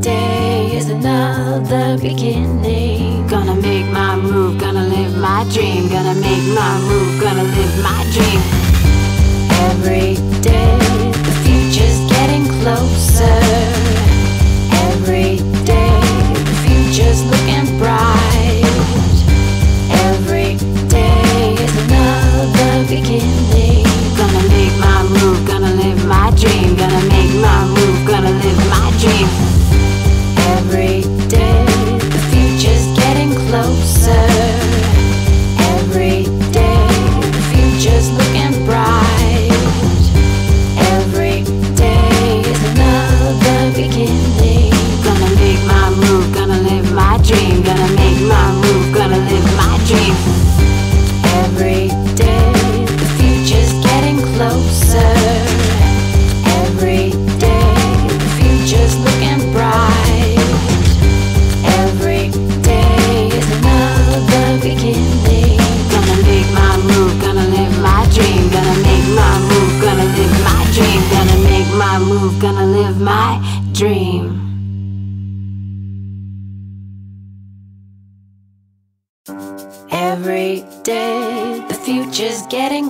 Day is another beginning. Gonna make my move, gonna live my dream. Gonna make my move, gonna live my dream.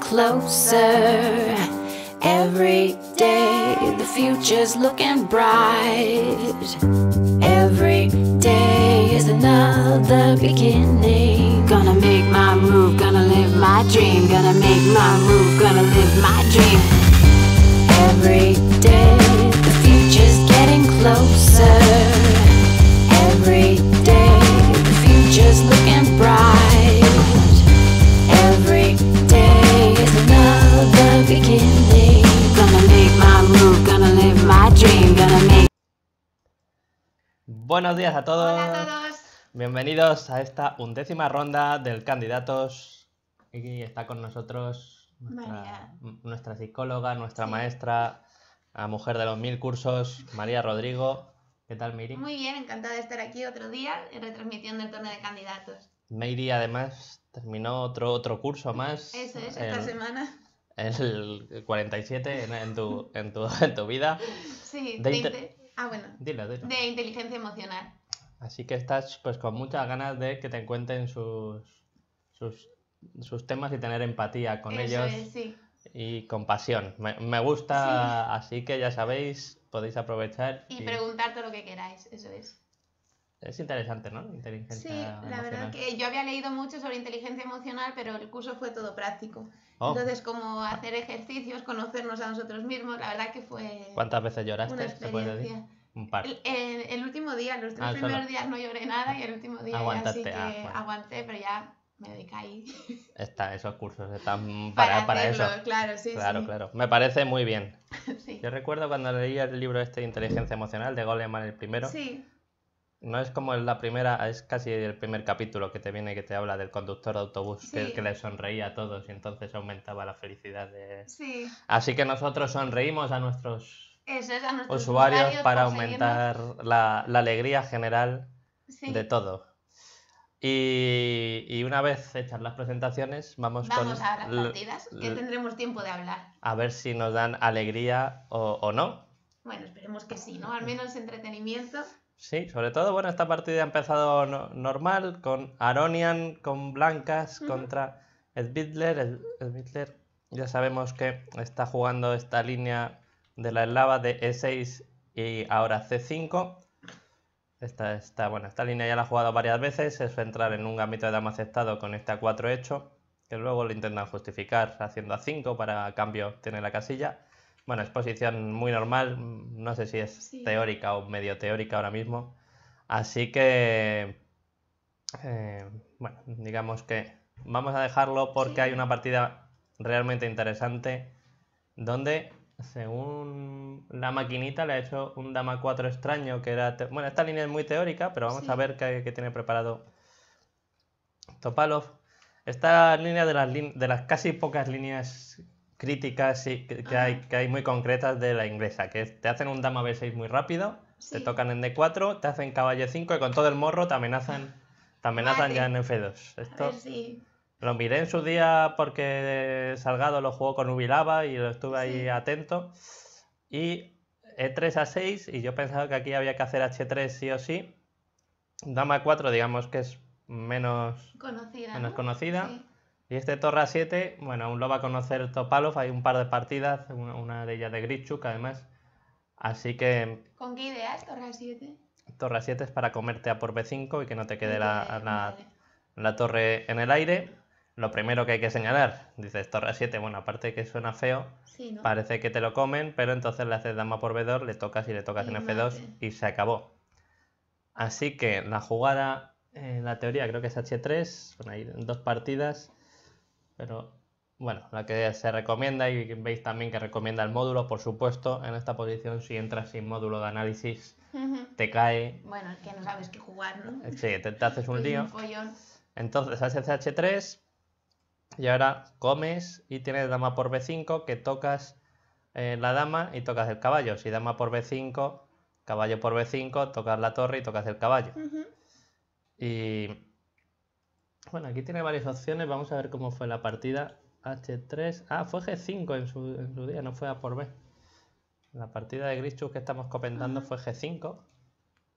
closer every day. The future's looking bright. Every day is another beginning. Gonna make my move, gonna live my dream. Gonna make my move, gonna live my dream. Every day, the future's getting closer. Every day, the future's Buenos días a todos. Bienvenidos a esta undécima ronda del candidatos. Y está con nosotros nuestra, psicóloga, nuestra maestra, la mujer de los mil cursos, María Rodrigo. ¿Qué tal, Miri? Muy bien, encantada de estar aquí otro día en retransmisión del torneo de candidatos. Meiri además terminó otro, otro curso más. Eso es, esta semana el 47 en, en, tu, en, tu, en tu vida. Sí, ah, de, inteligencia emocional. Así que estás pues con muchas ganas de que te encuentren sus, sus, sus temas y tener empatía con ellos. Y compasión. Me, gusta, así que ya sabéis, podéis aprovechar. Y, preguntarte lo que queráis, eso es. Es interesante, ¿no? Inteligencia sí, la verdad que yo había leído mucho sobre inteligencia emocional, pero el curso fue todo práctico. Oh. Entonces, como hacer ejercicios, conocernos a nosotros mismos, la verdad que fue. ¿Cuántas veces lloraste? Una ¿Se Un par. El, el, último día, los tres ah, primeros días no lloré nada y el último día ya sí que ah, aguanté, pero ya me decaí. Está, esos cursos están para, para, para eso. Claro, sí, claro, sí. claro. Me parece muy bien. Yo recuerdo cuando leí el libro este de inteligencia emocional de Goleman el primero. Sí no es como la primera, es casi el primer capítulo que te viene que te habla del conductor de autobús que, le sonreía a todos y entonces aumentaba la felicidad de... Sí. Así que nosotros sonreímos a nuestros, usuarios, para aumentar la, alegría general de todo. Y, una vez hechas las presentaciones, vamos, vamos a las partidas, que tendremos tiempo de hablar. A ver si nos dan alegría o, o no. Bueno, esperemos que sí, ¿no? Al menos entretenimiento. Sí, sobre todo, bueno, esta partida ha empezado normal, con Aronian, con Blancas, contra el Bittler ya sabemos que está jugando esta línea de la eslava de E6 y ahora C5. Esta, bueno, esta línea ya la ha jugado varias veces, es entrar en un gambito de dama aceptado con esta 4 hecho, que luego lo intentan justificar haciendo A5 para cambio tiene la casilla. Bueno, es posición muy normal, mm, no sé si es teórica o medio teórica ahora mismo. Así que, eh, bueno, digamos que vamos a dejarlo porque hay una partida realmente interesante donde, según la maquinita, le ha hecho un dama 4 extraño que era... Bueno, esta línea es muy teórica, pero vamos a ver qué, tiene preparado Topalov. Esta línea de las casi pocas líneas críticas que, hay, muy concretas de la inglesa, que te hacen un dama B6 muy rápido, te tocan en D4, te hacen caballo 5 y con todo el morro te amenazan, te amenazan ya en F2. Esto... Lo miré en su día porque Salgado lo jugó con Ubilaba y lo estuve ahí atento. Y E3 a 6 y yo pensaba que aquí había que hacer H3 sí o sí. Dama 4 digamos que es menos conocida. Menos conocida. Y este a 7, bueno, aún lo va a conocer Topalov, hay un par de partidas, una de ellas de Grichuk además. Así que... ¿Con qué ideas torre a 7? a 7 es para comerte a por B5 y que no te quede la, torre en el aire lo primero que hay que señalar, dices torre a 7, bueno, aparte que suena feo, parece que te lo comen, pero entonces le haces dama por B2, le tocas y le tocas en F2 y se acabó. Así que la jugada, en eh, la teoría creo que es H3, son ahí dos partidas, pero bueno, la que se recomienda y veis también que recomienda el módulo, por supuesto, en esta posición si entras sin módulo de análisis te cae... Bueno, es que no sabes qué jugar, ¿no? Sí, te, haces un lío. Entonces haces H3 y ahora comes y tienes dama por B5 que tocas eh, la dama y tocas el caballo. Si dama por B5, caballo por B5, tocas la torre y tocas el caballo. Y bueno, aquí tiene varias opciones. Vamos a ver cómo fue la partida. H3. Ah, fue G5 en su, día, no fue A por B. La partida de Grischuk que estamos comentando fue G5.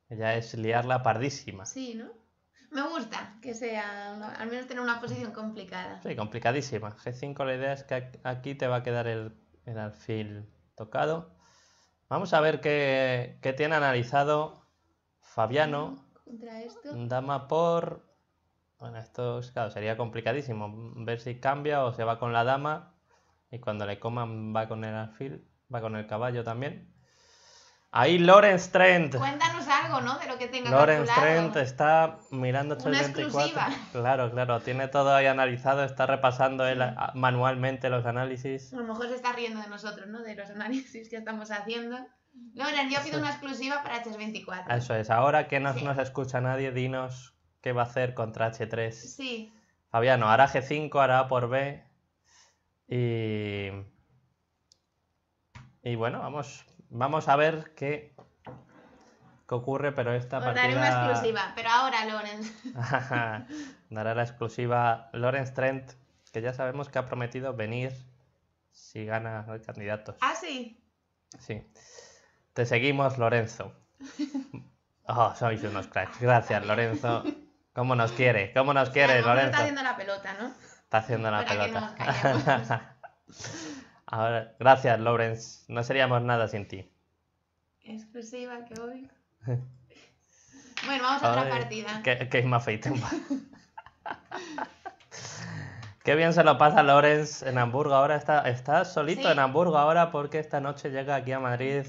Ella es liarla pardísima. Sí, ¿no? Me gusta que sea, al menos tener una posición complicada. Sí, complicadísima. G5 la idea es que aquí te va a quedar el, el alfil tocado. Vamos a ver qué, qué tiene analizado Fabiano. Contra esto. Dama por bueno, esto sería complicadísimo. Ver si cambia o se va con la dama. Y cuando le coman va con el alfil, va con el caballo también. Ahí Lorenz Trent. Cuéntanos algo, ¿no? De lo que tenga Lawrence Lorenz Trent está mirando Una Exclusiva. Claro, claro. Tiene todo ahí analizado. Está repasando él ah, manualmente los análisis. A lo mejor se está riendo de nosotros, ¿no? De los análisis que estamos haciendo. Lorenz, yo pido una exclusiva para H24. Eso es. Ahora que no nos escucha nadie, dinos ¿Qué va a hacer contra H3? Sí. Fabiano, hará G5, hará A por B. Y. bueno, vamos, vamos a ver qué, qué ocurre, pero esta partida... daré una exclusiva, pero ahora Lorenz. Dará la exclusiva Lorenz Trent, que ya sabemos que ha prometido venir si gana el candidato. Ah, sí. Sí. Te seguimos, Lorenzo. Oh, sois unos cracks. Gracias, Lorenzo. ¿Cómo nos quiere? ¿Cómo nos quiere, Está haciendo la pelota, ¿no? Está haciendo la pelota. Ahora, gracias, Lorenz. No seríamos nada sin ti. Exclusiva, que hoy. bueno, vamos a otra partida. Que, es más feito. Qué bien se lo pasa Lorenz en Hamburgo. Ahora está, está solito en Hamburgo ahora porque esta noche llega aquí a Madrid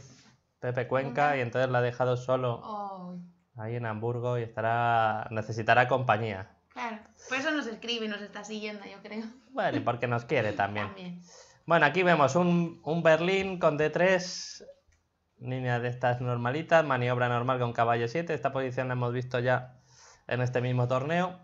Pepe Cuenca y entonces la ha dejado solo. Oh ahí en Hamburgo y estará necesitará compañía. Claro, por eso nos escribe y nos está siguiendo, yo creo. Bueno, y porque nos quiere también. Bueno, aquí vemos un, un Berlín con D3, línea de estas normalitas, maniobra normal con caballo 7. Esta posición la hemos visto ya en este mismo torneo.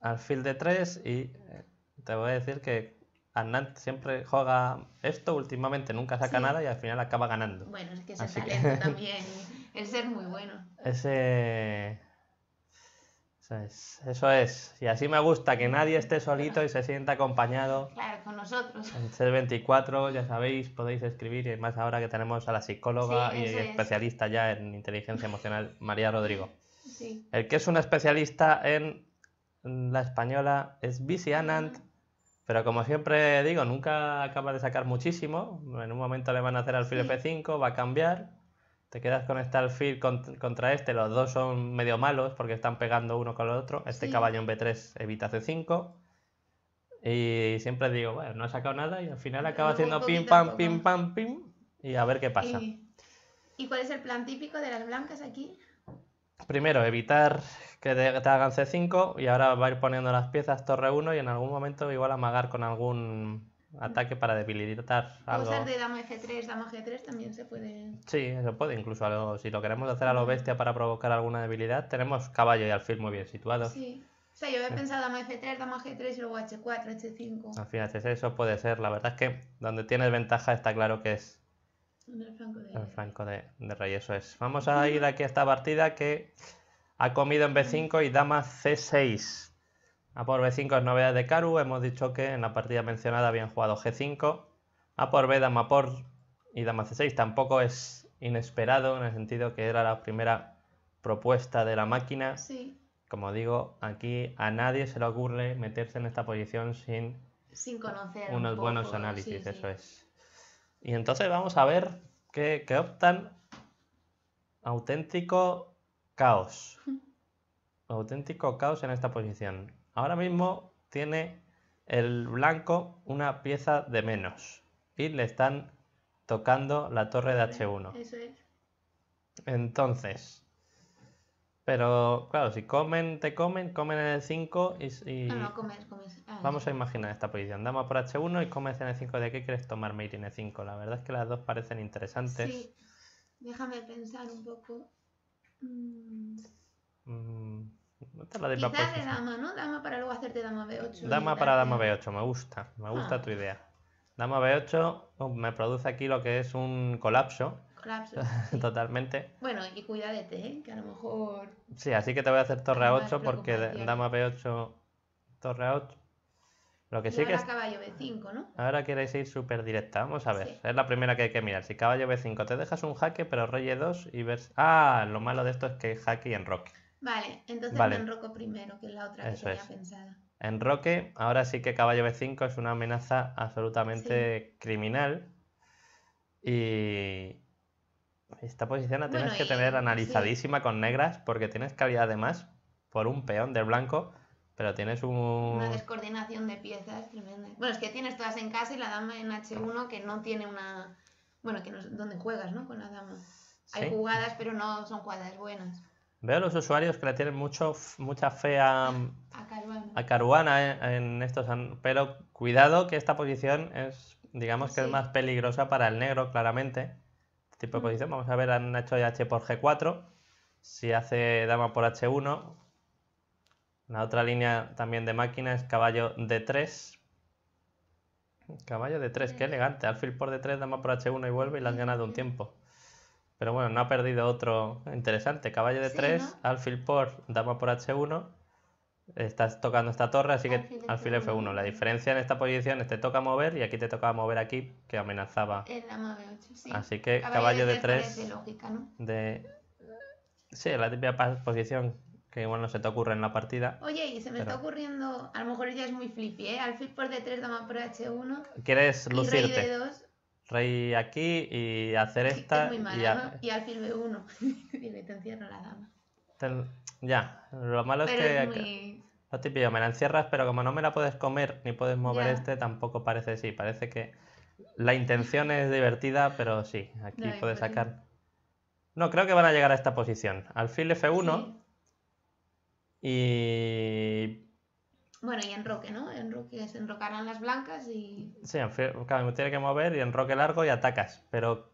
Alfil D3 y eh, te voy a decir que Anand siempre juega esto últimamente, nunca saca nada y al final acaba ganando. Bueno, es que se Así también. ...es ser muy bueno. Ese... Eso es, Y así me gusta que nadie esté solito y se sienta acompañado. Claro, con nosotros. En ser 24, ya sabéis, podéis escribir, y más ahora que tenemos a la psicóloga y especialista ya en inteligencia emocional, María Rodrigo. El que es una especialista en la española es Bisi Anand, pero como siempre digo, nunca acaba de sacar muchísimo. En un momento le van a hacer al Filipe 5, va a cambiar. Te quedas con alfil contra este. Los dos son medio malos porque están pegando uno con el otro. Este caballo en B3 evita C5. Y siempre digo, bueno, no ha sacado nada y al final acaba haciendo pim, pam, pim, pam, pim. Y a ver qué pasa. ¿Y, ¿Y cuál es el plan típico de las blancas aquí? Primero, evitar que te, hagan C5 y ahora va a ir poniendo las piezas torre 1 y en algún momento igual amagar con algún ataque para debilitar algo. Cosas de dama F3, dama G3 también se puede... Sí, eso puede, incluso si lo queremos hacer a lo bestia para provocar alguna debilidad, tenemos caballo y alfil muy bien situados. Sí. O sea, yo he eh. pensado dama F3, dama G3 y luego H4, H5. Al final, eso puede ser. La verdad es que donde tienes ventaja está claro que es en el franco de, el franco de, de rey, eso es. Vamos a ir aquí a esta partida que ha comido en B5 y dama C6. A por B5 es novedad de Karu, hemos dicho que en la partida mencionada habían jugado G5. A por B, dama por y dama C6 tampoco es inesperado en el sentido que era la primera propuesta de la máquina. Sí. Como digo, aquí a nadie se le ocurre meterse en esta posición sin, conocer unos buenos análisis, eso es. Y entonces vamos a ver qué optan auténtico caos. auténtico caos en esta posición. Ahora mismo tiene el blanco una pieza de menos y le están tocando la torre de H1. Eso es. Entonces, pero claro, si comen, te comen, comen en el 5 y... Ah, vamos a imaginar esta posición. Damos por H1 y comes en el 5. ¿De qué quieres tomar mate en el 5? La verdad es que las dos parecen interesantes. Sí. Déjame pensar un poco. Mm. Mm dama, ¿no? Dama para luego hacerte dama B8. Dama para dama B8, me gusta, me gusta ah. tu idea. Dama B8 me produce aquí lo que es un colapso. Colapso. Totalmente. Bueno, y cuídate, ¿eh? que a lo mejor. Sí, así que te voy a hacer torre A8 porque dama B8, torre A8. Lo que sí ahora que. Es... caballo B5, Ahora queréis ir súper directa. Vamos a ver. Es la primera que hay que mirar. Si caballo B5 te dejas un jaque, pero rey 2 e y ver. Ah, lo malo de esto es que hay jaque y enroque. Vale, entonces en roco primero, que es la otra que tenía pensada pensada. Enroque, ahora sí que caballo B5 es una amenaza absolutamente criminal. Y esta posición la tienes que tener analizadísima con negras porque tienes calidad además por un peón del blanco, pero tienes un... una descoordinación de piezas tremenda. Bueno, es que tienes todas en casa y la dama en H1 que no tiene una... Bueno, que no es donde juegas, ¿no? Con la dama. Hay jugadas, pero no son jugadas buenas. Veo los usuarios que le tienen mucho, mucha fe a, Caruana, eh, en, estos. Pero cuidado que esta posición es, digamos pues que es más peligrosa para el negro, claramente. Este tipo de posición. Vamos a ver, han hecho H por G4. Si hace dama por H1. La otra línea también de máquina es caballo D3. Caballo D3, que qué elegante. Alfil por D3, dama por H1 y vuelve y la han ganado un tiempo. Pero bueno, no ha perdido otro interesante. Caballo de 3, alfil por, dama por h1. Estás tocando esta torre, así que alfil f1. La diferencia en esta posición es te toca mover y aquí te toca mover aquí, que amenazaba. El dama b8, Así que caballo, de 3 de, es la típica posición que igual no se te ocurre en la partida. Oye, y se me está ocurriendo, a lo mejor ella es muy flippy, ¿eh? Alfil por d3, dama por h1. ¿Quieres lucirte? rey aquí y hacer esta. y, alfil B1. te encierra la dama. Ya, lo malo es que. Lo típico, me la encierras, pero como no me la puedes comer ni puedes mover este, tampoco parece así. Parece que la intención es divertida, pero sí, aquí puedes pues sacar. No, creo que van a llegar a esta posición. Alfil F1 y bueno, y enroque, ¿no? Enroque, se enrocarán las blancas y... Sí, claro, tiene que mover y enroque largo y atacas. Pero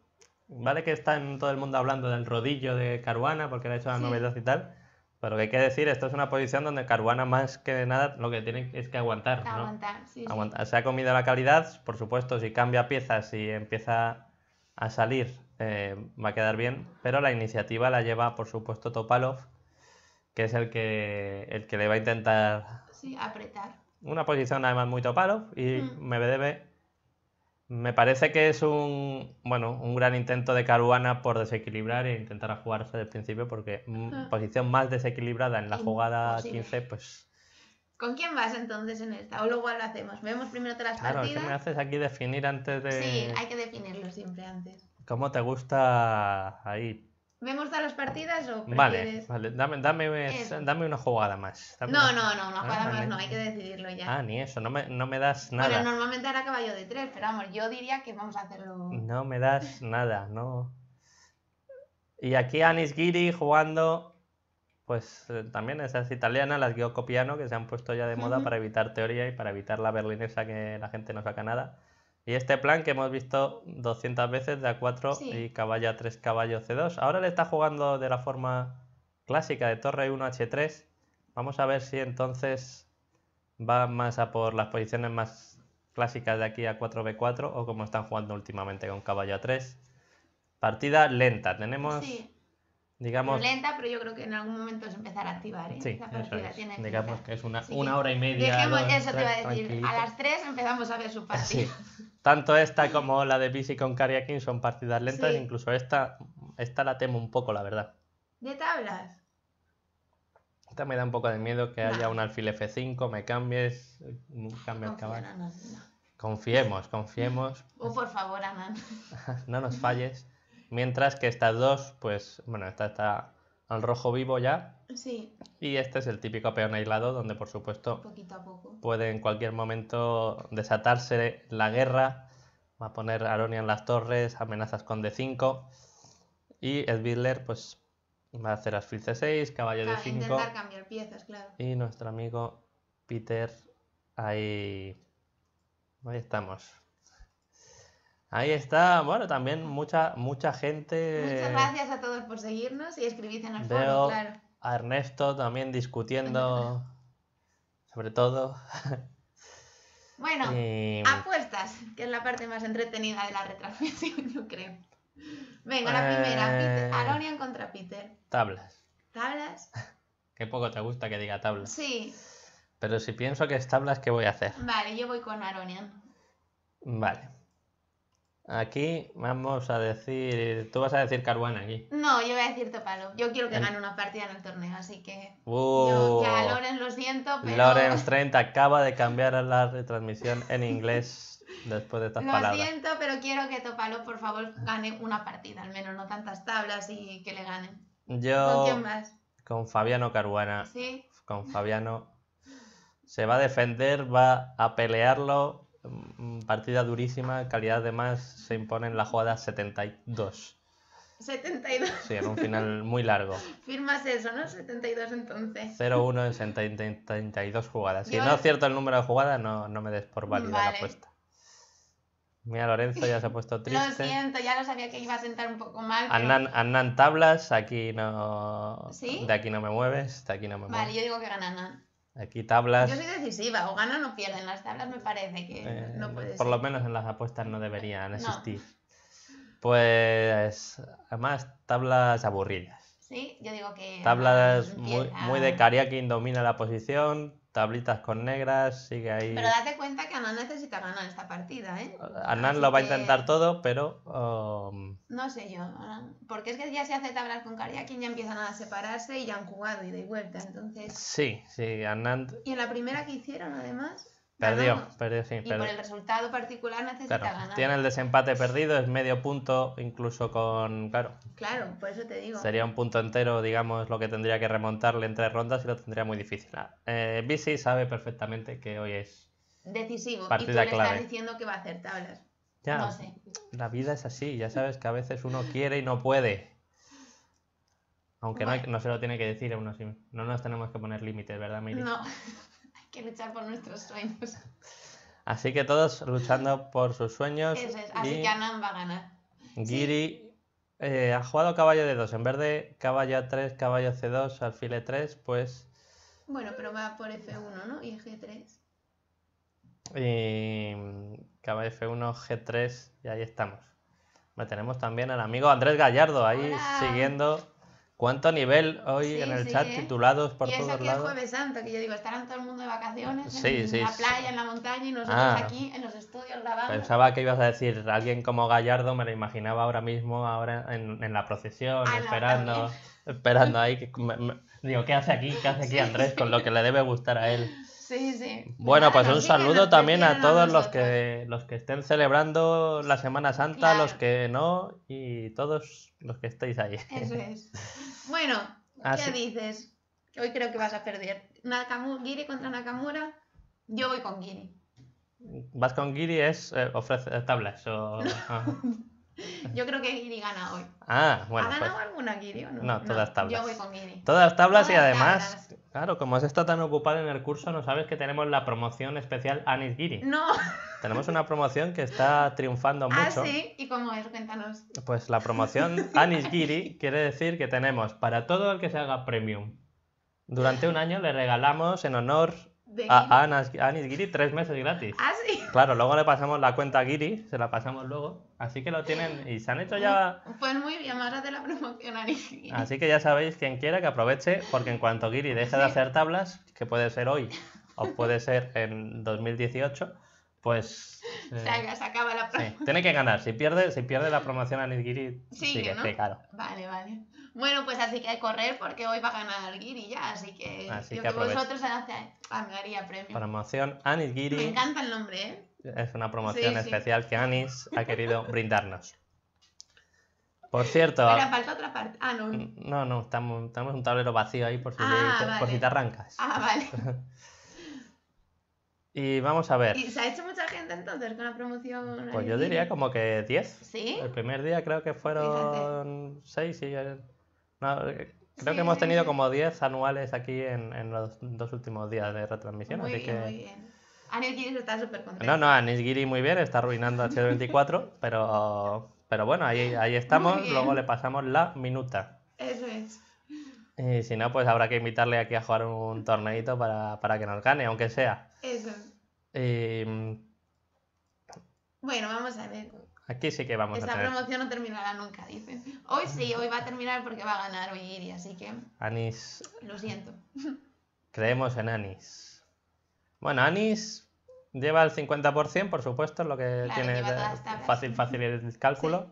vale que en todo el mundo hablando del rodillo de Caruana porque le ha hecho la novedad y tal. Pero que hay que decir, esto es una posición donde Caruana más que nada lo que tiene es que aguantar. Aguantar, sí, Se ha comido la calidad, por supuesto, si cambia piezas y empieza a salir eh, va a quedar bien. Pero la iniciativa la lleva, por supuesto, Topalov, que es el que, el que le va a intentar sí, apretar. Una posición además muy toparo y mm. me parece que es un bueno un gran intento de Caruana por desequilibrar e intentar jugarse desde el principio porque mm, posición más desequilibrada en la jugada 15 pues ¿Con quién vas entonces en esta? O luego lo hacemos. Vemos primero todas las partidas. Claro, me haces aquí definir antes de...? Sí, hay que definirlo siempre antes. ¿Cómo te gusta ahí ¿Vemos todas las partidas o prefieres... Vale, Dame, una jugada más. no, no, no, una jugada más ah, no, hay que decidirlo ya. Ah, ni eso, no me, das nada. Bueno, normalmente era caballo de tres, pero vamos, yo diría que vamos a hacerlo... No me das nada, no. Y aquí Anis Giri jugando, pues eh, también esas italianas, las Giocopiano, que se han puesto ya de moda para evitar teoría y para evitar la berlinesa que la gente no saca nada. Y este plan que hemos visto 200 veces de A4 y caballo A3, caballo C2. Ahora le está jugando de la forma clásica de torre 1 H3. Vamos a ver si entonces va más a por las posiciones más clásicas de aquí a 4 B4 o como están jugando últimamente con caballo A3. Partida lenta. Tenemos... Sí. Digamos, lenta, pero yo creo que en algún momento se empezar a activar. ¿eh? Sí, es. tiene digamos que es una, una hora y media. eso te iba a decir. A las 3 empezamos a ver su partida. Sí. Tanto esta como la de Bici con Kariakin son partidas lentas, incluso esta, esta la temo un poco, la verdad. ¿De tablas? Esta me da un poco de miedo que haya un alfil F5, me cambies, cambies el caballo. No, no, confiemos, confiemos. Oh, por favor, Ana. no nos falles. Mientras que estas dos, pues, bueno, esta está al rojo vivo ya. Sí. Y este es el típico peón aislado donde por supuesto puede en cualquier momento desatarse la guerra. Va a poner Aronia en las torres, amenazas con D5. Y Edbidler pues va a hacer alfil C6, caballo de D5. Y nuestro amigo Peter ahí... Ahí estamos. Ahí está, bueno, también mucha, mucha gente. Muchas gracias a todos por seguirnos y escribirse en el foro, Veo A Ernesto también discutiendo sobre todo. Bueno, apuestas, que es la parte más entretenida de la retransmisión, yo creo. Venga, la primera, eh, Aronian contra Peter. Tablas. ¿Tablas? Qué poco te gusta que diga tablas. Sí. Pero si pienso que es tablas, ¿qué voy a hacer? Vale, yo voy con Aronian. Vale. Aquí vamos a decir. Tú vas a decir Caruana aquí. No, yo voy a decir Topalo. Yo quiero que gane una partida en el torneo, así que. yo oh. a Lorenz lo siento, pero. Lorenz 30 acaba de cambiar la retransmisión en inglés después de estas Lo siento, pero quiero que Topalo, por favor, gane una partida, al menos no tantas tablas y que le ganen. Yo. ¿Con quién más? Con Fabiano Caruana. Sí. Con Fabiano. Se va a defender, va a pelearlo Mm, mm, partida durísima, calidad de más, se impone en la jugada 72. 72. Sí, en un final muy largo. Firmas eso, ¿no? 72 entonces. 0-1 en 72 jugadas. Si no es cierto el número de jugadas, no, me des por válida la apuesta. Mira, Lorenzo ya se ha puesto triste. Lo siento, ya lo sabía que iba a sentar un poco mal. Andan, tablas, aquí no. ¿Sí? De aquí no me mueves, de aquí no me mueves. Vale, yo digo que gana Aquí tablas. Yo soy decisiva, o ganan o pierden. Las tablas me parece que eh, no puede Por lo menos en las apuestas no deberían existir. Pues, además, tablas aburridas. Sí, yo digo que. Tablas pues, muy, muy, de Kariakin domina la posición, tablitas con negras, sigue ahí. Pero date cuenta que Anand necesita ganar esta partida, ¿eh? Anand lo va a intentar todo, pero. Um, no sé yo, Porque es que ya se hace tablas con quien ya empiezan a separarse y ya han jugado y de vuelta, entonces. Sí, sí, Anand. Y en la primera que hicieron, además. Perdió, perdió, sí. Y por el resultado particular necesita ganar. Tiene el desempate perdido, es medio punto, incluso con. Claro. Claro, por eso te digo. Sería un punto entero, digamos, lo que tendría que remontarle en tres rondas y lo tendría muy difícil. Ah, eh, BC sabe perfectamente que hoy es. Decisivo. y tú le estás diciendo que va a hacer tablas. Ya. No sé. La vida es así, ya sabes que a veces uno quiere y no puede. Aunque no, se lo tiene que decir a uno así. No nos tenemos que poner límites, ¿verdad, Miri? No que luchar por nuestros sueños. Así que todos luchando por sus sueños. así que Anan va a ganar. Giri eh, ha jugado caballo de 2. En vez de caballo A3, caballo C2, alfil 3 pues. Bueno, pero va por F1, ¿no? Y G3. Y. Mm, caballo F1, G3, y ahí estamos. tenemos también al amigo Andrés Gallardo ahí siguiendo ¿Cuánto nivel hoy en el chat ¿eh? titulados por y todos aquí lados? Es Jueves Santo, que yo digo, estarán todo el mundo de vacaciones en la playa, en la montaña y nosotros ah. aquí en los estudios grabando. Pensaba que ibas a decir, alguien como Gallardo me lo imaginaba ahora mismo, ahora en, en la procesión, esperando, esperando ahí. Que digo, ¿qué hace aquí? ¿Qué hace aquí Andrés con lo que le debe gustar a él? Sí, sí. Bueno, pues un saludo también a todos los que, los que estén celebrando la Semana Santa, los que no y todos los que estéis ahí. Eso es. Bueno, ¿qué dices? Hoy creo que vas a perder. Giri contra Nakamura, yo voy con Giri. Vas con Giri es eh, ofrece eh, tablas ah. Yo creo que Giri gana hoy. Ah, bueno. ¿Ha ganado pues alguna Giri o no? No, todas tablas. Yo voy con Giri. Todas tablas y además Claro, como has estado tan ocupado en el curso, no sabes que tenemos la promoción especial Anis Giri. No. Tenemos una promoción que está triunfando ah, mucho. Ah, sí, ¿y cómo es? Cuéntanos. Pues la promoción Anis Giri quiere decir que tenemos para todo el que se haga premium. Durante un año le regalamos en honor a, ah, Anis Giri tres meses gratis. Ah, claro, luego le pasamos la cuenta a Giri, se la pasamos luego. Así que lo tienen y se han hecho ya. Pues muy bien, ahora de la promoción Giri. Así que ya sabéis, quien quiera que aproveche, porque en cuanto Giri deje de hacer tablas, que puede ser hoy o puede ser en 2018 pues. Eh, se, acaba la promoción. tiene que ganar. Si pierde, pierde la promoción a Giri, sigue, ¿no? claro. Vale, vale. Bueno, pues así que hay que correr porque hoy va a ganar Giri ya, así que. Así yo que, que vosotros ganaría premio. Promoción Anis Giri. Me encanta el nombre, ¿eh? Es una promoción especial que Anis ha querido brindarnos. Por cierto. Pero falta otra parte. Ah, no. Mm, no, no, estamos, un tablero vacío ahí por si, ah, por si te arrancas. Ah, vale. Y vamos a ver. ¿Y se ha hecho mucha gente entonces con la promoción? Pues yo diría como que 10. ¿Sí? El primer día creo que fueron 6 y... Eh, creo que hemos tenido como 10 anuales aquí en, en, los dos últimos días de retransmisión, muy así bien, que... Muy bien. Anis Giri está súper contento. No, no, Anis Giri muy bien, está arruinando H24, pero, pero bueno, ahí, ahí estamos, luego le pasamos la minuta. Eso es. Y si no, pues habrá que invitarle aquí a jugar un torneito para, que nos gane, aunque sea. Eso. Em, bueno, vamos a ver. Aquí sí que vamos a tener. Esta promoción no terminará nunca, dicen. Hoy sí, hoy va a terminar porque va a ganar hoy Iri, así que. Anis. Lo siento. Creemos en Anis. Bueno, Anis lleva el 50%, por supuesto, lo que tiene fácil, fácil el cálculo.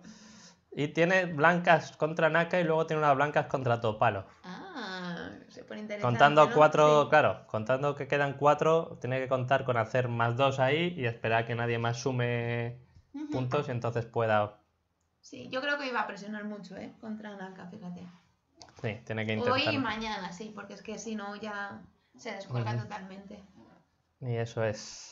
Y tiene blancas contra Naka y luego tiene unas blancas contra Topalo. Ah, se pone interesante. Contando cuatro, claro, contando que quedan cuatro, tiene que contar con hacer más dos ahí y esperar que nadie más sume puntos y entonces pueda. Sí, yo creo que iba a presionar mucho, ¿eh? Contra Naka, fíjate. Sí, tiene que intentar. Hoy y mañana, sí, porque es que si no ya se descuelga totalmente. Y eso es.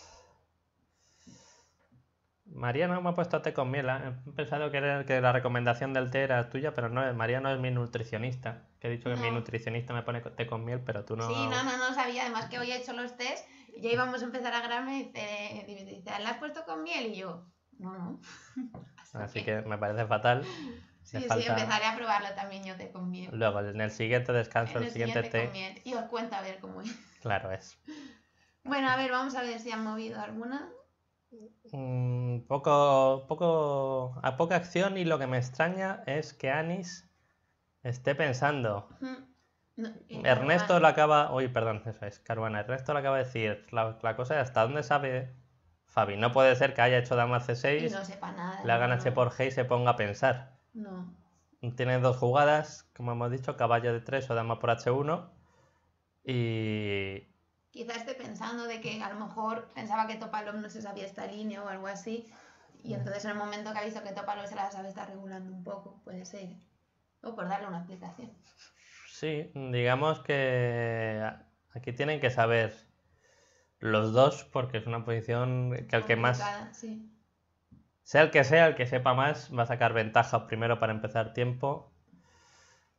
María no me ha puesto té con miel. ¿eh? He pensado que, era, que la recomendación del té era tuya, pero no, no es mi nutricionista. Que he dicho que mi nutricionista me pone té con miel, pero tú no. Sí, no, no, no sabía. Además que hoy he hecho los test y ya íbamos a empezar a grabarme y dice, dice ¿la has puesto con miel? Y yo, no, no. Así, que... me parece fatal. Sí, sí, empezaré a probarlo también yo té con miel. Luego, en el siguiente descanso, en el, siguiente, té. Y os cuento a ver cómo es. Claro es. Bueno, a ver, vamos a ver si han movido alguna. Mm, poco, poco, a poca acción y lo que me extraña es que Anis esté pensando. Ernesto lo acaba, hoy perdón, es, Caruana, Ernesto lo acaba de decir, la, cosa es hasta dónde sabe Fabi, no puede ser que haya hecho dama C6, no sepa nada, la H por G y se ponga a pensar. No. Tiene dos jugadas, como hemos dicho, caballo de tres o dama por H1. Y, quizás esté pensando de que a lo mejor pensaba que Topalov no se sabía esta línea o algo así, y entonces en el momento que ha visto que Topalov se la sabe está regulando un poco, puede ser. O por darle una explicación. Sí, digamos que aquí tienen que saber los dos porque es una posición que el que más... Sea el que sea, el que sepa más, va a sacar ventaja primero para empezar tiempo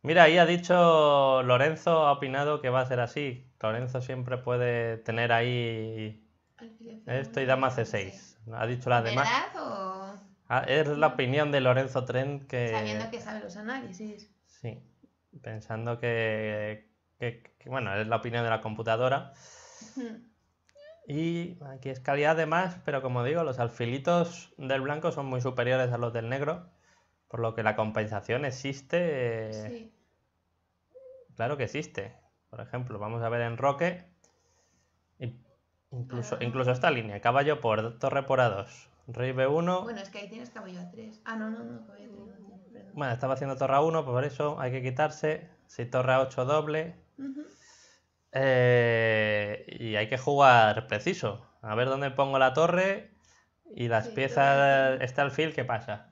Mira, ahí ha dicho Lorenzo, ha opinado que va a ser así. Lorenzo siempre puede tener ahí esto y dama C6. Ha dicho la demás. O... Ah, es la opinión de Lorenzo Trent que. Sabiendo que sabe los análisis. Sí. Pensando que, que bueno, es la opinión de la computadora. Y aquí es calidad de más, pero como digo, los alfilitos del blanco son muy superiores a los del negro. Por lo que la compensación existe. Sí. Claro que existe. Por ejemplo, vamos a ver en Roque. Incluso, esta línea, caballo por torre por A2, rey B1. Bueno, es que ahí tienes caballo A3. Ah, no, no, no, caballo A3. Bueno, estaba haciendo torre A1, pues por eso hay que quitarse. Si torre A8 doble. Eh, y hay que jugar preciso. A ver dónde pongo la torre y las piezas. Está el fil, ¿qué pasa?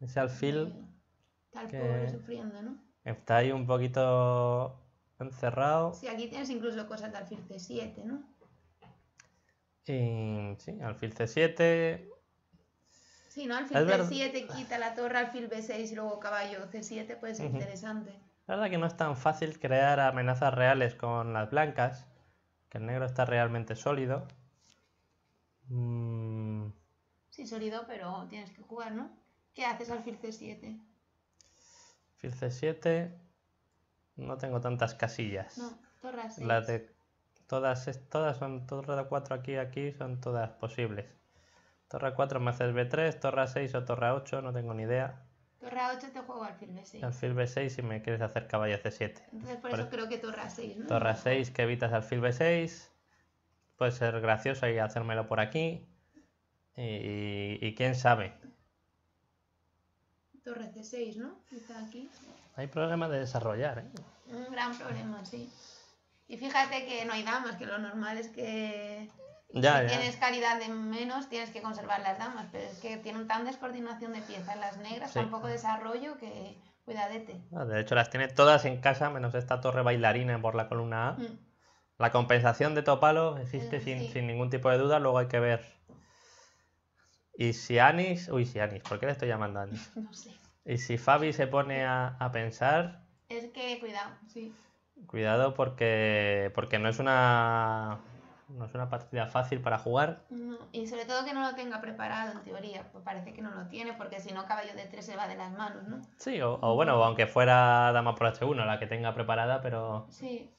Ese alfil Está sufriendo, ¿no? Está ahí un poquito encerrado. Sí, aquí tienes incluso cosas de alfil C7, ¿no? sí, alfil C7. Sí, ¿no? Alfil C7 quita la torre, alfil B6 y luego caballo C7 puede ser interesante. La verdad que no es tan fácil crear amenazas reales con las blancas, que el negro está realmente sólido. Mm. Sí, sólido, pero tienes que jugar, ¿no? ¿Qué haces al Fil C7? Fil C7 no tengo tantas casillas. No, torras. 6. de todas, todas son torra 4 aquí aquí son todas posibles. Torra 4 me haces B3, torra 6 o Torre 8, no tengo ni idea. Torre 8 te juego alfil B6. Alfil B6 si me quieres hacer caballo C7. Entonces por, eso e- creo que torra 6, ¿no? Torra 6 que evitas alfil B6. Puede ser gracioso y hacérmelo por aquí. y quién sabe. Torre C6, ¿no? aquí. Hay problemas de desarrollar, ¿eh? Un gran problema, sí. Y fíjate que no hay damas, que lo normal es que si tienes calidad de menos, tienes que conservar las damas, pero es que tienen tan descoordinación de piezas las negras, tan poco desarrollo que cuidadete. Ah, de hecho, las tiene todas en casa, menos esta torre bailarina por la columna A. Mm. La compensación de Topalo existe eh, sin ningún tipo de duda, luego hay que ver y si Anis, uy, si Anis, ¿por qué le estoy llamando Anis? No sé. Y si Fabi se pone a, pensar... Es que cuidado, sí. Cuidado porque, porque no es una no es una partida fácil para jugar. y sobre todo que no lo tenga preparado, en teoría. Pues parece que no lo tiene, porque si no, caballo de tres se va de las manos, ¿no? Sí, o, o bueno, aunque fuera dama por H1 la que tenga preparada, pero. Sí.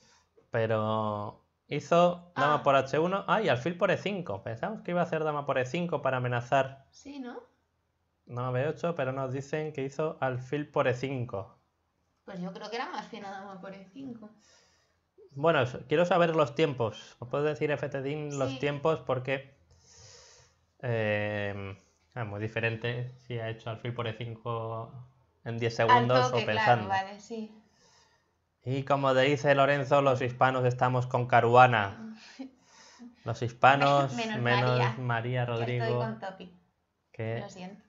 Pero. Hizo dama ah. por h1. Ah, y alfil por e5. Pensamos que iba a hacer dama por e5 para amenazar. Sí, ¿no? No, b8, pero nos dicen que hizo alfil por e5. Pues yo creo que era más bien dama por e5. Bueno, quiero saber los tiempos. ¿Me puedo decir, FTDIN, los tiempos? Porque em, es muy diferente si ha hecho alfil por e5 en 10 segundos o pensando. vale, sí. Y como dice Lorenzo, los hispanos estamos con Caruana. Los hispanos, menos, María, Rodrigo. estoy con Topi. Lo siento.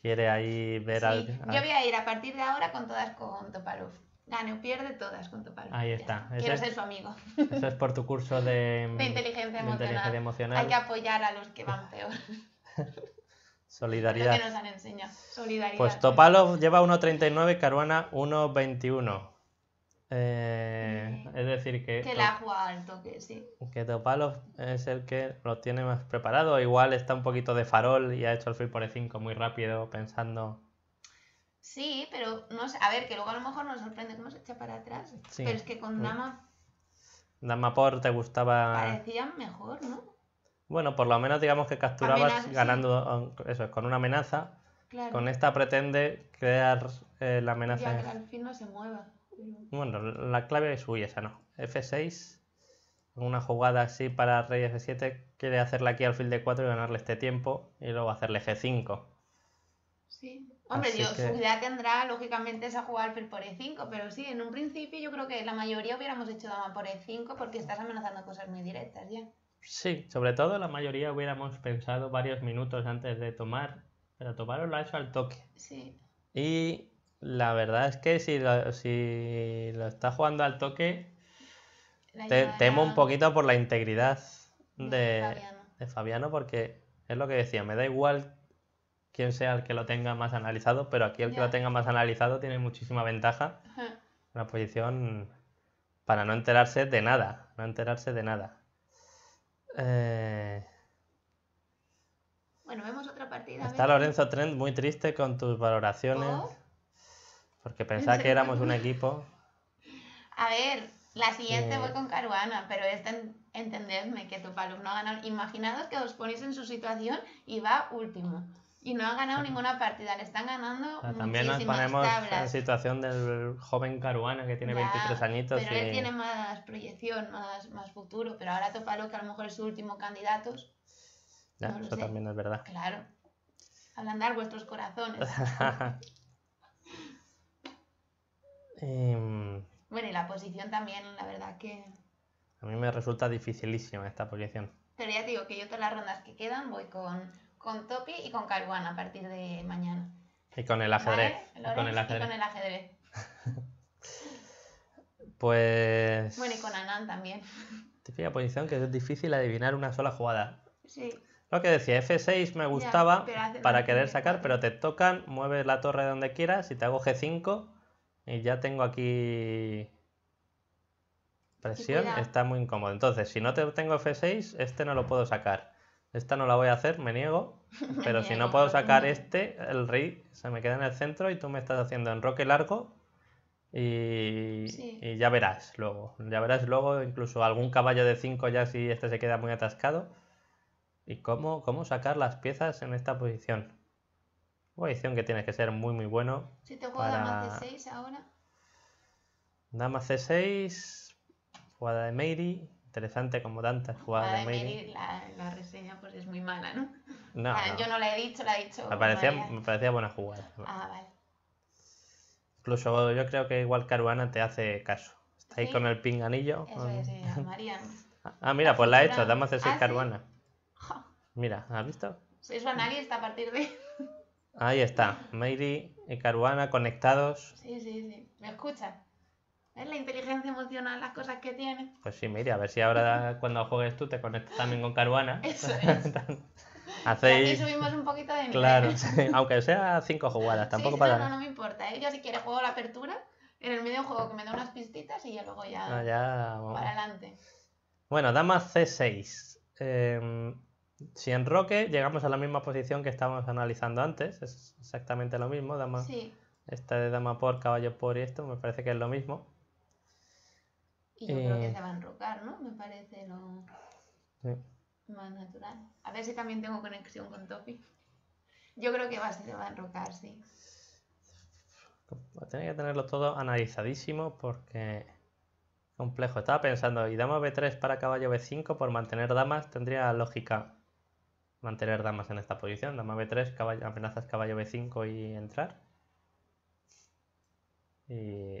Quiere ahí ver sí, al, Yo voy a ir a partir de ahora con todas con Topalov. Gane ah, o pierde todas con Topalov. Ahí está. Quiero ser su amigo. Eso es por tu curso de, de, inteligencia, emocional. Hay que apoyar a los que van peor. Solidaridad. Lo que nos han enseñado. Solidaridad. Pues Topalov lleva 1.39, Caruana 1.21. Eh, es decir, que. Que la jugado al toque, sí. Que Topalov es el que lo tiene más preparado. Igual está un poquito de farol y ha hecho el free por el 5 muy rápido pensando. Sí, pero no sé. A ver, que luego a lo mejor nos sorprende cómo se echa para atrás. Pero es que con Dama. Dama por te gustaba. Parecían mejor, ¿no? Bueno, por lo menos digamos que capturabas ganando eso, con una amenaza. Con esta pretende crear eh, la amenaza. Ya, que al fin no se mueva. Bueno, la clave es suya, esa, ¿no? F6. Una jugada así para rey F7. Quiere hacerla aquí al alfil de 4 y ganarle este tiempo. Y luego hacerle G5. Sí. Hombre, su tendrá, lógicamente, esa jugada alfil por E5. Pero sí, en un principio yo creo que la mayoría hubiéramos hecho dama por E5 porque estás amenazando cosas muy directas ya. Sí, sobre todo la mayoría hubiéramos pensado varios minutos antes de tomar. Pero tomaron la hecho al toque. Sí. Y la verdad es que si lo, si lo está jugando al toque, temo un poquito por la integridad de, Fabiano. porque es lo que decía, me da igual quién sea el que lo tenga más analizado, pero aquí el que lo tenga más analizado tiene muchísima ventaja. Una posición para no enterarse de nada, no enterarse de nada. Eh, bueno, vemos otra partida. Está Lorenzo Trent muy triste con tus valoraciones. Porque pensaba que éramos un equipo. A ver, la siguiente eh. voy con Caruana, pero este entendedme, que tu no ha ganado. Imaginaos que os ponéis en su situación y va último. Y no ha ganado ninguna partida, le están ganando. también nos ponemos en la situación del joven Caruana que tiene 23 añitos. Pero él tiene más proyección, más, futuro. Pero ahora Topalo, que a lo mejor es su último candidato. eso también es verdad. Claro. Ablandar vuestros corazones. Em, bueno, y la posición también, la verdad que... A mí me resulta dificilísima esta posición. Pero ya digo que yo todas las rondas que quedan voy con, con Topi y con Caruana a partir de mañana. Y con el ajedrez. con el ajedrez. pues... Bueno, y con Anan también. Típica posición que es difícil adivinar una sola jugada. Sí. Lo que decía, F6 me gustaba para querer sacar, pero te tocan, mueves la torre donde quieras, y te hago G5 y ya tengo aquí presión, está muy incómodo. Entonces, si no tengo F6, este no lo puedo sacar. Esta no la voy a hacer, me niego. Pero si no puedo sacar este, el rey se me queda en el centro y tú me estás haciendo enroque largo. Y, ya verás luego. Ya verás luego incluso algún caballo de 5 ya si este se queda muy atascado. ¿Y cómo, cómo sacar las piezas en esta posición? Una edición que tienes que ser muy, muy bueno. Si te juego para... dama C6 ahora. Dama C6, jugada de Meiri. Interesante como tantas jugadas de Meiri. la, la, reseña pues es muy mala, ¿no? Ah, yo no la he dicho, la he dicho. Me parecía, buena jugada. Ah, vale. Incluso yo creo que igual Caruana te hace caso. Está ahí con el pinganillo. Eso es, eh, ah, ah, mira, pues la he hecho, dama C6 ah, Caruana. Mira, ¿has visto? su analista a partir de. Ahí está, Mary y Caruana conectados. Sí, sí, sí. ¿Me escuchan? Es la inteligencia emocional, las cosas que tiene? Pues sí, mira a ver si ahora cuando juegues tú te conectas también con Caruana. Eso es. Aquí subimos un poquito de nivel. Claro, aunque sea cinco jugadas, tampoco sí, para... No, no, me importa. ¿eh? Yo si quiere juego la apertura, en el medio juego que me da unas pistitas y ya luego ya... Ah, ya... Para adelante. Bueno, dama C6. Eh... Em, si enroque, llegamos a la misma posición que estábamos analizando antes, es exactamente lo mismo, dama, esta de dama por, caballo por y esto, me parece que es lo mismo. Y yo creo que eh, se va a enrocar, ¿no? Me parece lo más natural. A ver si también tengo conexión con Topi. Yo creo que va, se va a enrocar, sí. Tiene que tenerlo todo analizadísimo porque complejo. Estaba pensando, y dama B3 para caballo B5 por mantener damas tendría lógica mantener damas en esta posición. Dama b3, amenazas caballo b5 y entrar. Y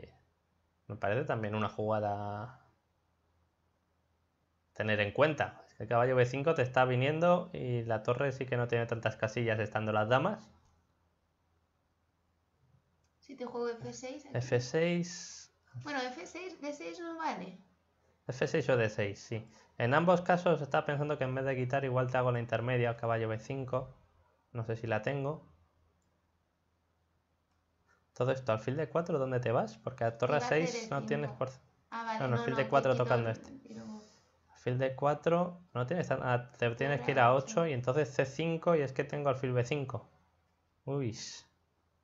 me parece también una jugada tener en cuenta. el caballo b5 te está viniendo y la torre sí que no tiene tantas casillas estando las damas. Si te juego f6... f6... Bueno, f6, d6 no vale. f6 o d6, sí. En ambos casos estaba pensando que en vez de quitar igual te hago la intermedia al caballo b5. No sé si la tengo. Todo esto, al alfil de 4, ¿dónde te vas? Porque a torre 6 no tienes por... Ah, vale, no, alfil de 4 tocando este. Alfil de 4 no tienes tan... Ah, te tienes que ir a 8 y entonces c5 y es que tengo al alfil b5. Uy.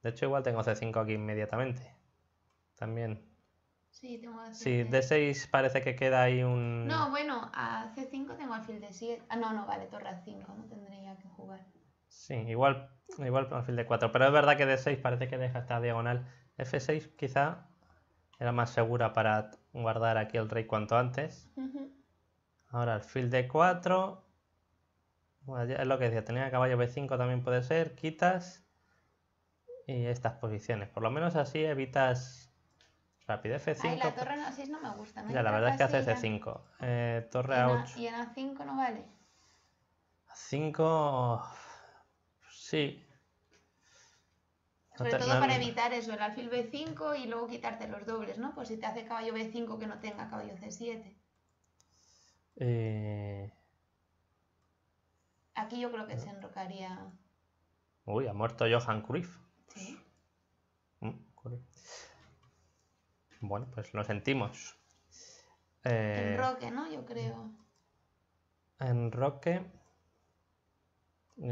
De hecho igual tengo c5 aquí inmediatamente. También Sí, D6 parece que queda ahí un... No, bueno, a C5 tengo alfil de 7. Ah, no, no, vale, torre a 5, no tendría que jugar. Sí, igual, igual alfil de 4, pero es verdad que D6 parece que deja esta diagonal. F6 quizá era más segura para guardar aquí el rey cuanto antes. Ahora el Ahora alfil de 4. es lo que decía, tenía caballo B5 también puede ser, quitas y estas posiciones. Por lo menos así evitas Rápido, F5. Ay, la torre a 6 no me gusta. No ya, la verdad es que hace c 5 eh, torre A8. ¿Y en A5 no vale? A5. Sí. Sobre todo para evitar eso, el alfil B5 y luego quitarte los dobles, ¿no? Pues si te hace caballo B5 que no tenga caballo C7. Eh. Aquí yo creo que se enrocaría. Uy, ha muerto Johan Cruyff. Sí. Bueno, pues lo sentimos. en eh, Roque, ¿no? Yo creo. En Roque.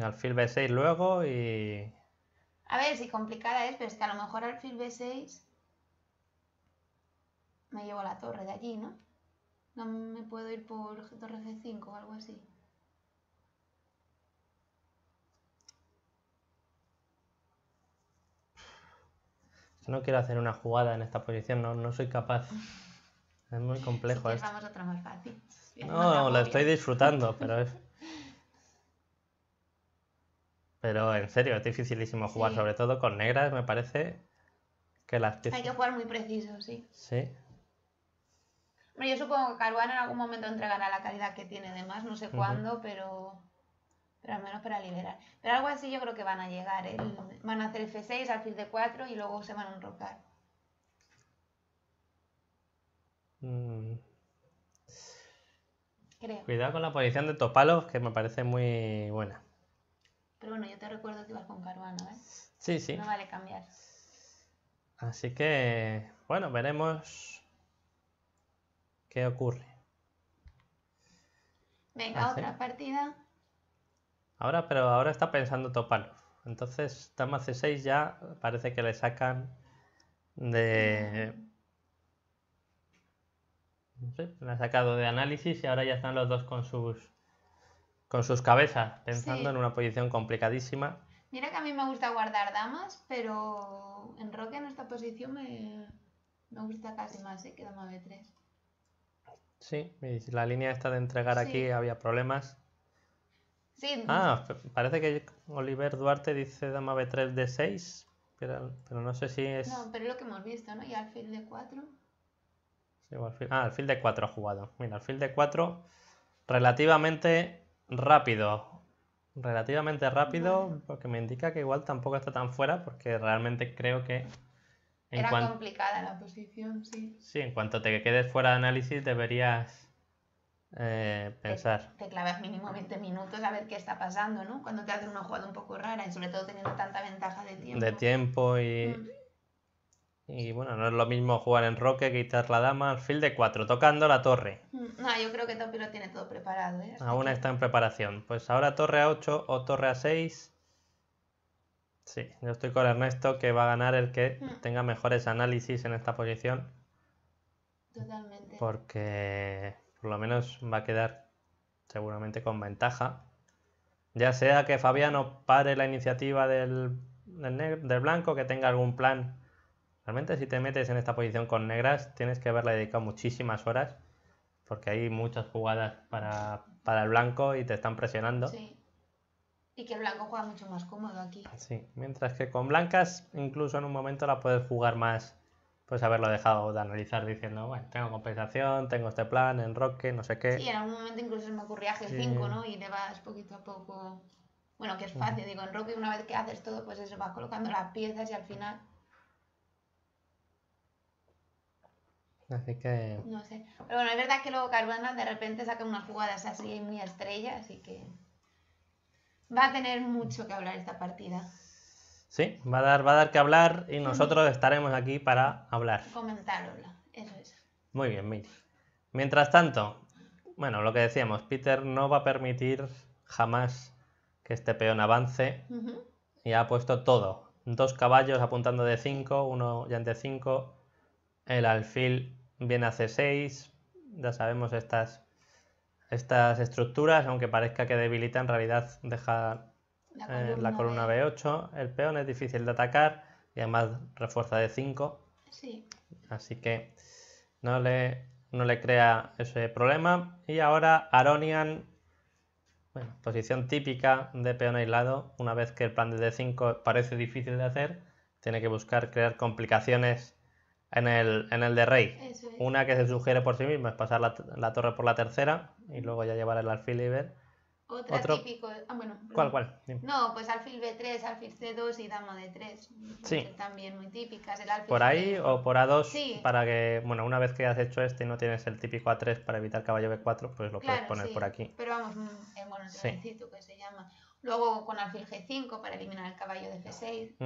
alfil B6 luego y. A ver, si complicada es, pero es que a lo mejor alfil B6. Me llevo la torre de allí, ¿no? No me puedo ir por torre c 5 o algo así. No quiero hacer una jugada en esta posición, no, no soy capaz. Es muy complejo No, la estoy disfrutando, pero es... Pero en serio, es dificilísimo jugar, sobre todo con negras, me parece que las Hay que jugar muy preciso, sí. Sí. Bueno, yo supongo que Caruana en algún momento entregará la calidad que tiene de no sé cuándo, pero pero al menos para liberar. Pero algo así yo creo que van a llegar. ¿eh? Van a hacer F6, alfil de 4 y luego se van a enrocar. Mm. Cuidado con la posición de Topalos, palos, que me parece muy buena. Pero bueno, yo te recuerdo que ibas con Caruana, ¿eh? Sí, sí. No vale cambiar. Así que, bueno, veremos qué ocurre. Venga, otra partida. Ahora, pero ahora está pensando Topalov. Entonces, dama c6 ya parece que le sacan de... No sé, le ha sacado de análisis y ahora ya están los dos con sus con sus cabezas, pensando en una posición complicadísima. Mira que a mí me gusta guardar damas, pero en roque en esta posición me, gusta casi más ¿eh? que dama b3. Sí, la línea esta de entregar aquí había problemas. Ah, parece que Oliver Duarte dice dama B3 d 6, pero, no sé si es... No, pero es lo que hemos visto, ¿no? Y alfil de 4. Sí, alfil... Ah, alfil de 4 ha jugado. Mira, alfil de 4 relativamente rápido. Relativamente rápido, porque me indica que igual tampoco está tan fuera, porque realmente creo que... Era complicada la posición, sí. Sí, en cuanto te quedes fuera de análisis deberías eh, pensar. Te, claves mínimo 20 minutos a ver qué está pasando, ¿no? Cuando te hacen una jugada un poco rara y sobre todo teniendo tanta ventaja de tiempo. De tiempo y... Mm. Y bueno, no es lo mismo jugar en roque quitar la dama al fil de 4, tocando la torre. Mm, no, yo creo que Topi lo tiene todo preparado. ¿eh? Aún está en preparación. Pues ahora torre a 8 o torre a 6. Sí, yo estoy con Ernesto que va a ganar el que mm. tenga mejores análisis en esta posición. Totalmente. Porque por lo menos va a quedar seguramente con ventaja. Ya sea que Fabiano pare la iniciativa del, del, blanco, que tenga algún plan. Realmente si te metes en esta posición con negras, tienes que haberla dedicado muchísimas horas, porque hay muchas jugadas para, para el blanco y te están presionando. Y que el blanco juega mucho más cómodo aquí. Sí, mientras que con blancas incluso en un momento la puedes jugar más, pues haberlo dejado de analizar diciendo, bueno, tengo compensación, tengo este plan, en roque no sé qué. Sí, en algún momento incluso se me ocurría G5, ¿no? Y le vas poquito a poco. Bueno, que es fácil, digo digo, roque una vez que haces todo, pues eso, vas colocando las piezas y al final. Así que. No sé. Pero bueno, es verdad que luego Caruana de repente saca unas jugadas así muy estrellas así que. Va a tener mucho que hablar esta partida. Sí, va a dar, va a dar que hablar y nosotros estaremos aquí para hablar. Comentarlo, eso es. Muy bien, Miri. Mientras tanto, bueno, lo que decíamos, Peter no va a permitir jamás que este peón avance y ha puesto todo. Dos caballos apuntando de 5, uno ya ante 5, el alfil viene a C6, ya sabemos estas, estas estructuras, aunque parezca que debilita, en realidad deja eh, la columna, B... 8 El peón es difícil de atacar y además refuerza de 5. Así que no le, crea ese problema. Y ahora Aronian, bueno, posición típica de peón aislado. Una vez que el plan de D5 parece difícil de hacer, tiene que buscar crear complicaciones en el, en el de rey. Una que se sugiere por sí misma es pasar la, la, torre por la tercera y luego ya llevar el alfil y ver. Otra Otro... típico. Ah, bueno. ¿Cuál, cuál? No, pues alfil B3, alfil C2 y dama D3. Sí. También muy típicas. El alfil por ahí o por A2 para que, bueno, una vez que has hecho este y no tienes el típico A3 para evitar caballo B4, pues lo puedes poner por aquí. Pero vamos, el eh, monotroncito que se llama. Luego con alfil G5 para eliminar el caballo de f 6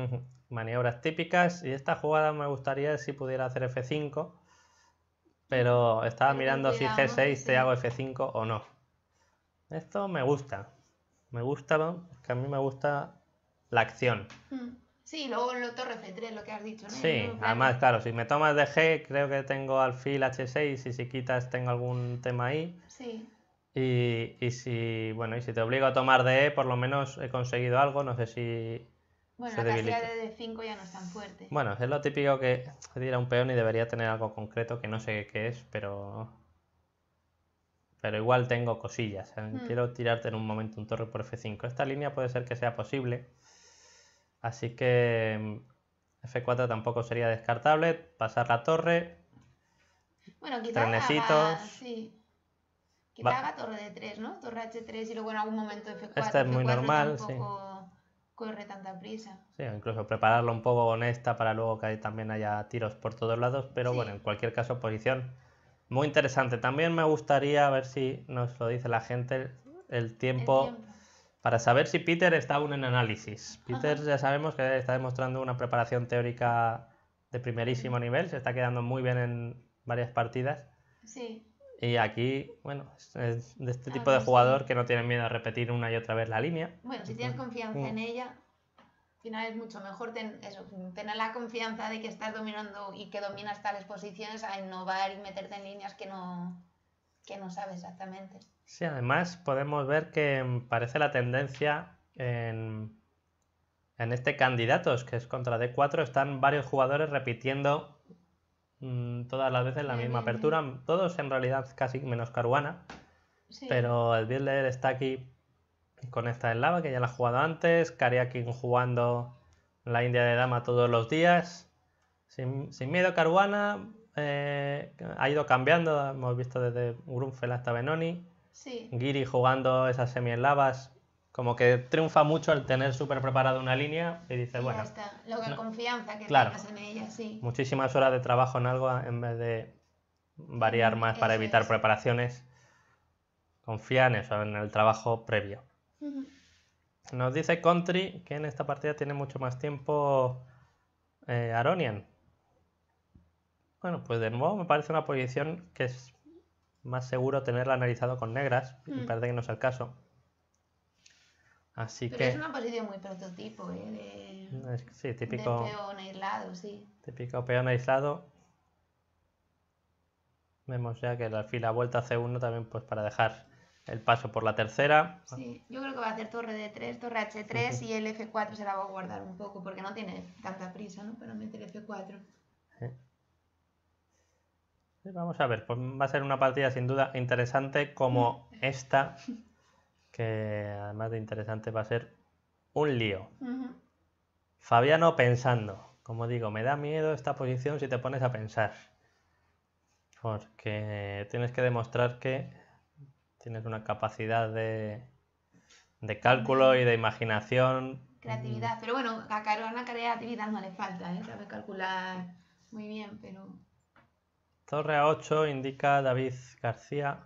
Maniobras típicas. Y esta jugada me gustaría si pudiera hacer F5. Pero estaba mirando si G6 te hago F5 o no. Esto me gusta. Me gusta, que a mí me gusta la acción. Hmm. Sí, luego lo torre 3 lo que has dicho, ¿no? Sí, además, claro, si me tomas de G, creo que tengo alfil H6 y si quitas tengo algún tema ahí. Sí. Y, si, bueno, y si te obligo a tomar de E, por lo menos he conseguido algo, no sé si... Bueno, la de D5 ya no es tan Bueno, es lo típico que se un peón y debería tener algo concreto que no sé qué es, pero pero igual tengo cosillas. ¿eh? Mm. Quiero tirarte en un momento un torre por F5. Esta línea puede ser que sea posible. Así que mm, F4 tampoco sería descartable. Pasar la torre. Bueno, quitar la sí. haga torre de 3, ¿no? Torre H3 y luego en algún momento F4. Esta es muy F4 normal, tampoco corre tanta prisa. Sí, incluso prepararlo un poco con esta para luego que también haya tiros por todos lados. Pero bueno, en cualquier caso, posición muy interesante. También me gustaría ver si nos lo dice la gente el tiempo, para saber si Peter está aún en análisis. Peter ya sabemos que está demostrando una preparación teórica de primerísimo nivel, se está quedando muy bien en varias partidas. Sí. Y aquí, bueno, es de este ah, tipo de pues jugador que no tiene miedo a repetir una y otra vez la línea. Bueno, si tienes confianza en mm. ella. Al final es mucho mejor tener la confianza de que estás dominando y que dominas tales posiciones a innovar y meterte en líneas que no, que no sabes exactamente. Sí, además podemos ver que parece la tendencia en, en este candidatos, que es contra D4, están varios jugadores repitiendo mm, todas las veces la misma apertura, todos en realidad casi menos Caruana, pero el builder está aquí con esta lava que ya la ha jugado antes, Kariakin jugando la India de Dama todos los días. Sin, miedo, Caruana eh, ha ido cambiando, hemos visto desde Grunfeld hasta Benoni. Giri jugando esas semi lavas como que triunfa mucho al tener súper preparada una línea y dice, bueno. confianza que en ella, Muchísimas horas de trabajo en algo en vez de variar mm, más para evitar preparaciones. Confía en eso, en el trabajo previo. Nos dice Country que en esta partida tiene mucho más tiempo eh, Aronian. Bueno, pues de nuevo me parece una posición que es más seguro tenerla analizado con negras. Y Me mm. parece que no es el caso. Así que. Es una posición muy prototipo, ¿eh? De... sí, típico. peón aislado, sí. Típico peón aislado. Vemos ya que el alfil a vuelta C1 también, pues para dejar el paso por la tercera. Sí, yo creo que va a hacer torre de 3, torre H3 y el F4 se la va a guardar un poco porque no tiene tanta prisa, ¿no? Para meter F4. Vamos a ver, pues va a ser una partida sin duda interesante como esta, que además de interesante va a ser un lío. Fabiano pensando, como digo, me da miedo esta posición si te pones a pensar, porque tienes que demostrar que Tienes una capacidad de, cálculo y de imaginación. Creatividad, pero bueno, a Carolina creatividad no le falta, ¿eh? sabe calcular muy bien, pero... Torre a 8 indica David García.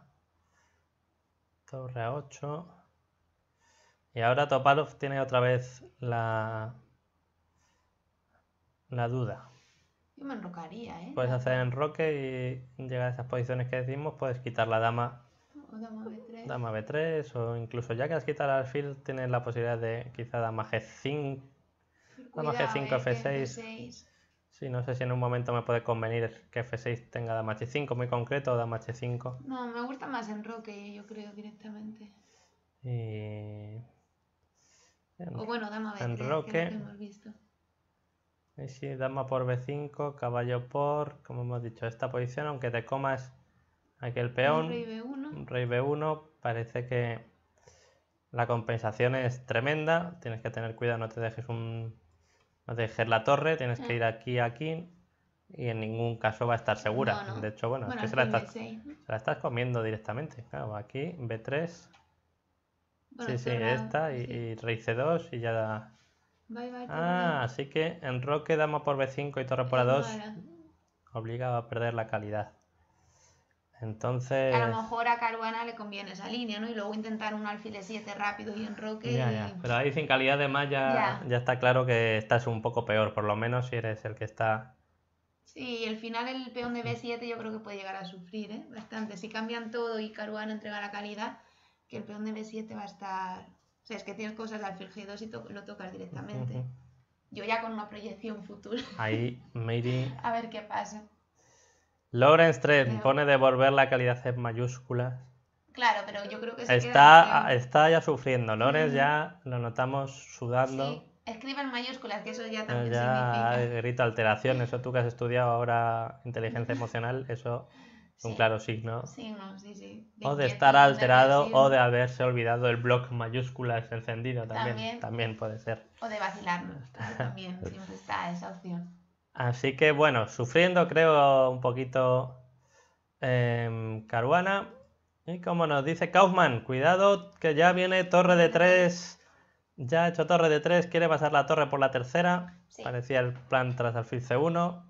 Torre a 8. Y ahora Topalov tiene otra vez la, la duda. Yo me enrocaría, ¿eh? Puedes hacer enroque y llegar a esas posiciones que decimos, puedes quitar la dama dama b3. Dama b3 o incluso ya que has quitado el alfil tienes la posibilidad de quizá dama g5. dama g5, eh, f6. Sí, no sé si en un momento me puede convenir que f6 tenga dama g 5 muy concreto o dama h5. No, me gusta más Roque, yo creo, directamente. O bueno, dama b3, que, que hemos visto. Y sí, dama por b5, caballo por, como hemos dicho, esta posición, aunque te comas el peón. Rey B1 parece que la compensación es tremenda. Tienes que tener cuidado, no te dejes un. No te dejes la torre, tienes que ah. ir aquí aquí. Y en ningún caso va a estar segura. De hecho, bueno, que se la, estás, comiendo directamente. Claro, aquí B3. sí, sí, esta y, rey C2 y ya da... ah, así que en roque dama por B5 y torre por A2 obliga a perder la calidad. Entonces. A lo mejor a Caruana le conviene esa línea, ¿no? Y luego intentar un alfil 7 rápido y en roque Pero ahí sin calidad de malla ya. está claro que estás un poco peor, por lo menos si eres el que está. Sí, y al final el peón de B7 yo creo que puede llegar a sufrir, ¿eh? Bastante. Si cambian todo y Caruana entrega la calidad, que el peón de B7 va a estar. O sea, es que tienes cosas de alfil G2 y lo tocas directamente. Yo ya con una proyección futura. Ahí, Mary. a ver qué pasa. Lorenz Tren pone devolver la calidad en mayúsculas. Claro, pero yo creo que está, está ya sufriendo. Lorenz ya lo notamos sudando. Sí. Escribe en mayúsculas, que eso ya eh, también ya significa. Grito alteración, eso tú que has estudiado ahora inteligencia emocional, eso es un claro signo. Sí, sí, sí. o de estar alterado o de haberse olvidado el bloc mayúsculas encendido también. También, puede ser. O de vacilarnos, también nos está esa opción. Así que bueno, sufriendo creo un poquito em, Caruana. Y como nos dice Kaufman, cuidado que ya viene torre de 3. Ya ha hecho torre de Tres, quiere pasar la torre por la tercera. Parecía el plan tras alfil C1.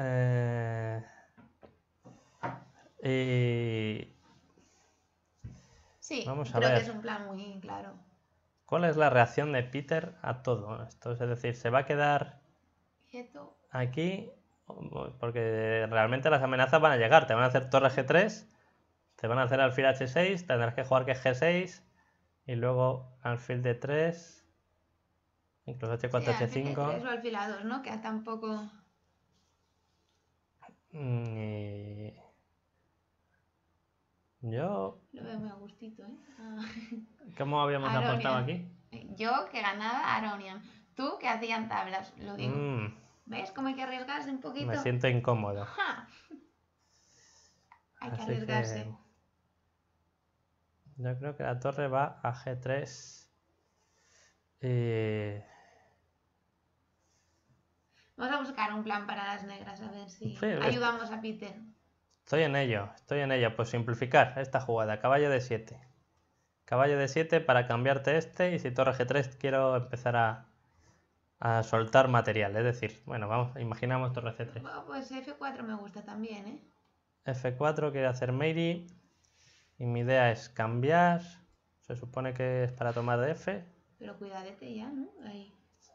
Eh, sí, Vamos creo que es un plan muy claro. ¿Cuál es la reacción de Peter a todo esto? Es decir, ¿se va a quedar aquí? Porque realmente las amenazas van a llegar. Te van a hacer torre G3, te van a hacer alfil H6, tendrás que jugar que G6 y luego alfil D3, incluso H4, H5. Alfil o ¿no? Que tampoco... Mm, yo... Lo veo muy a gustito, ¿eh? Ah. ¿Cómo habíamos aportado aquí? Yo que ganaba Aronian. Tú que hacían tablas, lo digo. Mm. ¿Ves cómo hay que arriesgarse un poquito? Me siento incómodo. Hay que arriesgarse. Yo creo que la torre va a G3. Eh, Vamos a buscar un plan para las negras, a ver si ayudamos a Peter. Estoy en ello, estoy en ello. Pues simplificar esta jugada, caballo de 7. Caballo de 7 para cambiarte este. Y si torre G3 quiero empezar a, a soltar material. Es decir, bueno, vamos, imaginamos torre g 3 pues F4 me gusta también, ¿eh? F4 quiere hacer Mary. Y mi idea es cambiar. Se supone que es para tomar de F. Pero cuidadete ya, ¿no? Ahí.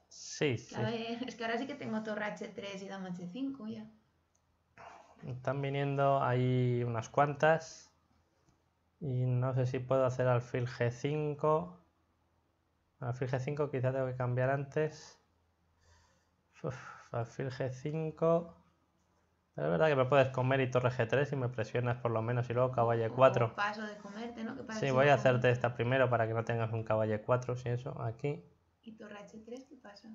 Sí, sí. Es que ahora sí que tengo torre H3 y dama H5 ya. Están viniendo ahí unas cuantas. Y no sé si puedo hacer alfil G5. Alfil G5 quizá tengo que cambiar antes. alfil G5. Pero es verdad que me puedes comer y torre G3 y me presionas por lo menos y luego caballo 4. paso de comerte, ¿no? sí, voy a hacerte esta primero para que no tengas un caballo 4, si eso, aquí. ¿Y torre H3 qué pasa?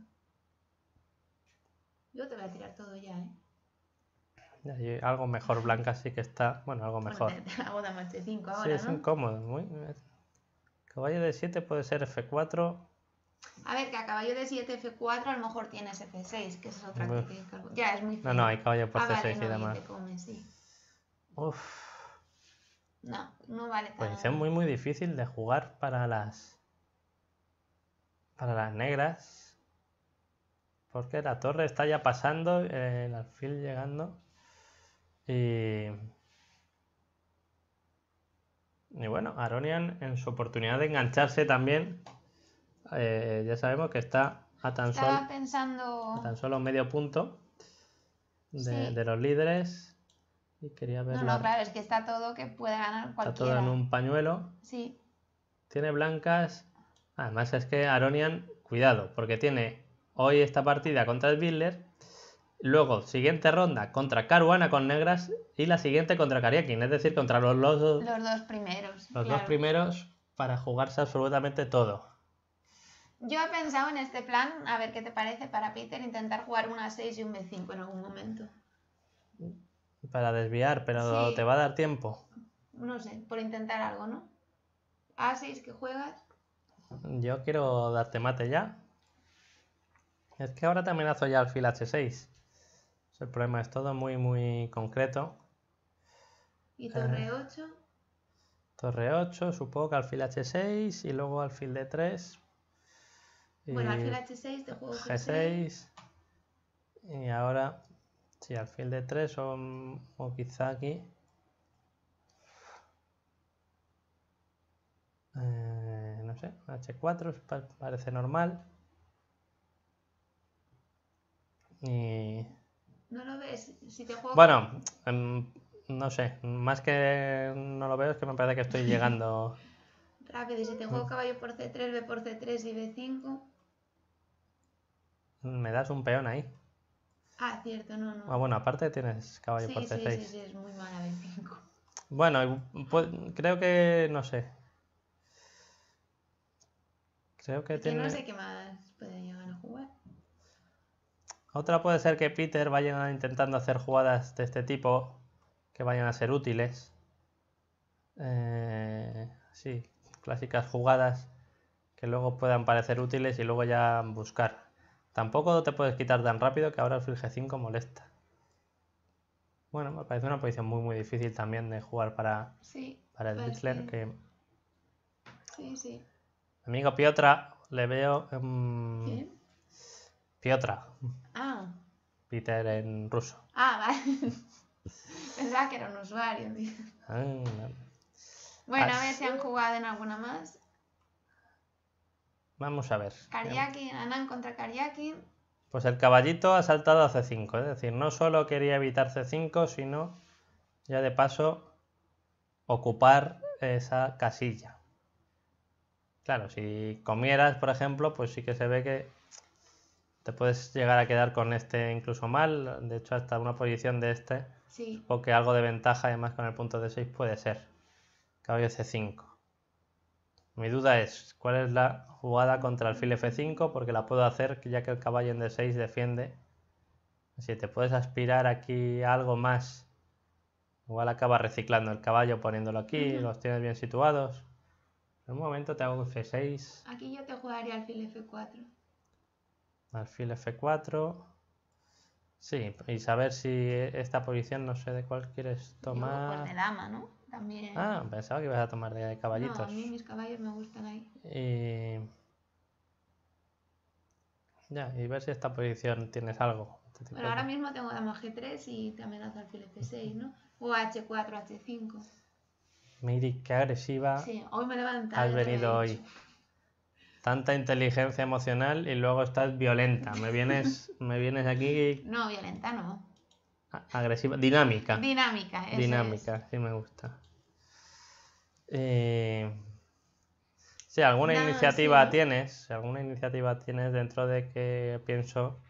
Yo te voy a tirar todo ya, ¿eh? algo mejor blanca sí que está. Bueno, algo mejor. Sí, es incómodo. Caballo de 7 puede ser F4. A ver, que a caballo de 7 F4 a lo mejor tienes F6, que es otra que Ya, es muy No, no, hay caballo por C6 ah, y demás. Uff Uf. No, no vale. Posición pues muy, muy difícil de jugar para las. Para las negras. Porque la torre está ya pasando, el alfil llegando. Eh, y bueno, Aronian en su oportunidad de engancharse también, eh, ya sabemos que está a tan, solo, medio punto de, los líderes. Y quería ver. No, no, claro, es que está todo que puede ganar cualquiera. Está todo en un pañuelo. Sí. Tiene blancas. Además, es que Aronian, cuidado, porque tiene hoy esta partida contra el Biller Luego, siguiente ronda contra Caruana con negras y la siguiente contra Kariakin, es decir, contra los, los, dos primeros. Los dos primeros para jugarse absolutamente todo. Yo he pensado en este plan, a ver qué te parece para Peter, intentar jugar a 6 y un B5 en algún momento. Para desviar, pero te va a dar tiempo. No sé, por intentar algo, ¿no? A6 que juegas. Yo quiero darte mate ya. Es que ahora te amenazo ya al fil H6. El problema es todo muy, muy concreto. ¿Y torre 8? Eh, torre 8, supongo que alfil H6 y luego alfil D3. Bueno, alfil H6 de juego G6. Y ahora, Si alfil D3 o, o quizá aquí. Eh, no sé, H4 parece normal. Y no lo ves. Si te juego bueno, em, no sé. Más que no lo veo, es que me parece que estoy llegando. Rápido, y si te juego mm. caballo por C3, B por C3 y B5. Me das un peón ahí. Ah, cierto, no, no. Ah, bueno, aparte tienes caballo por C6. Sí, sí, sí, es muy mala B5. Bueno, pues, creo que. No sé. Creo que, tiene... que no sé qué más puede yo. Otra puede ser que Peter vaya intentando hacer jugadas de este tipo que vayan a ser útiles. Eh, sí, clásicas jugadas que luego puedan parecer útiles y luego ya buscar. Tampoco te puedes quitar tan rápido que ahora el g 5 molesta. Bueno, me parece una posición muy muy difícil también de jugar para, para el Hitler Sí, sí. Amigo Piotra, le veo... Em, Piotra. Ah. Peter en ruso. Ah, vale. Pensaba que era un usuario, Bueno, a ver si han jugado en alguna más. Vamos a ver. Karyakin, Anan contra Karyakin. Pues el caballito ha saltado a C5, es decir, no solo quería evitar C5, sino ya de paso ocupar esa casilla. Claro, si comieras, por ejemplo, pues sí que se ve que te puedes llegar a quedar con este incluso mal, de hecho hasta una posición de este, sí. o que algo de ventaja además con el punto de 6 puede ser. Caballo C5. Mi duda es, ¿cuál es la jugada contra el alfil F5? Porque la puedo hacer ya que el caballo en D6 defiende. Si te puedes aspirar aquí algo más, igual acaba reciclando el caballo poniéndolo aquí, los tienes bien situados. En un momento te hago c 6 Aquí yo te jugaría alfil F4. Alfil F4. Sí, y saber si esta posición, no sé de cuál quieres tomar. de dama, ¿no? También. Ah, pensaba que ibas a tomar de, caballitos. No, a mí mis caballos me gustan ahí. Y. Ya, y ver si esta posición tienes algo. Este Pero ahora mismo tengo dama G3 y te amenaza alfil F6, ¿no? O H4, H5. Miri, qué agresiva. Sí, hoy me levantas. Has venido hoy tanta inteligencia emocional y luego estás violenta. Me vienes, me vienes aquí. No, violenta no. Agresiva, dinámica. Dinámica, eso Dinámica, sí me gusta. Si eh, Sí, alguna iniciativa tienes, alguna iniciativa tienes dentro de que pienso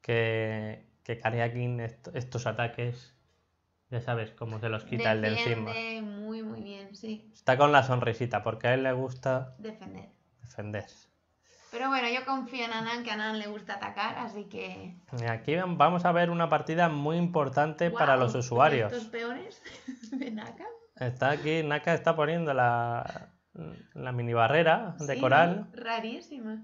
que, que Kariakin estos ataques, ya sabes, cómo se los quita el de encima. Muy, muy bien, sí. Está con la sonrisita, porque a él le gusta... Defender defender. Pero bueno, yo confío en Anan, que a Anan le gusta atacar, así que... Aquí vamos a ver una partida muy importante para los usuarios. ¿Los peores de Naka? Está aquí, Naka está poniendo la, la mini barrera de coral. Rarísima.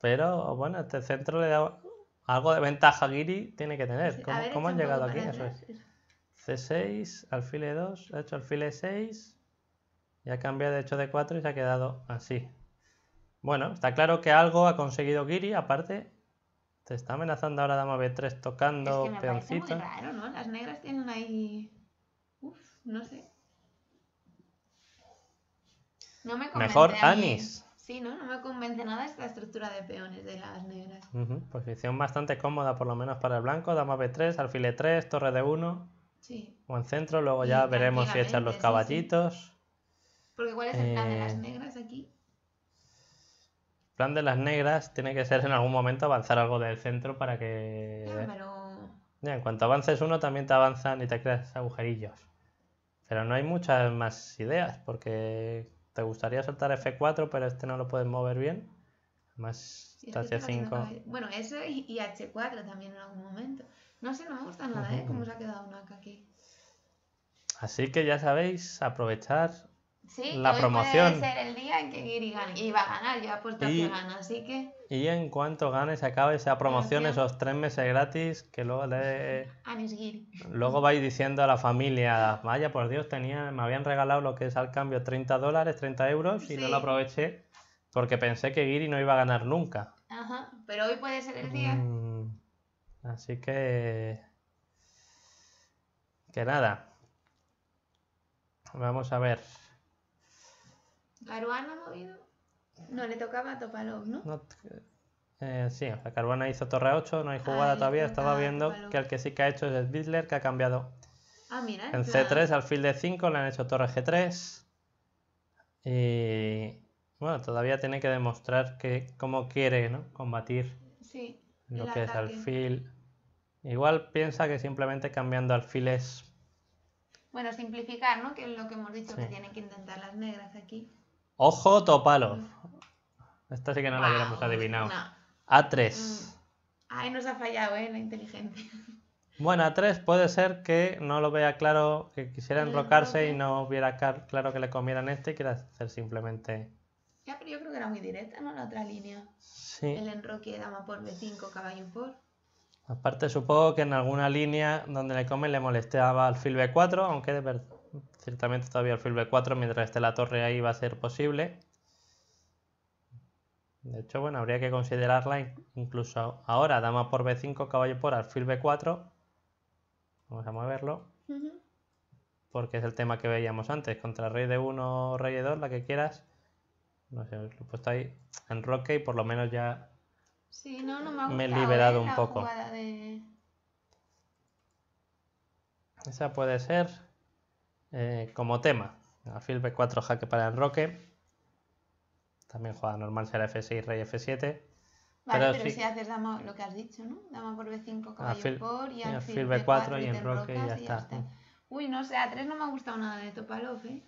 Pero bueno, este centro le da algo de ventaja a Giri tiene que tener. ¿Cómo, han llegado aquí? C6, alfil 2 ha hecho alfil 6 Ya ha cambiado de hecho de 4 y se ha quedado así. Bueno, está claro que algo ha conseguido Giri, aparte. Te está amenazando ahora dama b3 tocando es que me ¿no? Las negras tienen ahí... Uf, no sé. Mejor Anis. Sí, ¿no? No me convence nada esta estructura de peones de las negras. Posición bastante cómoda, por lo menos para el blanco. Dama B3, alfil 3 torre de 1 Sí. en centro, luego ya veremos si echan los caballitos. Porque ¿cuál es el plan de las eh, negras? plan de las negras tiene que ser en algún momento avanzar algo del centro para que... ya, en cuanto avances uno también te avanzan y te creas agujerillos. Pero no hay muchas más ideas porque te gustaría soltar F4 pero este no lo puedes mover bien. Más está este H5. bueno, eso y H4 también en algún momento. No sé, no me gusta nada, ¿eh? Cómo se ha quedado una aquí. Así que ya sabéis, aprovechar la promoción. Puede ser el día en que Giri gane. Y va a ganar, yo apuesto que gana, así que. Y en cuanto gane, se acabe esa promoción, esos tres meses gratis, que luego le. Ah, luego vais diciendo a la familia, vaya por Dios, tenía, me habían regalado lo que es al cambio 30 dólares, 30 euros, y no lo aproveché porque pensé que Giri no iba a ganar nunca. Ajá, pero hoy puede ser el día. Mm, así que. Que nada. Vamos a ver. ¿Caruana ha movido? No le tocaba a Topalov, ¿no? Eh, sí, la Caruana hizo torre 8, no hay jugada todavía. Estaba viendo que el que sí que ha hecho es el Bidler, que ha cambiado. Ah, en C3, alfil de 5, le han hecho torre G3. Y bueno, todavía tiene que demostrar que cómo quiere ¿no? combatir lo que es es alfil. Igual piensa que simplemente cambiando alfiles. Bueno, simplificar, ¿no? Que es lo que hemos dicho que tiene que intentar las negras aquí. Ojo, topalos. Mm. Esta sí que no la hubiéramos pues, adivinado. A3. Mm. Ay, nos ha fallado, ¿eh? La inteligencia. Bueno, A3 puede ser que no lo vea claro, que quisiera enrocarse y no hubiera claro que le comieran este y quiera hacer simplemente. Ya, pero yo creo que era muy directa, ¿no? La otra línea. Sí. El enroque dama por B5, caballo por. Aparte, supongo que en alguna línea donde le comen le molestaba al fil B4, aunque de verdad Ciertamente todavía el b 4 mientras esté la torre ahí va a ser posible. De hecho, bueno, habría que considerarla incluso ahora. Dama por B5, caballo por alfil B4. Vamos a moverlo. Porque es el tema que veíamos antes. Contra rey de 1, rey de 2, la que quieras. No sé, lo he puesto ahí en roque y por lo menos ya me, he liberado eh, un poco. Esa puede ser. Eh, como tema, alfil b4 jaque para el roque. También juega normal será f6, rey f7. Vale, pero, si haces dama, lo que has dicho, ¿no? Dama por b5, caballo alfil, por y b4, b4 y, en roque y ya, está. Uy, no sé, a 3 no me ha gustado nada de Topalov, ¿eh?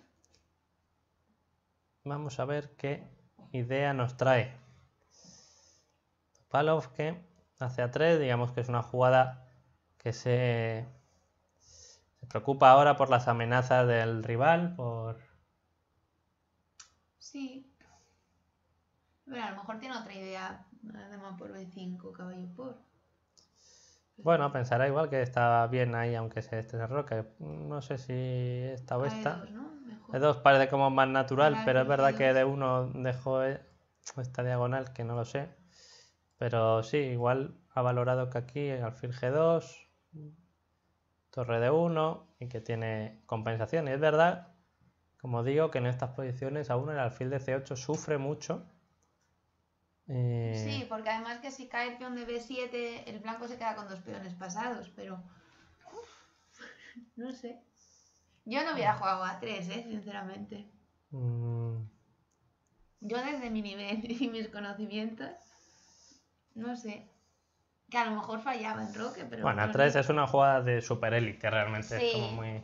Vamos a ver qué idea nos trae. Topalov que hace a 3, digamos que es una jugada que se ¿Preocupa ahora por las amenazas del rival? Por... Sí. Bueno, a lo mejor tiene otra idea. por B5, por. bueno, pensará igual que está bien ahí, aunque se esté roca. No sé si esta o esta. De dos parece como más natural, pero es verdad que de uno dejó eh, esta diagonal, que no lo sé. Pero sí, igual ha valorado que aquí el alfil G2 torre de 1 y que tiene compensación. es verdad, como digo, que en estas posiciones aún el alfil de C8 sufre mucho. Eh, sí, porque además que si cae el peón de B7, el blanco se queda con dos peones pasados, pero... no sé. Yo no hubiera jugado a 3, ¿eh? sinceramente. Mm. Yo desde mi nivel y mis conocimientos, no sé que a lo mejor fallaba en Roque, pero... Bueno, atrás es una jugada de super superélite realmente, sí. es como muy...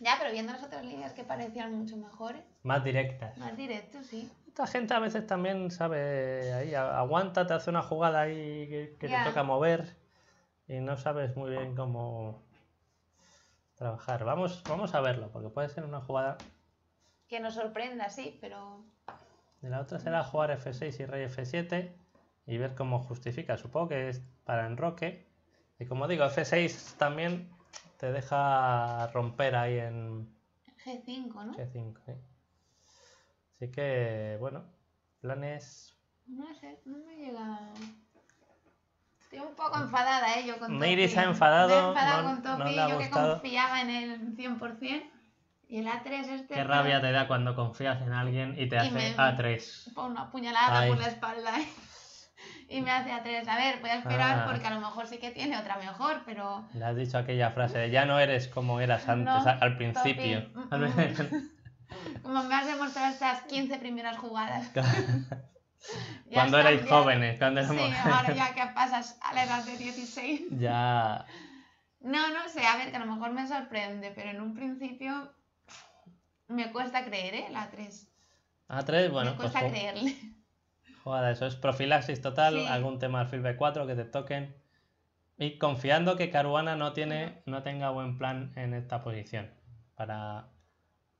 Ya, pero viendo las otras líneas que parecían mucho mejores. Más directas. Más directas, sí. Esta gente a veces también sabe, ahí aguanta, te hace una jugada ahí que, te toca mover y no sabes muy bien cómo trabajar. Vamos, vamos a verlo, porque puede ser una jugada... Que nos sorprenda, sí, pero... De la otra será jugar F6 y Rey F7 y ver cómo justifica. Supongo que es para enroque. Y como digo, F6 también te deja romper ahí en... G5, ¿no? G5, sí. Así que, bueno, planes... No sé, no me llega... Estoy un poco enfadada, ¿eh? Yo con Neiris ha enfadado. Me he enfadado con Topi, yo que confiaba en él 100%. Y el A3 este... Qué rabia te da cuando confías en alguien y te hace A3. Con una puñalada por la espalda, ¿eh? Y me hace a tres. A ver, voy a esperar ah. porque a lo mejor sí que tiene otra mejor, pero. Le has dicho aquella frase de ya no eres como eras antes, al principio. como me has demostrado estas 15 primeras jugadas. cuando erais jóvenes, cuando eras Sí, ahora ya que pasas a la edad de 16. Ya. No, no sé, a ver, que a lo mejor me sorprende, pero en un principio me cuesta creer, ¿eh? La 3. A 3, bueno. Me pues cuesta creerle. Joder, eso es profilaxis total, algún tema al b 4 que te toquen. Y confiando que Caruana no, tiene, no tenga buen plan en esta posición para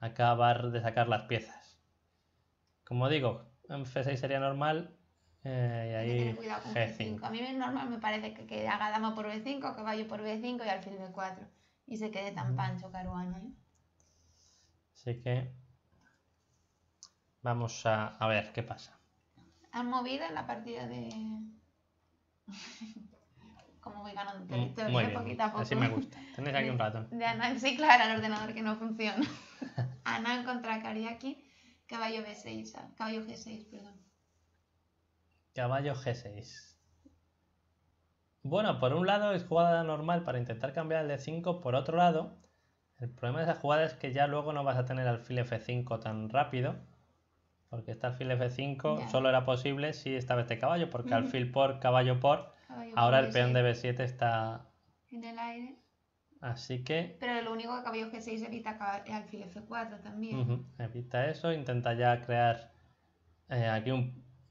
acabar de sacar las piezas. Como digo, en F6 sería normal. Eh, y ahí 5 A mí es normal me parece que, que, haga dama por B5, que caballo por B5 y al fin B4. Y se quede tan pancho Caruana. ¿eh? Así que vamos a ver qué pasa. ¿Han movido en la partida de.? Como voy ganando mm, territorio, Muy bien. poquito a poco. Así me gusta. Tienes aquí un ratón. De Anan, sí, claro, el ordenador que no funciona. Anán contra Kariaki, caballo B6. Ah, caballo G6, perdón. Caballo G6. Bueno, por un lado es jugada normal para intentar cambiar el D5. Por otro lado, el problema de esa jugada es que ya luego no vas a tener alfil F5 tan rápido porque este alfil F5 solo era posible si estaba este caballo, porque alfil por, caballo por, ahora el peón de B7 está... En el aire. Así que... Pero lo único que caballo G6 evita es alfil F4 también. Evita eso, intenta ya crear eh, aquí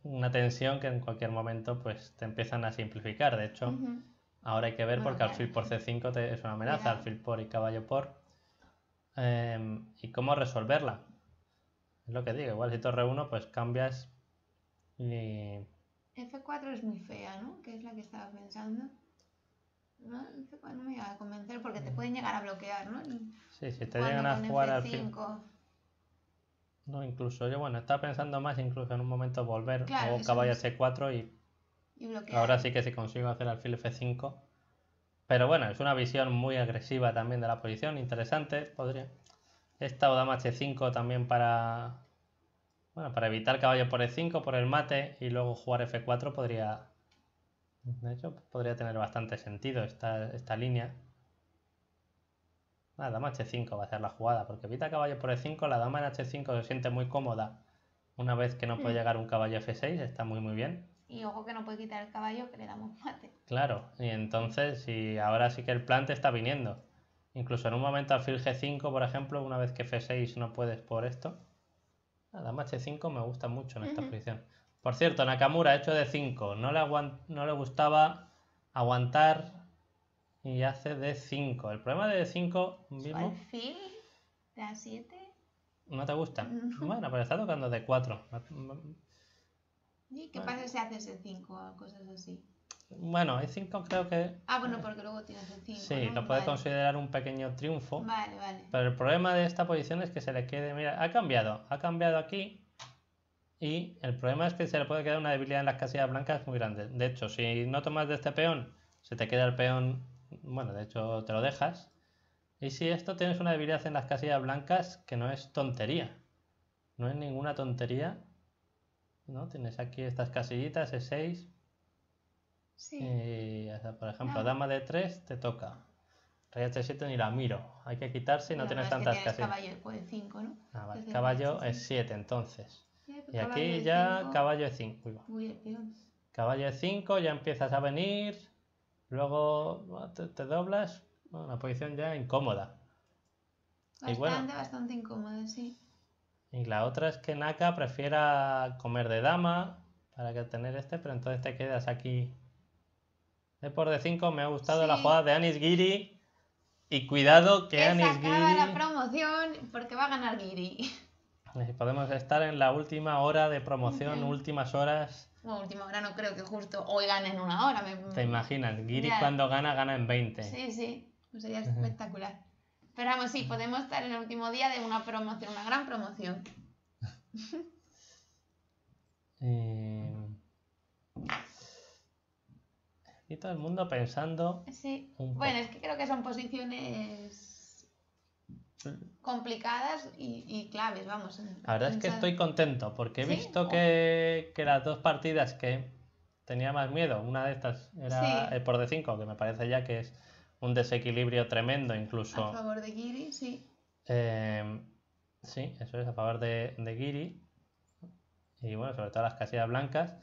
una tensión que en cualquier momento pues te empiezan a simplificar. De hecho, ahora hay que ver porque alfil por C5 es una amenaza, alfil por y caballo por. Em, y cómo resolverla. Es lo que digo, igual si torre 1, pues cambias y... F4 es muy fea, ¿no? Que es la que estaba pensando. No, F4 no me iba a convencer porque te mm. pueden llegar a bloquear, ¿no? Sí, si te llegan a jugar F5? No, incluso yo, bueno, estaba pensando más incluso en un momento volver a o caballo C4 y... Ahora sí que se consigo hacer alfil F5. Pero bueno, es una visión muy agresiva también de la posición, interesante, podría... Esta o dama h5 también para, bueno, para evitar caballo por e5, por el mate, y luego jugar f4 podría, de hecho, podría tener bastante sentido esta, esta línea. La dama h5 va a ser la jugada, porque evita caballo por e5, la dama en h5 se siente muy cómoda una vez que no puede hmm. llegar un caballo f6, está muy muy bien. Y ojo que no puede quitar el caballo que le damos mate. Claro, y entonces, ahora sí que el plan está viniendo. Incluso en un momento al alfil G5, por ejemplo, una vez que F6 no puedes por esto. La dama H5 me gusta mucho en esta posición. Por cierto, Nakamura, ha hecho de 5. No, le gustaba aguantar y hace d 5. El problema de d 5 Al Alfil, la 7. ¿No te gusta? Bueno, pero está tocando de 4. ¿Y qué pasa si haces e 5 o cosas así? Bueno, hay cinco creo que... Ah, bueno, porque luego tienes el 5. Sí, lo puede considerar un pequeño triunfo. Vale, vale. Pero el problema de esta posición es que se le quede... Mira, ha cambiado. Ha cambiado aquí. Y el problema es que se le puede quedar una debilidad en las casillas blancas muy grande. De hecho, si no tomas de este peón, se te queda el peón... Bueno, de hecho, te lo dejas. Y si esto tienes una debilidad en las casillas blancas, que no es tontería. No es ninguna tontería. ¿No? Tienes aquí estas casillitas, E6, Sí. Eh, por ejemplo, dama de 3 te toca. Rey H7 ni la miro. Hay que quitarse y no, tienes tantas casas. caballo ¿no? caballo es 7 entonces. Pues y aquí ya caballo es 5. Caballo es 5, ya empiezas a venir. Luego te, doblas. una posición ya incómoda. Bastante, bastante incómoda, sí. Y la otra es que Naka prefiera comer de dama para que tener este, pero entonces te quedas aquí de por de 5 me ha gustado la jugada de Anis Giri. Y cuidado que, Anis Giri. la promoción porque va a ganar Giri. Eh, podemos estar en la última hora de promoción, últimas horas. Bueno, última hora no creo que justo hoy gane en una hora. Me... Te imaginas, Giri cuando gana, gana en 20. Sí, sí, pues sería espectacular. Pero vamos, sí, podemos estar en el último día de una promoción, una gran promoción. eh... todo el mundo pensando. Sí. bueno, es que creo que son posiciones complicadas y, claves, vamos. La verdad es que estoy contento porque he visto que, las dos partidas que tenía más miedo, una de estas era el por de 5, que me parece ya que es un desequilibrio tremendo incluso. A favor de Giri, sí. Eh, sí, eso es a favor de, de Giri. Y bueno, sobre todo las casillas blancas.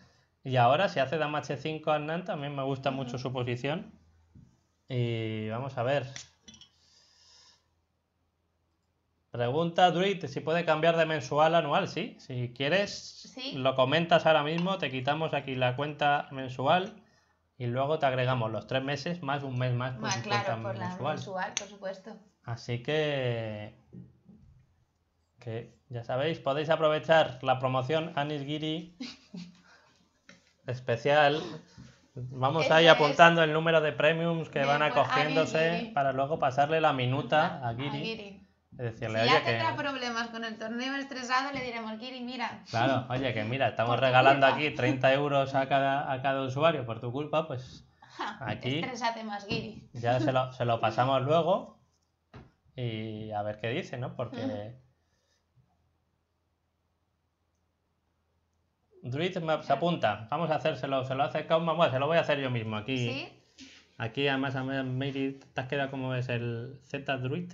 Y ahora, se hace dama h5 Hernán, también me gusta mucho su posición. Y vamos a ver. Pregunta Druid si puede cambiar de mensual a anual, sí. Si quieres, lo comentas ahora mismo, te quitamos aquí la cuenta mensual y luego te agregamos los tres meses más un mes más claro, por mensual. La mensual, por supuesto. Así que que ya sabéis, podéis aprovechar la promoción Anisgiri especial. Vamos ahí apuntando el número de premiums que van pues, acogiéndose para luego pasarle la minuta a Giri. ya tendrá problemas con el torneo estresado, le diremos, Giri, mira. Claro, oye, que mira, estamos regalando aquí 30 euros a cada, a cada usuario por tu culpa, pues aquí... Estresate más, Giri. Ya se lo, se lo pasamos luego y a ver qué dice, ¿no? Porque... Druid se apunta. Vamos a hacérselo. Se lo hace Bueno, se lo voy a hacer yo mismo. Aquí. Aquí además a te has quedado como es el Z Druid.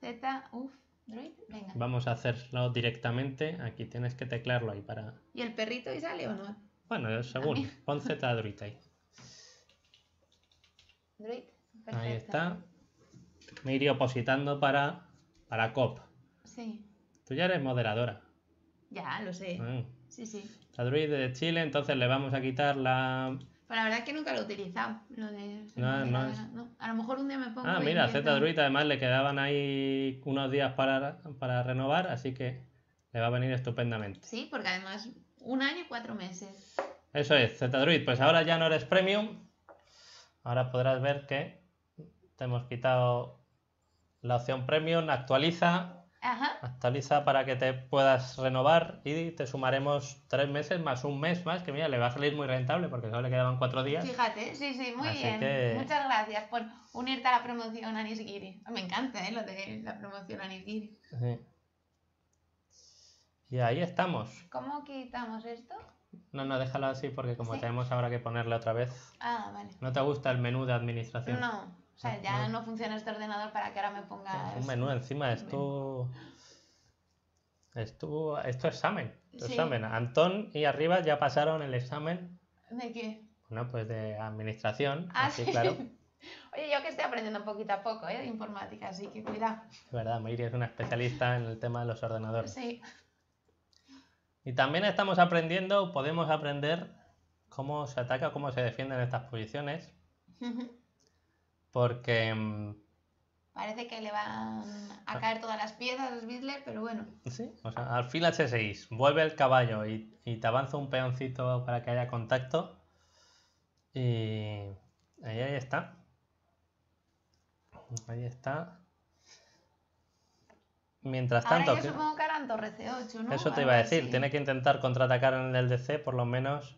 Z, uff, Druid, venga. Vamos a hacerlo directamente. Aquí tienes que teclarlo ahí para. ¿Y el perrito y sale o no? Bueno, según. Pon Z Druid ahí. Druid, Ahí está. Mary opositando para, para COP. Sí. Tú ya eres moderadora. Ya, lo sé. Ah. Sí, sí. Druid de Chile, entonces le vamos a quitar la... Pues la verdad es que nunca lo he utilizado. No, no, A lo mejor un día me pongo... Ah, mira, Z Druid además le quedaban ahí unos días para, para renovar, así que le va a venir estupendamente. Sí, porque además un año y cuatro meses. Eso es, Z Druid. Pues ahora ya no eres premium. Ahora podrás ver que te hemos quitado la opción premium, actualiza Ajá. Actualiza para que te puedas renovar y te sumaremos tres meses más un mes más, que mira, le va a salir muy rentable porque solo le quedaban cuatro días. Fíjate, sí, sí, muy bien. Muchas gracias por unirte a la promoción Anisgiri. Me encanta, ¿eh? Lo de la promoción Anisgiri. Sí. Y ahí estamos. ¿Cómo quitamos esto? No, no, déjalo así porque como tenemos ahora que ponerle otra vez. Ah, vale. ¿No te gusta el menú de administración? No. O sea, ya no, funciona este ordenador para que ahora me ponga Un menú encima, esto... Esto, esto examen, esto examen. Antón y arriba ya pasaron el examen. ¿De qué? Bueno, pues de administración. Ah, así, sí. claro. Oye, yo que estoy aprendiendo poquito a poco ¿eh? de informática, así que cuidado. Es verdad, Miri es una especialista en el tema de los ordenadores. Sí. Y también estamos aprendiendo, podemos aprender cómo se ataca, cómo se defienden estas posiciones. Porque... Mm, Parece que le van a ah. caer todas las piezas a los Beatles, pero bueno. Sí, o sea, al final H6, vuelve el caballo y, te avanza un peoncito para que haya contacto. Y ahí, ahí está. Ahí está. Mientras tanto. yo supongo que harán torre C8, ¿no? Eso te iba a decir. Tiene que intentar contraatacar en el DC, por lo menos,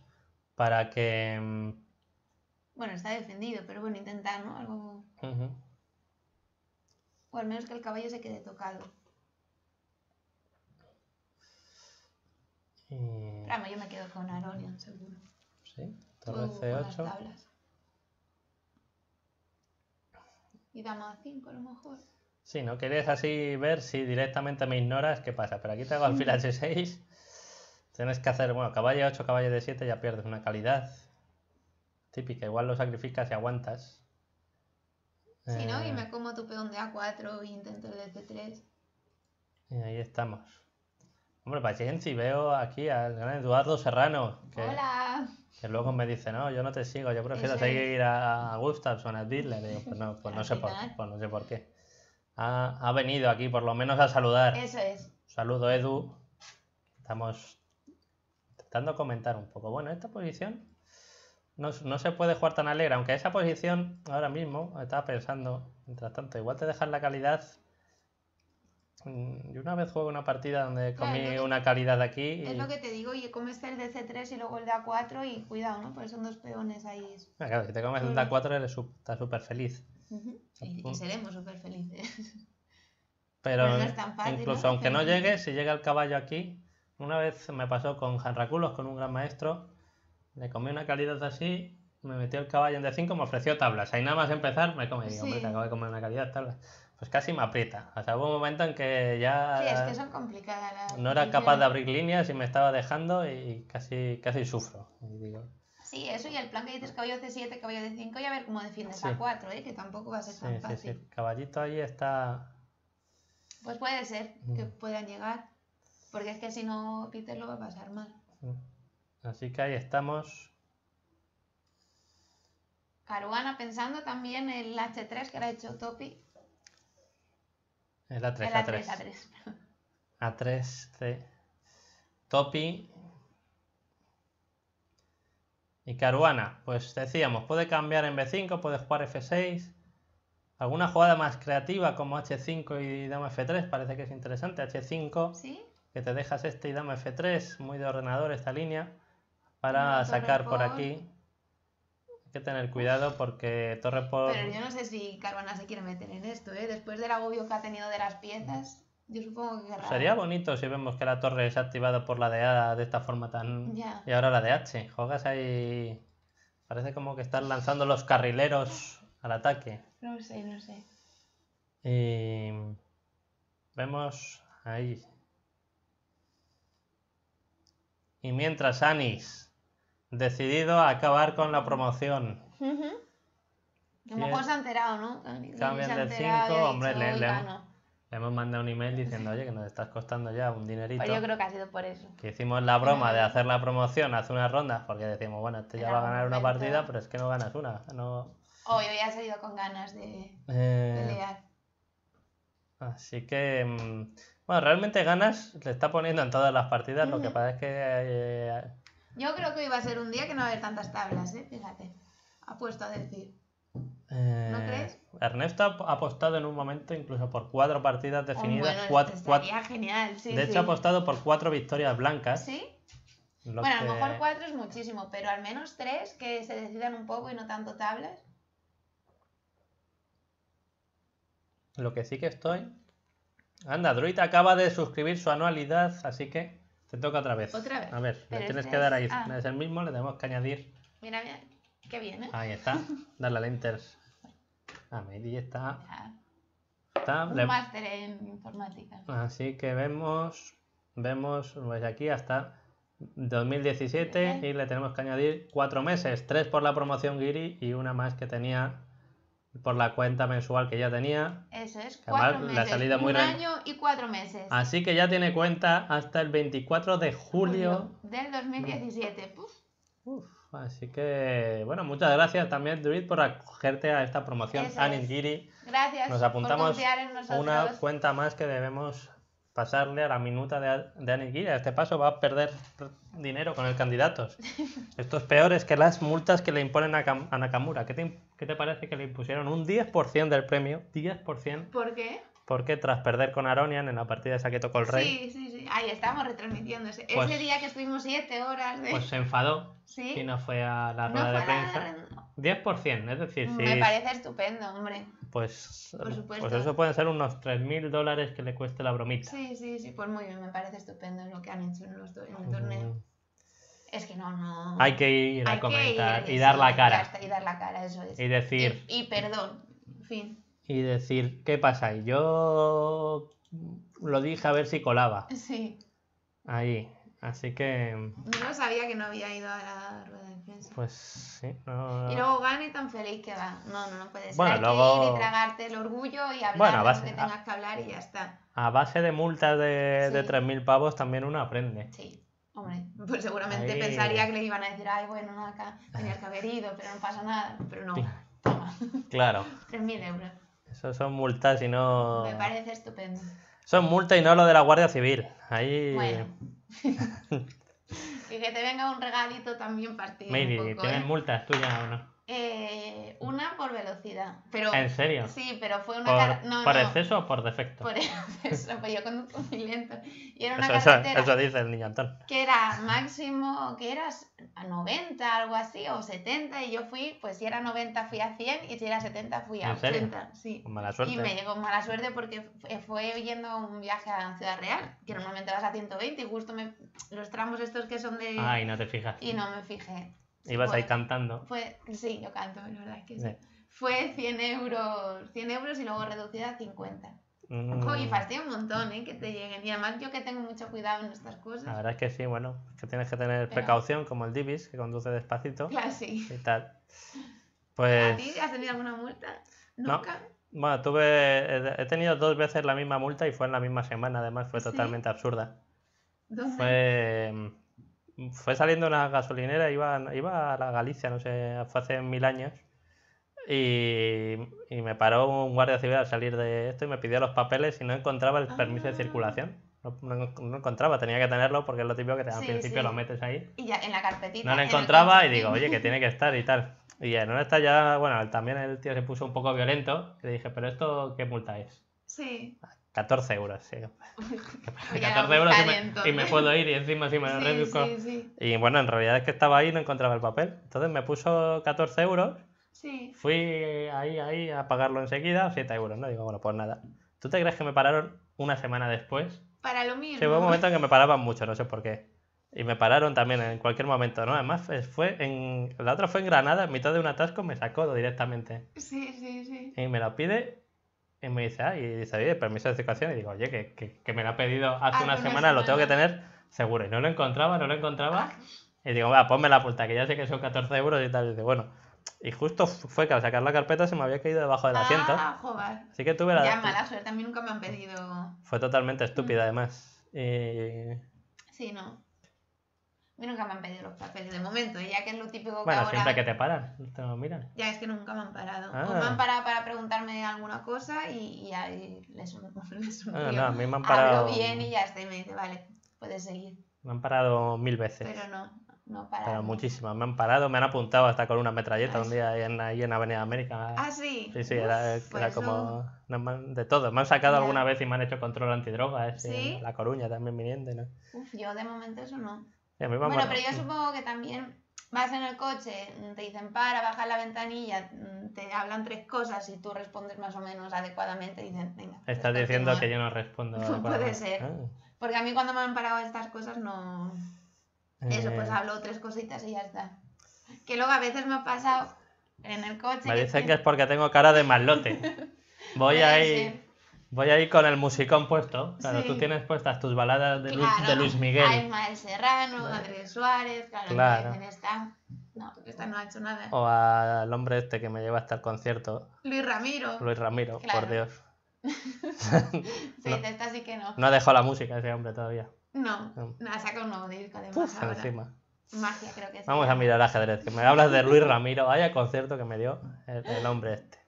para que mm, bueno, está defendido, pero bueno, intentar, ¿no? Algo... O al menos que el caballo se quede tocado. Y... yo me quedo con Aronian, seguro. Sí, torre C8. Y dama a 5 a lo mejor. Sí, ¿no? querés así ver si directamente me ignoras, qué pasa. Pero aquí te hago alfil H6. Tienes que hacer, bueno, caballo 8, caballo de 7, ya pierdes una calidad típica, igual lo sacrificas y aguantas. Si ¿no? Y eh, me como tu peón de A4 e intento el de 3 Y ahí estamos. Hombre, paciencia, veo aquí al gran Eduardo Serrano. Hola. Que luego me dice, no, yo no te sigo, yo prefiero seguir a, a Gustafson, a Didler. pues no, pues no sé por, pues no sé por qué. Ha, ha, venido aquí por lo menos a saludar. Eso es. Saludo, Edu. Estamos intentando comentar un poco. Bueno, esta posición no, se puede jugar tan alegre, aunque esa posición ahora mismo, estaba pensando, mientras tanto, igual te dejan la calidad. Mm, yo una vez juego una partida donde comí una calidad aquí. Es lo que te digo, y comes el de C3 y luego el de A4 y cuidado, ¿no? son dos peones ahí. Ah, claro, si te comes el de 4 estás súper feliz. y, seremos súper felices. Pero, incluso aunque no llegue, si llega el caballo aquí, una vez me pasó con Hanraculos, con un gran maestro, me comí una calidad así, me metió el caballo en D5, me ofreció tablas. Ahí nada más empezar, me comí, digo, hombre, te acabo de comer una calidad tablas. Pues casi me aprieta. O sea, hubo un momento en que ya. Sí, es que son complicadas las No era capaz de abrir líneas y me estaba dejando y casi, casi sufro. Sí, eso y el plan que dices caballo C7, caballo D5 y a ver cómo defiendes a 4, ¿eh? que tampoco va a ser tan sí, fácil. Sí, caballito ahí está... Pues puede ser que mm. puedan llegar, porque es que si no Peter lo va a pasar mal. Así que ahí estamos. Caruana, pensando también en el H3 que ha hecho Topi. El A3, A3, A3. C. Topi. Y Caruana, pues decíamos, puede cambiar en B5, puede jugar F6. Alguna jugada más creativa como H5 y dama F3 parece que es interesante. H5, que te dejas este y dama F3, muy de ordenador esta línea para sacar por aquí. Hay que tener cuidado porque torre por... Pero yo no sé si Carvana se quiere meter en esto, ¿eh? Después del agobio que ha tenido de las piezas, yo supongo que... Sería bonito si vemos que la torre es activada por la de A de esta forma tan... Y ahora la de H. Jogas ahí... Parece como que están lanzando los carrileros al ataque. No sé, no sé. Y... Vemos ahí. Y mientras Anis decidido a acabar con la promoción. se enterado, ¿no? Cambian del 5, hombre, le, hemos, mandado un email diciendo, oye, que nos estás costando ya un dinerito. Pues yo creo que ha sido por eso. Que hicimos la broma de hacer la promoción hace unas rondas, porque decimos, bueno, este ya va a ganar una partida, pero es que no ganas una. No... Hoy oh, ya salido con ganas de pelear. Eh, así que, mm, bueno, realmente ganas le está poniendo en todas las partidas, lo que pasa es que... Eh, yo creo que hoy va a ser un día que no va a haber tantas tablas, ¿eh? Fíjate. Apuesto a decir. ¿No eh, crees? Ernesto ha apostado en un momento incluso por cuatro partidas oh, definidas. Este genial, sí, De hecho, ha apostado por cuatro victorias blancas. ¿Sí? bueno, a lo mejor cuatro es muchísimo, pero al menos tres que se decidan un poco y no tanto tablas. Lo que sí que estoy. Anda, Druid acaba de suscribir su anualidad, así que te toca otra vez. Otra vez. A ver, le tienes que dar ahí. Ah. Es... el mismo, le tenemos que añadir. Mira, mira, qué bien. ¿eh? Ahí está. Darle a Enter. A medir está. Ya. está. Un máster en informática. Así que vemos, vemos, pues aquí hasta 2017 y le tenemos que añadir cuatro meses, tres por la promoción Giri y una más que tenía por la cuenta mensual que ya tenía. Eso es, cuatro la salida muy un año y cuatro meses. Así que ya tiene cuenta hasta el 24 de julio, del 2017. Mm. Uf. así que, bueno, muchas gracias también, Druid, por acogerte a esta promoción Anindiri. Gracias. Nos apuntamos una cuenta más que debemos pasarle a la minuta de, de este paso va a perder dinero con el candidato. Esto es peor que las multas que le imponen a, a Nakamura. ¿Qué te, ¿Qué te, parece que le impusieron un 10% del premio? 10%. ¿Por qué? Porque tras perder con Aronian en la partida esa que tocó el rey. Sí, sí, sí. Ahí estamos retransmitiéndose. Pues Ese día que estuvimos 7 horas Pues se enfadó. Sí. Y no fue a la rueda de prensa. 10%, es decir, sí. Me parece estupendo, hombre. Pues, eh, pues eso pueden ser unos 3.000 dólares que le cueste la bromita. Sí, sí, sí, pues muy bien, me parece estupendo lo que han hecho en, los en el torneo. Es que no, no. Hay que ir a comentar y, dar la cara. y dar la cara, eso es. Y decir. Y, perdón, en fin. Y decir, ¿qué pasa? Yo lo dije a ver si colaba. Sí. Ahí. Así que. Yo no sabía que no había ido a la rueda de prensa. Pues sí, no, Y luego gane tan feliz que va. No, no, no puede ser. Bueno, luego... que ir y tragarte el orgullo y hablar bueno, a base, que tengas que hablar y ya está. A base de multas de, de 3.000 pavos también uno aprende. Sí. Hombre, pues seguramente pensaría que le iban a decir, ay, bueno, acá tenías que haber ido, pero no pasa nada. Pero no, Claro. 3.000 euros. Eso son multas y no. Me parece estupendo. Son multas y no lo de la Guardia Civil. Ahí. y que te venga un regalito también para ti. te ¿tienes ¿eh? multas tuyas o no? Eh, una por velocidad. Pero, ¿En serio? Sí, pero fue una ¿Por, no, exceso o por defecto? Por exceso, pues yo conduzco muy lento. Y era una eso, carretera dice el niño Antón. Que era máximo, que eras a 90, algo así, o 70, y yo fui, pues si era 90 fui a 100, y si era 70 fui a 80. Sí. Con mala suerte. Y me llegó mala suerte porque fue yendo un viaje a Ciudad Real, que normalmente vas a 120, y justo los tramos estos que son de... Ah, y no te fijas. Y no me fijé. Ibas ahí cantando. Fue, sí, yo canto, la verdad es que sí. Fue 100 euros, 100 euros y luego reducida a 50. Mm. y fastidia un montón, ¿eh? Que te lleguen. Y además yo que tengo mucho cuidado en estas cosas. La verdad es que sí, bueno, es que tienes que tener precaución, como el Divis, que conduce despacito. Claro, sí. Y tal. Pues... ¿A ti has tenido alguna multa? ¿Nunca? Bueno, tuve, he tenido dos veces la misma multa y fue en la misma semana, además fue totalmente absurda. ¿Dónde? Fue fue saliendo una gasolinera, iba, iba a la Galicia, no sé, fue hace mil años. Y, me paró un guardia civil al salir de esto y me pidió los papeles y no encontraba el permiso de ah. circulación. No, encontraba, tenía que tenerlo porque es lo típico que al principio lo metes ahí. Y ya en la carpetita. No lo encontraba y digo, oye, que tiene que estar y tal. Y en una está ya, bueno, también el tío se puso un poco violento. Le dije, pero esto, ¿qué multa es? Sí. 14 euros, sí. 14 euros y me, puedo ir y encima, sí, lo reduzco. Y bueno, en realidad es que estaba ahí y no encontraba el papel. Entonces me puso 14 euros. Sí. Fui ahí, ahí a pagarlo enseguida, 7 euros, ¿no? Digo, bueno, pues nada. ¿Tú te crees que me pararon una semana después? Para lo mismo. hubo un momento en que me paraban mucho, no sé por qué. Y me pararon también en cualquier momento, ¿no? Además, fue en... la otra fue en Granada, en mitad de un atasco me sacó directamente. Sí, sí, sí. Y me lo pide y me dice, ah, y dice, oye, permiso de circulación. Y digo, oye, que, que, me lo ha pedido hace una pues semana, lo tengo que tener seguro. Y no lo encontraba, no lo encontraba. Y digo, va, ponme la puta que ya sé que son 14 euros y tal. Y dice, bueno. Y justo fue que al sacar la carpeta se me había caído debajo del ah, Joder. Así que tuve la. Ya, mala suerte, a nunca me han pedido. Fue totalmente estúpida, además. Sí, no mí nunca me han pedido los papeles de momento, ¿eh? ya que es lo típico que Bueno, siempre que te paran, te lo miran. Ya es que nunca me han parado. Ah. me han parado para preguntarme alguna cosa y, y ahí les, uno. no, ah, no, a mí me han parado... Hablo bien y ya está, y me dice, vale, puedes seguir. Me han parado mil veces. Pero no, no pararon. Pero muchísimas, me han parado, me han apuntado hasta con una metralleta ah, un día ahí en, Avenida América. Ah, sí. Sí, sí, era, era pues como... De todo, me han sacado alguna vez y me han hecho control antidrogas. Eh, ¿Sí? La Coruña también viniendo. ¿no? Uf, yo de momento eso no bueno, pero yo supongo que también vas en el coche, mm, te dicen para, baja la ventanilla, mm, te hablan tres cosas y tú respondes más o menos adecuadamente, dicen, venga. Estás pues diciendo que yo no respondo Puede ser. Ah. Porque a mí cuando me han parado estas cosas no... Eso, pues eh. hablo tres cositas y ya está. Que luego a veces me ha pasado en el coche... Me dicen que, es porque tengo cara de malote. Voy ahí... Voy a ir con el musicón puesto. Claro, tú tienes puestas tus baladas de, Luis, de Luis, Miguel. Hay Ismael Serrano, a Andrés Suárez, claro, Que esta. No, esta no ha hecho nada. O al hombre este que me lleva hasta el concierto. Luis Ramiro. Luis Ramiro, por Dios. sí, no, esta sí que no. No ha dejado la música ese hombre todavía. No, no ha sacado un nuevo disco además. encima. Magia, creo que sí. Vamos a mirar ajedrez, que me hablas de Luis Ramiro. Vaya concierto que me dio el hombre este.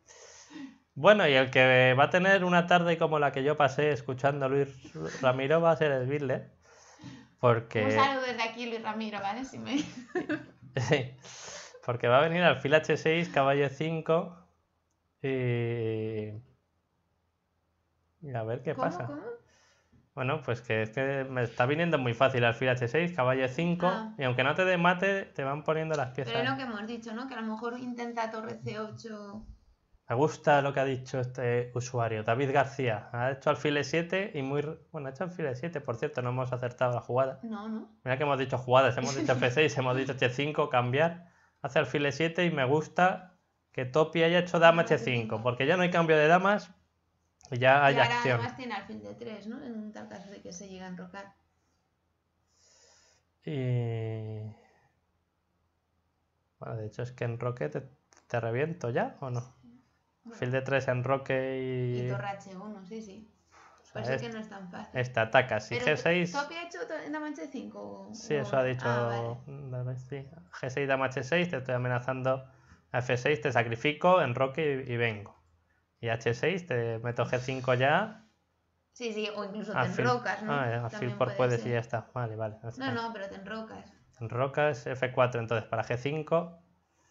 Bueno, y el que va a tener una tarde como la que yo pasé escuchando a Luis Ramiro va a ser el Birle. Porque... Un saludo desde aquí, Luis Ramiro, ¿vale? me... sí, porque va a venir al fila H6, caballo 5 y... a ver qué pasa. Bueno, pues que es que me está viniendo muy fácil al fila H6, caballo 5 ah. y aunque no te dé mate, te van poniendo las piezas. Pero es lo que hemos dicho, ¿no? Que a lo mejor intenta torre C8 me gusta lo que ha dicho este usuario, David García. Ha hecho alfile 7 y muy. Bueno, ha hecho alfile 7, por cierto, no hemos acertado la jugada. No, no. Mira que hemos dicho jugadas, hemos dicho F6, hemos dicho H5, cambiar. Hace alfile 7 y me gusta que Topi haya hecho dama H5, porque ya no hay cambio de damas y ya hay y ahora Además tiene fin de 3, ¿no? En tal caso de que se llegue a enrocar. Y. Bueno, de hecho es que enroque te reviento ya, ¿o no? fil Field de 3 en Roque y. Y h 1, sí, sí. parece pues que no es tan fácil. Esta ataca, si G6. ¿Topi ha hecho dama H5? Sí, eso ha dicho. G6, dama H6, te estoy amenazando. A F6 te sacrifico, en roque y vengo. Y H6 te meto G5 ya. Sí, sí, o incluso te enrocas, ¿no? Ah, a También por puedes y ya está. Vale, vale. No, no, pero te enrocas. Te enrocas, F4 entonces para G5.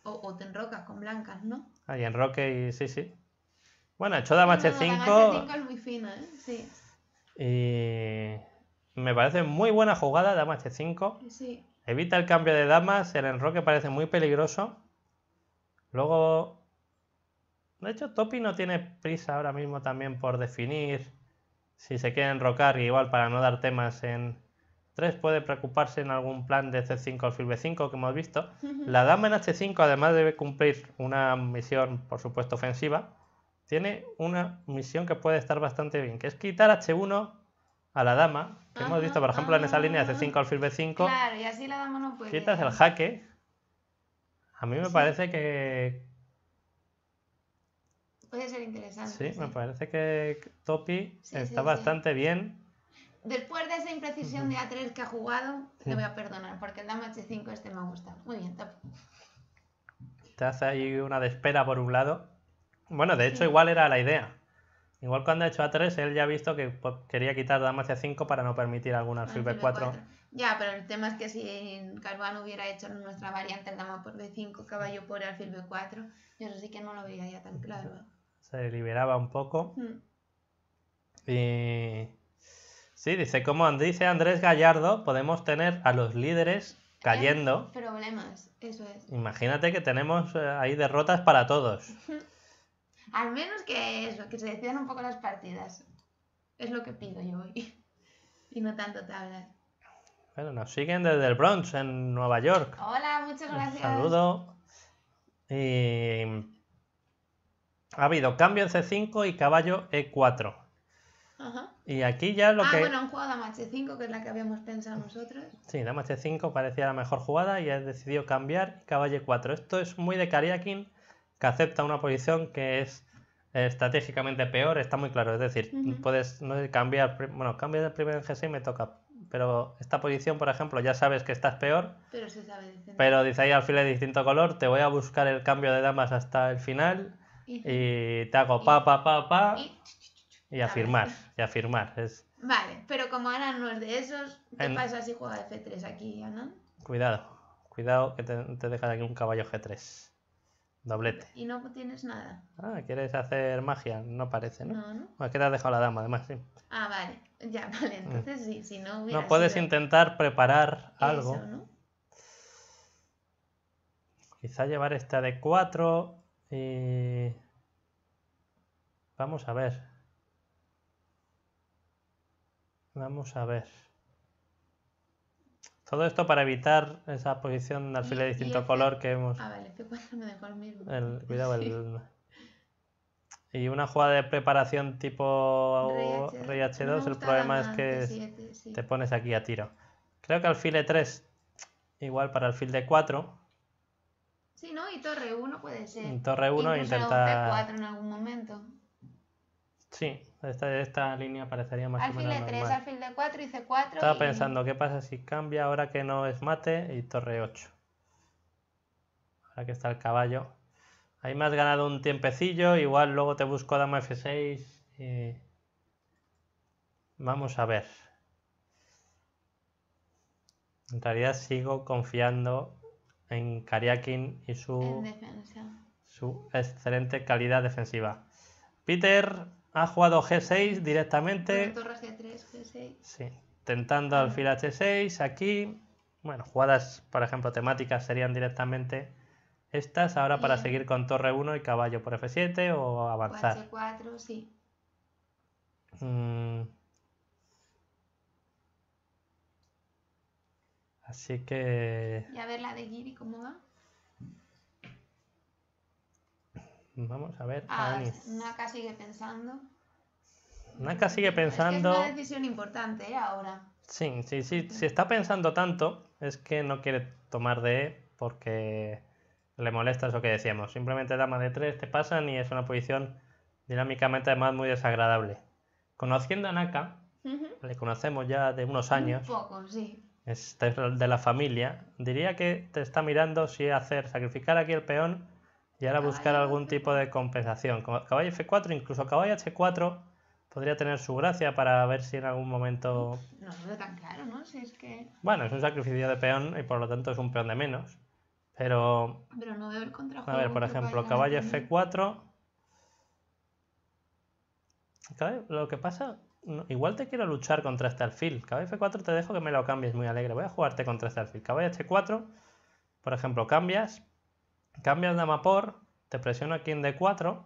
O, o te enrocas con blancas, ¿no? Ahí en y sí, sí. Bueno, hecho Dama no, 5. 5 es muy fina, ¿eh? Sí. Y me parece muy buena jugada Dama H5. Sí. Evita el cambio de damas, el enroque parece muy peligroso. Luego, de hecho, Topi no tiene prisa ahora mismo también por definir si se quiere enrocar, igual para no dar temas en, puede preocuparse en algún plan de C5 al B5 que hemos visto. La dama en H5, además debe cumplir una misión, por supuesto, ofensiva, tiene una misión que puede estar bastante bien, que es quitar H1 a la dama, que hemos visto, por ejemplo, en esa línea de C5 al B5. Claro, y así la dama no puede. Quitas el jaque. A mí me parece que... Puede ser interesante. Sí, me parece que Topi está bastante bien Después de esa imprecisión de A3 que ha jugado, le voy a perdonar, porque el Dama H5 este me ha gustado. Muy bien, top. Te hace ahí una de espera por un lado. Bueno, de hecho, igual era la idea. Igual cuando ha hecho A3, él ya ha visto que pues, quería quitar Dama h 5 para no permitir alguna alfil B4. Ya, pero el tema es que si Carvano hubiera hecho nuestra variante el Dama por B5, caballo por alfil B4, yo eso sí que no lo veía ya tan claro. Se liberaba un poco. Mm. Y Sí, dice, como dice Andrés Gallardo, podemos tener a los líderes cayendo. problemas, eso es. Imagínate que tenemos eh, ahí derrotas para todos. Al menos que eso, que se decían un poco las partidas. Es lo que pido yo hoy. y no tanto tablas. Bueno, nos siguen desde el Bronx, en Nueva York. Hola, muchas gracias. saludo. Y... Ha habido cambio en C5 y caballo E4. Y aquí ya lo ah, que. Ah, bueno, han jugado Dama 5 que es la que habíamos pensado nosotros. Sí, Dama H5 parecía la mejor jugada y has decidido cambiar caballo 4. Esto es muy de Kariakin, que acepta una posición que es eh, estratégicamente peor, está muy claro. Es decir, puedes cambiar. Bueno, cambio de primer en G6 me toca. Pero esta posición, por ejemplo, ya sabes que estás peor. Pero se sabe decir. Pero dice ahí al alfil de distinto color, te voy a buscar el cambio de damas hasta el final. Y, te hago pa, pa, pa, pa. Y afirmar y afirmar Es... Vale, pero como ahora no es de esos, ¿qué pasa si juega F3 aquí, Ana? Cuidado, cuidado que te, te aquí un caballo G3. Doblete. Y no tienes nada. Ah, ¿quieres hacer magia? No parece, ¿no? No, no. Es ah, que te has dejado la dama, además, sí. Ah, vale. Ya, vale. Entonces mm. si no No puedes intentar preparar algo. Quizá llevar esta de 4 y... Vamos a ver. Vamos a ver. Todo esto para evitar esa posición de alfiler de distinto este- color que hemos... A ver, F4 me dejó cuidado, el... Y una jugada de preparación tipo Rey H2, el problema es que te pones aquí a tiro. Creo que alfil E3, igual para alfil de 4 Sí, ¿no? Y torre 1 puede ser. Y torre 1 intentar... en algún momento. Sí, esta, esta línea parecería más alfil Alfil de 3, alfil de 4 y C4. Estaba pensando, ¿qué pasa si cambia ahora que no es mate y torre 8? Ahora que está el caballo. Ahí me has ganado un tiempecillo, igual luego te busco dama F6. Vamos a ver. En realidad sigo confiando en Kariakin y su, su excelente calidad defensiva. Peter, ha jugado G6 directamente. 3, G6. tentando alfil H6 aquí. Bueno, jugadas, por ejemplo, temáticas serían directamente estas. Ahora para seguir con torre 1 y caballo por F7 o avanzar. 4 sí. Mm. Así que... Y a ver la de Giri, ¿cómo va? Vamos a ver. Ah, Naka sigue pensando. Naka sigue pensando. Es, una decisión importante ¿eh? ahora. Sí, sí, sí. Si está pensando tanto, es que no quiere tomar de e porque le molesta eso que decíamos. Simplemente dama de tres te pasan y es una posición dinámicamente además muy desagradable. Conociendo a Naka, le conocemos ya de unos años. Un poco, sí. de la familia. Diría que te está mirando si hacer sacrificar aquí el peón y ahora buscar algún tipo de compensación. Caballo F4, incluso caballo H4 podría tener su gracia para ver si en algún momento... No lo veo tan claro, ¿no? Si es que... Bueno, es un sacrificio de peón y por lo tanto es un peón de menos. Pero... Pero no veo el A ver, por ejemplo, caballo F4... lo que pasa... igual te quiero luchar contra este alfil. Caballo F4 te dejo que me lo cambies muy alegre. Voy a jugarte contra este alfil. Caballo H4, por ejemplo, cambias cambias dama por, te presiono aquí en D4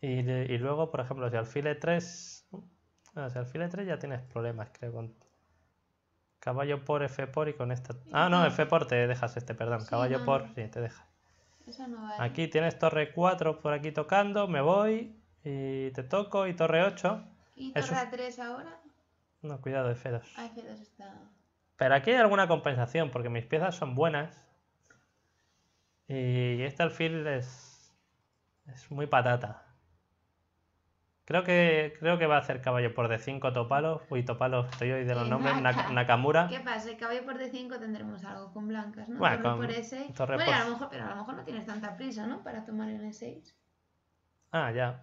y, luego, por ejemplo, si alfil 3 si alfil E3 ya tienes problemas, creo, con caballo por, F por y con esta... Ah, no, F por te dejas este, perdón, caballo por, sí, te deja. Aquí tienes torre 4 por aquí tocando, me voy y te toco y torre 8. ¿Y torre 3 ahora? No, cuidado, F2. Ah, F2 está... Pero aquí hay alguna compensación, porque mis piezas son buenas y este alfil es, es muy patata. Creo que, creo que va a hacer caballo por D5 topalo. Uy, topalo, estoy hoy de los eh, nombres, Nakamura. ¿Qué pasa? El caballo por D5 tendremos algo con blancas, ¿no? Bueno, con por ese. bueno, A lo mejor, pero a lo mejor no tienes tanta prisa, ¿no? Para tomar en E6. Ah, ya.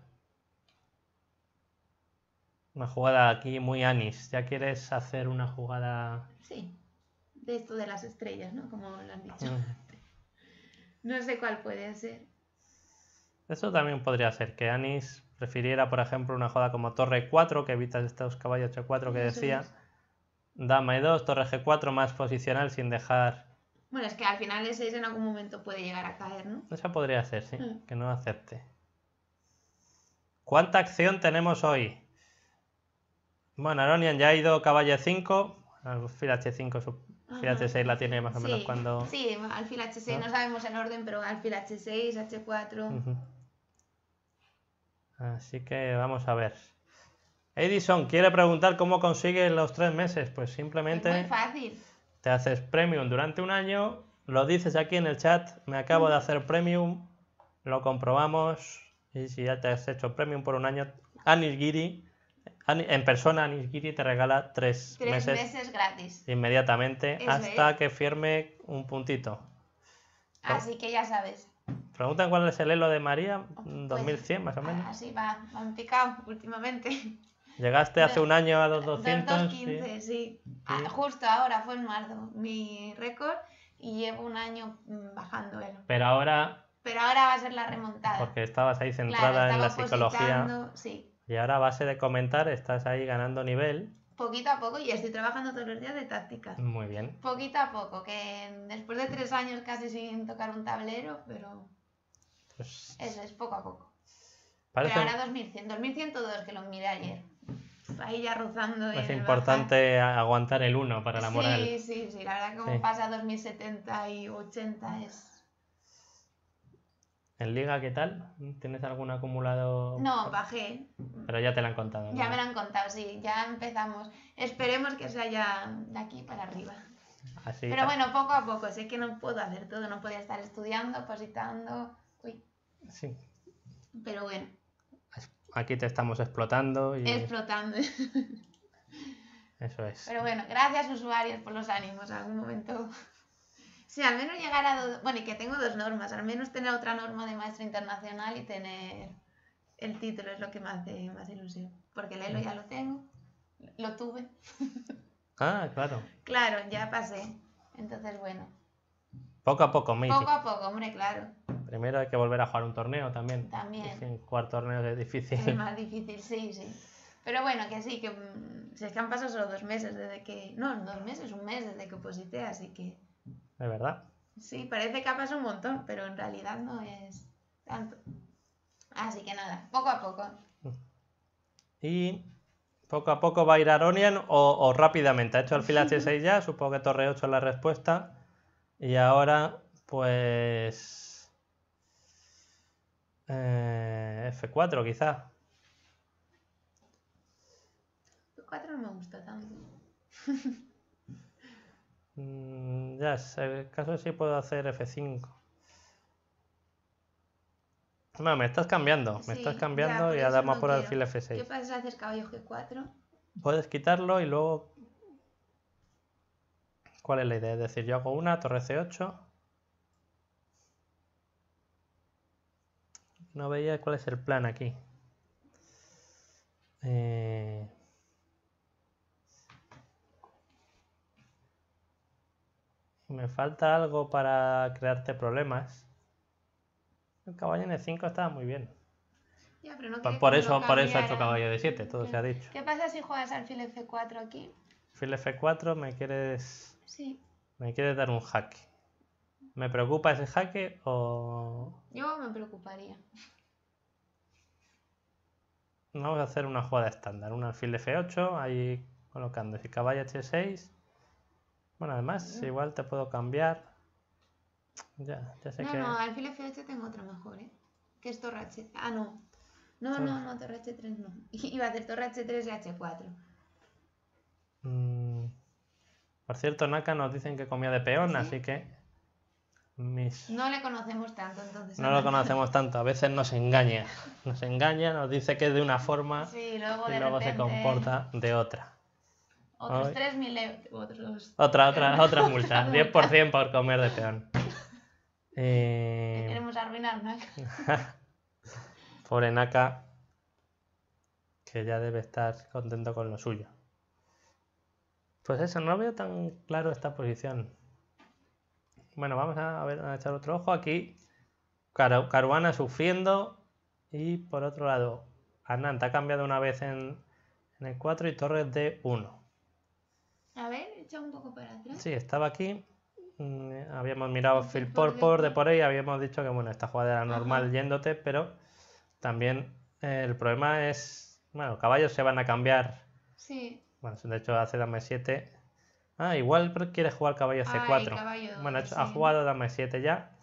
Una jugada aquí muy Anis. Ya quieres hacer una jugada. Sí. De esto de las estrellas, ¿no? Como lo han dicho. Mm. No sé cuál puede ser. Eso también podría ser, que Anis prefiriera, por ejemplo, una joda como torre 4, que evitas estos caballos H4 que decía. Dama E2, torre G4 más posicional sin dejar... Bueno, es que al final ese en algún momento puede llegar a caer, ¿no? Esa podría ser, sí, hmm. que no acepte. ¿Cuánta acción tenemos hoy? Bueno, Aronian ya ha ido caballo 5, fila H5 Alfil H6 la tiene más o menos cuando. Sí, alfil H6, ¿no? sabemos en orden, pero alfil H6, H4. Así que vamos a ver. Edison quiere preguntar cómo consigue los tres meses. Pues simplemente. muy fácil. Te haces premium durante un año, lo dices aquí en el chat, me acabo de hacer premium, lo comprobamos. Y si ya te has hecho premium por un año, Anis Giri en persona, Nishikiri te regala tres, meses, gratis. Inmediatamente hasta que firme un puntito. Así que ya sabes. Preguntan cuál es el elo de María, 2100 pues, más o menos. Así va, van picado últimamente. Llegaste hace un año a los 200. 215, sí. Ah, justo ahora fue en marzo mi récord y llevo un año mm, bajando el Pero ahora. Pero ahora va a ser la remontada. Porque estabas ahí centrada en la psicología. Sí. Y ahora a base de comentar estás ahí ganando nivel. Poquito a poco, y estoy trabajando todos los días de tácticas. Muy bien. Poquito a poco, que después de tres años casi sin tocar un tablero, pero. Pues, eso es poco a poco. Parece... Pero ahora 2100, 2102 que lo miré ayer. Ahí ya rozando. Es importante aguantar el 1 para la moral. Sí, sí, sí. La verdad, como pasa 2070 y 80 es. ¿En Liga qué tal? ¿Tienes algún acumulado? No, bajé. Pero ya te lo han contado. Ya me lo han contado, sí. Ya empezamos. Esperemos que sea ya de aquí para arriba. Pero bueno, poco a poco. Sé que no puedo hacer todo. No podía estar estudiando, positando. Sí. Pero bueno. Aquí te estamos explotando. Y... Explotando. Eso es. Pero bueno, gracias usuarios por los ánimos. En Algún momento Sí, al menos llegar a... Bueno, y que tengo dos normas, al menos tener otra norma de maestro internacional y tener el título es lo que me hace más ilusión, porque el Elo mm. ya lo tengo, lo tuve. Ah, claro. Claro, ya pasé. Entonces, bueno. Poco a poco, me Poco a poco, hombre, claro. Primero hay que volver a jugar un torneo también. También. jugar torneos es difícil. Es más difícil, sí, sí. Pero bueno, que sí, que mm, si es que han pasado solo dos meses desde que. No, dos meses, un mes desde que oposité, así que de verdad. Sí, parece que ha pasado un montón, pero en realidad no es tanto. Así que nada, poco a poco. Y poco a poco va a ir Aronian o, rápidamente. Ha hecho alfil H6 ya, supongo que torre 8 es la respuesta. Y ahora, pues... Eh, F4 quizás. F4 no me gusta tanto. Mm, ya, en el caso sí puedo hacer F5. No, me estás cambiando, me estás cambiando y ahora más no por alfil F6. ¿Qué pasa hacer caballo G4? Puedes quitarlo y luego... ¿Cuál es la idea? Es decir, yo hago una, torre C8. No veía cuál es el plan aquí. Eh... Me falta algo para crearte problemas. El caballo en e 5 estaba muy bien. por, eso, por eso ha hecho caballo de 7, todo se ha dicho. ¿Qué pasa si juegas alfil F4 aquí? Alfil F4 me quieres... Sí. Me quieres dar un jaque. ¿Me preocupa ese jaque o...? Yo me preocuparía. Vamos a hacer una jugada estándar. Un alfil F8, ahí colocando ese caballo H6. Bueno, además, igual te puedo cambiar. Ya, ya sé que. No, no, al FH tengo otra mejor, ¿eh? Que es Torrache. Ah, no. No, no, no, no, h 3 no. Iba a ser h 3 y H4. Por cierto, Naka nos dicen que comía de peón, así que. No le conocemos tanto, entonces. No lo conocemos tanto, a veces nos engaña. Nos engaña, nos dice que es de una forma y luego se comporta de otra. Otros 3.000 euros. Otra, otra, otra multa. 10% por comer de peón. Eh... Queremos arruinar, Naka. Pobre Naka, que ya debe estar contento con lo suyo. Pues eso, no veo tan claro esta posición. Bueno, vamos a, ver, a echar otro ojo aquí. Caruana sufriendo. Y por otro lado, Anant ha cambiado una vez en, en el 4 y Torres de 1. A ver, echa un poco para atrás. Sí, estaba aquí. Mm, habíamos mirado Phil por, por de por ahí, habíamos dicho que bueno, esta jugada era normal yéndote, pero también eh, el problema es, bueno, caballos se van a cambiar. Sí. Bueno, de hecho hace dame 7. Ah, igual quiere jugar caballo C4. bueno, ha jugado dame 7 ya.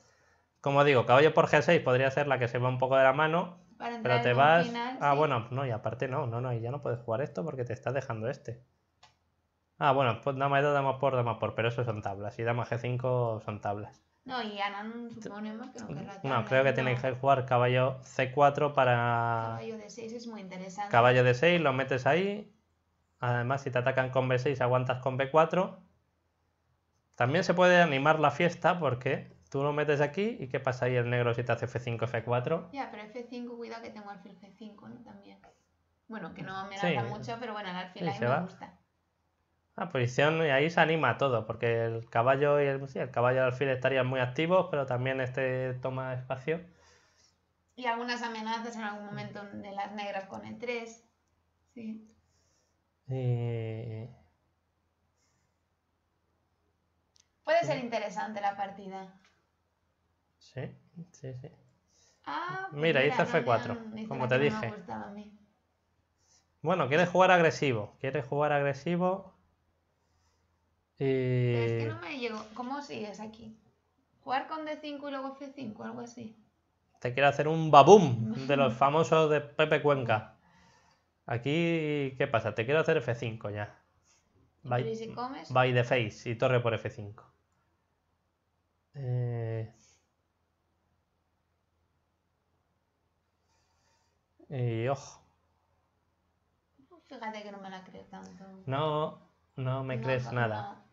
Como digo, caballo por G6 podría ser la que se va un poco de la mano. pero te vas. ah, bueno, no, y aparte no, no, no, y ya no puedes jugar esto porque te estás dejando este. Ah, bueno, pues dama E2, dama por, dama por, pero eso son tablas. Y dama G5 son tablas. No, y Anan suponemos que no querrá No, creo que tiene que jugar caballo C4 para... Caballo de 6 es muy interesante. Caballo de 6, lo metes ahí. Además, si te atacan con B6, aguantas con B4. También se puede animar la fiesta porque tú lo metes aquí y ¿qué pasa ahí el negro si te hace F5, F4? Ya, pero F5, cuidado que tengo alfil g 5 ¿no? También. Bueno, que no me da mucho, pero bueno, el alfil ahí me gusta. La ah, posición, pues y ahí se anima todo, porque el caballo y el, el caballo al alfil estarían muy activos, pero también este toma espacio. Y algunas amenazas en algún momento de las negras con el 3. Puede ser interesante la partida. Sí, sí, sí. Ah, pues mira, hice F4, como te dije. Bueno, quiere jugar agresivo. Quiere jugar agresivo es que eh, no me llego ¿Cómo sigues aquí? Jugar con D5 y luego F5, algo así. Te quiero hacer un baboom de los famosos de Pepe Cuenca. Aquí, ¿qué pasa? Te quiero hacer F5 ya. By, si comes? the face y torre por F5. Eh, y ojo. Oh. Fíjate que no me la creo tanto. No, no me crees nada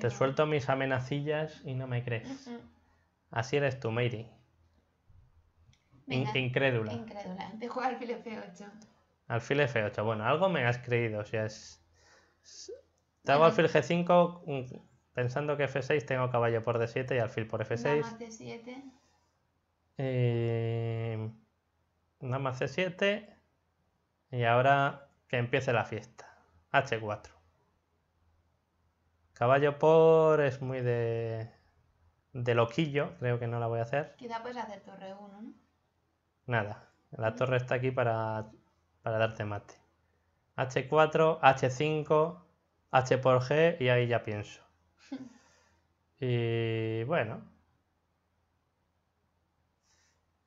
te suelto mis amenacillas y no me crees. Mm, mm. Así eres tú, Mary. incrédula. Incrédula. Te alfil F8. Alfil F8. Bueno, algo me has creído. O sea, es... Te hago alfil G5 pensando que F6 tengo caballo por D7 y alfil por F6. Dama C7. Eh... C7. Y ahora que empiece la fiesta. H4. Caballo por es muy de, de loquillo, creo que no la voy a hacer. Quizá puedes hacer torre 1, ¿no? Nada, la torre está aquí para, para darte mate. H4, H5, H por G y ahí ya pienso. y bueno.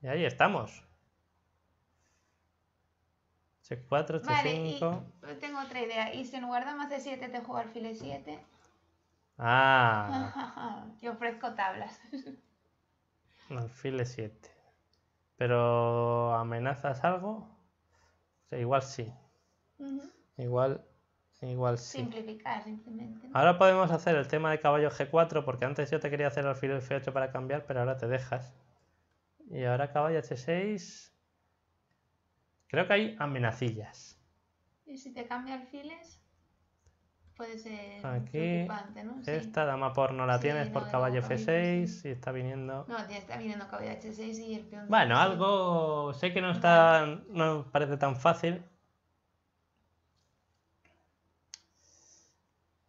Y ahí estamos. H4, H5. Vale, tengo otra idea. Y si en lugar de más de 7 te juego file 7. Ah. Yo ofrezco tablas. Alfil e 7. Pero amenazas algo? igual sí. Igual igual sí. Simplificar simplemente. Ahora podemos hacer el tema de caballo G4 porque antes yo te quería hacer alfil F8 para cambiar, pero ahora te dejas. Y ahora caballo H6. Creo que hay amenacillas. ¿Y si te cambia alfiles? puede ser ah, preocupante, ¿no? Esta dama por no la tienes por caballo F6 y está viniendo. No, está viniendo caballo H6 y el peón. Bueno, algo. Sé que no está. No parece tan fácil.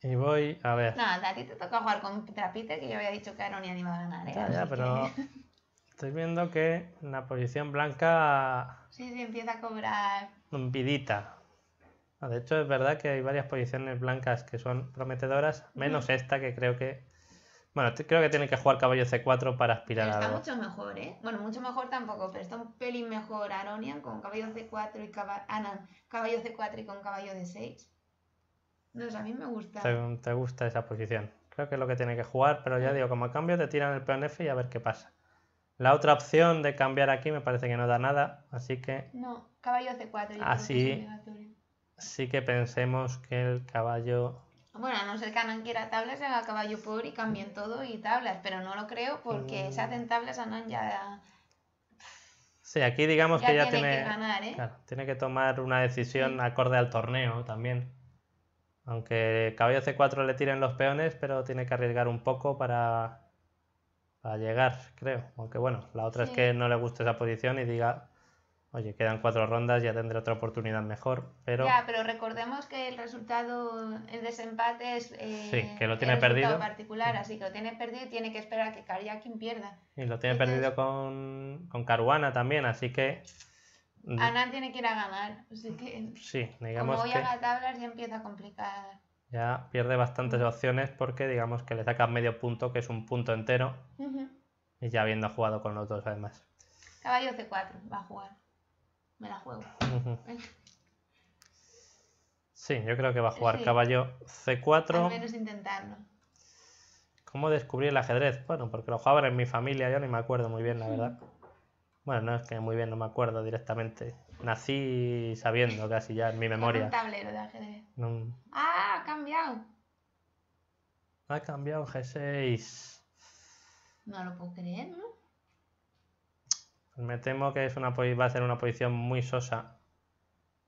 Y voy a ver. No, a ti te toca jugar con trapita que yo había dicho que ni iba a ganar. ¿eh? Ya, ya, pero. Estoy viendo que la posición blanca. Sí, sí, empieza a cobrar. Vidita. Ah, de hecho, es verdad que hay varias posiciones blancas que son prometedoras, menos esta que creo que. Bueno, creo que tiene que jugar caballo C4 para aspirar a Está mucho mejor, ¿eh? Bueno, mucho mejor tampoco, pero está un pelín mejor Aronian con caballo C4 y ah, caballo. Ah, caballo C4 y con caballo D6. No, a mí me gusta. Te, gusta esa posición. Creo que es lo que tiene que jugar, pero ya mm. digo, como cambio te tiran el plan F y a ver qué pasa. La otra opción de cambiar aquí me parece que no da nada, así que. No, caballo C4. Yo así. Creo que sí que pensemos que el caballo... Bueno, a no ser que Anan quiera tablas, haga caballo pobre y cambien todo y tablas, pero no lo creo porque mm. se hacen tablas, Anan ya... Sí, aquí digamos que ya tiene, que ¿eh? claro, tiene que tomar una decisión acorde al torneo también. Aunque caballo C4 le tiren los peones, pero tiene que arriesgar un poco para, para llegar, creo. Aunque bueno, la otra es que no le guste esa posición y diga oye, quedan cuatro rondas, ya tendré otra oportunidad mejor, pero... Ya, pero recordemos que el resultado, el desempate es... Eh, sí, que lo tiene perdido. particular, así que lo tiene perdido y tiene que esperar a que Karjakin pierda. Y lo tiene perdido con, con Caruana también, así que... Anand tiene que ir a ganar, así que... Sí, digamos como voy a la tablas ya empieza a complicar. Ya pierde bastantes opciones porque digamos que le saca medio punto, que es un punto entero, y ya habiendo jugado con los dos además. Caballo C4 va a jugar me la juego. Sí, yo creo que va a jugar caballo C4. Al menos intentarlo. ¿Cómo descubrí el ajedrez? Bueno, porque lo jugaba en mi familia, yo ni me acuerdo muy bien, la verdad. Bueno, no es que muy bien, no me acuerdo directamente. Nací sabiendo casi ya en mi memoria. tablero de ajedrez. Ah, ha cambiado. Ha cambiado G6. No lo puedo creer, ¿no? Me temo que es una, va a ser una posición muy sosa.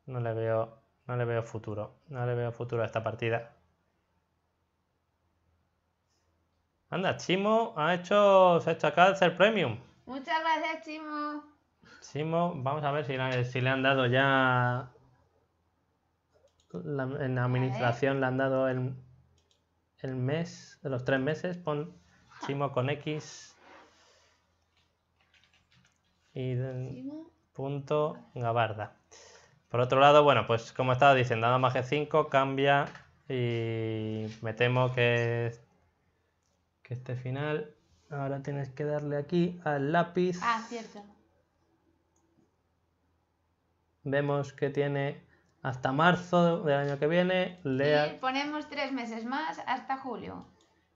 No le veo, no le veo futuro. No le veo futuro a esta partida. Anda, Chimo ha hecho, se ha hecho acá el premium. Muchas gracias, Chimo. Chimo, vamos a ver si, le han dado ya. en la administración le han dado el, el mes, de los tres meses. Pon Chimo con X punto Gabarda. Por otro lado, bueno, pues como estaba diciendo, nada más que 5 cambia y me temo que, que este final. Ahora tienes que darle aquí al lápiz. Ah, cierto. Vemos que tiene hasta marzo del año que viene. le ponemos tres meses más hasta julio.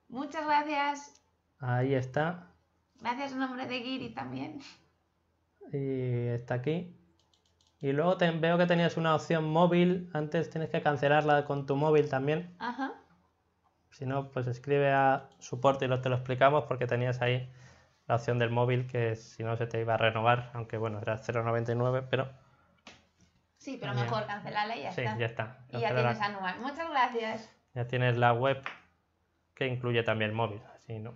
Muchas gracias. Ahí está. Gracias en nombre de Giri también y está aquí. Y luego te, veo que tenías una opción móvil. Antes tienes que cancelarla con tu móvil también. Ajá. Si no, pues escribe a soporte y lo, te lo explicamos porque tenías ahí la opción del móvil que si no se te iba a renovar, aunque bueno, era 0,99, pero... Sí, pero mejor cancelarla y ya sí, ya está. Y ya tienes anual. Muchas gracias. Ya tienes la web que incluye también móvil, así no.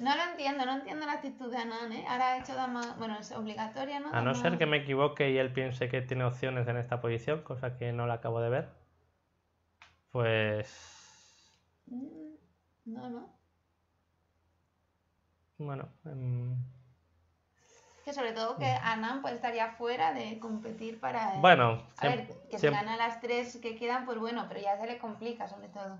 No lo entiendo, no entiendo la actitud de Anan, ¿eh? Ahora ha hecho más, Bueno, es obligatoria, ¿no? A no ser que me equivoque y él piense que tiene opciones en esta posición, cosa que no la acabo de ver. Pues. Mm, no, no. Bueno. Em, que sobre todo que Anan pues estaría fuera de competir para. Eh, bueno, a ver, que se gana las tres que quedan, pues bueno, pero ya se le complica sobre todo.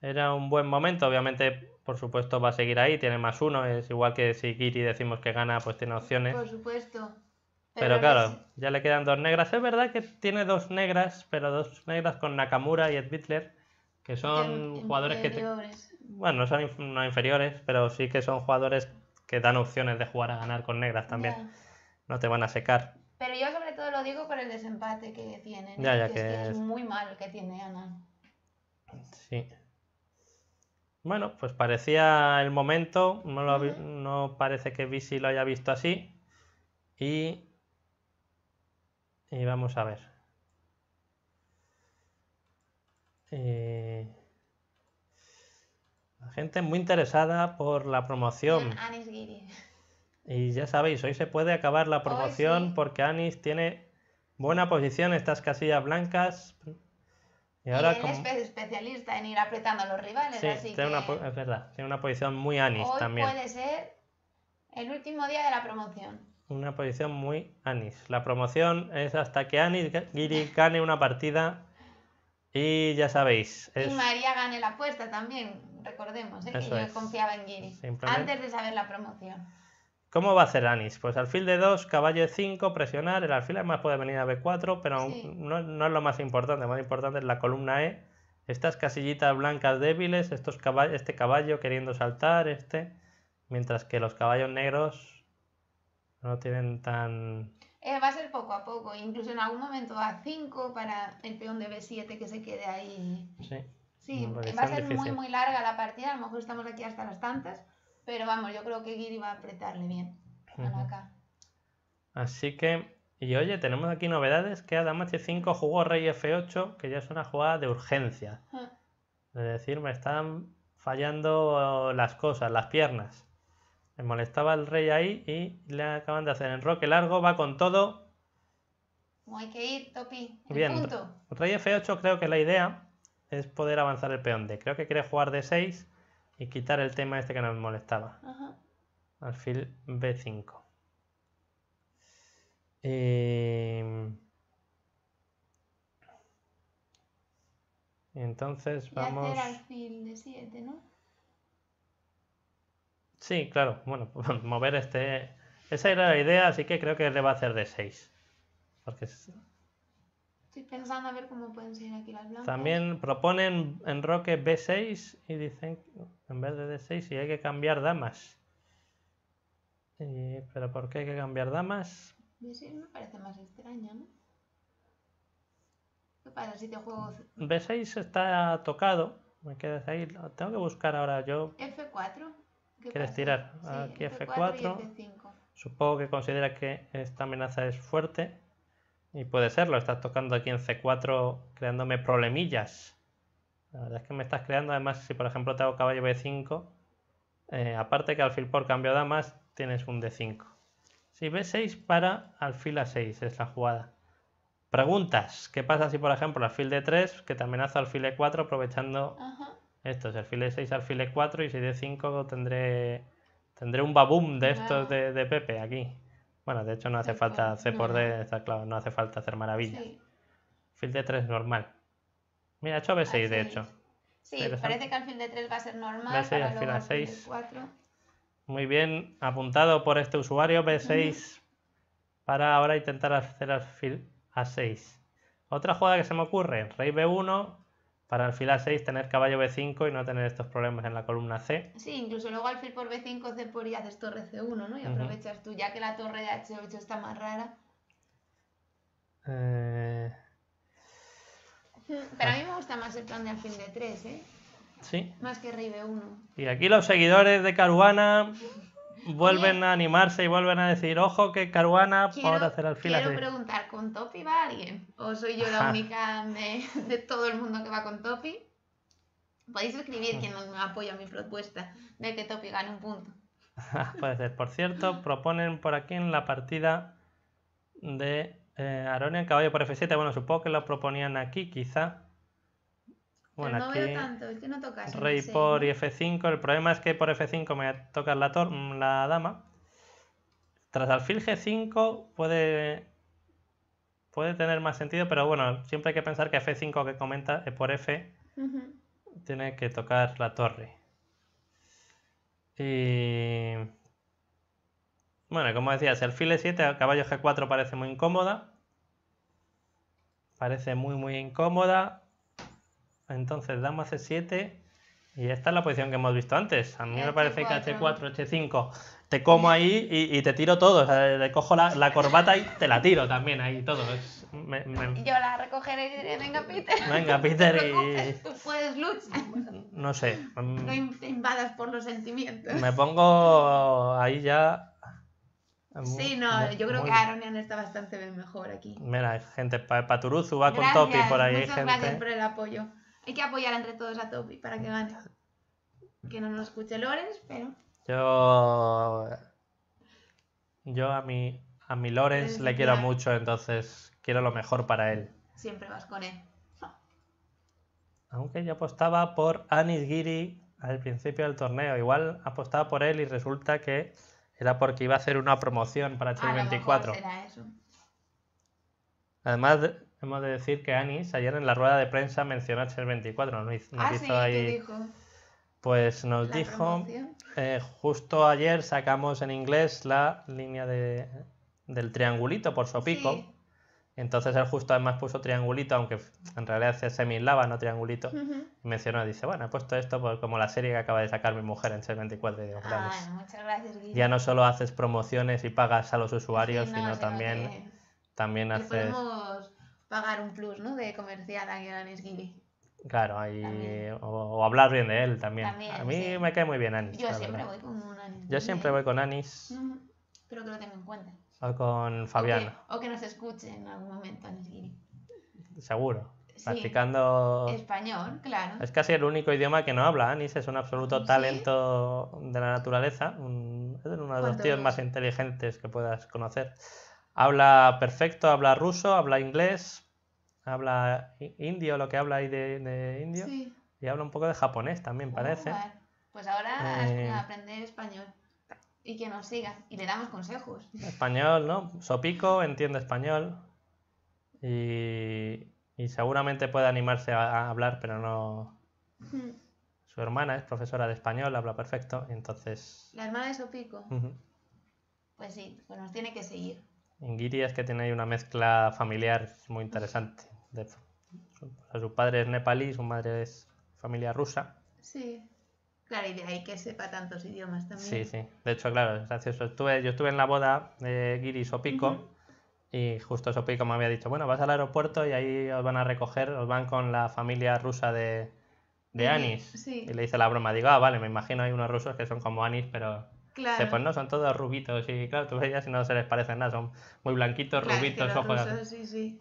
Era un buen momento, obviamente por supuesto, va a seguir ahí, tiene más uno, es igual que si Kiri decimos que gana, pues tiene opciones. Por supuesto. Pero, claro, ya le quedan dos negras. Es verdad que tiene dos negras, pero dos negras con Nakamura y Ed Bittler que em, son jugadores que... Bueno, no son inferiores, pero sí que son jugadores que dan opciones de jugar a ganar con negras también. No te van a secar. Pero yo sobre todo lo digo por el desempate que tiene es, muy mal que tiene Ana. Sí. Bueno, pues parecía el momento, no, parece que Visi lo haya visto así. Y, vamos a ver. Eh, la gente muy interesada por la promoción. Y ya sabéis, hoy se puede acabar la promoción porque Anis tiene buena posición, estas casillas blancas. Y es especialista en ir apretando a los rivales. Sí, así tiene que... una, es verdad, tiene una posición muy Anis Hoy también. Puede ser el último día de la promoción. Una posición muy Anis. La promoción es hasta que Anis Giri gane una partida y ya sabéis. Y María gane la apuesta también, recordemos, ¿eh? que yo confiaba en Giri antes de saber la promoción. ¿Cómo va a hacer Anis? Pues alfil de 2, caballo de 5, presionar, el alfil además puede venir a b4, pero no, es lo más importante, lo más importante es la columna E, estas casillitas blancas débiles, este caballo queriendo saltar, este, mientras que los caballos negros no tienen tan... Eh, va a ser poco a poco, incluso en algún momento a 5 para el peón de b7 que se quede ahí. Sí. Sí, va a ser muy, muy larga la partida, a lo mejor estamos aquí hasta las tantas pero vamos, yo creo que Giri va a apretarle bien Así que, y oye, tenemos aquí novedades que Adam H5 jugó Rey F8, que ya es una jugada de urgencia. Ah. Es decir, me están fallando las cosas, las piernas. Me molestaba el rey ahí y le acaban de hacer roque largo, va con todo. hay que ir, Topi. Bien, punto. rey F8 creo que la idea es poder avanzar el peón D. Creo que quiere jugar D6 y quitar el tema este que nos molestaba. Ajá. Alfil B5. Eh... Em, entonces vamos. a hacer alfil de 7, ¿no? Sí, claro. Bueno, mover este. Esa era la idea, así que creo que le va a hacer de 6. Porque a ver cómo pueden seguir aquí las También proponen en Roque B6 y dicen en vez de D6 y hay que cambiar damas. ¿Pero por qué hay que cambiar damas? B6 me parece más extraño ¿no? ¿Qué si juego...? B6 está tocado. Me quedas ahí. Tengo que buscar ahora yo... F4. ¿Quieres tirar? Aquí F4. Supongo que considera que esta amenaza es fuerte. Y puede serlo, estás tocando aquí en C4 creándome problemillas. La verdad es que me estás creando, además, si por ejemplo te hago caballo B5, eh, aparte que alfil por cambio de damas, tienes un D5. Si B6 para alfil A6 es la jugada. Preguntas, ¿qué pasa si por ejemplo alfil D3, que te amenaza alfil E4 aprovechando esto? Si alfil E6, alfil E4 y si D5 tendré, tendré un babum de estos de, de Pepe aquí. Bueno, de hecho no hace falta C por D, está claro, no hace falta hacer maravillas. Sí. de 3 normal. Mira, ha hecho B6 de hecho. Sí, parece que al fin de 3 va a ser normal. B6 al fil 6. Muy bien, apuntado por este usuario B6 para ahora intentar hacer al fil a 6. Otra jugada que se me ocurre, rey B1, para alfil A6 tener caballo B5 y no tener estos problemas en la columna C. Sí, incluso luego alfil por B5, C por y haces torre C1, ¿no? Y aprovechas tú, ya que la torre de H8 está más rara. Eh... Pero a ah. mí me gusta más el plan de alfil de 3, ¿eh? Sí. Más que rey B1. Y aquí los seguidores de Caruana vuelven a animarse y vuelven a decir, ojo que Caruana por hacer al Quiero preguntar, ¿con Topi va alguien? ¿O soy yo la única de, todo el mundo que va con Topi? Podéis escribir quien mm. apoya mi propuesta de que Topi gane un punto. Puede ser. Por cierto, proponen por aquí en la partida de eh, Aronia, caballo por F7. Bueno, supongo que lo proponían aquí, quizá no veo tanto, es que no Rey por y F5. El problema es que por F5 me toca la, la dama. Tras alfil G5 puede puede tener más sentido, pero bueno, siempre hay que pensar que F5 que comenta es eh, por F, tiene que tocar la torre. Y... Bueno, como decías, el e 7, caballo G4 parece muy incómoda. Parece muy, muy incómoda. Entonces, damos c7 y esta es la posición que hemos visto antes. A mí me parece que h4, h5, te como ahí y, te tiro todo. O sea, te cojo la, corbata y te la tiro también ahí todo. Es, Yo la recogeré y diré, venga Peter. Venga Peter y... Tú puedes luchar. No sé. Mm, no invadas por los sentimientos. Me pongo ahí ya mm, sí, no, yo creo que Aronian está bastante bien mejor aquí. Mira, gente, Paturuzu va con Topi por ahí. Muchas gente. gracias por el apoyo. Hay que apoyar entre todos a Topi para que gane. Que no nos escuche Lorenz, pero. Yo. Yo a mi, a le quiero mucho, entonces quiero lo mejor para él. Siempre vas con él. Aunque yo apostaba por Anis Giri al principio del torneo. Igual apostaba por él y resulta que era porque iba a hacer una promoción para Chile 24. Será eso. Además, Hemos de decir que Anis ayer en la rueda de prensa mencionó a 24. Nos, ah, hizo ahí... dijo? Pues nos dijo, eh, justo ayer sacamos en inglés la línea de, del triangulito por su Entonces él justo además puso triangulito, aunque en realidad es semislava, no triangulito. Y mencionó, dice, bueno, he puesto esto como la serie que acaba de sacar mi mujer en ser 24 ah, muchas gracias, Ya no solo haces promociones y pagas a los usuarios, sino también, también haces pagar un plus ¿no? de comercial a Anis Giri. Claro, ahí... o, hablar bien de él también. a mí me cae muy bien Anis. Yo siempre voy con Anis. Yo siempre voy con Anis. pero mm, que lo tenga en cuenta. O con Fabián. O, que, nos escuche en algún momento Anis Giri. Seguro. Practicando. Español, claro. Es casi el único idioma que no habla. Anis es un absoluto talento de la naturaleza. es uno de los tíos más inteligentes que puedas conocer. Habla perfecto, habla ruso, habla inglés, habla indio, lo que habla ahí de, indio. Y habla un poco de japonés también, parece. Pues ahora es eh, aprender español. Y que nos siga. Y le damos consejos. Español, ¿no? Sopico entiende español. Y, y seguramente puede animarse a, hablar, pero no. Su hermana es profesora de español, habla perfecto, entonces. La hermana de Sopico. Pues sí, pues nos tiene que seguir en es que tiene ahí una mezcla familiar muy interesante. De, su padre es nepalí, su madre es familia rusa. Sí. Claro, y de ahí que sepa tantos idiomas también. Sí, sí. De hecho, claro, es Estuve, yo estuve en la boda de Giri Sopico y justo Sopico me había dicho, bueno, vas al aeropuerto y ahí os van a recoger, os van con la familia rusa de, de Anis. Y le hice la broma, digo, ah, vale, me imagino hay unos rusos que son como Anis, pero se, pues no, son todos rubitos y claro, tú veías y no se les parece nada, son muy blanquitos, rubitos, ojos,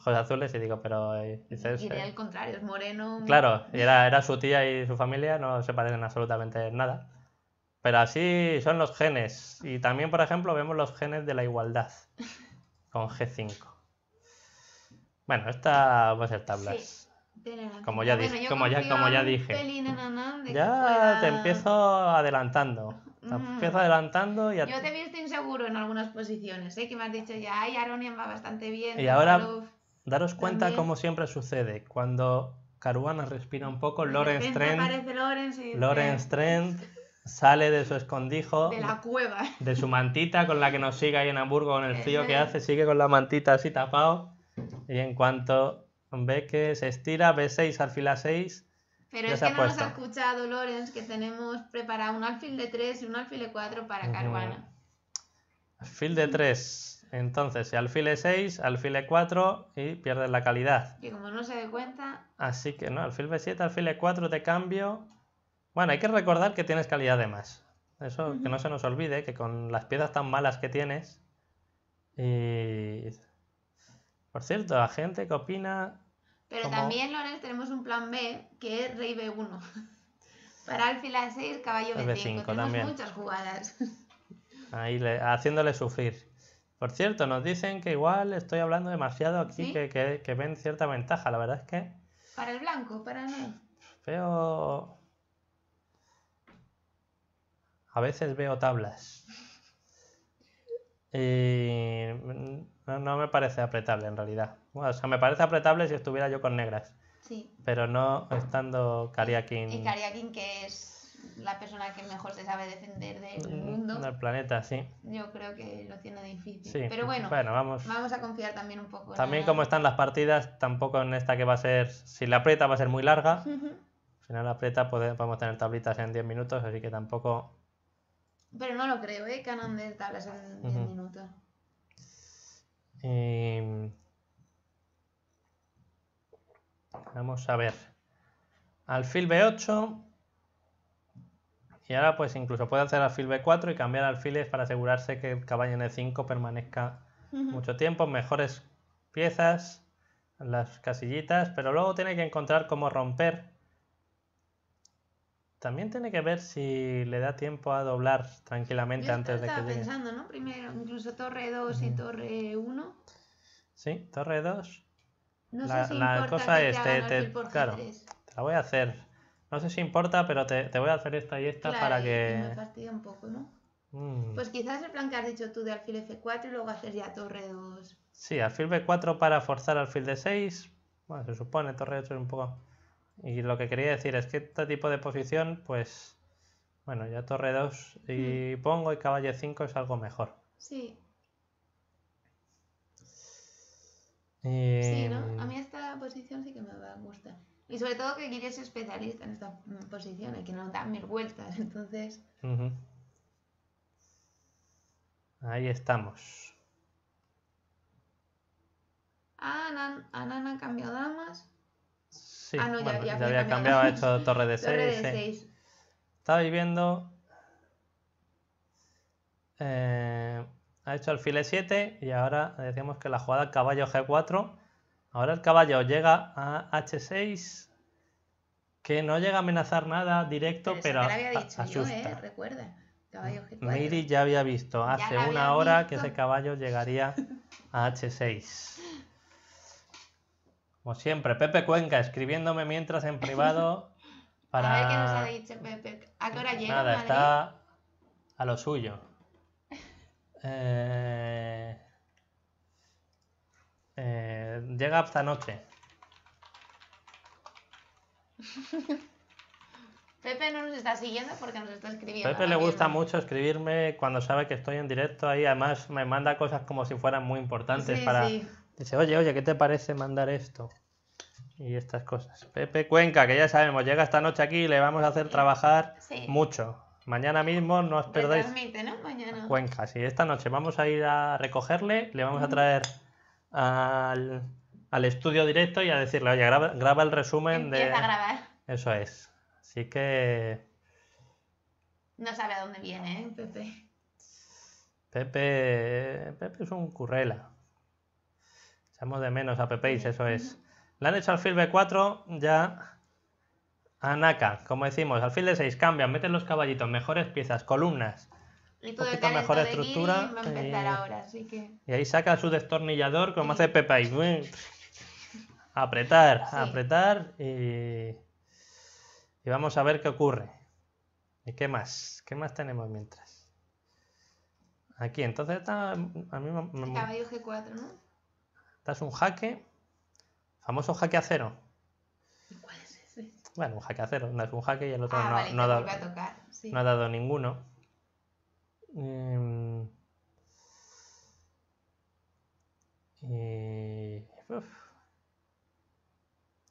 azules, y digo, pero... dices, eh, eh. contrario, es moreno... Claro, era, era su tía y su familia, no se parecen absolutamente nada. Pero así son los genes. Y también, por ejemplo, vemos los genes de la igualdad con G5. Bueno, esta va a ser tablas. como ya, dije, como ya, dije. ya te empiezo adelantando. Mm. empieza adelantando y Yo te he inseguro en algunas posiciones, ¿eh? que me has dicho ya, ahí Aronian va bastante bien. Y ahora, daros cuenta como siempre sucede, cuando Caruana respira un poco, Lorenz Trent, Lawrence, Trent sale de su escondijo. De la cueva. De su mantita con la que nos sigue ahí en Hamburgo con el frío que hace, sigue con la mantita así tapado. Y en cuanto ve que se estira, B6 alfil a 6 pero es que no nos ha escuchado Lorenz que tenemos preparado un alfil de 3 y un alfil de 4 para Caruana. Alfil de 3. Entonces, alfil de 6, alfil de 4 y pierdes la calidad. Y como no se dé cuenta. Así que no, alfil e de 7, alfil de 4 te cambio. Bueno, hay que recordar que tienes calidad de más. Eso que no se nos olvide, que con las piezas tan malas que tienes. Y. Por cierto, la gente que opina pero también, Lorenz, tenemos un plan B, que es rey B1. Para alfil 6 caballo B5. tenemos muchas jugadas. Ahí haciéndole sufrir. Por cierto, nos dicen que igual estoy hablando demasiado aquí, que, que, ven cierta ventaja. La verdad es que. Para el blanco, para no. Veo. A veces veo tablas. Y eh, no, me parece apretable en realidad. o sea, me parece apretable si estuviera yo con negras. Sí. Pero no estando Kariakin. Y Kariakin, que es la persona que mejor se sabe defender del mundo. Del planeta, sí. Yo creo que lo tiene difícil. Pero bueno, bueno vamos... vamos a confiar también un poco. También, como están las partidas, tampoco en esta que va a ser. Si la aprieta, va a ser muy larga. Si no la aprieta, podemos tener tablitas en 10 minutos, así que tampoco pero no lo creo, ¿eh? Canon de tablas en 10 minutos. Em, vamos a ver. Alfil B8. Y ahora pues incluso puede hacer alfil B4 y cambiar alfiles para asegurarse que el caballo en E5 permanezca mucho tiempo. Mejores piezas, las casillitas, pero luego tiene que encontrar cómo romper también tiene que ver si le da tiempo a doblar tranquilamente antes de que llegue. pensando, ¿no? Primero, incluso torre 2 y torre 1. Sí, torre 2. No la, sé si la cosa es, te, claro, te la voy a hacer. No sé si importa, pero te, voy a hacer esta y esta para y que... Me fastidia un poco, ¿no? Mm. Pues quizás el plan que has dicho tú de alfil F4 y luego hacer ya torre 2. Sí, alfil B4 para forzar alfil de 6 Bueno, se supone, torre 8 es un poco... Y lo que quería decir es que este tipo de posición, pues, bueno, ya torre 2 y hmm. pongo y caballo 5 es algo mejor. Sí. Sí, ¿no? Em, a mí esta posición sí que me va a gustar. Y sobre todo que quería ser especialista en esta mm, posición, y que no da mil vueltas, entonces... Ahí estamos. Ah, han, ha han cambiado damas ah, no, ya, había cambiado, ha hecho torre de 6. Sí. Estabais viendo. Eh, ha hecho alfil 7 e y ahora decíamos que la jugada caballo G4. Ahora el caballo llega a H6, que no llega a amenazar nada directo, pero, a, asusta. Yo, ¿eh? ya había visto hace una hora que ese caballo llegaría a H6. Como siempre, Pepe Cuenca escribiéndome mientras en privado para... A ver qué nos ha dicho Pepe. ¿A qué hora llega? Nada, está a lo suyo. Eh, eh, llega hasta noche. Pepe no nos está siguiendo porque nos está escribiendo. Pepe le gusta mucho escribirme cuando sabe que estoy en directo ahí. Además, me manda cosas como si fueran muy importantes para, Dice, oye, oye, ¿qué te parece mandar esto? Y estas cosas. Pepe Cuenca, que ya sabemos, llega esta noche aquí y le vamos a hacer trabajar mucho. Mañana mismo no os perdáis. transmite, ¿no? Mañana. Cuenca, sí, esta noche vamos a ir a recogerle, le vamos a traer al, estudio directo y a decirle, oye, graba, el resumen Empieza de. A grabar. Eso es. Así que. No sabe a dónde viene, ¿eh, Pepe. Pepe. Pepe es un currela. Echamos de menos a Pepeis, eso es. Le han hecho alfil B4, ya a Naka, como decimos, alfil de 6, cambian, meten los caballitos, mejores piezas, columnas. Un poquito mejor estructura. y... Ahora, y ahí saca su destornillador, como hace Pepeis. apretar, apretar y... y vamos a ver qué ocurre. ¿Y qué más? ¿Qué más tenemos mientras? Aquí, entonces está. A mí me... Caballo G4, ¿no? Das un jaque, famoso jaque a cero. ¿Cuál es ese? Bueno, un jaque a cero, es un jaque y el otro ah, no, ha dado, ninguno. Em, eh,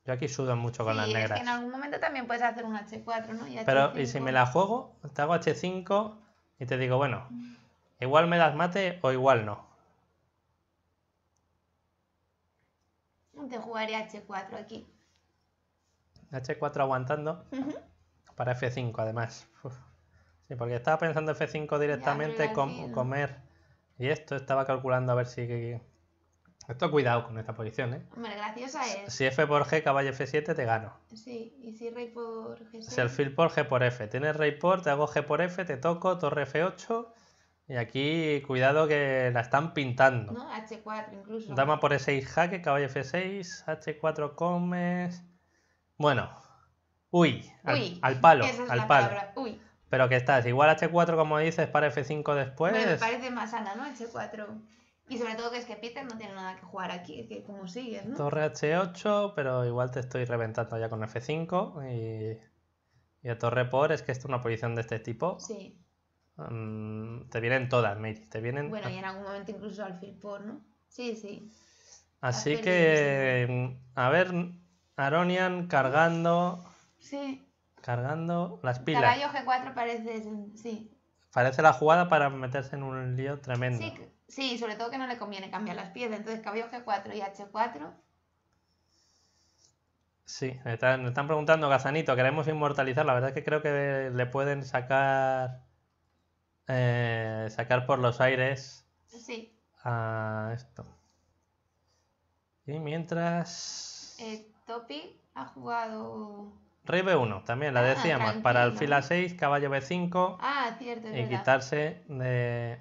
yo aquí sudo mucho con las negras. en algún momento también puedes hacer un H4, ¿no? Pero, ¿y si me la juego? Te hago H5 y te digo, bueno, mm. igual me das mate o igual no. de H4 aquí. H4 aguantando. Para F5, además. Sí, porque estaba pensando F5 directamente, con comer. Y esto estaba calculando a ver si. Esto cuidado con esta posición, ¿eh? graciosa es. Si F por G, caballo F7, te gano. Sí, y si Rey por G. Si el fil por G por F. Tienes Rey por, te hago G por F, te toco, torre F8 y aquí, cuidado que la están pintando. No, H4 incluso. Dama por E6 jaque, caballo F6, H4 comes. Bueno. Uy, al, palo, al palo. Uy. Pero que estás, igual H4 como dices para F5 después. me parece más sana, ¿no? H4. Y sobre todo que es que Peter no tiene nada que jugar aquí, que como sigues, ¿no? Torre H8, pero igual te estoy reventando ya con F5 y, y a torre por, es que es una posición de este tipo. Sí. Mm, te vienen todas, Mary. Te vienen... Bueno, y en algún momento incluso al Philporn ¿no? Sí, sí. Así que, mm, a ver, Aronian cargando. Sí. Cargando las pilas. Caballo G4 parece, sí. Parece la jugada para meterse en un lío tremendo. Sí, sí, sobre todo que no le conviene cambiar las piezas. Entonces, caballo G4 y H4. Sí, me están preguntando, Gazanito, queremos inmortalizar. La verdad es que creo que le pueden sacar eh, sacar por los aires a esto. Y mientras... Eh, Topi ha jugado... Rey B1, también la ah, decíamos, Para para alfil 6 caballo B5 ah, cierto, y quitarse de,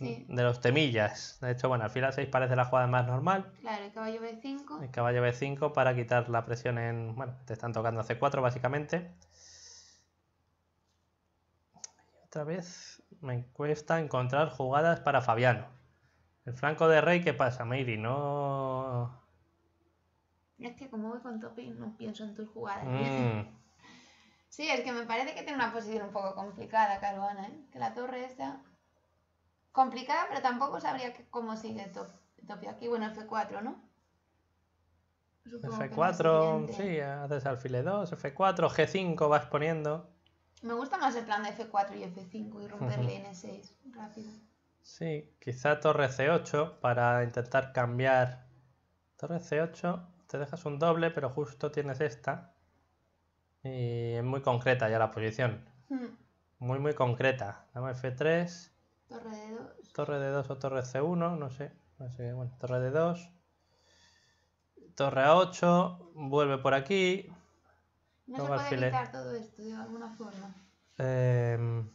de los temillas. De hecho, bueno, alfil 6 parece la jugada más normal. Claro, el caballo B5. El caballo B5 para quitar la presión en... Bueno, te están tocando C4 básicamente. otra vez me cuesta encontrar jugadas para Fabiano. El flanco de Rey, ¿qué pasa, Meiri? No... Es que como voy con Topi, no pienso en tus jugadas. Mm. sí, es que me parece que tiene una posición un poco complicada, Caruana, ¿eh? Que la torre está complicada, pero tampoco sabría cómo sigue Topi aquí. Bueno, F4, ¿no? F4, sí, haces alfile 2, F4, G5 vas poniendo. Me gusta más el plan de F4 y F5 y romperle N6 e rápido. Sí, quizá torre C8 para intentar cambiar. Torre C8, te dejas un doble, pero justo tienes esta. Y es muy concreta ya la posición. Hmm. Muy, muy concreta. Dame F3. Torre de 2. Torre de 2 o torre C1, no sé. No sé. Bueno, torre de 2. Torre A8, vuelve por aquí. No se puede evitar todo esto de alguna forma. Em,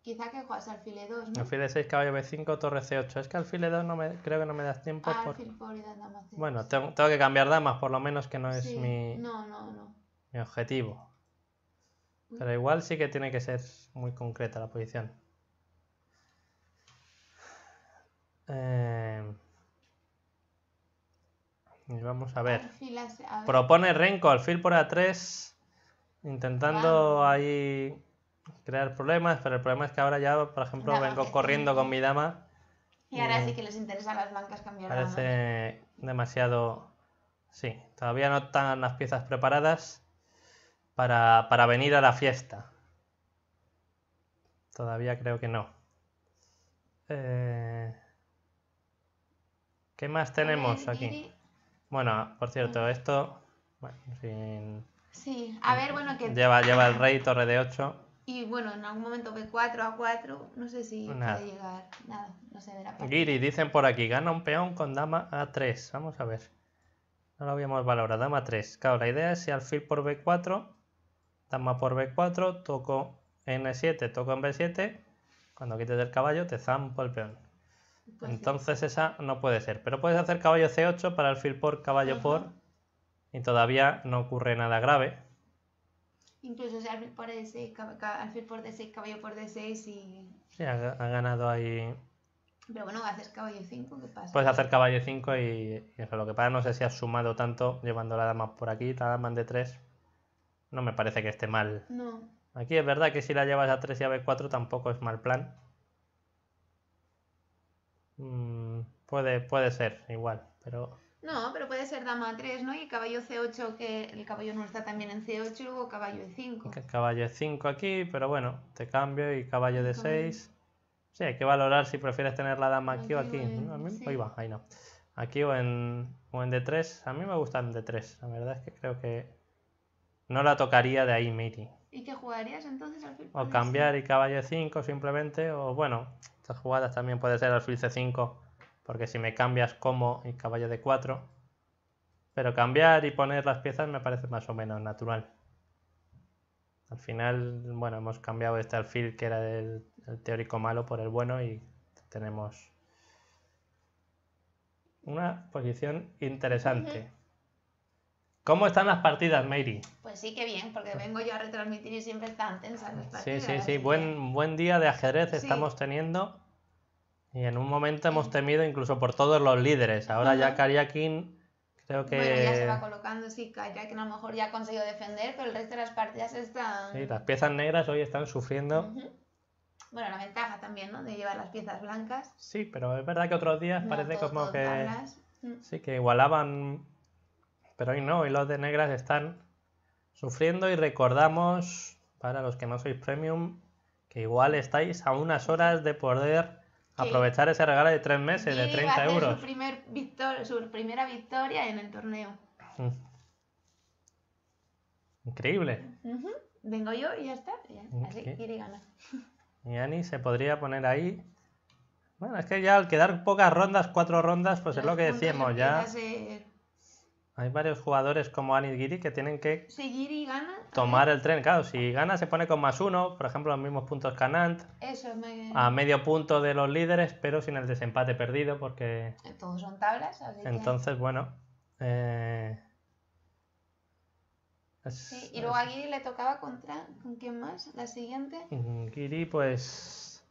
Quizá que juegas alfile 2, ¿no? Alfile 6, caballo B5, torre C8. Es que alfile 2 no me, creo que no me das tiempo. Ah, bueno, tengo, que cambiar damas, por lo menos que no es mi... No, no, no. mi objetivo. Pero igual sí que tiene que ser muy concreta la posición. Eh vamos a ver. Propone Renko, alfil por A3, intentando ah, ahí crear problemas, pero el problema es que ahora ya, por ejemplo, vengo corriendo con mi dama. Y, ahora sí que les interesa las blancas cambiar Parece demasiado... Sí, todavía no están las piezas preparadas para, venir a la fiesta. Todavía creo que no. Eh, ¿Qué más tenemos aquí? Bueno, por cierto, esto. Bueno, Sí, a ver, bueno, que. Lleva, lleva el rey, torre de 8. Y bueno, en algún momento B4 a 4, no sé si puede llegar. Nada, no se verá. Giri, dicen por aquí, gana un peón con dama A3. Vamos a ver. No lo habíamos valorado. Dama 3. Claro, la idea es si alfil por B4, dama por B4, toco N7, toco en B7. Cuando quites el caballo, te zampo el peón. Pues Entonces esa no puede ser. Pero puedes hacer caballo C8 para alfil por, caballo por. Y todavía no ocurre nada grave. Incluso si alfil por D6, por D6, caballo por D6 y... Sí, ha, ganado ahí... Pero bueno, hacer caballo 5, ¿qué pasa? Puedes hacer caballo 5 y, Lo que pasa, no sé si has sumado tanto llevando la dama por aquí, la dama de D3. No me parece que esté mal. No. Aquí es verdad que si la llevas a 3 y a B4 tampoco es mal plan. Mm, puede, puede ser, igual, pero... No, pero puede ser dama 3, ¿no? Y caballo C8, que el caballo no está también en C8 luego caballo E5. Caballo E5 aquí, pero bueno, te cambio y caballo de 6 Sí, hay que valorar si prefieres tener la dama aquí, o aquí. Aquí o en, o en D3. A mí me gusta en D3. La verdad es que creo que no la tocaría de ahí, Miri. ¿Y qué jugarías entonces O cambiar y caballo de 5 simplemente, o bueno, estas jugadas también puede ser alfil C5, porque si me cambias como y caballo de 4 pero cambiar y poner las piezas me parece más o menos natural. Al final, bueno, hemos cambiado este alfil que era del el teórico malo por el bueno y tenemos una posición interesante. ¿Cómo están las partidas, Mary? Pues sí que bien, porque vengo yo a retransmitir y siempre están tensas las partidas. Sí, sí, sí. Buen, buen día de ajedrez estamos teniendo. Y en un momento hemos temido incluso por todos los líderes. Ahora ya Karyakin creo que... Bueno, ya se va colocando, sí, Karyakin a lo mejor ya ha conseguido defender, pero el resto de las partidas están... Sí, las piezas negras hoy están sufriendo. Bueno, la ventaja también, ¿no? De llevar las piezas blancas. Sí, pero es verdad que otros días parece como que... Mm. Sí, que igualaban pero hoy no, hoy los de negras están sufriendo y recordamos, para los que no sois premium, que igual estáis a unas horas de poder aprovechar ese regalo de tres meses, de 30 euros. Su, primer su primera victoria en el torneo. Mm. Increíble. Vengo yo y ya está. Así Y Ani se podría poner ahí. Bueno, es que ya al quedar pocas rondas, cuatro rondas, pues es lo que decíamos, ya. Hay varios jugadores como Anis Giri que tienen que seguir Tomar el tren, claro. Si gana se pone con más uno, por ejemplo, los mismos puntos que Anant. Eso, A medio punto de los líderes, pero sin el desempate perdido, porque. Todos son tablas, Entonces, bueno. Eh, y luego a Giri le tocaba contra. ¿Con quién más? ¿La siguiente? Giri, pues.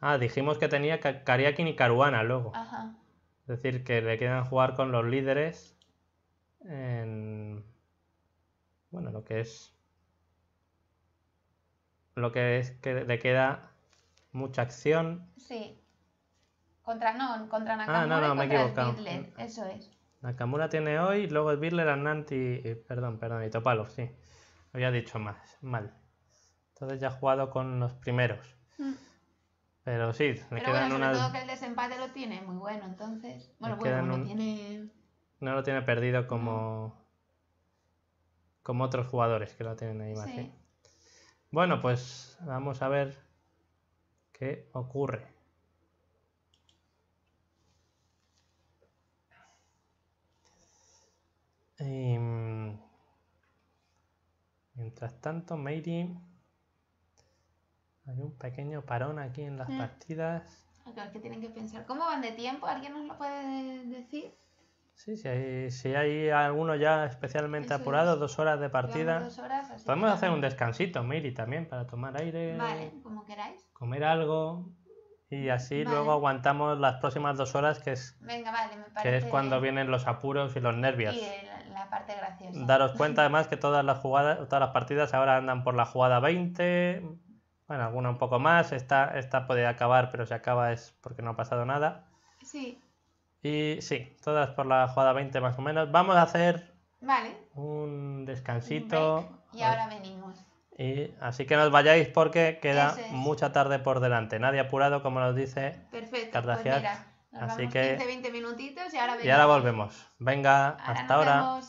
Ah, dijimos que tenía Kariakin y Caruana luego. Ajá. Es decir, que le quedan jugar con los líderes en bueno, lo que es lo que es que le queda mucha acción. Sí. Contra no, contra ah, Nakamura ah, no, no, me contra he Bidler, eso es. Nakamura tiene hoy, luego el Bidler, Anant y, perdón, perdón, y Topalov, sí. Había dicho más, mal. Entonces ya ha jugado con los primeros. Mm. Pero sí, me Pero quedan bueno, sobre todo que el desempate lo tiene muy bueno, entonces. Bueno, bueno, lo tiene no lo tiene perdido como, como otros jugadores que lo tienen ahí más. ¿eh? Bueno, pues vamos a ver qué ocurre. Em, mientras tanto, Mary, hay un pequeño parón aquí en las eh. partidas. que tienen que pensar. ¿Cómo van de tiempo? ¿Alguien nos lo puede decir? Sí, si hay, si hay alguno ya especialmente apurado, dos horas de partida. Podemos hacer un descansito, Miri, también, para tomar aire. Comer algo. Y así luego aguantamos las próximas dos horas, que es, es cuando vienen los apuros y los nervios. la parte graciosa. Daros cuenta además que todas las jugadas, todas las partidas ahora andan por la jugada 20, bueno, alguna un poco más. Esta, esta puede acabar, pero si acaba es porque no ha pasado nada. Sí. Y sí, todas por la jugada 20 más o menos. Vamos a hacer un descansito. y ahora venimos. Y así que nos vayáis porque queda mucha tarde por delante. Nadie apurado, como nos dice Perfecto, pues así que 20 minutitos y ahora volvemos. Venga, hasta ahora.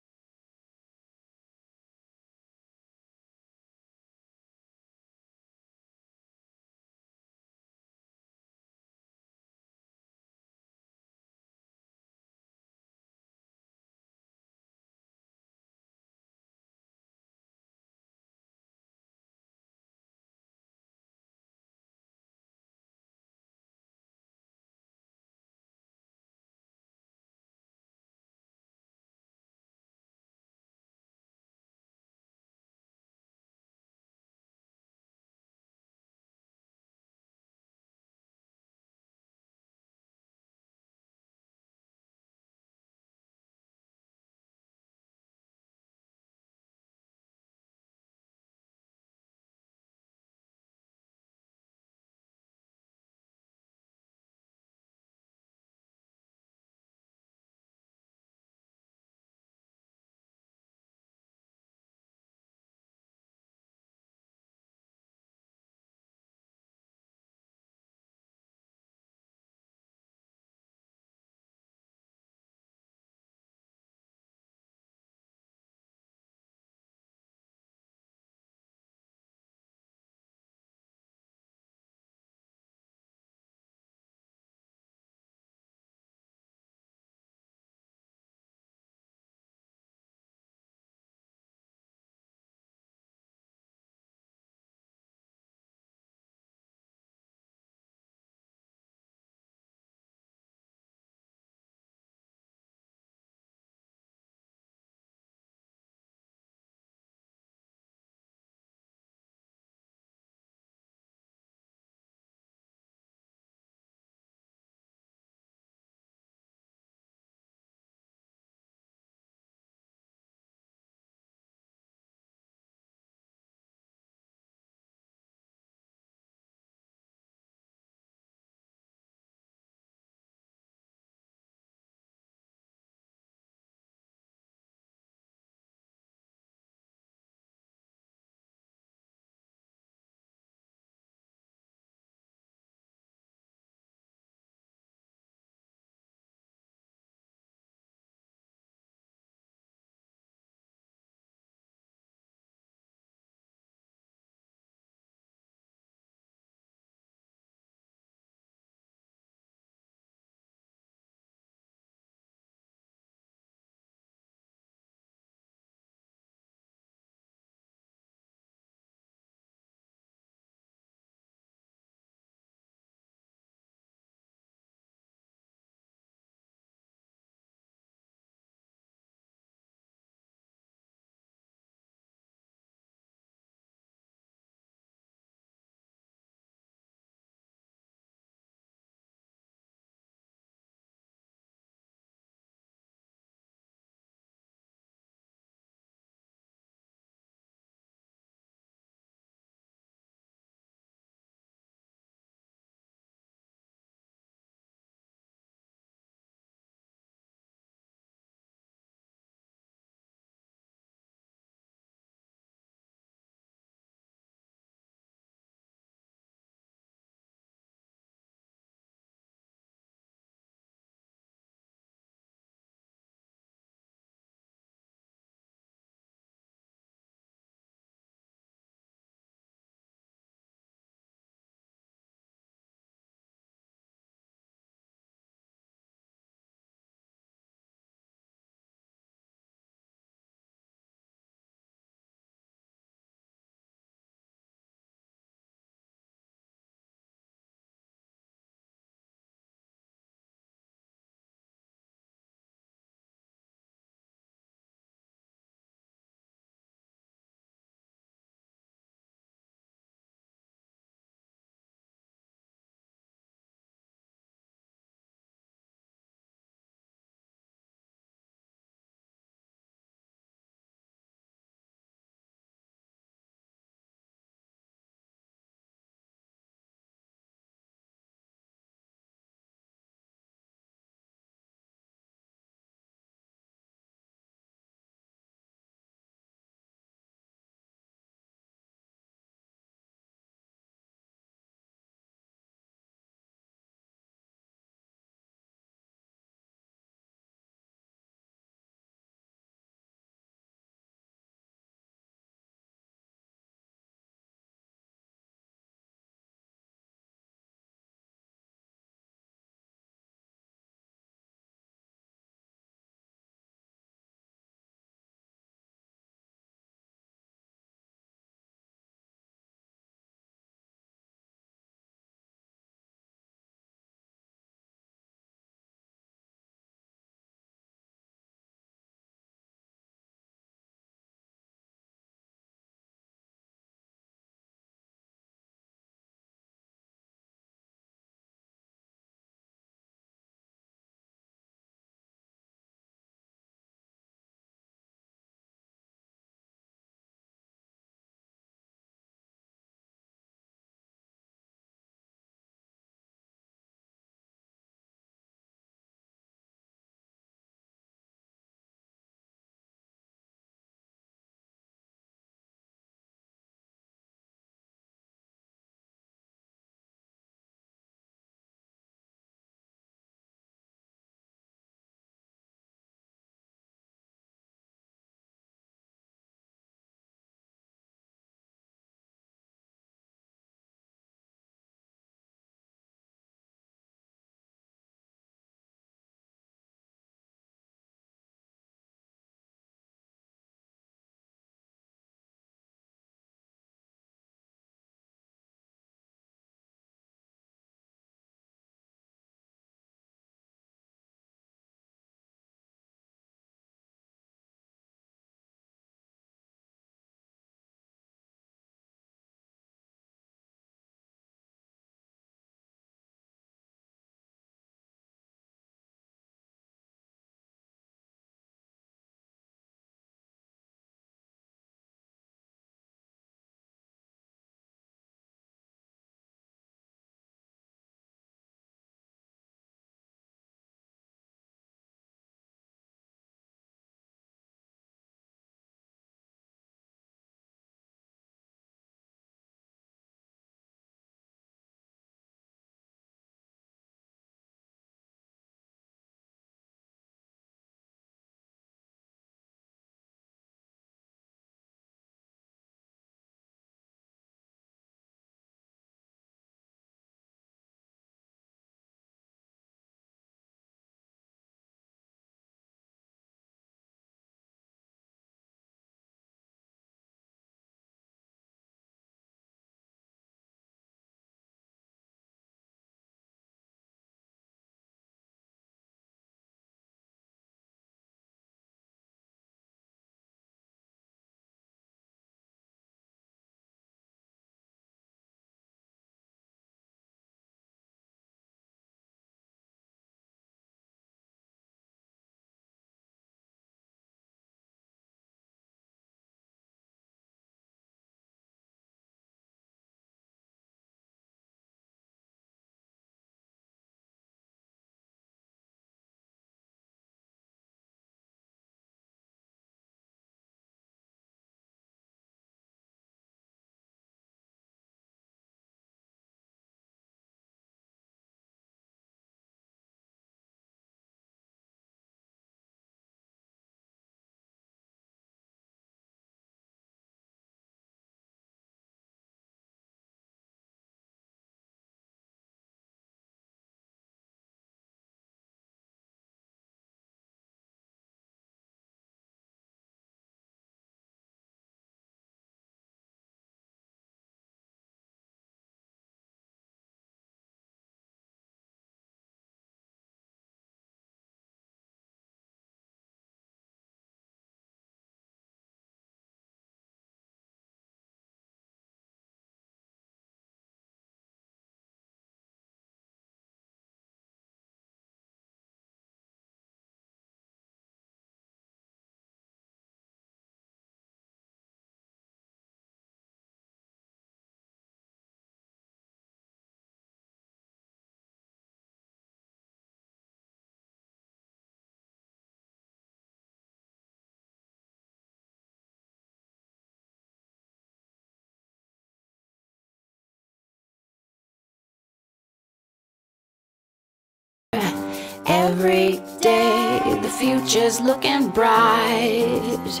Every day the future's looking bright.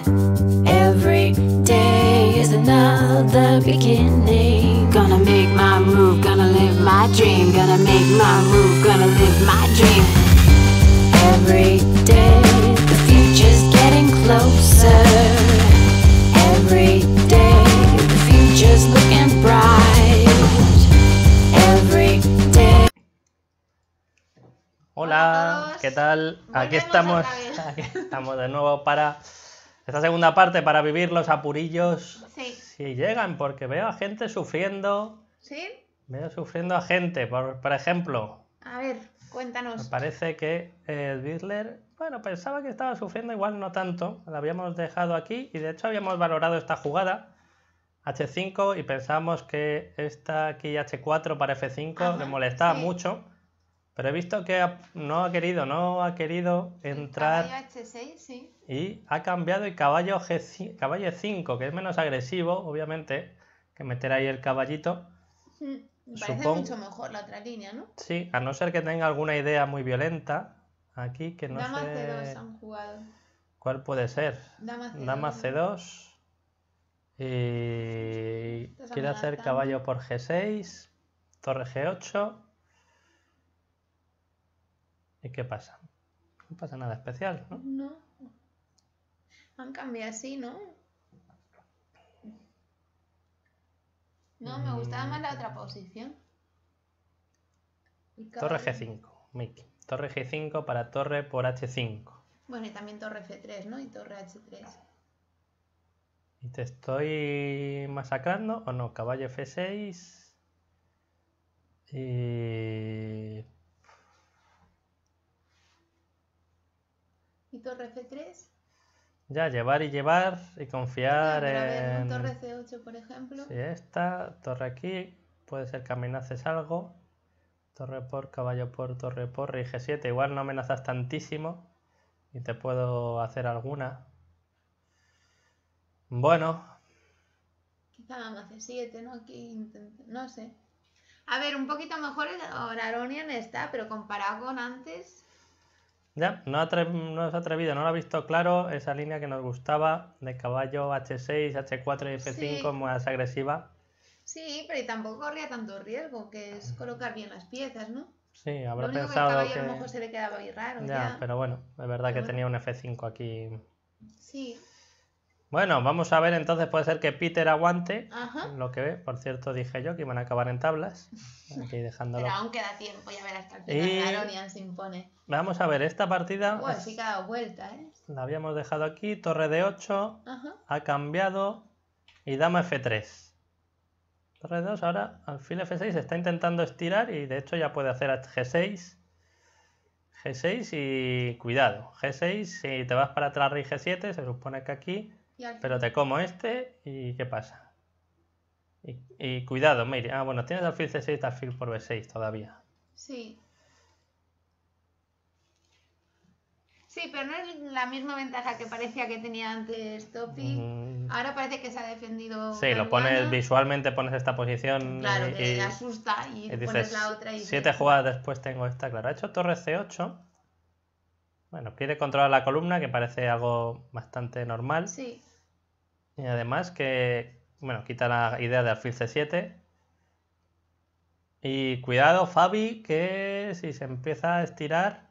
Every day is another beginning. Gonna make my move, gonna live my dream. Gonna make my move, gonna live my dream. Every day the future's getting closer. Hola, ¿qué tal? aquí estamos, estamos de nuevo para esta segunda parte para vivir los apurillos. Sí. Si llegan, porque veo a gente sufriendo. ¿Sí? Veo sufriendo a gente, por, ejemplo. A ver, cuéntanos. parece que el eh, Bidler, bueno, pensaba que estaba sufriendo, igual no tanto. La habíamos dejado aquí y de hecho habíamos valorado esta jugada. H5 y pensamos que esta aquí H4 para F5 le molestaba mucho pero he visto que no ha querido, no ha querido entrar. Este y ha cambiado el caballo, G5, caballo que es menos agresivo, obviamente, que meter ahí el caballito. me parece mucho mejor la otra línea, ¿no? Sí, a no ser que tenga alguna idea muy violenta aquí que no Dama C2 ¿Cuál puede ser? Dama C2. C2. Quiere hacer caballo por G6, torre G8. ¿Y qué pasa? No pasa nada especial, ¿no? No. Han cambiado así, ¿no? No, me gustaba más la otra mm. posición. Torre G5, Miki. Torre G5 para torre por H5. Bueno, y también torre F3, ¿no? Y torre H3. ¿Y te estoy masacrando o no? Caballo F6. Y... ¿Y torre F3? Ya, llevar y llevar y confiar A ver, en... torre C8, por ejemplo. Sí, esta, torre aquí, puede ser que amenaces algo. Torre por, caballo por, torre por, rey G7. Igual no amenazas tantísimo y te puedo hacer alguna. Bueno. Quizá a C7, ¿no? Aquí no sé. A ver, un poquito mejor el aronian está, pero comparado con antes, ya, no, no atrevido, no lo ha visto claro esa línea que nos gustaba de caballo H6, H4 y F5, más agresiva. Sí, pero tampoco corría tanto riesgo, que es colocar bien las piezas, ¿no? Sí, habrá lo único pensado que... El caballo a lo mejor se le quedaba ahí raro. Ya, ya. pero bueno, es verdad que tenía un F5 aquí. Sí. Bueno, vamos a ver entonces, puede ser que Peter aguante lo que ve. Por cierto, dije yo que iban a acabar en tablas. Pero aún queda tiempo, ya verás que al Aronian se impone. Vamos a ver, esta partida... Bueno, sí que ha dado vuelta, ¿eh? La habíamos dejado aquí, torre de 8, ha cambiado y dama F3. Torre 2, ahora al alfil F6 está intentando estirar y de hecho ya puede hacer G6. G6 y cuidado. G6, si te vas para atrás y G7, se supone que aquí pero te como este y ¿qué pasa? Y, cuidado, mire Ah, bueno, tienes alfil C6 alfil por B6 todavía. Sí. Sí, pero no es la misma ventaja que parecía que tenía antes Topi. Mm. Ahora parece que se ha defendido. Sí, lo pones visualmente, pones esta posición. Claro, que asusta y, pones la otra. Y siete jugadas después tengo esta, claro. Ha hecho torre C8. Bueno, quiere controlar la columna, que parece algo bastante normal. Sí. Y además que, bueno, quita la idea de alfil c7. Y cuidado, Fabi, que si se empieza a estirar,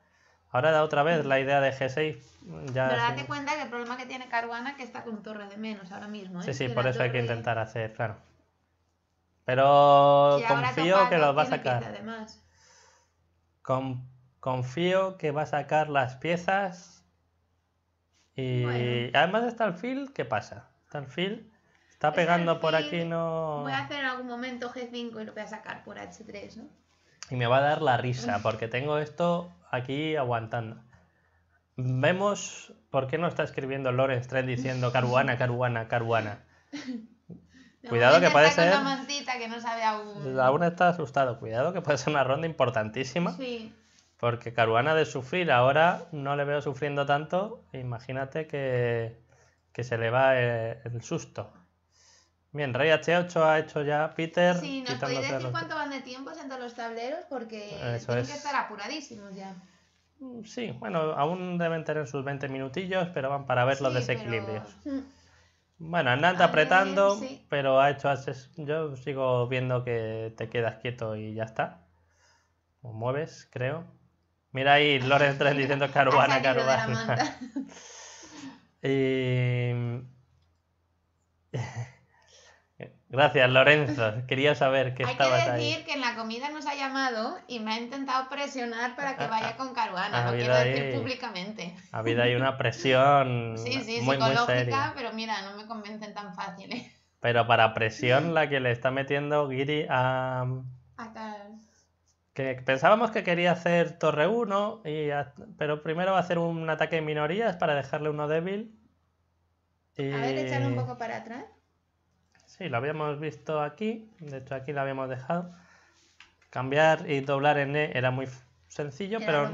ahora da otra vez la idea de g6. Pero date cuenta que el problema que tiene Caruana es que está con torre de menos ahora mismo. ¿eh? Sí, sí, por eso hay que intentar hacer, claro. Pero confío que los va a sacar. además. Con Confío que va a sacar las piezas. Y además está el Phil, ¿qué pasa? Está el está pegando por aquí, no. Voy a hacer en algún momento G5 y lo voy a sacar por H3, ¿no? Y me va a dar la risa, porque tengo esto aquí aguantando. Vemos por qué no está escribiendo Lorenz Trent diciendo Caruana, Caruana, Caruana. Cuidado que puede ser. Que no sabe aún. aún está asustado. Cuidado que puede ser una ronda importantísima. Sí. Porque Caruana de sufrir ahora no le veo sufriendo tanto. Imagínate que, se le va el, susto. Bien, Rey H8 ha hecho ya Peter. Sí, nos podéis decir cuánto van de tiempo entre los tableros porque tienen que estar apuradísimos ya. Mm, sí, bueno, aún deben tener sus 20 minutillos, pero van para ver los desequilibrios. Mm. Bueno, andante apretando, pero ha hecho Yo sigo viendo que te quedas quieto y ya está. O mueves, creo. Mira ahí Lorenzo, 3 diciendo Caruana, Caruana. Eh, gracias, Lorenzo. Quería saber qué estaba ahí. Hay que decir que en la comida nos ha llamado y me ha intentado presionar para que vaya con Caruana. no quiero decir públicamente. Ha habido ahí una presión sí, sí, muy, psicológica, pero mira, no me convencen tan fácil. ¿eh? Pero para presión la que le está metiendo Giri a... A que pensábamos que quería hacer torre 1, y pero primero va a hacer un ataque en minorías para dejarle uno débil. A ver, echarlo un poco para atrás. Sí, lo habíamos visto aquí. De hecho, aquí lo habíamos dejado. Cambiar y doblar en E era muy sencillo, pero,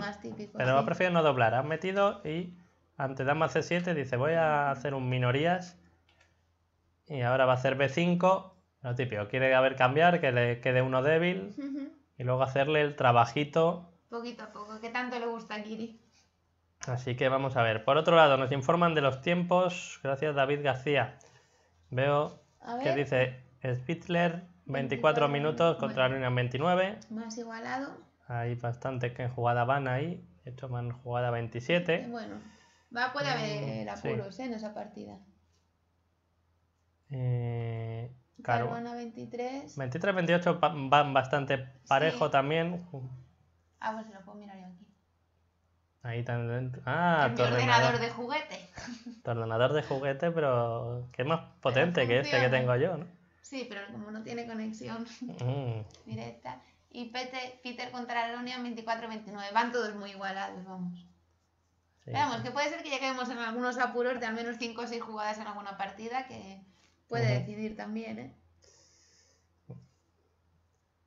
pero no doblar. Ha metido y ante dama C7 dice voy a hacer un minorías. Y ahora va a hacer B5. Lo típico, quiere haber cambiar, que le quede uno débil. Y luego hacerle el trabajito. Poquito a poco, que tanto le gusta a Kiri. Así que vamos a ver. Por otro lado, nos informan de los tiempos. Gracias, David García. Veo que dice Spitzler 24, minutos contra bueno. 29. Más igualado. Hay bastante que en jugada van ahí. De hecho, van jugada 27. Eh, bueno, va, poder mm, haber apuros eh, en esa partida. Eh, 23. 23, 28 van bastante parejo también. Ah, pues lo puedo mirar yo aquí. Ahí también. Ah, tu ordenador, de juguete. Tu ordenador de juguete, pero que es más potente que este que tengo yo, ¿no? Sí, pero como no tiene conexión directa. Mm. Y Peter, contra Aronian 24-29. Van todos muy igualados, vamos. Vamos que puede ser que lleguemos en algunos apuros de al menos 5 o 6 jugadas en alguna partida que Puede decidir también, ¿eh?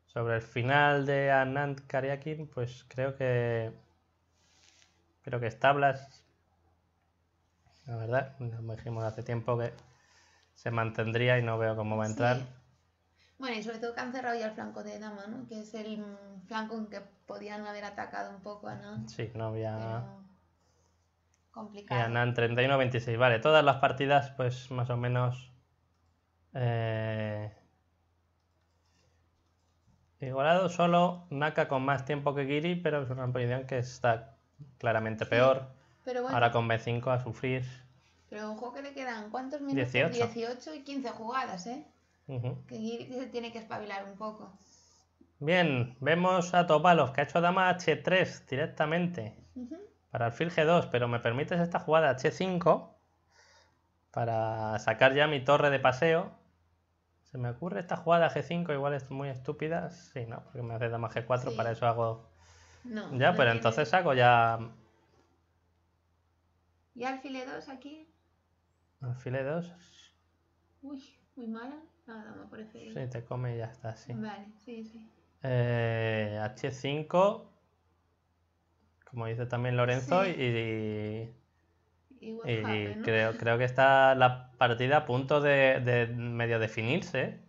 Sobre el final de Anand Karyakin, pues creo que. Creo que establas. La verdad, nos dijimos hace tiempo que se mantendría y no veo cómo va a entrar. Bueno, y sobre todo que han cerrado ya el flanco de dama, ¿no? Que es el flanco en que podían haber atacado un poco a ¿no? Sí, no había... Complicado. Y Anand 31-26. Vale, todas las partidas pues más o menos eh, igualado solo Naka con más tiempo que Giri, pero es una posición que está claramente peor. Ahora con B5 a sufrir. Pero juego que le quedan, ¿cuántos minutos? 18, y 15 jugadas, ¿eh? Que Giri se tiene que espabilar un poco. Bien, vemos a Topalov que ha hecho dama H3 directamente para el para alfil G2, pero me permites esta jugada H5 para sacar ya mi torre de paseo se me ocurre esta jugada G5, igual es muy estúpida. Sí, no, porque me hace dama G4, para eso hago. No. Ya, pero entonces hago ya. ¿Y alfile 2 aquí? Alfile 2. Uy, muy mala. Nada, dama parece... Sí, te come y ya está, sí. Vale, sí, sí. Eh, H5, como dice también Lorenzo, y y creo, creo que está la partida a punto de, de medio definirse.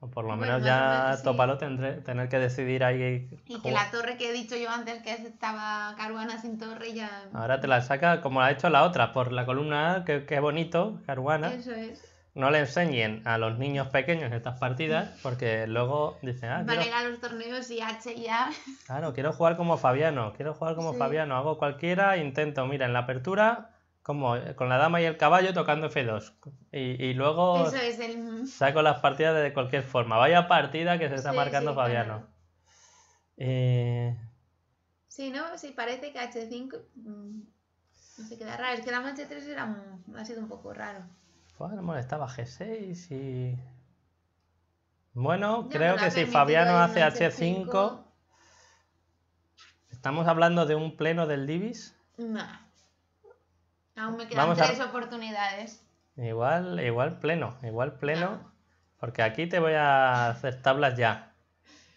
O por lo menos ya menos, Topalo tendré, tener que decidir ahí. Y que la torre que he dicho yo antes, que estaba Caruana sin torre, ya. Ahora te la saca como la ha hecho la otra, por la columna A, que, bonito, Caruana. Eso es. No le enseñen a los niños pequeños estas partidas, porque luego dicen. Ah, Van a ir a los torneos y H y Claro, quiero jugar como Fabiano, quiero jugar como Fabiano. Hago cualquiera, intento, mira, en la apertura, como eh, con la dama y el caballo tocando F2. Y, luego saco las partidas de cualquier forma. Vaya partida que se está marcando Fabiano. Eh... Sí, ¿no? Sí, parece que H5 mm, no se queda raro. Es que la H3 era ha sido un poco raro. Bueno, molestaba G6 y... Bueno, creo que si Fabiano hace H5... ¿Estamos hablando de un pleno del Divis? No. Aún me quedan Vamos tres oportunidades. Igual, igual pleno, igual pleno. Porque aquí te voy a hacer tablas ya.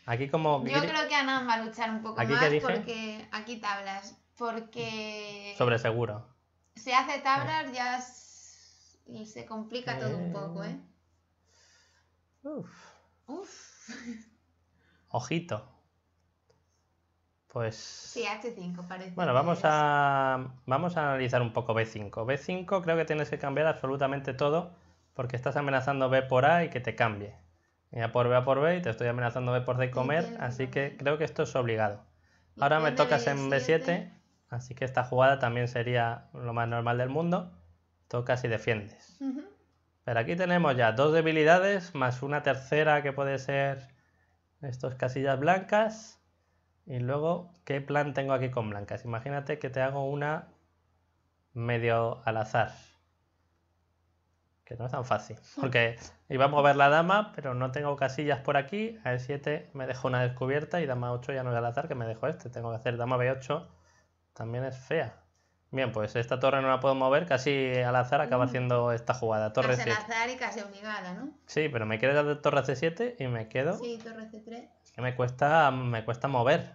Aquí como... Yo creo que Ana va a luchar un poco más porque aquí tablas. Porque... Sobre seguro. Se hace tablas ya ya se complica todo un poco, ¿eh? eh. Uf. Uf. Ojito. Pues. Sí, H5 este parece. Bueno, vamos a, vamos a analizar un poco B5. B5 creo que tienes que cambiar absolutamente todo porque estás amenazando B por A y que te cambie. Y por B, A por B y te estoy amenazando B por D comer, así que creo que esto es obligado. Ahora me tocas en este B7, así que esta jugada también sería lo más normal del mundo. Tocas y defiendes. Pero aquí tenemos ya dos debilidades más una tercera que puede ser estos casillas blancas. Y luego, ¿qué plan tengo aquí con blancas? Imagínate que te hago una medio al azar. Que no es tan fácil. Porque iba a mover la dama, pero no tengo casillas por aquí. A E7 me dejó una descubierta y dama 8 ya no es al azar, que me dejó este. Tengo que hacer dama B8. También es fea. Bien, pues esta torre no la puedo mover, casi al azar acaba mm. haciendo esta jugada. Torre casi al azar y casi obligada, ¿no? Sí, pero me queda de torre C7 y me quedo. Sí, torre C3. Es Que me cuesta, me cuesta mover.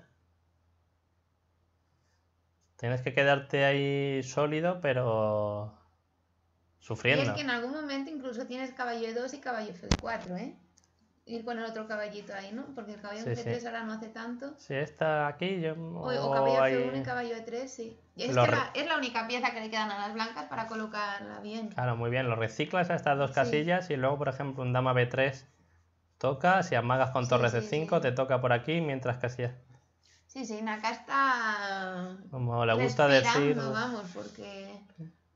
Tienes que quedarte ahí sólido, pero sufriendo. Y es que en algún momento incluso tienes caballo 2 y caballo F4, ¿eh? ir con el otro caballito ahí, ¿no? Porque el caballo de ahora no hace tanto. Sí, está aquí. Yo, o, caballo de uno y caballo de 3, sí. Es, que la, es la única pieza que le quedan a las blancas para colocarla bien. Claro, muy bien. Lo reciclas a estas dos casillas y luego, por ejemplo, un dama B3 toca. Si amagas con torres de 5 te toca por aquí mientras casillas. Sí, sí, Naka está. Como le gusta decir. vamos, porque.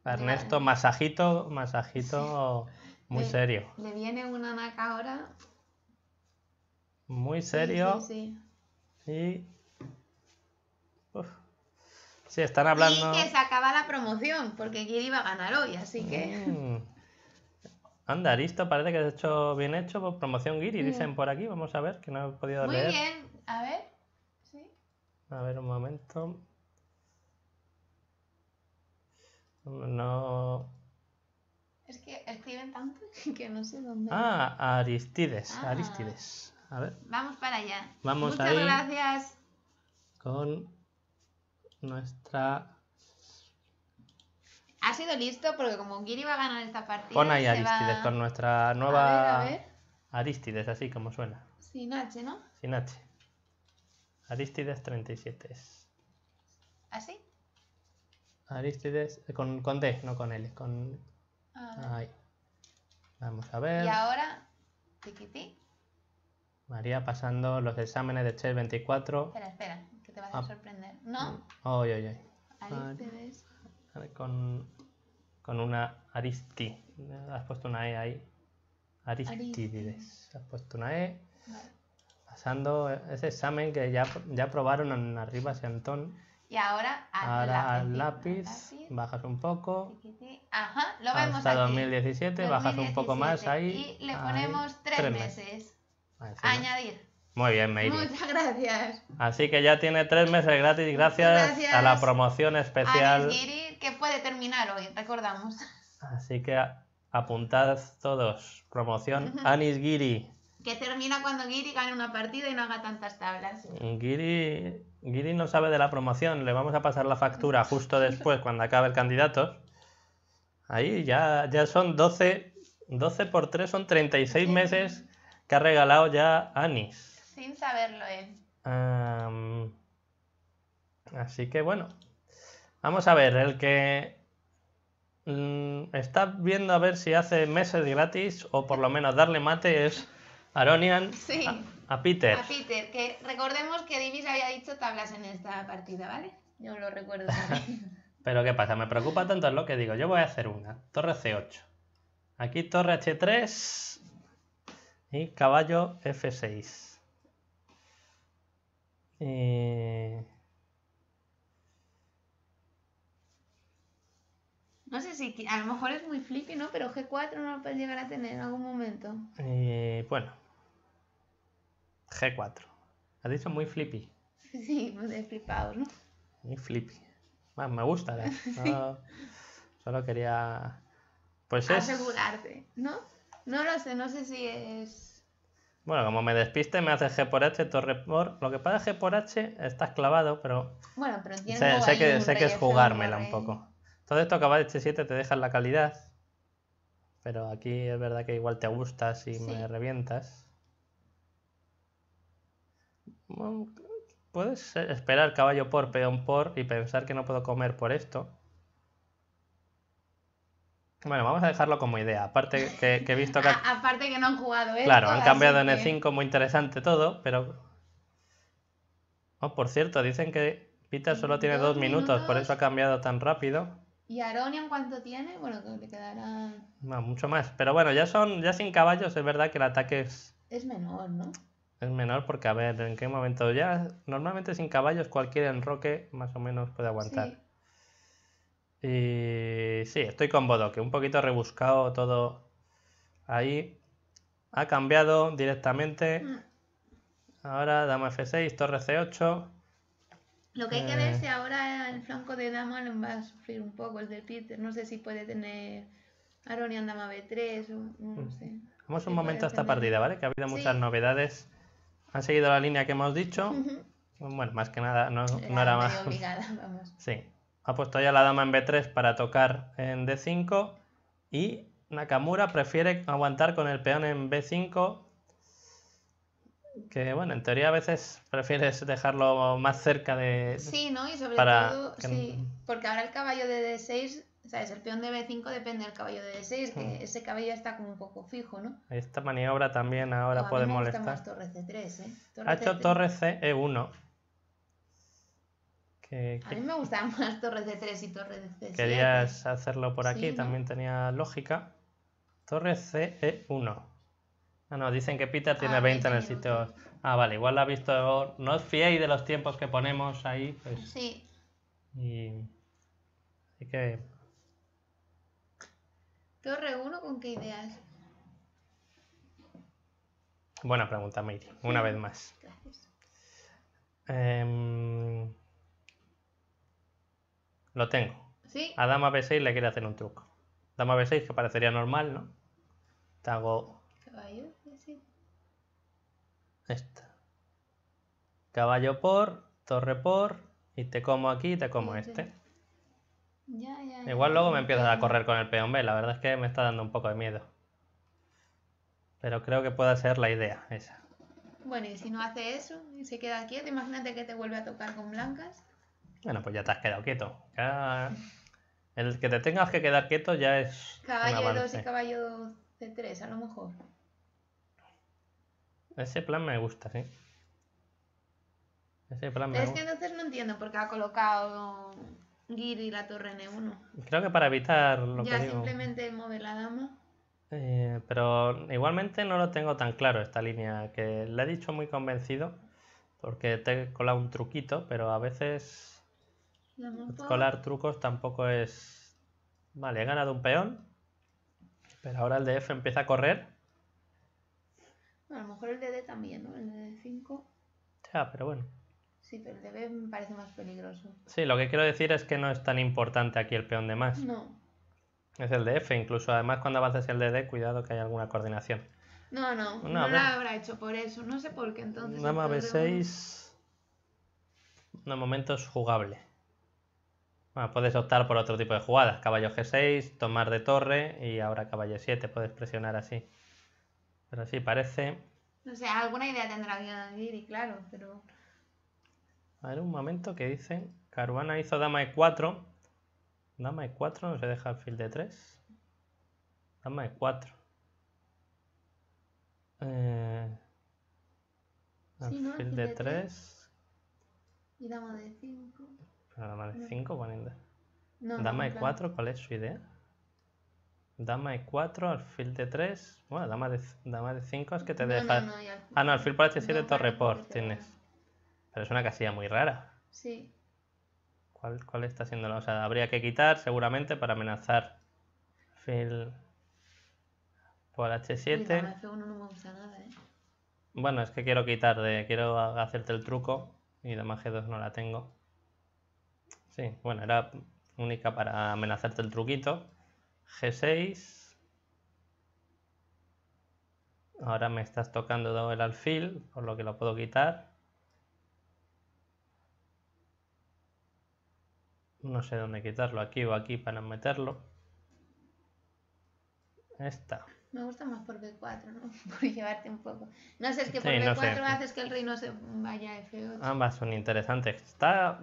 Ernesto, masajito, masajito muy serio. Le viene una Naka ahora muy serio. Sí, sí, Sí, están hablando. se acaba la promoción, porque Giri iba a ganar hoy, así que. Mm. Anda, Aristo parece que has hecho bien hecho por pues, promoción Giri, dicen por aquí, vamos a ver, que no he podido Muy leer. Muy bien, a ver. ¿Sí? A ver, un momento. No. Es que escriben tanto que no sé dónde. Ah, Aristides, ah. Aristides. Vamos para allá. Vamos Muchas gracias. Con nuestra. Ha sido listo porque como Giri va a ganar esta partida. Pon ahí Aristides con nuestra nueva. A ver, Aristides, así como suena. Sin H, ¿no? Sin H. Aristides 37 ¿Ah, ¿Así? Aristides con, con D, no con L. Con... Ah, ahí. Vamos a ver. Y ahora, tiquití. María pasando los exámenes de Chel 24. Espera, espera, que te vas a ah. sorprender. ¿No? Mm. ay, oye, Aristides. Con, con una Aristi. Has puesto una E ahí. Aristides. Has puesto una E. Pasando ese examen que ya, ya aprobaron en arriba Antón. Y ahora al, lápiz, bajas un poco. Ajá, lo vemos hasta aquí. 2017, 2017, bajas un poco más ahí. Y le ponemos tres, meses. Añadir. Muy bien, Muchas gracias. Así que ya tiene tres meses gratis gracias, a la promoción especial. que puede terminar hoy, recordamos. Así que apuntad todos. Promoción Anis Giri. Que termina cuando Giri gane una partida y no haga tantas tablas. Giri, no sabe de la promoción. Le vamos a pasar la factura justo después, cuando acabe el candidato. Ahí ya, ya son 12, 12 por 3 son 36 meses que ha regalado ya Anis. Sin saberlo él. Eh. así que bueno. Vamos a ver, el que mm, está viendo a ver si hace meses gratis o por lo menos darle mate es Aronian sí, a, Peter. A Peter, que recordemos que Divis había dicho tablas en esta partida, ¿vale? Yo lo recuerdo Pero ¿qué pasa? Me preocupa tanto lo que digo. Yo voy a hacer una. Torre C8. Aquí torre H3 y caballo F6. Eh, no sé si a lo mejor es muy flippy, ¿no? Pero G4 no lo puedes llegar a tener en algún momento. Eh, bueno. G4. Has dicho muy flippy. Sí, muy pues flipado, ¿no? Muy flippy. me gusta. ¿eh? Ah, solo quería. Pues es... Asegurarte, ¿no? No lo sé, no sé si es. Bueno, como me despiste, me haces G por H, torre por. Lo que pasa es G por H estás clavado, pero. Bueno, pero entiendo. Sé, que, sé que es jugármela un poco. Todo esto acaba H7 te dejas la calidad. Pero aquí es verdad que igual te gustas y me revientas. Puedes esperar caballo por, peón por y pensar que no puedo comer por esto. Bueno, vamos a dejarlo como idea. Aparte que, he visto que... aparte que no han jugado, ¿eh? Claro, han cambiado en el 5 muy interesante todo, pero... Oh, por cierto, dicen que Peter solo tiene dos, minutos, por eso ha cambiado tan rápido. ¿Y ¿en cuánto tiene? Bueno, que le quedará... No, mucho más. Pero bueno, ya son... Ya sin caballos es verdad que el ataque es... Es menor, ¿no? Es menor porque, a ver, ¿en qué momento? Ya normalmente sin caballos cualquier enroque más o menos puede aguantar. Y eh, sí, estoy con que un poquito rebuscado todo ahí. Ha cambiado directamente. Mm. Ahora dama F6, torre C8. Lo que hay que ver eh. si ahora el flanco de dama va a sufrir un poco el de Peter. No sé si puede tener Aronian dama B3 o no mm. sé. Vamos un momento a esta partida, ¿vale? Que ha habido muchas novedades. Han seguido la línea que hemos dicho. Bueno, más que nada, no, no era más. Sí. Ha puesto ya la dama en B3 para tocar en D5 y Nakamura prefiere aguantar con el peón en B5 que bueno, en teoría a veces prefieres dejarlo más cerca de... Sí, ¿no? Y sobre todo, sí, porque ahora el caballo de D6, ¿sabes? El peón de B5 depende del caballo de D6, que ese caballo está como un poco fijo, ¿no? Esta maniobra también ahora puede molestar. mí me molestar. torre C3, ¿eh? ha hecho torre C1, e eh, a mí me gustaban más Torres de 3 y Torres de C. Querías hacerlo por aquí, también tenía lógica. Torre CE1. Ah, no, dicen que Pita tiene 20 ah, en el sitio. Ah, vale, igual lo ha visto. No os fiéis de los tiempos que ponemos ahí. Pues. Sí. Y... Así que. ¿Torre 1 con qué ideas? Buena pregunta, Mary, una vez más. Gracias. Eh... Lo tengo. ¿Sí? A dama b6 le quiere hacer un truco. Dama b6 que parecería normal, ¿no? Te hago... Caballo Esta. Caballo por, torre por, y te como aquí y te como este. Ya, ya, Igual luego me empiezas a correr con el peón B, la verdad es que me está dando un poco de miedo. Pero creo que pueda ser la idea esa. Bueno, y si no hace eso y se queda quieto, imagínate que te vuelve a tocar con blancas. Bueno, pues ya te has quedado quieto. El que te tengas que quedar quieto ya es. Caballo 2 y caballo C3, a lo mejor. Ese plan me gusta, sí. Ese plan me es que entonces no entiendo por qué ha colocado Giri la torre n 1 e Creo que para evitar lo ya, que. Ya simplemente mueve la dama. Eh, pero igualmente no lo tengo tan claro esta línea, que le he dicho muy convencido, porque te he colado un truquito, pero a veces Colar trucos tampoco es... Vale, he ganado un peón. Pero ahora el df empieza a correr. A lo mejor el dd también, ¿no? El de 5. Ya, pero bueno. Sí, pero el db me parece más peligroso. Sí, lo que quiero decir es que no es tan importante aquí el peón de más. No. Es el df, incluso además cuando avances el dd cuidado que hay alguna coordinación. No, no, no, la habrá hecho por eso. No sé por qué entonces. Dama B6. De momento es jugable puedes optar por otro tipo de jugadas. Caballo G6, tomar de torre y ahora caballo 7. Puedes presionar así. Pero sí, parece... No sé, alguna idea tendrá y claro, pero... A ver, un momento que dicen, Caruana hizo dama E4. Dama E4, no se deja fil de 3. Dama E4. Eh... de 3. Y dama de 5. Dama de 5 poniendo. dama de 4, ¿cuál es su idea? Dama de 4, alfil de 3. Bueno, dama de, 5 es que te no, deja. Ah, no, alfil por H7, torre por tienes. Pero es una casilla muy rara. Sí. ¿Cuál, cuál está siendo la.? O sea, habría que quitar seguramente para amenazar. Alfil por H7. Dama F1 no me gusta nada, ¿eh? Bueno, es que quiero quitar de. Quiero hacerte el truco y dama G2 no la tengo. Sí, bueno, era única para amenazarte el truquito. G6. Ahora me estás tocando el alfil, por lo que lo puedo quitar. No sé dónde quitarlo, aquí o aquí para meterlo. Esta. Me gusta más por B4, ¿no? Por llevarte un poco. No sé, es que por B4 haces que el rey no se vaya a F8. Ambas son interesantes. Está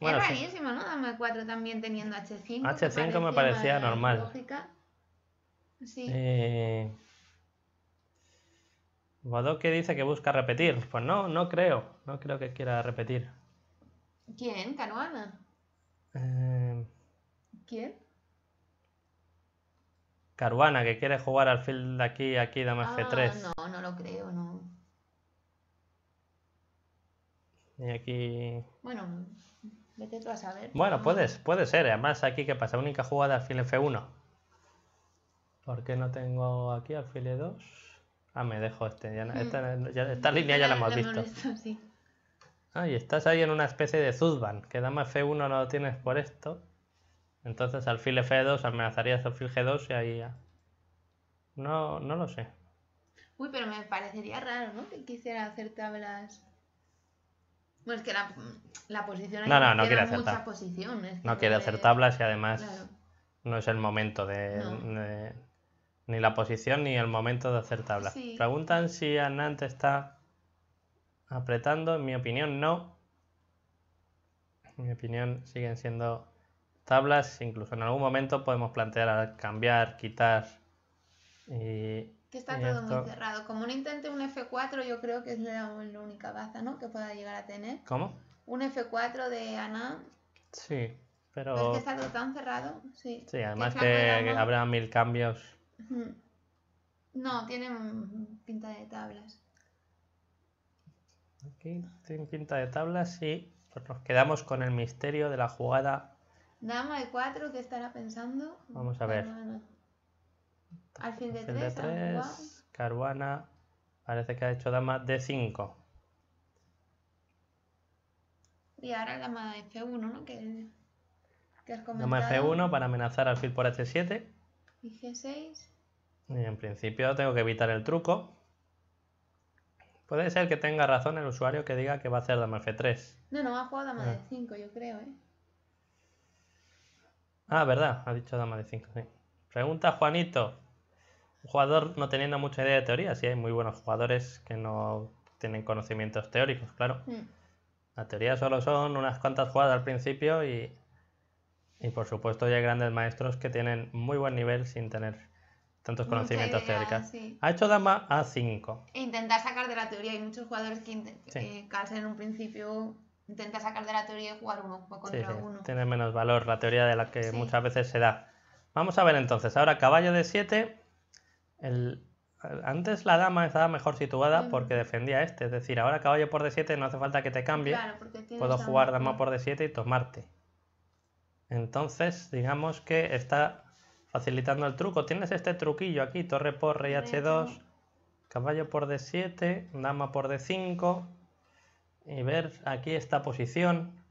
es rarísimo, ¿no? Dame 4 también teniendo H5. H5 me parecía normal. Lógica. Sí. Eh... dice que busca repetir. Pues no, no creo. No creo que quiera repetir. ¿Quién? ¿Caruana? Eh, ¿Quién? Caruana, que quiere jugar al field de aquí, aquí, dame ah, F3. No, no lo creo, no. Y aquí. Bueno. Pues, bueno, puedes, puede ser. Además, aquí, que pasa? Única jugada alfil F1. ¿Por qué no tengo aquí alfil E2? Ah, me dejo este. Ya, hmm. esta, línea ya la hemos visto. Ah, y estás ahí en una especie de Zuzban, que dama F1 no lo tienes por esto. Entonces alfil F2 amenazarías alfil G2 y ahí No, no lo sé. Uy, pero me parecería raro, ¿no? Que quisiera hacer tablas bueno, es que la, posición... No, no, quiere hacer tablas. no quiere hacer tablas y además no es el momento de, Ni la posición ni el momento de hacer tablas. Preguntan si Anant está apretando. En mi opinión, no. En mi opinión, siguen siendo tablas. Incluso en algún momento podemos plantear cambiar, quitar y está todo muy cerrado. Como no intente un F4 yo creo que es la, única baza, ¿no? Que pueda llegar a tener. ¿Cómo? Un F4 de Ana. Sí, pero... que está todo tan cerrado, sí. además que, habrá mil cambios. No, tiene pinta de tablas. Aquí tiene pinta de tablas y pues nos quedamos con el misterio de la jugada. Dama de 4, ¿qué estará pensando? Vamos a ver. Al fin de 3, ah, Caruana parece que ha hecho dama D5. Y ahora dama F1, ¿no? Que, que has Dama F1 para amenazar al por H7. Este y G6. en principio tengo que evitar el truco. Puede ser que tenga razón el usuario que diga que va a hacer dama F3. No, no, ha jugado dama de D5, ah. yo creo, ¿eh? Ah, verdad, ha dicho dama de 5 sí. Pregunta Juanito un jugador no teniendo mucha idea de teoría, sí hay muy buenos jugadores que no tienen conocimientos teóricos, claro. Mm. La teoría solo son unas cuantas jugadas al principio y, por supuesto hay grandes maestros que tienen muy buen nivel sin tener tantos conocimientos teóricos. Ha hecho dama a 5. E intentar sacar de la teoría. Hay muchos jugadores que, sí. en un principio intenta sacar de la teoría y jugar uno contra uno. Tiene menos valor la teoría de la que muchas veces se da. Vamos a ver entonces, ahora caballo de 7 el, antes la dama estaba mejor situada mm. porque defendía este. Es decir, ahora caballo por d7 no hace falta que te cambie. Puedo jugar dama por d7 y tomarte. Entonces, digamos que está facilitando el truco. Tienes este truquillo aquí, torre por rey h2, caballo por d7, dama por d5. Y ver aquí esta posición.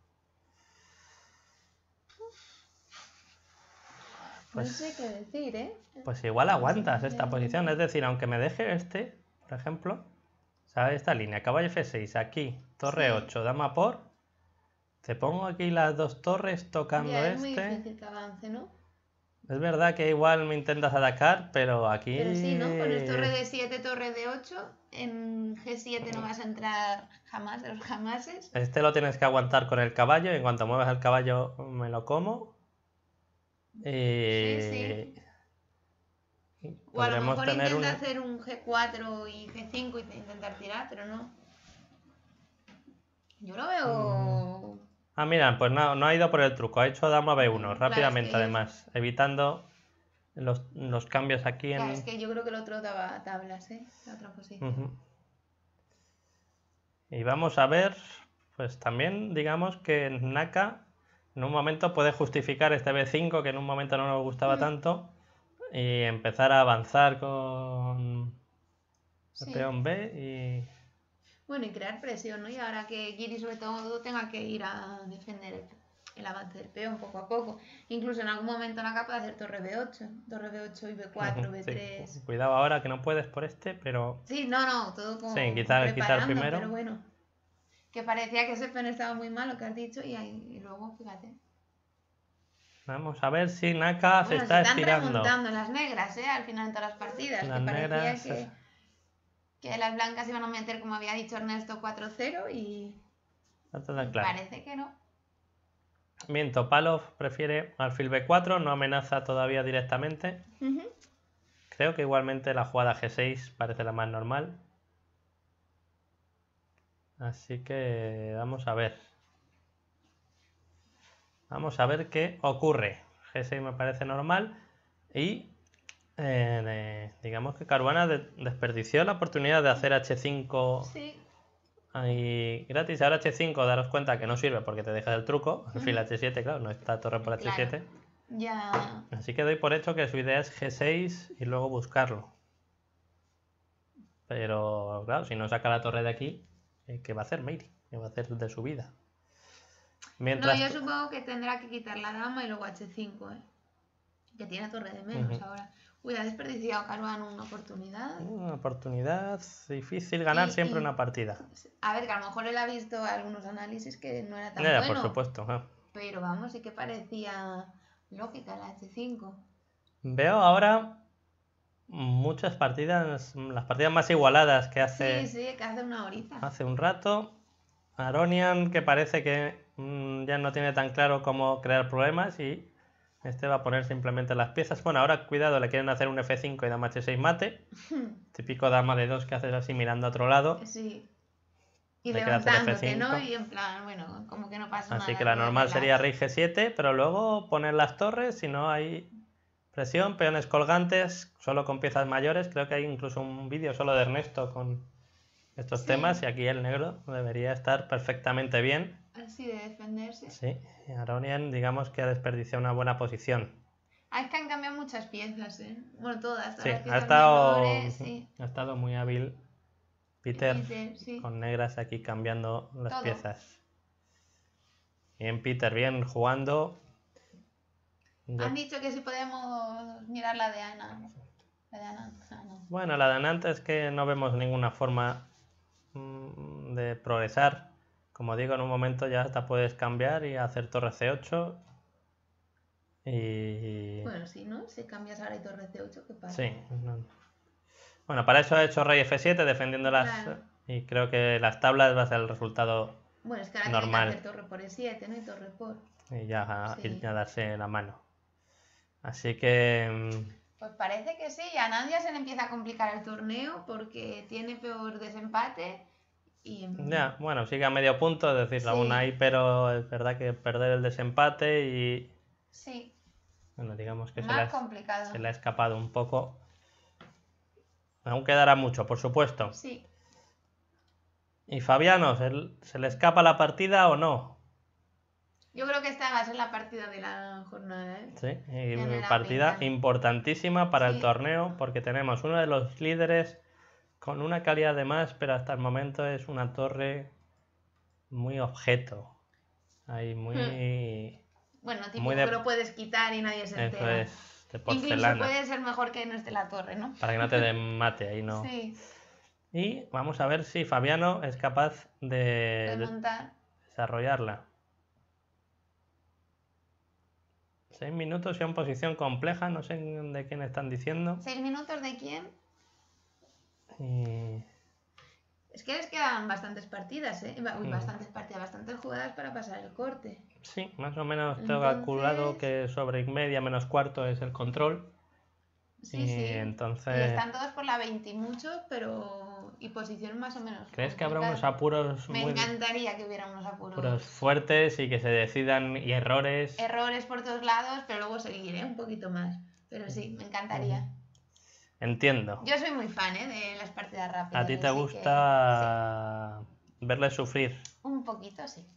Pues, decir, ¿eh? Pues igual aguantas esta posición. Es decir, aunque me deje este, por ejemplo, ¿sabes? Esta línea, caballo F6, aquí, torre 8, dama por. Te pongo aquí las dos torres tocando es este. Es Es verdad que igual me intentas atacar, pero aquí. Pero sí, ¿no? Con el torre de 7, torre de 8, en G7 no vas a entrar jamás los jamases. Este lo tienes que aguantar con el caballo, y en cuanto muevas el caballo me lo como sí, sí. Eh, o a lo mejor intenta hacer un G4 y G5 e intentar tirar, pero no. Yo lo veo. Mm. Ah, mira, pues no, no ha ido por el truco, ha hecho dama B1 rápidamente, además, evitando los, los, cambios aquí en. es que yo creo que el otro daba tablas, ¿eh? La otra posición. Y vamos a ver, pues también digamos que Naka en un momento puedes justificar este B5 que en un momento no nos gustaba mm. tanto y empezar a avanzar con el peón B y... Bueno, y crear presión, ¿no? Y ahora que Giri sobre todo tenga que ir a defender el, avance del peón poco a poco. Incluso en algún momento la capa de hacer torre B8, torre B8 y B4, B3. Cuidado ahora que no puedes por este, pero... Sí, no, no, todo como... Sí, quitar, primero. Pero bueno que parecía que ese pene estaba muy malo, que has dicho, y, luego, fíjate. Vamos a ver si Naka se está se están estirando. las negras, ¿eh? Al final en todas las partidas. que parecía que, las blancas iban a meter, como había dicho Ernesto, 4-0 y... Parece que no. Bien, Topalov prefiere alfil B4, no amenaza todavía directamente. Creo que igualmente la jugada G6 parece la más normal. Así que vamos a ver. Vamos a ver qué ocurre. G6 me parece normal y eh, digamos que Caruana desperdició la oportunidad de hacer H5 sí. y gratis. Ahora H5, daros cuenta que no sirve porque te deja el truco. Al fin H7, claro, no está torre por H7. Ya. Así que doy por hecho que su idea es G6 y luego buscarlo. Pero claro, si no saca la torre de aquí, eh, ¿qué va a hacer Mary? ¿Qué va a hacer de su vida? Mientras... No, yo supongo que tendrá que quitar la dama y luego H5, ¿eh? Que tiene torre de menos ahora. Uy, ha desperdiciado Caruan una oportunidad. Una oportunidad difícil ganar siempre una partida. A ver, que a lo mejor él ha visto algunos análisis que no era tan no era, por supuesto. Ah. Pero vamos, sí que parecía lógica la H5. Veo ahora muchas partidas, mm, las partidas más igualadas que hace. hace un rato. Aronian, que parece que mm, ya no tiene tan claro cómo crear problemas y este va a poner simplemente las piezas. Bueno, ahora cuidado, le quieren hacer un F5 y dama H6 mate. Típico dama de 2 que haces así mirando a otro lado. Sí. Y que ¿no? Y en plan, bueno, como que no pasa así nada. Así que la normal sería rey G7, pero luego poner las torres, si no hay Presión, peones colgantes, solo con piezas mayores. Creo que hay incluso un vídeo solo de Ernesto con estos temas y aquí el negro debería estar perfectamente bien. Así de defenderse. Sí, Aronian digamos que ha desperdiciado una buena posición. Ah, que han cambiado muchas piezas, ¿eh? Bueno, todas. ha estado, ha estado muy hábil Peter, con negras aquí cambiando las piezas. Bien, Peter, bien jugando han dicho que si podemos mirar la de Ana. Bueno, la de Ana es que no vemos ninguna forma mm, de progresar. Como digo, en un momento ya hasta puedes cambiar y hacer torre C8. Y... Bueno, si ¿no? Si cambias ahora y torre C8, ¿qué pasa? Sí. Bueno, para eso ha hecho rey F7 defendiendo las... Y creo que las tablas va a ser el resultado bueno, es que ahora normal. Que hacer torre por E7, ¿no? Y torre por... Y ya, y ya darse la mano. Así que... Mm, pues parece que sí, a Nadia se le empieza a complicar el torneo porque tiene peor desempate. Y... Mm, ya, bueno, sigue a medio punto, es decir, aún ahí pero es verdad que perder el desempate y... Sí. Bueno, digamos que se le, ha, se le, ha, escapado un poco. Aún quedará mucho, por supuesto. Sí. ¿Y Fabiano, se le escapa la partida o no? Yo creo que esta va a ser la partida de la jornada. ¿eh? Sí, partida importantísima para el torneo porque tenemos uno de los líderes con una calidad de más, pero hasta el momento es una torre muy objeto. Ahí muy. Hmm. Bueno, tipo lo puedes quitar y nadie se Eso entera. Es de porcelana. Incluso puede ser mejor que no esté la torre, ¿no? Para que no te mate ahí, ¿no? Sí. Y vamos a ver si Fabiano es capaz de desarrollarla. Seis minutos y en posición compleja, no sé de quién están diciendo. ¿Seis minutos de quién? Es que les quedan bastantes partidas, ¿eh? Mm. bastantes partidas, bastantes jugadas para pasar el corte. Sí, más o menos tengo calculado que sobre media menos cuarto es el control. Sí, sí. Entonces... Y están todos por la 20 y mucho, pero y posición más o menos. ¿Crees que habrá unos apuros? Me encantaría que hubiera unos apuros. apuros. fuertes y que se decidan y errores. Errores por todos lados, pero luego seguiré un poquito más. Pero sí, me encantaría. Entiendo. Yo soy muy fan ¿eh? de las partidas rápidas. ¿A ti te gusta verles sufrir? Un poquito, sí.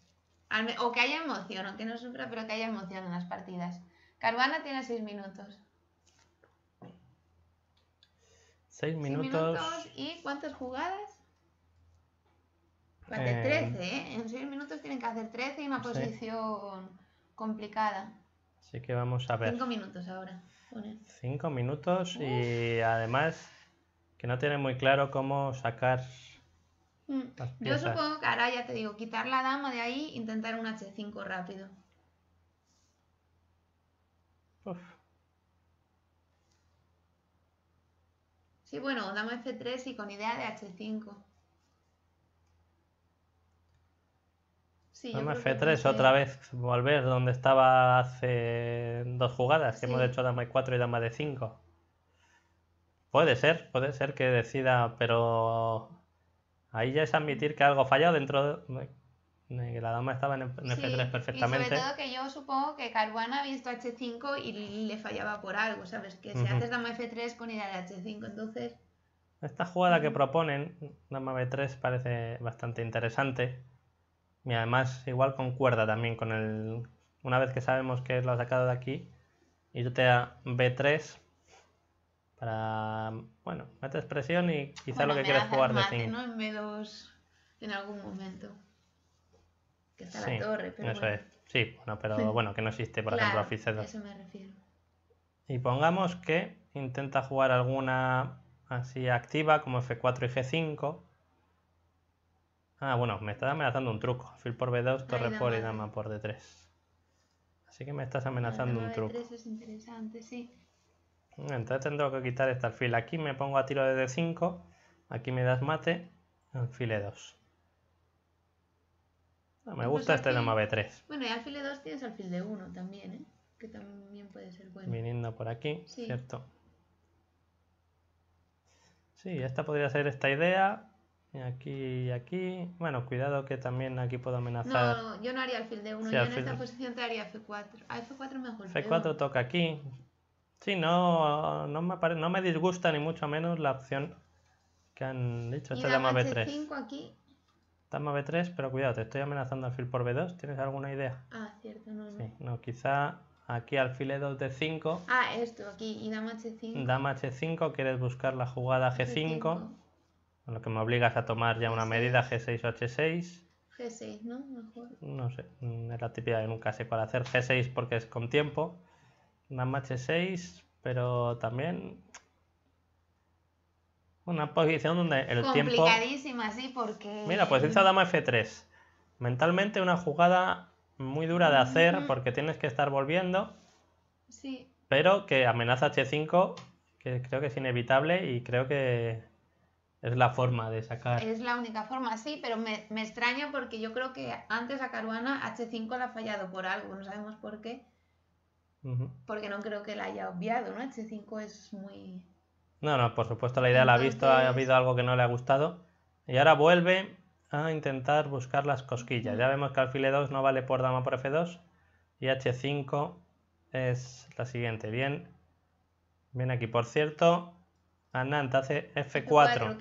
O que haya emoción, aunque no sufra, pero que haya emoción en las partidas. Caruana tiene seis minutos. 6 minutos. ¿Y cuántas jugadas? 13, pues eh, ¿eh? En 6 minutos tienen que hacer 13 y una posición complicada. Así que vamos a ver. 5 minutos ahora. 5 minutos y además que no tienen muy claro cómo sacar. Mm. Yo supongo que ahora ya te digo, quitar la dama de ahí, intentar un H5 rápido. Uf. Y bueno, dama F3 y con idea de H5. Sí, dama F3 otra vez, volver donde estaba hace dos jugadas, que hemos hecho dama E4 y dama D5. Puede ser, puede ser que decida, pero ahí ya es admitir que algo ha fallado dentro de... La dama estaba en, F3 perfectamente. Y sobre todo que yo supongo que Caruana ha visto H5 y le fallaba por algo, ¿sabes? Que si haces dama F3 con idea de H5, entonces... Esta jugada que proponen, dama B3, parece bastante interesante. Y además igual concuerda también con el... Una vez que sabemos que lo ha sacado de aquí, y te a B3 para... Bueno, metes presión y quizá lo que quieres jugar de 5. ¿no? En B2 en algún momento que está la torre. Pero bueno. Sí, pero bueno, que no existe, por ejemplo, Office eso me refiero. Y pongamos que intenta jugar alguna así activa, como F4 y G5. Ah, bueno, me estás amenazando un truco. Alfil por B2, torre por y dama por D3. Así que me estás amenazando un truco. D3 es interesante, sí. Entonces tendré que quitar este alfil. Aquí me pongo a tiro de D5. Aquí me das mate. Alfil E2 me pues gusta este dama B3. Bueno, y alfil de 2 tienes alfil de 1 también, ¿eh? Que también puede ser bueno. Viniendo por aquí, ¿cierto? Sí, esta podría ser esta idea. Y aquí y aquí. Bueno, cuidado que también aquí puedo amenazar. No, yo no haría alfil de 1. yo en esta posición te haría F4. A F4 mejor. F4 toca aquí. Sí, no, no, me no me disgusta ni mucho menos la opción que han dicho. Esta dama B3. 5 aquí Dama B3, pero cuidado, te estoy amenazando alfil por B2. ¿Tienes alguna idea? Ah, cierto, no, no. Sí, no, quizá aquí alfil E2 D5. Ah, esto, aquí, y dama H5. Dama H5, quieres buscar la jugada G5, Con lo que me obligas a tomar ya una medida G6 o H6. G6, ¿no? Mejor. No sé, es la típica que nunca sé cuál hacer. G6 porque es con tiempo. Dama H6, pero también una posición donde el tiempo... Complicadísima, sí, porque... Mira, pues esa dama F3. Mentalmente una jugada muy dura de hacer porque tienes que estar volviendo. Sí. Pero que amenaza H5, que creo que es inevitable y creo que es la forma de sacar. Es la única forma, sí, pero me, extraña porque yo creo que antes a Caruana H5 la ha fallado por algo, no sabemos por qué. Porque no creo que la haya obviado, ¿no? H5 es muy no, no, por supuesto la idea la ha visto, ha habido algo que no le ha gustado. Y ahora vuelve a intentar buscar las cosquillas. Ya vemos que alfil 2 no vale por dama por f2 y h5 es la siguiente. Bien, bien aquí. Por cierto, Anant hace F4.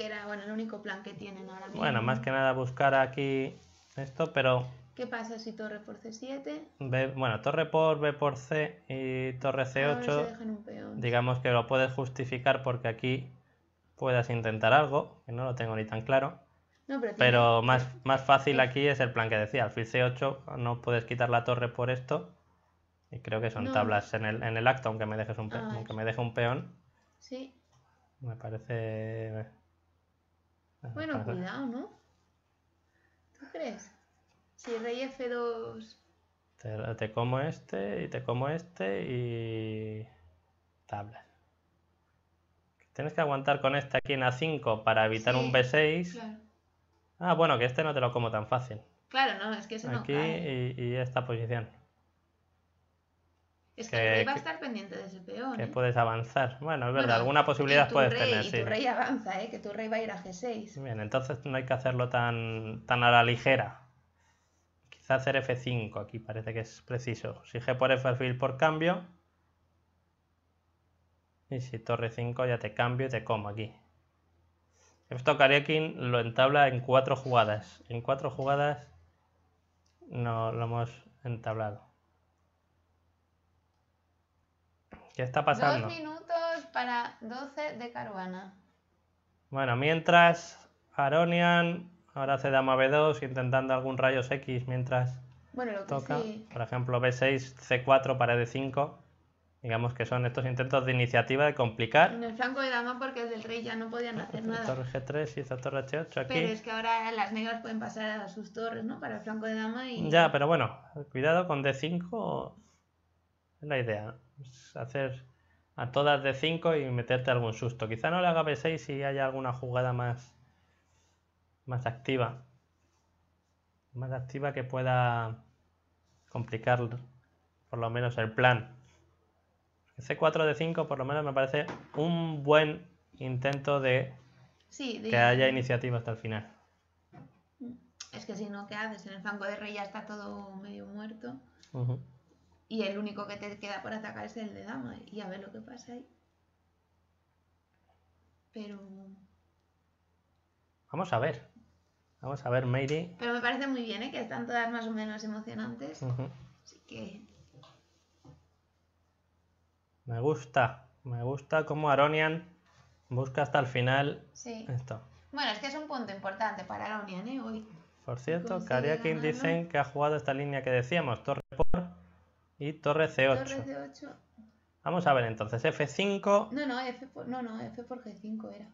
Bueno, más que nada buscar aquí esto, pero ¿Qué pasa si torre por c7? bueno, torre por b por c y torre c8. Digamos que lo puedes justificar porque aquí puedas intentar algo, que no lo tengo ni tan claro. pero, más, más fácil aquí es el plan que decía, alfil c8, no puedes quitar la torre por esto. Y creo que son tablas en el, en el acto, aunque me dejes un peón, ah, aunque me deje un peón. Sí. Me parece... Eh, bueno, cuidado, ¿no? ¿Tú crees? si rey F2. Te, como este y te como este y... tabla Tienes que aguantar con este aquí en A5 para evitar un B6. Ah, bueno, que este no te lo como tan fácil. Claro, no, es que eso no cae. Y, esta posición. Es que, el rey va a estar pendiente de ese peón. Que ¿eh? puedes avanzar. Bueno, es verdad, alguna posibilidad puedes rey, tener. Y tu rey avanza, ¿eh? que tu rey va a ir a G6. Bien, entonces no hay que hacerlo tan, tan a la ligera hacer F5, aquí parece que es preciso. Si G por F alfil por cambio. Y si torre 5 ya te cambio y te como aquí. Esto Karekin lo entabla en cuatro jugadas. En cuatro jugadas no lo hemos entablado. ¿Qué está pasando? Dos minutos para 12 de caruana. Bueno, mientras Aronian Ahora hace dama B2 intentando algún rayos X mientras bueno, lo que toca. Por ejemplo, B6, C4, para D5. Digamos que son estos intentos de iniciativa de complicar. En el flanco de dama porque el del rey ya no podían hacer nada. Torre G3 y esta torre H8 aquí. Pero es que ahora las negras pueden pasar a sus torres, ¿no? Para el flanco de dama y... Ya, pero bueno, cuidado con D5. Es la idea. hacer a todas D5 y meterte algún susto. Quizá no le haga B6 si haya alguna jugada más más activa, más activa que pueda complicar por lo menos el plan. C4 de 5 por lo menos me parece un buen intento de que haya iniciativa hasta el final. Es que si no, ¿qué haces? En el fango de rey ya está todo medio muerto. Y el único que te queda por atacar es el de dama. Y a ver lo que pasa ahí. Pero... Vamos a ver. Vamos a ver, Mary. Pero me parece muy bien, ¿eh? Que están todas más o menos emocionantes. Así que. Me gusta. Me gusta cómo Aronian busca hasta el final esto. Bueno, es que es un punto importante para Aronian, ¿eh? Hoy. Por cierto, Kariakin dicen que ha jugado esta línea que decíamos, torre por y torre C8. Torre C8. Vamos a ver entonces, F5. No, no, F no, no, F por G5 era.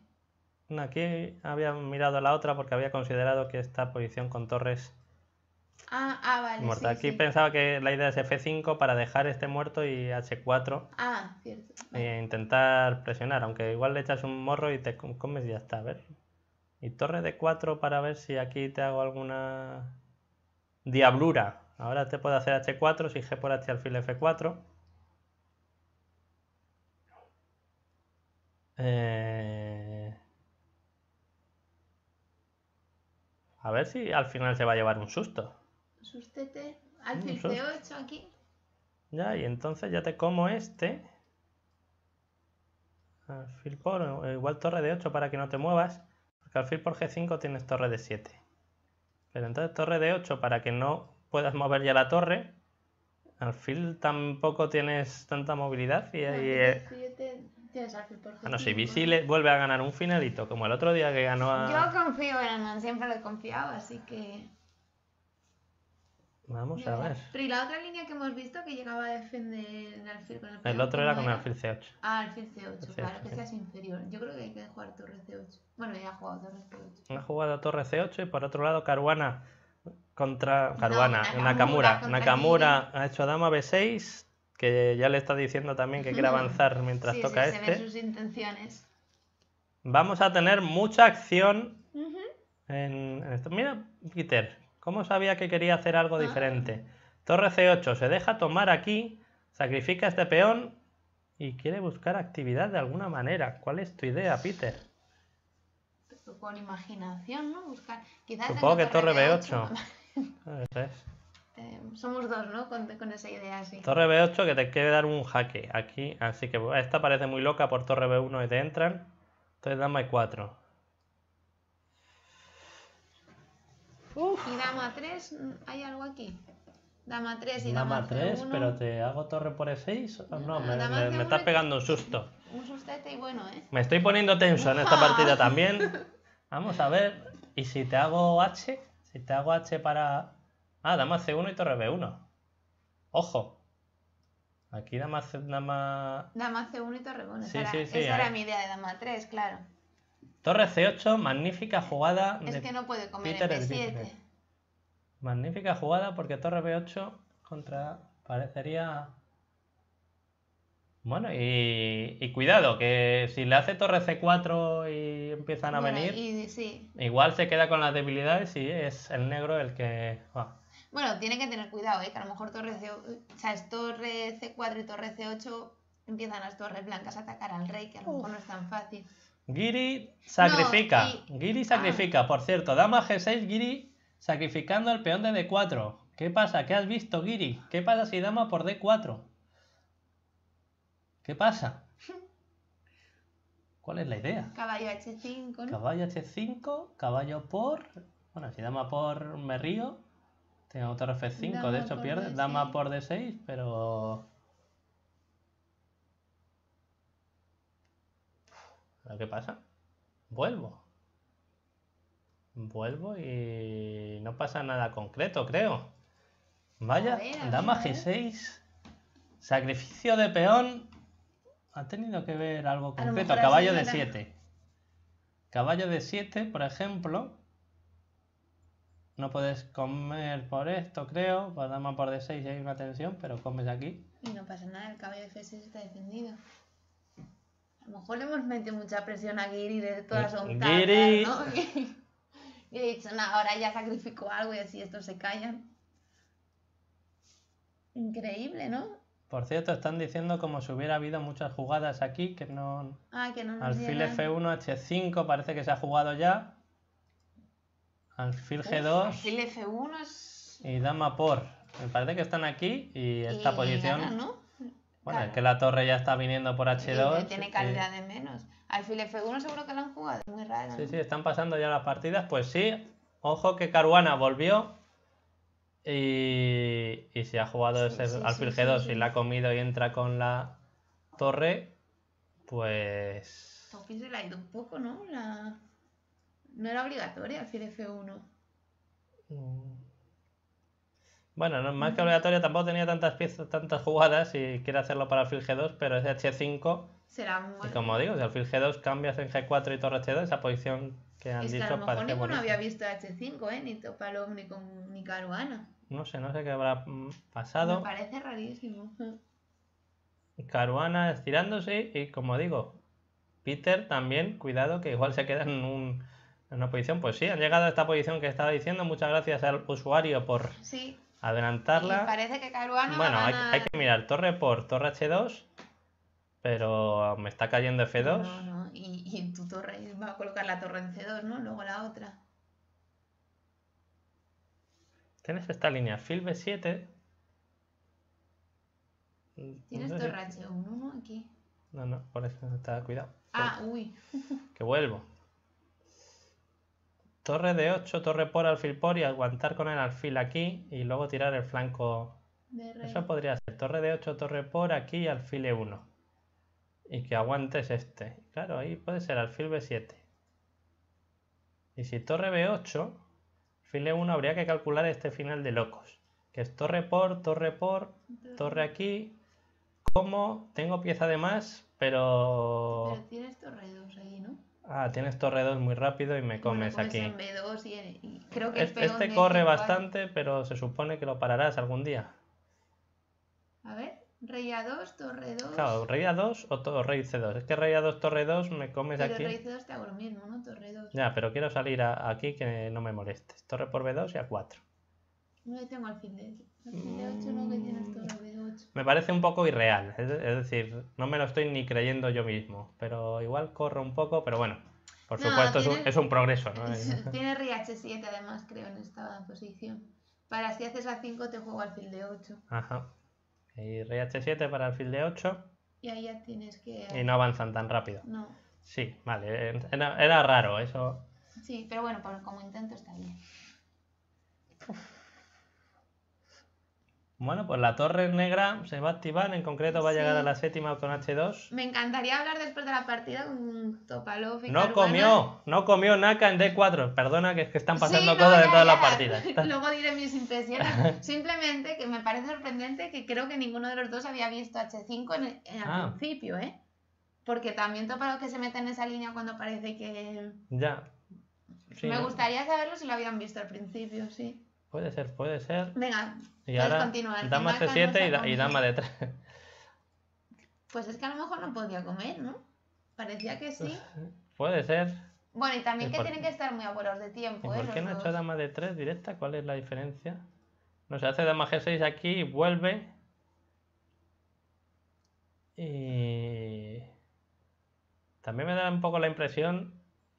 Aquí había mirado la otra porque había considerado que esta posición con torres... Ah, ah vale. Aquí pensaba que la idea es F5 para dejar este muerto y H4. Ah, cierto. E intentar presionar, aunque igual le echas un morro y te comes y ya está. A ver. Y torre de 4 para ver si aquí te hago alguna diablura. Ahora te puedo hacer H4 si G por H alfil F4. Eh... A ver si al final se va a llevar un susto. Sustete. aquí. Ya, y entonces ya te como este. Alfil por, eh, igual torre de 8 para que no te muevas. Porque alfil por G5 tienes torre de 7. Pero entonces torre de 8 para que no puedas mover ya la torre. Alfil tampoco tienes tanta movilidad y, bueno, si no sé, Bici le vuelve a ganar un finalito, como el otro día que ganó a... Yo confío en Anan, siempre lo he confiado, así que... Vamos a ver. y la otra línea que hemos visto que llegaba a defender el alfil con el El otro era con el alfil C8. Ah, alfil C8, claro, que sea inferior. Yo creo que hay que jugar torre C8. Bueno, ya ha jugado torre C8. Ha jugado torre C8 y por otro lado Caruana contra. Caruana, Nakamura. Nakamura, ha hecho dama B6, que ya le está diciendo también que quiere avanzar mientras toca sí, este. intenciones. Vamos a tener mucha acción en, esto. Mira, Peter, ¿cómo sabía que quería hacer algo ah. diferente? Torre C8, se deja tomar aquí, sacrifica este peón y quiere buscar actividad de alguna manera. ¿Cuál es tu idea, Peter? Con imaginación, ¿no? Buscar... Supongo que torre b B8. Este, somos dos, ¿no? Con, esa idea así. Torre B8 que te quiere dar un jaque aquí. Así que pues, esta parece muy loca por torre B1 y te entran. Entonces dama E4. Y dama 3, ¿hay algo aquí? Dama 3 y dama, dama 3, pero te hago torre por E6. No, ah, me, estás pegando un susto. Un sustete y bueno, ¿eh? Me estoy poniendo tenso en esta ah. partida también. Vamos a ver. ¿Y si te hago H? Si te hago H para Ah, dama C1 y torre B1. Ojo. Aquí dama C, dama... Dama C1 y torre B1. Sí, esa, sí, era, sí, esa era, mi idea de dama 3, claro. Torre C8, magnífica jugada. Es que no puede comer Peter B7. Magnífica jugada porque torre B8 contra... Parecería... Bueno, y, y, cuidado, que si le hace torre C4 y empiezan a venir, sí. igual se queda con las debilidades y es el negro el que... Bueno, tiene que tener cuidado, ¿eh? que a lo mejor torre, C, eh, C4 y torre C8 empiezan las torres blancas a atacar al rey, que a lo mejor no es tan fácil. Giri sacrifica. Giri ah. sacrifica. Por cierto, dama G6, Giri sacrificando al peón de D4. ¿Qué pasa? ¿Qué has visto, Giri? ¿Qué pasa si dama por D4? ¿Qué pasa? ¿Cuál es la idea? Caballo H5. Caballo H5, caballo por. Bueno, si dama por me río. Tengo otro F5, de hecho pierde. Dama por D6, pero... ¿Qué pasa? Vuelvo. Vuelvo y no pasa nada concreto, creo. Vaya, dama G6. Sacrificio de peón. Ha tenido que ver algo concreto. Caballo de 7. Caballo de 7, por ejemplo, no puedes comer por esto, creo. Pues más por d 6 y hay una tensión, pero comes aquí. Y no pasa nada, el caballo F6 está defendido. A lo mejor le hemos metido mucha presión a Giri de todas eh, son Giri. ¿no? Y he dicho, no, ahora ya sacrificó algo y así estos se callan. Increíble, ¿no? Por cierto, están diciendo como si hubiera habido muchas jugadas aquí que no. Ah, que no nos Alfil F1, H5 parece que se ha jugado ya. Alfil G2. Alfil F1 Y dama por. Me parece que están aquí y esta posición... Bueno, es que la torre ya está viniendo por H2. tiene eh, calidad de menos. Alfil F1 seguro que la han jugado. Muy raro. Sí, sí, están pasando ya las partidas. Pues sí, ojo que Caruana volvió. Y, y si ha jugado ese alfil G2 y la ha comido y entra con la torre, pues... se la ha ido un poco, ¿no? La no era obligatoria hacer F1. Bueno, no, más que obligatoria tampoco tenía tantas piezas, tantas jugadas y quiere hacerlo para Alfil G2, pero es H5. Será Y como digo, si Alfil G2 cambias en G4 y Torre H2, esa posición que han dicho que a lo había visto H5, ¿eh? ni Topalov ni, ni Caruana. No sé, no sé qué habrá mm, pasado. Me parece rarísimo. Caruana estirándose y como digo, Peter también, cuidado que igual se queda en un en una posición, pues sí, han llegado a esta posición que estaba diciendo. Muchas gracias al usuario por adelantarla. Bueno, hay, que mirar torre por torre H2, pero me está cayendo F2. Y, tu torre va a colocar la torre en C2, ¿no? Luego la otra. Tienes esta línea, fil B7. Tienes torre H1, Aquí. No, no, por eso está cuidado. Ah, uy. que vuelvo torre de 8, torre por alfil por y aguantar con el alfil aquí y luego tirar el flanco. Eso podría ser torre de 8, torre por aquí y alfil E1. Y que aguantes este. Claro, ahí puede ser alfil B7. Y si torre B8, alfil E1 habría que calcular este final de locos. Que es torre por, torre por, torre aquí. Como tengo pieza de más, pero... Pero tienes torre 2 ahí, ¿no? Ah, tienes torre 2 muy rápido y me comes bueno, aquí. En B2 y, creo que este, este corre ¿eh? bastante, pero se supone que lo pararás algún día. A ver, rey A2, torre 2. Claro, rey A2 o rey C2. Es que rey A2, torre 2, me comes aquí. Rey C2 te hago mismo, ¿no? Torre 2. Ya, pero quiero salir aquí que no me molestes. Torre por B2 y A4. No le tengo al fin de me parece un poco irreal, es, decir, no me lo estoy ni creyendo yo mismo, pero igual corro un poco, pero bueno, por supuesto es, un, progreso. ¿no? tiene RH7 además, creo, en esta posición. Para si haces a 5 te juego al fil de 8. Ajá. Y RH7 para el fil de 8. Y ahí ya tienes que... Y no avanzan tan rápido. No. Sí, vale, era, raro eso. Sí, pero bueno, como intento está bien. Bueno, pues la torre negra se va a activar, en concreto va a llegar a la séptima con H2. Me encantaría hablar después de la partida con Topalov No comió, no comió Naka en D4. Perdona que que están pasando cosas de toda la partida. Luego diré mis impresiones. Simplemente que me parece sorprendente que creo que ninguno de los dos había visto H5 en, el, al ah. principio, ¿eh? Porque también Topalov que se mete en esa línea cuando parece que... Ya. me gustaría saberlo si lo habían visto al principio, sí. Puede ser, puede ser. Venga, y ahora continuar. Dama g 7 y, dama de 3. Pues es que a lo mejor no podía comer, ¿no? Parecía que sí. Puede ser. Bueno, y también que tienen que estar muy abuelos de tiempo, ¿eh? ¿Por qué no ha hecho dama de 3 directa? ¿Cuál es la diferencia? No se hace dama G6 aquí y vuelve. Y. También me da un poco la impresión.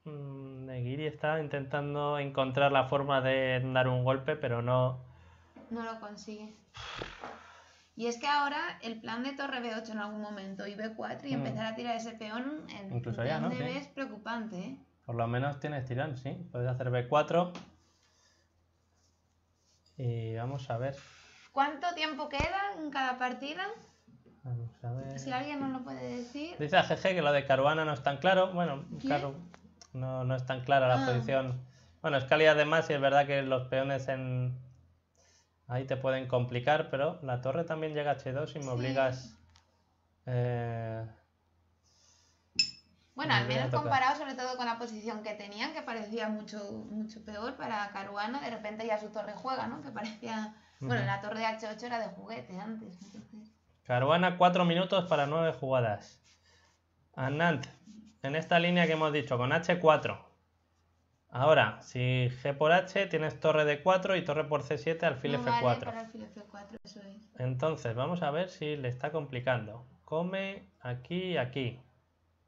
Mm, y está intentando encontrar la forma de dar un golpe, pero no. No lo consigue. Y es que ahora el plan de torre B8 en algún momento y B4 y mm. empezar a tirar ese peón en B es preocupante. ¿eh? Por lo menos tienes tirón, sí. Puedes hacer B4. Y vamos a ver. ¿Cuánto tiempo queda en cada partida? Vamos a ver. Si alguien no lo puede decir. Dice a GG que lo de Caruana no es tan claro. Bueno, claro no, es tan clara la ah. posición. Bueno, es calidad de y es verdad que los peones en... Ahí te pueden complicar, pero la torre también llega a H2 y me obligas... Eh, bueno, al menos comparado sobre todo con la posición que tenían, que parecía mucho, mucho peor para Caruana, de repente ya su torre juega, ¿no? Que parecía... Bueno, la torre de H8 era de juguete antes. Caruana, 4 minutos para nueve jugadas. Anant, en esta línea que hemos dicho, con H4. Ahora, si G por H, tienes torre de 4 y torre por C7, alfil ah, F4. Entonces, vamos a ver si le está complicando. Come aquí y aquí.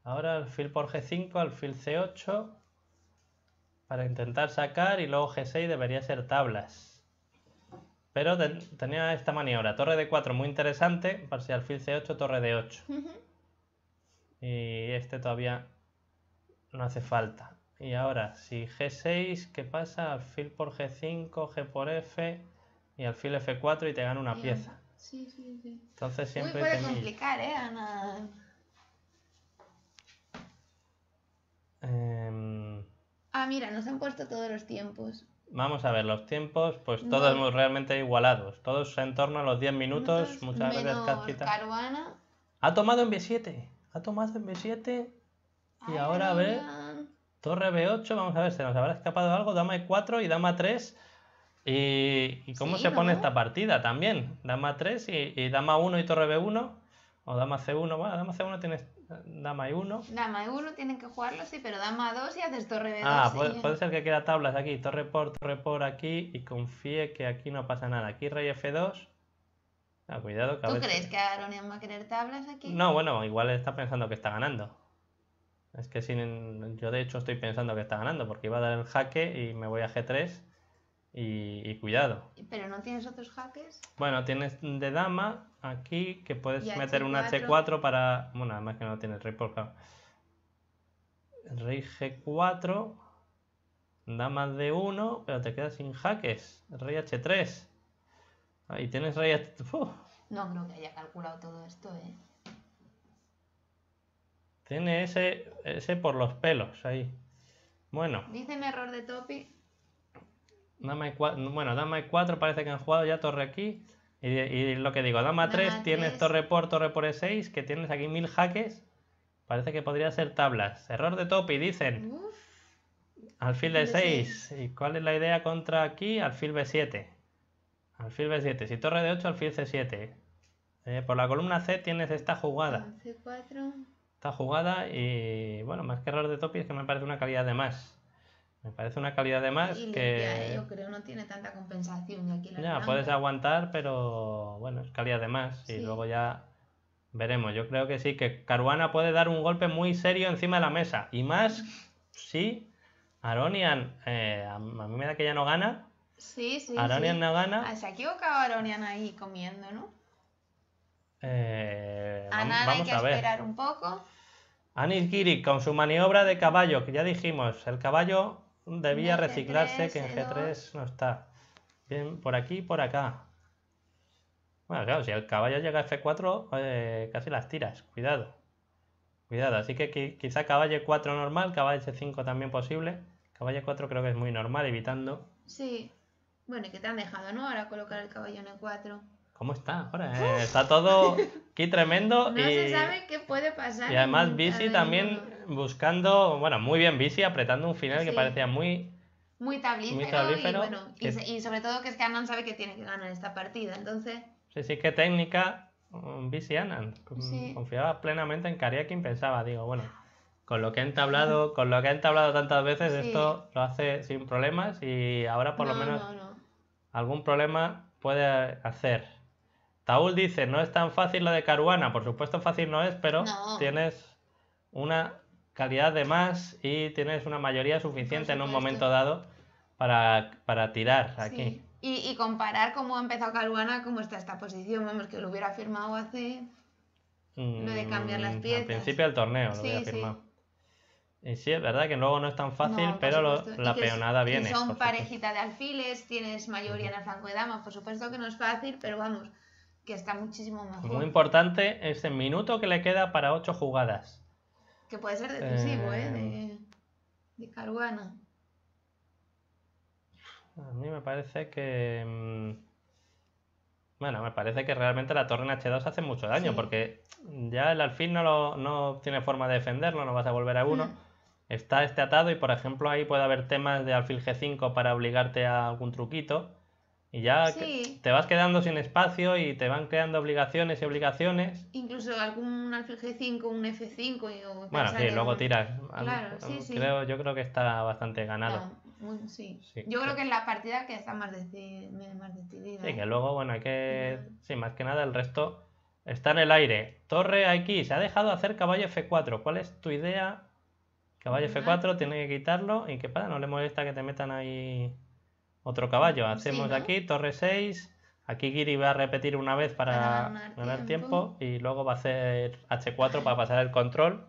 Ahora alfil por G5, alfil C8, para intentar sacar, y luego G6 debería ser tablas. Pero tenía esta maniobra, torre de 4 muy interesante, para si alfil C8, torre de 8 y este todavía no hace falta. Y ahora, si G6, ¿qué pasa? Alfil por G5, G por F y alfil F4 y te gana una pieza. Sí, sí, sí. Entonces siempre... puede complicar, ¿eh, Ana? Em, ah, mira, nos han puesto todos los tiempos. Vamos a ver, los tiempos, pues todos todos realmente igualados. Todos en torno a los 10 minutos, muchas veces Caruana. Ha tomado en B7 a Tomás en B7 y ahora a ver, torre B8, vamos a ver, se nos habrá escapado algo, dama E4 y dama 3. ¿Y, cómo se pone esta partida también? Dama 3 y, dama 1 y torre B1. O dama C1, bueno, dama C1 tienes dama E1. Dama E1 tienen que jugarlo, sí, pero dama 2 y haces torre B2. Ah, puede, ser que quiera tablas aquí, torre por, torre por aquí y confíe que aquí no pasa nada. Aquí rey F2 Ah, ¿Tú crees que Aronian va a querer tablas aquí? No, bueno, igual está pensando que está ganando. Es que sin, yo de hecho estoy pensando que está ganando porque iba a dar el jaque y me voy a G3 y, cuidado. ¿Pero no tienes otros jaques? Bueno, tienes de dama aquí que puedes meter un H4 para... Bueno, además que no tienes rey por claro. Rey G4, dama D1, pero te quedas sin jaques. Rey H3. Ahí tienes rayas. No creo que haya calculado todo esto, ¿eh? Tiene ese, ese por los pelos ahí. Bueno. Dice error de topi. bueno, dama E4 parece que han jugado ya torre aquí. Y, lo que digo, dama 3 tienes torre por, torre por E6, que tienes aquí mil jaques. Parece que podría ser tablas. Error de topi, dicen. Alfil de 6. ¿Y cuál es la idea contra aquí? Alfil B7. Alfil B7. Si torre de 8, alfil C7. Eh, por la columna C tienes esta jugada. c Esta jugada y, bueno, más que error de topi es que me parece una calidad de más. Me parece una calidad de más que... ¿eh? yo creo, no tiene tanta compensación. Aquí ya, puedes aguantar, pero bueno, es calidad de más. Y luego ya veremos. Yo creo que sí, que Caruana puede dar un golpe muy serio encima de la mesa. Y más sí, Aronian, eh, a mí me da que ya no gana, Sí, sí. Aronian no gana. Ah, se ha equivocado Aronian ahí comiendo, ¿no? Eh, ah, a vamos, hay que esperar un poco. Anis Giri con su maniobra de caballo, que ya dijimos, el caballo debía reciclarse, que en G3 no está. Bien, por aquí y por acá. Bueno, claro, si el caballo llega a F4, eh, casi las tiras, cuidado. Cuidado, así que quizá caballo 4 normal, caballo C5 también posible. Caballo 4 creo que es muy normal, evitando. Sí. Bueno, y que te han dejado, ¿no? Ahora colocar el caballo en cuatro 4 ¿Cómo está? Ahora, eh, está todo aquí tremendo. no y... se sabe qué puede pasar. Y además bici también buscando, bueno, muy bien bici, apretando un final que parecía muy... Muy tablífero, muy tablífero y, bueno, y, sobre todo que es que Anand sabe que tiene que ganar esta partida, entonces... Sí, sí, qué técnica mm, bici Anand. Confiaba plenamente en Kariakin, pensaba, digo, bueno, con lo que han entablado, con lo que entablado tantas veces, esto lo hace sin problemas y ahora por lo menos... No, no algún problema puede hacer. Taúl dice, no es tan fácil lo de Caruana. Por supuesto fácil no es, pero tienes una calidad de más y tienes una mayoría suficiente en un momento dado para, tirar aquí. Y, comparar cómo ha empezado Caruana, cómo está esta posición. Vemos que lo hubiera firmado hace... lo de cambiar las mm, piezas. Al principio del torneo lo firmado. Y sí, es verdad que luego no es tan fácil, pero la peonada viene. son parejitas de alfiles, tienes mayoría en el franco de damas, por supuesto que no es fácil, pero vamos, que está muchísimo mejor. Muy importante ese minuto que le queda para ocho jugadas. Que puede ser decisivo, ¿eh? De, eh. Caruana. A mí me parece que. Mm, bueno, me parece que realmente la torre en H2 hace mucho daño, porque ya el alfil no, lo, tiene forma de defenderlo, no vas a volver a uno. Mm está este atado y por ejemplo ahí puede haber temas de alfil G5 para obligarte a algún truquito y ya te vas quedando sin espacio y te van creando obligaciones y obligaciones. Incluso algún alfil G5, un F5. Y, bueno, sí, luego tiras. Claro, sí, creo, Yo creo que está bastante ganado. sí. yo creo que es la partida que está más, decidida. Más decidida sí, ¿eh? que luego, bueno, hay que. Sí, más que nada el resto está en el aire. Torre aquí, se ha dejado hacer caballo F4. ¿Cuál es tu idea Caballo F4, tiene que quitarlo y que para, no le molesta que te metan ahí otro caballo. Hacemos aquí torre 6. Aquí Giri va a repetir una vez para, ganar, tiempo. y luego va a hacer H4 para pasar el control.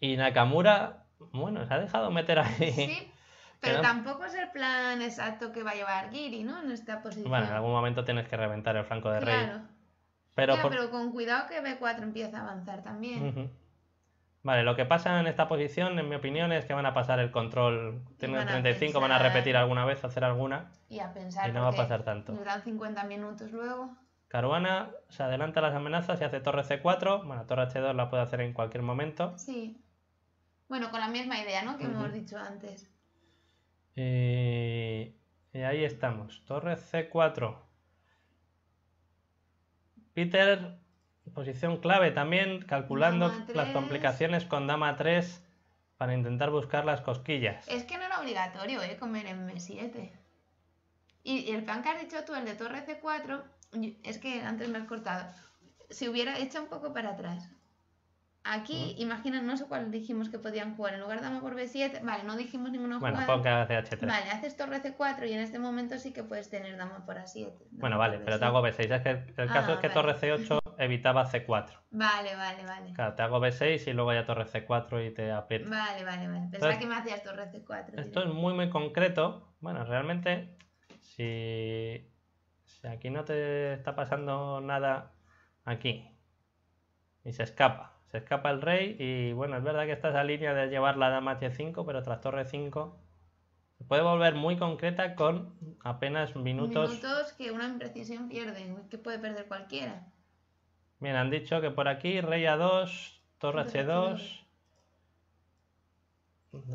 Y Nakamura, bueno, se ha dejado meter ahí. Sí, pero tampoco es el plan exacto que va a llevar Giri, ¿no? En esta posición. Bueno, en algún momento tienes que reventar el flanco de rey. Claro. Pero, con cuidado que B4 empieza a avanzar también. Vale, lo que pasa en esta posición, en mi opinión, es que van a pasar el control. Tienen 35, van a repetir alguna vez, hacer alguna. Y a pensar. no va a pasar tanto. Duran 50 minutos luego. Caruana se adelanta las amenazas y hace torre C4. Bueno, torre H2 la puede hacer en cualquier momento. Sí. Bueno, con la misma idea, ¿no? Que hemos dicho antes. Y... Eh, y ahí estamos. Torre C4. Peter Posición clave también, calculando las complicaciones con dama 3 para intentar buscar las cosquillas. Es que no era obligatorio ¿eh? comer en M7. Y, el pan que has dicho tú, el de torre C4, es que antes me has cortado. Si hubiera hecho un poco para atrás. Aquí, imagina, no sé cuál dijimos que podían jugar. En lugar de dama por B7, vale, no dijimos ninguno bueno, jugada. Bueno, h 3 Vale, haces torre C4 y en este momento sí que puedes tener dama por A7. bueno, vale, pero te hago B6. Es que el ah, caso es que torre C8 evitaba C4. Vale, vale, vale. Claro, te hago B6 y luego ya torre C4 y te Vale, vale, vale. Pensaba que me hacías torre C4. Esto es muy, muy concreto. Bueno, realmente, si, aquí no te está pasando nada, aquí. Y se escapa. Se escapa el rey y bueno, es verdad que está esa línea de llevar la dama T 5 pero tras torre 5 se puede volver muy concreta con apenas minutos. Minutos que una imprecisión pierde, que puede perder cualquiera. Bien, han dicho que por aquí rey a2, torre h2.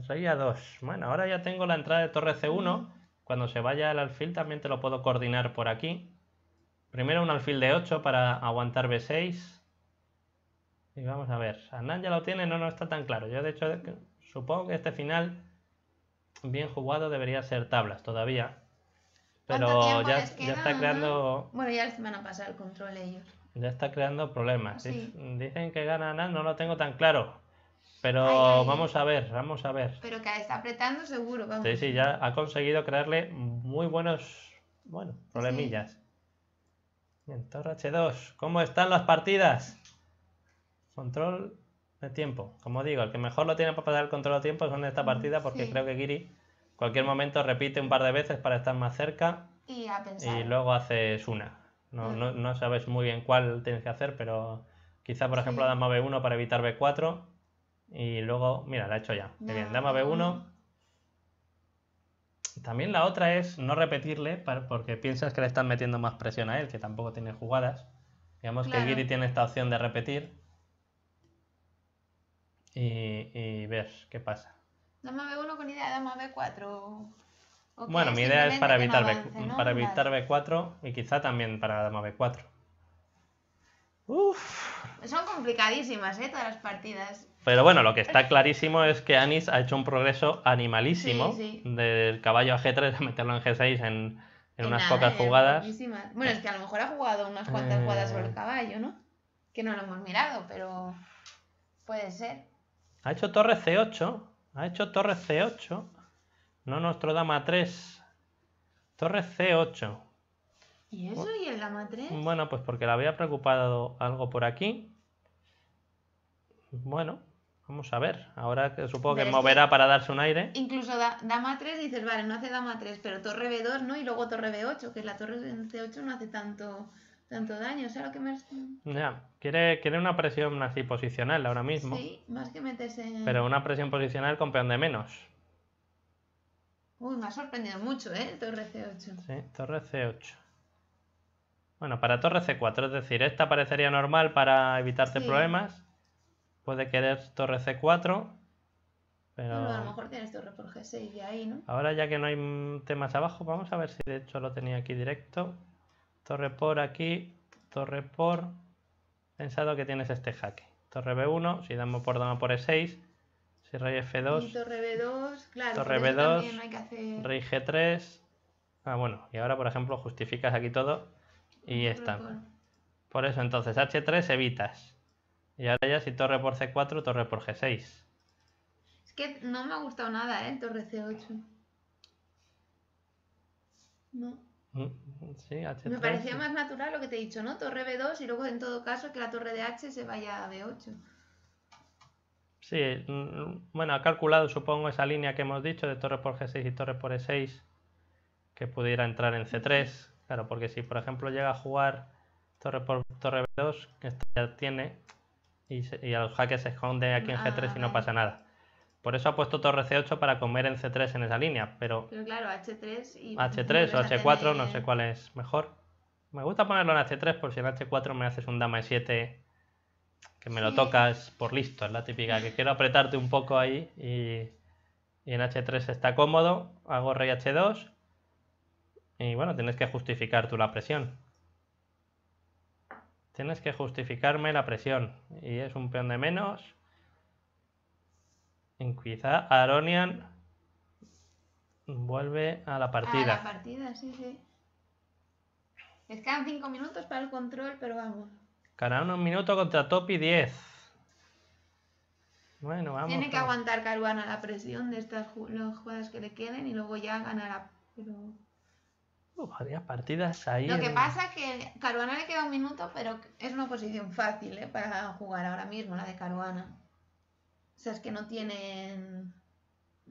Rey a2. Bueno, ahora ya tengo la entrada de torre c1. Cuando se vaya el alfil también te lo puedo coordinar por aquí. Primero un alfil de 8 para aguantar b6. Y vamos a ver. Anand ya lo tiene, no, no está tan claro. Yo de hecho supongo que este final bien jugado debería ser tablas todavía. Pero ya, está creando... Bueno, ya se van a pasar el control ellos. Ya está creando problemas. Dicen que Ana, no lo tengo tan claro. Pero vamos a ver, vamos a ver. Pero que está apretando seguro. Sí, sí, ya ha conseguido crearle muy buenos, bueno, problemillas. H2. ¿Cómo están las partidas? Control de tiempo. Como digo, el que mejor lo tiene para pasar el control de tiempo es en esta partida porque creo que Giri cualquier momento repite un par de veces para estar más cerca y, y luego haces una. Mm. No, no, sabes muy bien cuál tienes que hacer, pero quizá, por ejemplo, dama B1 para evitar B4. Y luego, mira, la he hecho ya. Muy bien, dama B1. Mm. También la otra es no repetirle porque piensas que le están metiendo más presión a él, que tampoco tiene jugadas. Digamos que Giri tiene esta opción de repetir. Y, y ver qué pasa. Dama B1 con idea de dama B4 bueno, mi idea es para evitar, B, para evitar B4 y quizá también para dama B4. Uf. Son complicadísimas, ¿eh? Todas las partidas. Pero bueno, lo que está clarísimo es que Anis ha hecho un progreso animalísimo del caballo a G3 a meterlo en G6 en, unas pocas eh, jugadas. Bueno, es que a lo mejor ha jugado unas cuantas eh. jugadas sobre el caballo, ¿no? Que no lo hemos mirado, pero puede ser. Ha hecho torre C8, ha hecho torre C8, no nuestro dama 3. Torre C8. ¿Y eso? ¿Y el Dama 3? Bueno, pues porque le había preocupado algo por aquí. Bueno, Vamos a ver, ahora que supongo que moverá para darse un aire. Incluso Dama 3 dices, vale, no hace Dama 3, pero Torre B2, ¿no? Y luego Torre B8, que la Torre C8 no hace tanto, tanto daño, sea lo que me... Ya, quiere, quiere una presión así posicional ahora mismo. Sí, más que meterse en... Pero una presión posicional con peón de menos. Uy, me ha sorprendido mucho, ¿eh? Torre C8. Sí, torre C8. Bueno, para torre C4, es decir, esta parecería normal para evitarte problemas. Puede querer torre C4. Pero... a lo mejor tienes torre por G6 y ahí, ¿no? Ahora ya que no hay temas abajo, vamos a ver si de hecho lo tenía aquí directo. Torre por aquí, torre por... Pensado que tienes este jaque. Torre B1, si damos por dama por E6, Sí, rey F2. torre B2, claro. Torre rey G3. Ah, bueno, y ahora, por ejemplo, justificas aquí todo y está. Por eso, entonces, H3 evitas. Y ahora ya si torre por C4, torre por G6. Es que no me ha gustado nada, ¿eh? Torre C8. No. Mm, mm, sí, H3, me parecía más natural lo que te he dicho, ¿no? Torre B2 y luego en todo caso que la torre de H se vaya a B8. Sí, mm, bueno, ha calculado, supongo, esa línea que hemos dicho de torre por G6 y torre por E6, que pudiera entrar en C3. Claro, porque si, por ejemplo, llega a jugar torre por torre B2, esta ya tiene, y, y el jaque se esconde aquí en G3 y no pasa nada. Por eso ha puesto torre C8 para comer en C3 en esa línea, pero... claro, H3 y... H3 o H4, no sé cuál es mejor. Me gusta ponerlo en H3 por si en H4 me haces un dama E7 que me lo tocas por listo, es la típica, que quiero apretarte un poco ahí y, en H3 está cómodo, hago rey H2 y bueno, tienes que justificar tú la presión. Tienes que justificarme la presión y es un peón de menos. en quizá Aronian vuelve a la partida. A la partida, sí, sí. Quedan cinco minutos para el control, pero vamos. Ganaron un minuto contra Topi 10. Bueno, vamos. Tiene que aguantar Caruana la presión de estas los jugadas que le queden y luego ya ganará. Pero... Uh, varias partidas ahí. Lo que pasa es que Caruana le queda un minuto, pero es una posición fácil ¿eh? para jugar ahora mismo, la de Caruana. O sea, es que no tienen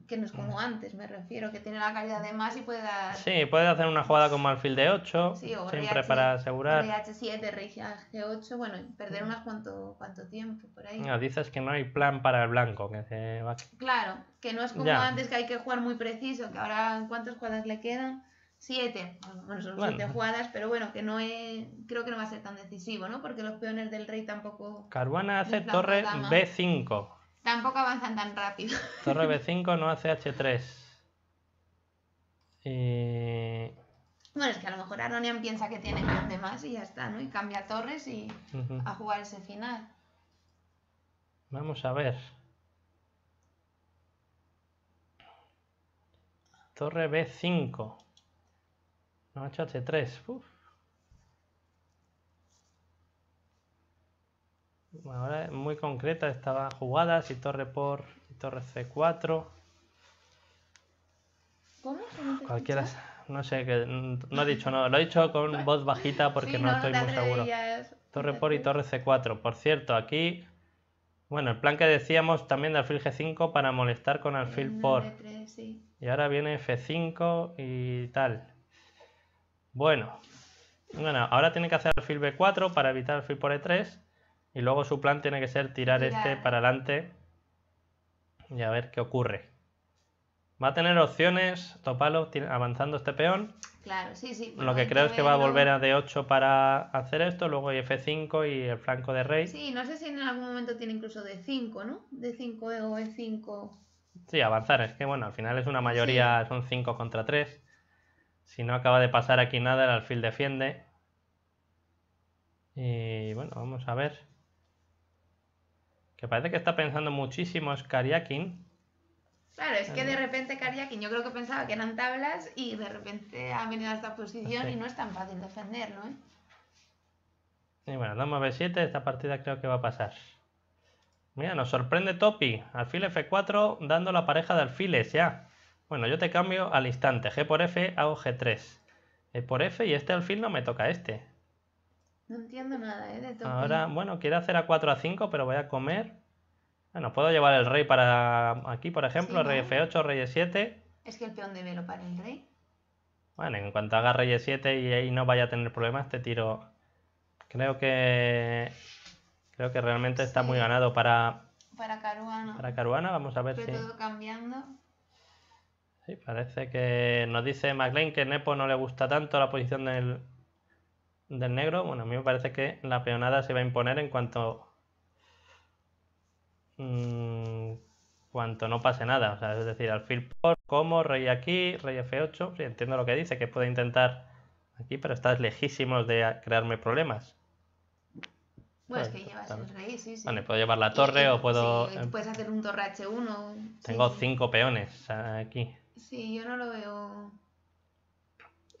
que no es como antes, me refiero, que tiene la calidad de más y puede dar... Sí, puede hacer una jugada con alfil de 8, siempre para asegurar... RH7, rey 8 bueno, perder unas cuanto cuánto tiempo por ahí. No, dices que no hay plan para el blanco, que se Claro, que no es como antes que hay que jugar muy preciso, que ahora cuántas jugadas le quedan. Siete, bueno, son siete jugadas, pero bueno, que no es... creo que no va a ser tan decisivo, ¿no? Porque los peones del rey tampoco... Caruana hace torre B5. Tampoco avanzan tan rápido. Torre B5 no hace H3. Bueno, es que a lo mejor Aronian piensa que tiene de más y ya está, ¿no? Y cambia torres y a jugar ese final. Vamos a ver. Torre B5. No, H3. Uf. ahora es muy concreta estaban jugadas y torre por, y torre C4. ¿Cómo? No Cualquiera, no sé, que no he dicho no, lo he dicho con voz bajita porque no, estoy muy seguro. Torre por y torre C4. Por cierto, aquí, bueno, el plan que decíamos también de alfil G5 para molestar con eh, alfil por. Y ahora viene F5 y tal. Bueno, bueno, ahora tiene que hacer alfil B4 para evitar alfil por E3 y luego su plan tiene que ser tirar, este para adelante y a ver qué ocurre. Va a tener opciones Topalo avanzando este peón. Claro, sí, sí. Lo que creo es que va a volver a D8 para hacer esto, luego F5 y el flanco de rey. Sí, no sé si en algún momento tiene incluso D5, ¿no? D5 e o E5. Sí, avanzar. Es que bueno, al final es una mayoría, son 5 contra 3. Si no acaba de pasar aquí nada, el alfil defiende. Y bueno, vamos a ver que parece que está pensando muchísimo es Kariakin. Claro, es que de repente Kariakin, yo creo que pensaba que eran tablas y de repente ha venido a esta posición y no es tan fácil defenderlo. ¿eh? Y bueno, damos B7, esta partida creo que va a pasar. Mira, nos sorprende Topi, alfil F4 dando la pareja de alfiles ya. Bueno, yo te cambio al instante, G por F hago G3. E por F y este alfil no me toca este. No entiendo nada, ¿eh? De todo Ahora, bueno, quiero hacer a 4 a 5, pero voy a comer. Bueno, puedo llevar el rey para aquí, por ejemplo, rey F8, rey E7. Es que el peón de velo para el rey. Bueno, en cuanto haga rey E7 y ahí no vaya a tener problemas, te tiro creo que creo que realmente está muy ganado para para Caruana. Para Caruana, vamos a ver si todo cambiando. Sí, parece que nos dice McLean que Nepo no le gusta tanto la posición del del negro, bueno, a mí me parece que la peonada se va a imponer en cuanto mm, cuanto no pase nada. O sea, es decir, alfil por, como, rey aquí, rey f8. Sí, entiendo lo que dice, que puede intentar aquí, pero estás lejísimos de crearme problemas. Bueno, es que pues, llevas el rey, sí, sí. Vale, puedo llevar la torre o puedo... Em- puedes hacer un torre h1. Tengo cinco peones ah, aquí. Sí, yo no lo veo...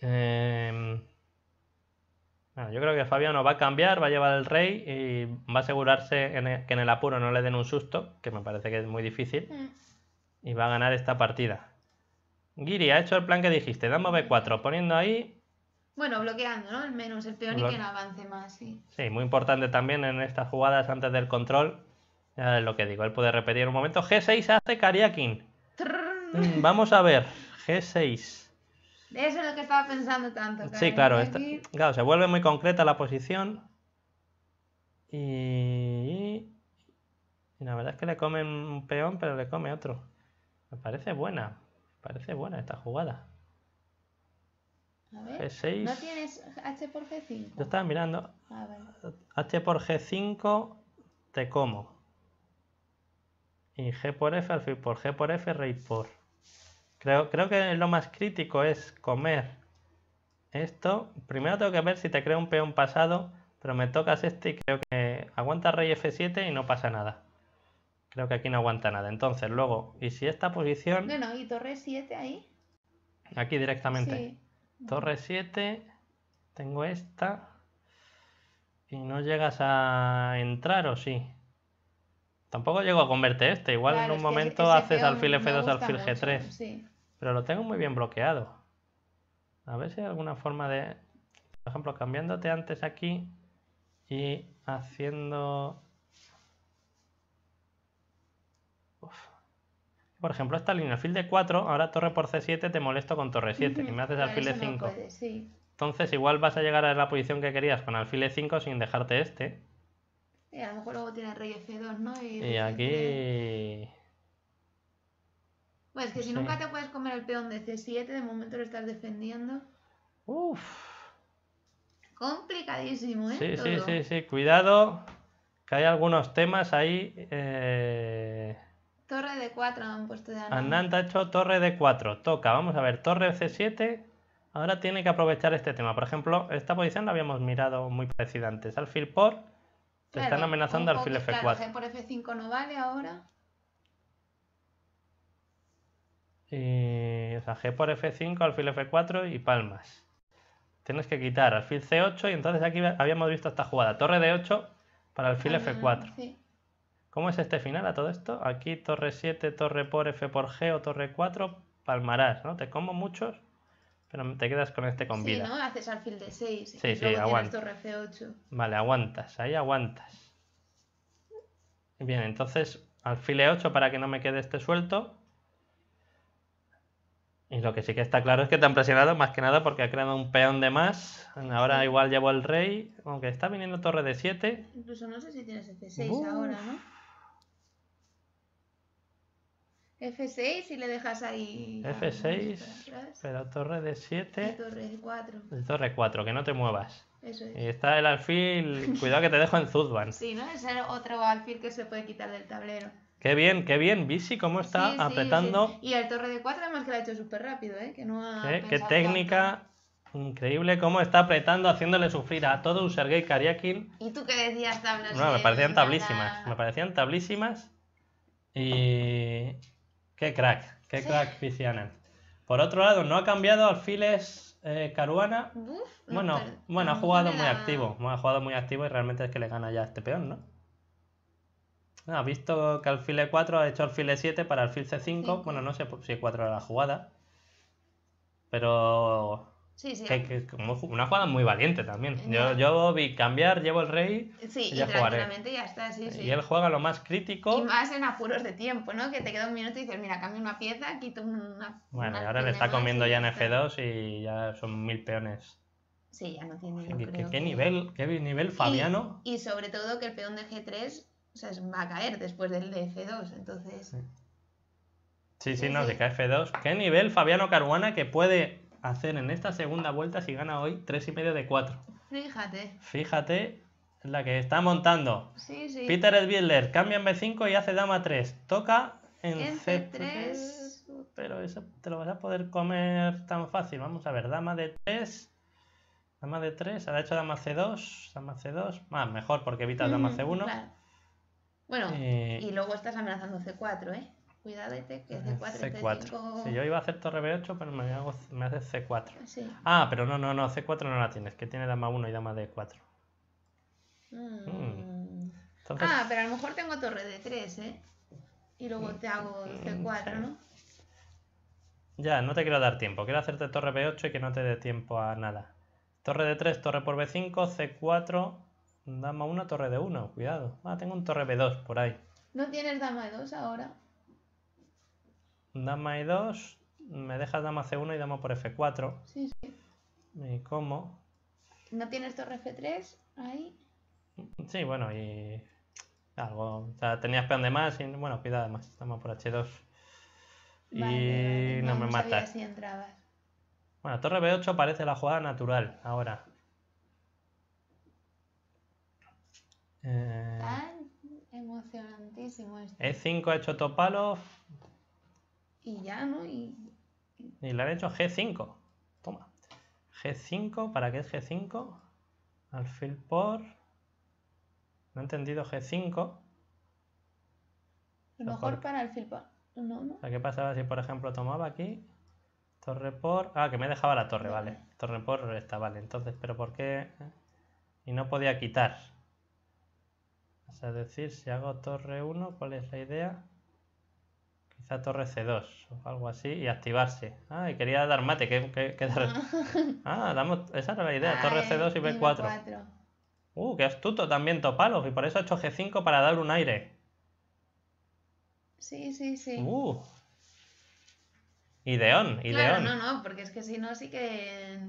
Eh yo creo que Fabiano va a cambiar, va a llevar el rey y va a asegurarse e, que en el apuro no le den un susto, que me parece que es muy difícil, mm. y va a ganar esta partida. Guiri, ha hecho el plan que dijiste, damos B4, poniendo ahí... Bueno, bloqueando, ¿no? Al menos, el peón y que no avance más, sí. Sí, muy importante también en estas jugadas antes del control, ya es lo que digo, él puede repetir un momento. G6 hace Kariakin. Mm, vamos a ver, G6 eso es lo que estaba pensando tanto. Sí, claro, claro, se vuelve muy concreta la posición. Y... y la verdad es que le comen un peón, pero le come otro. Me parece buena. Me parece buena esta jugada. A ver, G6. ¿No tienes H por G5? Yo estaba mirando. A ah, ver. H por G5 te como. Y G por F, alfil por G por F, rey por. Creo, que lo más crítico es comer esto. Primero tengo que ver si te creo un peón pasado, pero me tocas este y creo que aguanta rey f7 y no pasa nada. Creo que aquí no aguanta nada. Entonces, luego, ¿y si esta posición...? bueno ¿y torre 7 ahí? Aquí directamente. Torre 7, tengo esta. ¿Y no llegas a entrar o sí? Tampoco llego a convertir este. Igual en un momento haces alfil F2, alfil G3. Pero lo tengo muy bien bloqueado. A ver si hay alguna forma de, por ejemplo, cambiándote antes aquí y haciendo... Por ejemplo, esta línea, alfil de 4, ahora torre por c7 te molesto con torre 7 y me haces alfil de 5. Entonces igual vas a llegar a la posición que querías con alfil de 5 sin dejarte este. Y eh, a lo mejor luego tienes rey f2, ¿no? y aquí... Pues que si nunca te puedes comer el peón de C7, de momento lo estás defendiendo. Uf. Complicadísimo, ¿eh? Sí, sí, sí, sí. Cuidado, que hay algunos temas ahí. Eh, torre de 4 han puesto de ha hecho torre de 4. Toca, vamos a ver, torre C7. Ahora tiene que aprovechar este tema. Por ejemplo, esta posición la habíamos mirado muy parecida antes. Alfil por. Te están amenazando alfil F4. por F5 no vale ahora. y, o sea, G por F5, alfil F4 y palmas. Tienes que quitar alfil C8 y entonces aquí habíamos visto esta jugada. Torre D8 para alfil F4. ¿Cómo es este final a todo esto? Aquí torre 7, torre por F por G o torre 4, palmarás, ¿no? Te como muchos, pero te quedas con este con sí, vida. ¿no? Haces alfil de 6. Sí, sí, Torre 8 Vale, aguantas, ahí aguantas. Bien, entonces alfil E8 para que no me quede este suelto. Y lo que sí que está claro es que te han presionado más que nada porque ha creado un peón de más. Ahora igual llevo al rey, aunque está viniendo torre de 7. Incluso no sé si tienes F6 ahora, ¿no? F6 y le dejas ahí... F6, pero torre de 7... Torre 4. Torre 4, que no te muevas. Eso es. Y está el alfil, cuidado que te dejo en Zuzban. Sí, ¿no? Es es otro alfil que se puede quitar del tablero. Qué bien, qué bien, Bici, cómo está apretando. Y el torre de cuatro, además que lo ha hecho súper rápido, ¿eh? Que no ha qué, técnica increíble cómo está apretando, haciéndole sufrir a todo un Sergei Karyakin. ¿Y tú qué decías tablas? No, me parecían tablísimas, me parecían tablísimas. Y... Qué crack, qué crack Bici Por otro lado, no ha cambiado alfiles eh, Caruana. bueno, bueno, ha jugado muy activo, ha jugado muy activo y realmente es que le gana ya a este peón, ¿no? ha ah, visto que al file 4 ha hecho al file 7 para alfil C5. Bueno, no sé si es 4 la jugada. Pero. Sí, sí. una jugada muy valiente también. Eh, yo, vi cambiar, llevo el rey. Sí, y, tranquilamente ya está, Y él juega lo más crítico. Y más en apuros de tiempo, ¿no? Que te queda un minuto y dices, mira, cambio una pieza, quito una. Bueno, y ahora le está comiendo ya en F2 y ya son mil peones. Sí, ya no tiene. ¿Qué, nivel, qué nivel Fabiano? Y, y sobre todo que el peón de G3 o sea, va a caer después del de F2, entonces... Sí, sí, no, se cae F2. ¿Qué nivel Fabiano Caruana que puede hacer en esta segunda vuelta si gana hoy 3,5 de 4? Fíjate. Fíjate la que está montando. Sí, sí. Peter Edbiller cambia en B5 y hace dama 3. Toca en, C3, Pero eso te lo vas a poder comer tan fácil. Vamos a ver, dama de 3. Dama de 3, ahora ha hecho dama C2, dama C2. Más, ah, mejor porque evita dama mm, C1. Bueno, eh, y luego estás amenazando C4, ¿eh? Cuidadete que C4 C4. Si yo iba a hacer torre B8, pero me, hago, me C4. Ah, pero no, no, no, C4 no la tienes, que tiene dama 1 y dama D4. Mm. Hmm. Ah, pero a lo mejor tengo torre D3, ¿eh? Y luego mm, te hago mm, C4, ¿no? Ya, no te quiero dar tiempo. Quiero hacerte torre B8 y que no te dé tiempo a nada. Torre D3, torre por B5, C4, Dama 1, torre de 1, cuidado. Ah, tengo un torre B2 por ahí. ¿No tienes dama E2 ahora? Dama E2, me dejas dama C1 y damos por F4. Sí, sí. ¿Y cómo? ¿No tienes torre F3 ahí? Sí, bueno, y algo. O sea, tenías peón de más y bueno, cuidado, además estamos por H2. y no, me mata matas. Bueno, torre B8 parece la jugada natural ahora. Eh, emocionantísimo E5 este. ha hecho Topalov. Y ya, ¿no? Y, le han hecho G5. Toma. G5, ¿para qué es G5? Alfil por. No he entendido G5. Lo mejor para alfil por. No, no. ¿Qué pasaba si, por ejemplo, tomaba aquí? Torre por. Ah, que me dejaba la torre, vale. Torre por esta, vale. Entonces, ¿pero por qué? Y no podía quitar. O sea, decir, si hago torre 1, ¿cuál es la idea? Quizá torre C2 o algo así y activarse. Ah, y quería dar mate. que Ah, damos... esa era la idea. torre C2 y B4. Uh, qué astuto también Topalov. Y por eso ha hecho G5 para dar un aire. Sí, sí, sí. Uh. Ideón, ideón. Claro, no, no, porque es que si no, sí que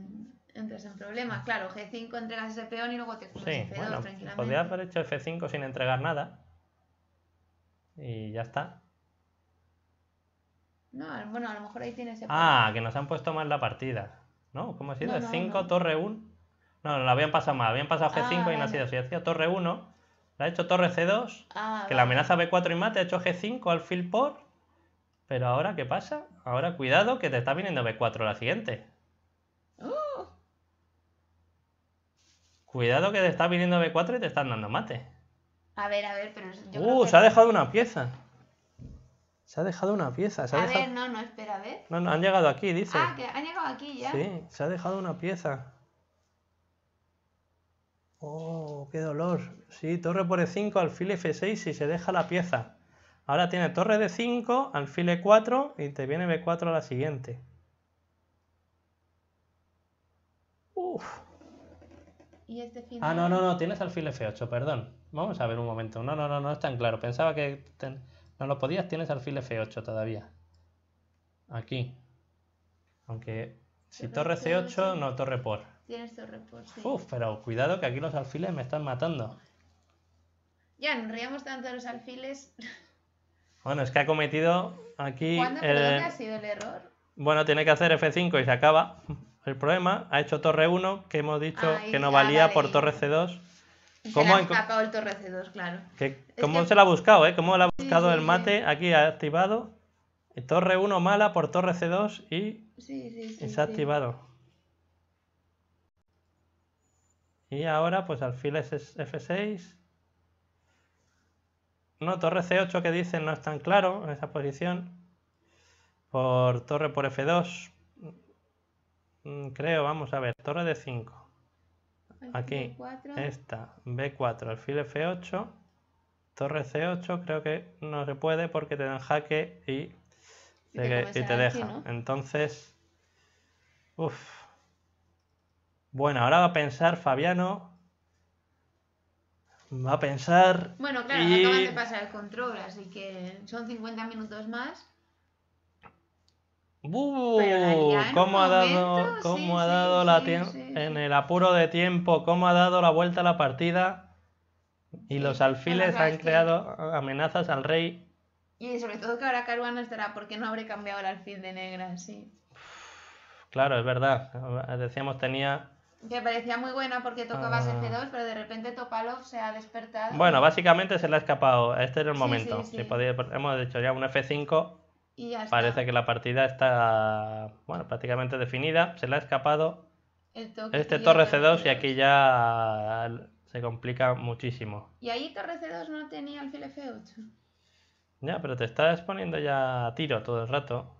Entras en problemas, claro, G5 entregas ese peón y luego te comes sí, F2 tranquilamente. Podrías haber hecho F5 sin entregar nada. Y ya está. No, bueno, a lo mejor ahí tienes. Ah, que nos han puesto mal la partida. ¿No? ¿Cómo ha sido? No, 5, torre 1. No, la habían pasado mal. Habían pasado G5 ah, y no ha sido así. Hacía torre 1. La ha hecho torre C2. Ah, que la amenaza B4 y mate. Ha hecho G5, alfil por. Pero ahora, ¿qué pasa? Ahora, cuidado, que te está viniendo B4 la siguiente. Cuidado que te está viniendo B4 y te están dando mate. A ver, a ver, pero. Yo uh, se ha dejado una pieza. Se ha dejado una pieza. a ver, no, no, espera, a ver. No, no, han llegado aquí, dice. Ah, que han llegado aquí ya. Sí, se ha dejado una pieza. Oh, qué dolor. Sí, torre por E5, alfil F6 y se deja la pieza. Ahora tiene torre de 5, alfil E4 y te viene B4 a la siguiente. Este ah, no, no, no, tienes alfil F8, perdón. Vamos a ver un momento. No, no, no, no es tan claro. Pensaba que no lo podías, tienes alfil F8 todavía. Aquí. Aunque si torre C8, no, torre por. Tienes torre por, sí. Uf, pero cuidado que aquí los alfiles me están matando. Ya, nos reíamos tanto de los alfiles. Bueno, es que ha cometido aquí... ¿Cuándo ha sido el error? Bueno, tiene que hacer F5 y se acaba el problema, ha hecho torre 1, que hemos dicho que no valía por torre C2. Se ¿Cómo se la ha el torre C2, claro. ¿Cómo se la ha buscado, eh? ¿Cómo la ha buscado el mate? Aquí ha activado. Torre 1 mala por torre C2 y, se ha activado. Y ahora, pues alfil es F6. No, torre C8 que dicen no es tan claro en esa posición. Por torre por F2, Mm, creo, vamos a ver, torre de 5. Aquí, b esta, B4, alfil F8, torre C8, creo que no se puede porque te dan jaque y, te, dejan deja. Entonces, uff. Bueno, ahora va a pensar Fabiano. Va a pensar. Bueno, claro, y... acaban de pasar el control, así que son 50 minutos más. Uh, ¿Cómo ha dado, cómo ha dado la en el apuro de tiempo? ¿Cómo ha dado la vuelta a la partida? Y los alfiles han creado amenazas al rey. Y sobre todo que ahora Caruana estará, ¿por qué no habré cambiado el alfil de negra? Sí. Claro, es verdad. Decíamos tenía. Que parecía muy buena porque tocaba F2, ah. pero de repente Topalov se ha despertado. Bueno, básicamente se le ha escapado. Este era el momento. podía... hemos hecho ya un F5 Parece que la partida está, bueno, prácticamente definida. Se le ha escapado este torre C2 y aquí ya se complica muchísimo. Y ahí torre C2 no tenía alfil F8. Ya, pero te estás poniendo ya a tiro todo el rato.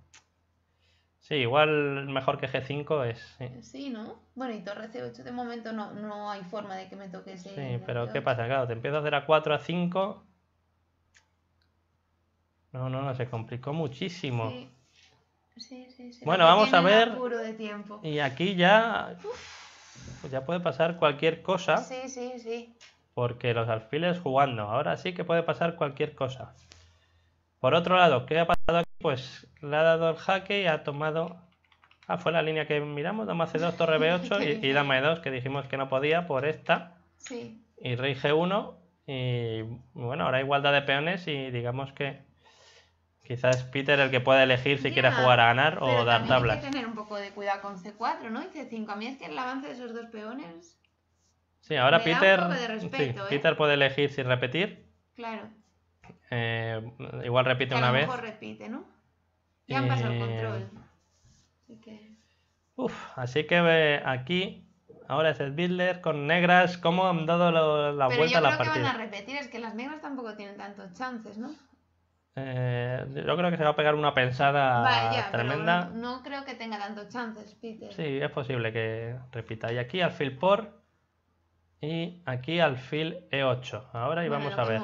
Sí, igual mejor que G5 es. Sí, ¿no? Bueno, y torre C8 de momento no, hay forma de que me toque ese. Sí, pero ¿qué pasa? Claro, te empiezas a hacer a 4 a 5 no, no, no, se complicó muchísimo. Sí. Sí, sí, Bueno, vamos a ver. y aquí ya. Pues ya puede pasar cualquier cosa. Sí, sí, sí. Porque los alfiles jugando. Ahora sí que puede pasar cualquier cosa. Por otro lado, ¿qué ha pasado aquí? Pues le ha dado el jaque y ha tomado. Ah, fue la línea que miramos: dama c2, torre b8 y, y, dama e2, que dijimos que no podía por esta. Sí. Y rey g1. Y bueno, ahora igualdad de peones y digamos que Quizás Peter el que pueda elegir si quiere jugar a ganar o dar tablas. Hay que tener un poco de cuidado con C4, ¿no? Y C5. A mí es que el avance de esos dos peones. Sí, ahora Peter. sí, ¿eh? Peter puede elegir si repetir. Claro. Eh, igual repite una vez. lo mejor repite, ¿no? Ya han pasado el eh, control. Así que. Uf, así que eh, aquí ahora es el builder con negras. ¿Cómo han dado la, la vuelta a la partida? Pero yo creo que van a repetir, es que las negras tampoco tienen tantos chances, ¿no? Eh, yo creo que se va a pegar una pensada tremenda. No, creo que tenga tantos chances, Peter. Sí, es posible que repita. Y aquí alfil por y aquí alfil e8. Ahora y vamos a ver.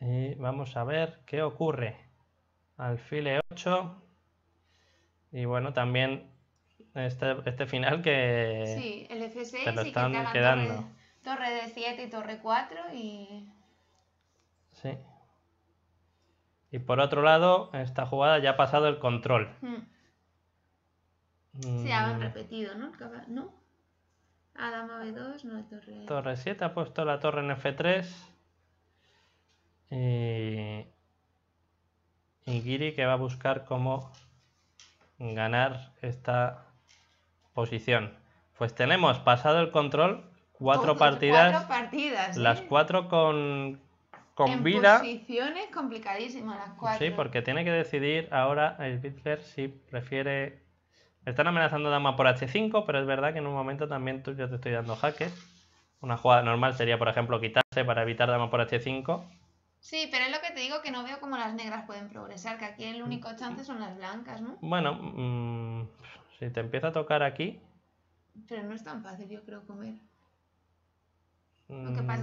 Y vamos a ver qué ocurre. Alfil e8. Y bueno, también este, este, final que. Sí, el f6 te lo están quedando. Torre, torre de 7 y torre 4 y. Y por otro lado, esta jugada ya ha pasado el control. Hmm. Se ha mm. repetido, ¿no? ¿No? A dama B2, no torre. Torre 7, ha puesto la torre en F3. Y. Giri que va a buscar cómo ganar esta posición. Pues tenemos pasado el control, cuatro partidas. ¿eh? Las cuatro con con En posiciones complicadísimas las cuatro. Sí, porque tiene que decidir ahora el Bitler si prefiere. están amenazando dama por h5, pero es verdad que en un momento también yo te estoy dando jaques. Una jugada normal sería, por ejemplo, quitarse para evitar dama por h5. Sí, pero es lo que te digo que no veo cómo las negras pueden progresar, que aquí el único chance son las blancas, ¿no? Bueno, mm, si te empieza a tocar aquí. Pero no es tan fácil, yo creo, comer.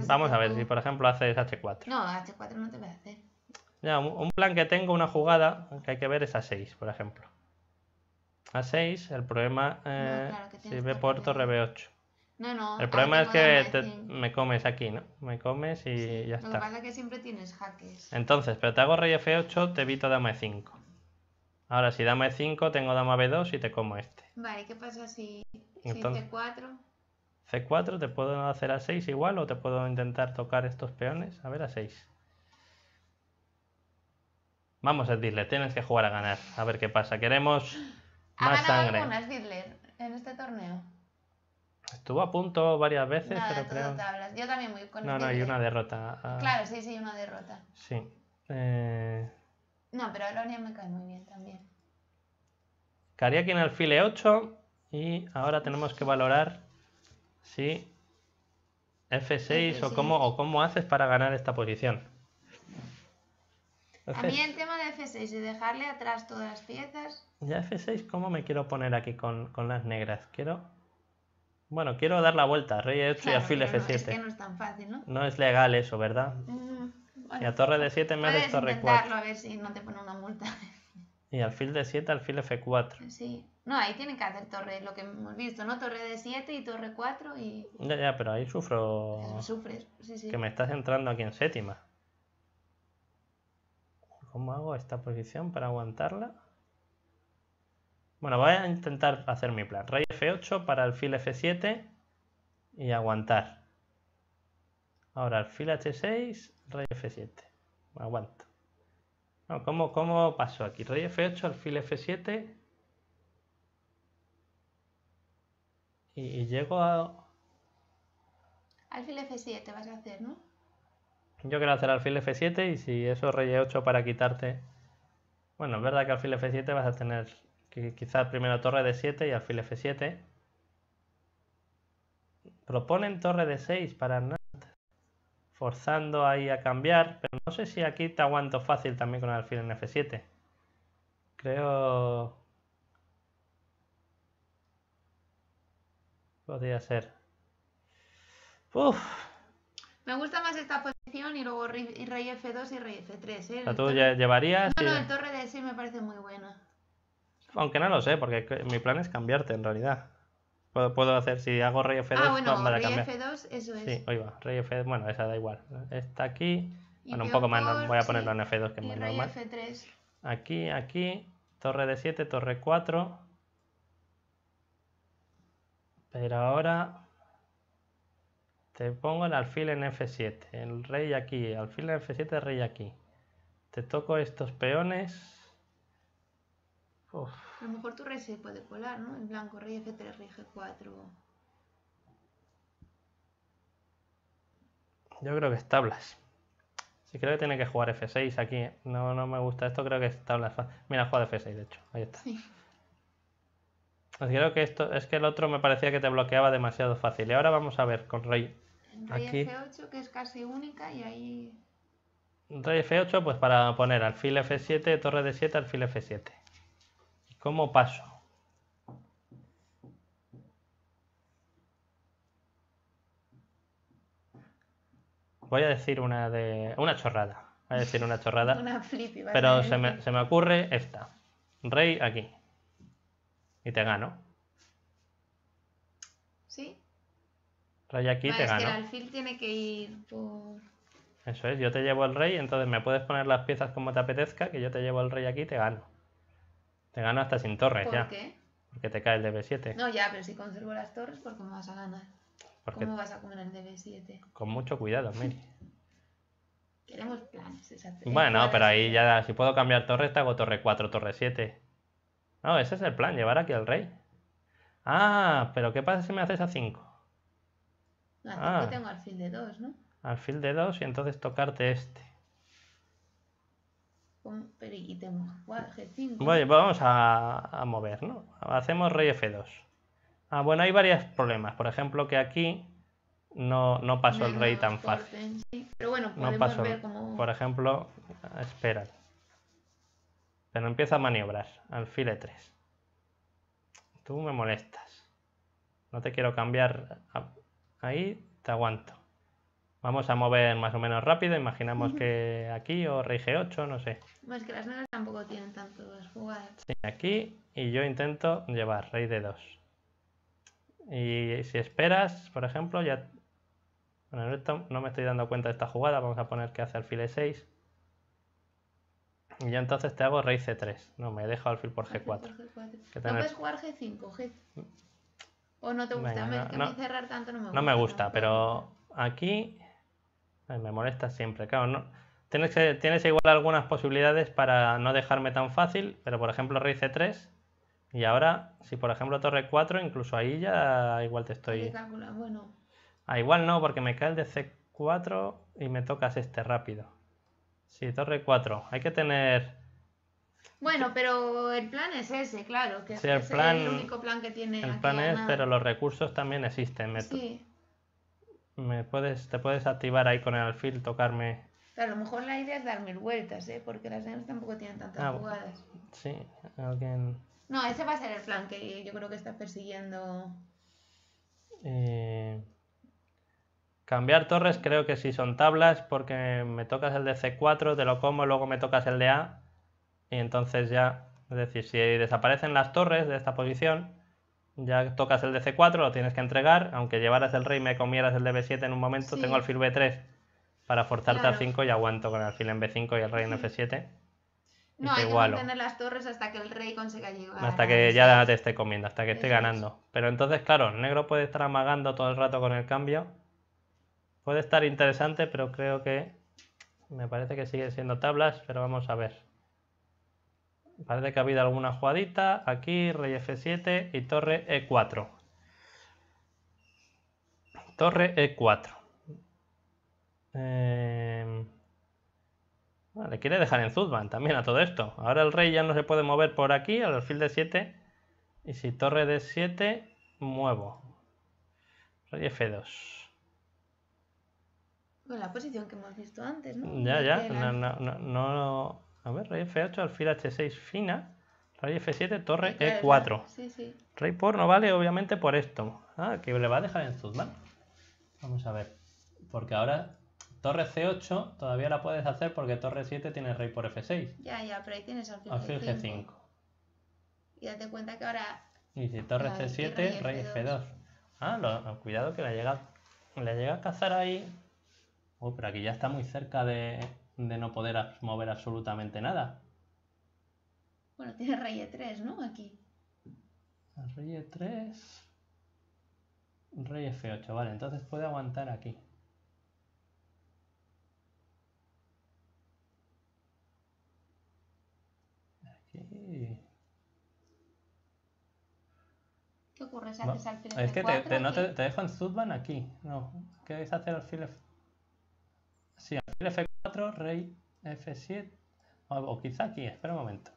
Vamos a ver, si por ejemplo haces H4. No, H4 no te va a hacer. Ya, un plan que tengo, una jugada que hay que ver es A6, por ejemplo. A6, el problema eh, si ve por torre B8. No, no. El problema es que me comes aquí, ¿no? Me comes y ya está. Lo que pasa es que siempre tienes jaques. Entonces, pero te hago rey F8, te evito dama E5. Ahora, si dama E5, tengo dama B2 y te como este. Vale, ¿qué pasa si, si 4 C4, te puedo hacer a 6 igual o te puedo intentar tocar estos peones. A ver, a 6. Vamos a decirle tienes que jugar a ganar. A ver qué pasa. Queremos más sangre. Algunas, en este torneo. Estuvo a punto varias veces, pero creo. Yo también voy con No, no, hay una derrota. Ah. Claro, sí, sí, una derrota. Sí. Eh. No, pero Alonia me cae muy bien también. aquí en alfile 8 y ahora tenemos que valorar Sí. F6 o, cómo, o cómo haces para ganar esta posición. a mí el tema de F6, de dejarle atrás todas las piezas. Ya F6, ¿cómo me quiero poner aquí con, con las negras? Quiero... Bueno, quiero dar la vuelta, rey E8 claro, y F7. No, es tan fácil, ¿no? No es legal eso, ¿verdad? Mm, y a torre de 7 me haces torre 4. a ver si no te pone una multa. Y alfil de 7, alfil F4. Sí. No, ahí tienen que hacer torre, lo que hemos visto, ¿no? Torre de 7 y torre 4 y... Ya, ya, pero ahí sufro... sufres, sí, sí. Que me estás entrando aquí en séptima. ¿Cómo hago esta posición para aguantarla? Bueno, voy a intentar hacer mi plan. Rey F8 para alfil F7 y aguantar. Ahora alfil H6, rey F7. Aguanto. ¿cómo, ¿Cómo pasó aquí? Rey F8, alfil F7. Y, llego a... Alfil F7 vas a hacer, ¿no? Yo quiero hacer alfil F7 y si eso rey E8 para quitarte... Bueno, es verdad que alfil F7 vas a tener quizás primero torre de 7 y alfil F7. Proponen torre de 6 para forzando ahí a cambiar, pero no sé si aquí te aguanto fácil también con el alfil en F7. Creo... Podría ser. Uf. Me gusta más esta posición y luego rey, F2 y rey F3. ¿eh? No, no, el torre de sí me parece muy bueno. Aunque no lo sé, porque mi plan es cambiarte en realidad. Puedo, hacer, si hago rey f2, ah, bueno, rey f2, eso es. Sí, ahí va, rey f bueno, esa da igual. Está aquí, bueno, un poco más, voy a ponerlo en f2 que es y rey F3. Aquí, aquí, torre d 7, torre 4. Pero ahora te pongo el alfil en f7, el rey aquí, alfil en f7, rey aquí. Te toco estos peones. Uf. A lo mejor tu rey se puede colar, ¿no? En blanco, rey F3, rey G4. Yo creo que es tablas. Sí, creo que tiene que jugar F6 aquí. No, no me gusta esto, creo que es tablas. Mira, juega F6, de hecho. Ahí está. Pues creo que esto es que el otro me parecía que te bloqueaba demasiado fácil. Y ahora vamos a ver con rey. Rey F8, que es casi única, y ahí... Rey F8, pues para poner alfil F7, torre D7, alfil F7. ¿Cómo paso? Voy a decir una de. una chorrada. Voy a decir una chorrada. Una Pero se me, se me ocurre esta. Rey aquí. Y te gano. ¿Sí? Rey aquí te es Que el alfil tiene que ir por. Eso es, yo te llevo el rey, entonces me puedes poner las piezas como te apetezca, que yo te llevo el rey aquí y te gano. Te gano hasta sin torres ya. ¿Por qué? Porque te cae el DB7. No, ya, pero si conservo las torres, ¿por qué me vas a ganar? ¿Cómo vas a comer el DB7? Con mucho cuidado, Miri. Queremos planes. Esa bueno, pero ahí ya, si puedo cambiar torres, te hago torre 4, torre 7. No, ese es el plan, llevar aquí al rey. Ah, pero ¿qué pasa si me haces a 5? A 5 ah. tengo alfil de 2, ¿no? Alfil de 2 y entonces tocarte este. Pues vamos a, mover, ¿no? Hacemos rey F2. Ah, bueno, hay varios problemas. Por ejemplo, que aquí no, pasó el rey tan fácil. Pero bueno, no pasó. Ver Por ejemplo, espera. Pero empieza a maniobrar. Alfil E3. Tú me molestas. No te quiero cambiar. Ah, ahí te aguanto. Vamos a mover más o menos rápido, imaginamos que aquí o rey g8, no sé. Pues que las negras tampoco tienen tantas jugadas. Sí, aquí y yo intento llevar rey d 2. Y si esperas, por ejemplo, ya... Bueno, no, me estoy dando cuenta de esta jugada, vamos a poner que hace alfil e6. Y yo entonces te hago rey c3. No, me dejo alfil por g4. por g4. No puedes jugar g5, g... Mm. ¿O no te gusta? me cerrar tanto no me gusta. No me gusta, pero aquí me molesta siempre, claro, ¿no? Tienes, igual algunas posibilidades para no dejarme tan fácil, pero por ejemplo rey c3 y ahora si por ejemplo torre 4, incluso ahí ya igual te estoy... Bueno. Ah, igual no, porque me cae el de c4 y me tocas este rápido. Sí, torre 4, hay que tener... Bueno, pero el plan es ese, claro, que el plan, es el único plan que tiene. El plan pero los recursos también existen. sí me puedes, te puedes activar ahí con el alfil, tocarme. a lo mejor la idea es dar mil vueltas, ¿eh? Porque las damas tampoco tienen tantas ah, jugadas. Sí, alguien. No, ese va a ser el plan que yo creo que está persiguiendo. Eh, cambiar torres creo que sí son tablas, porque me tocas el de C4, te lo como, luego me tocas el de A. Y entonces ya, es decir, si desaparecen las torres de esta posición, ya tocas el de C4, lo tienes que entregar. Aunque llevaras el rey, me comieras el de B7 en un momento, tengo tengo alfil B3 para forzarte al 5 y aguanto con el alfil en B5 y el rey en F7. No, hay que mantener las torres hasta que el rey consiga llegar. Hasta que ya te esté comiendo, hasta que esté ganando. Pero entonces, claro, negro puede estar amagando todo el rato con el cambio. Puede estar interesante, pero creo que... Me parece que sigue siendo tablas, pero vamos a ver. Parece que ha habido alguna jugadita. Aquí rey f7 y torre e4. Torre e4. Em, le quiere dejar en Zuzban también a todo esto. Ahora el rey ya no se puede mover por aquí, al alfil de 7. Y si torre de 7, muevo. Rey F2. Con la posición que hemos visto antes, ¿no? Ya, ya. no, no, a ver, rey F8, alfil H6 fina. Rey F7, torre E4. Sí, sí. Rey por no vale, obviamente, por esto. Ah, que le va a dejar en Zuzman. Vamos a ver. Porque ahora torre C8 todavía la puedes hacer porque torre 7 tiene rey por F6. Ya, ya, pero ahí tienes alfil, G5. Y date cuenta que ahora... Y si torre C7, rey, F2. Ah, cuidado que la llega, la llega a cazar ahí. Uy, oh, pero aquí ya está muy cerca de, de no poder mover absolutamente nada. Bueno, tiene rey E3, ¿no? Aquí. Rey E3. Rey F8, vale, entonces puede aguantar aquí. Aquí. ¿Qué ocurre si haces alfil F4? Es que te, no, te, dejo en sudban aquí. No, ¿qué hacer alfil F4? F4, rey F7. O, quizá aquí, espera un momento.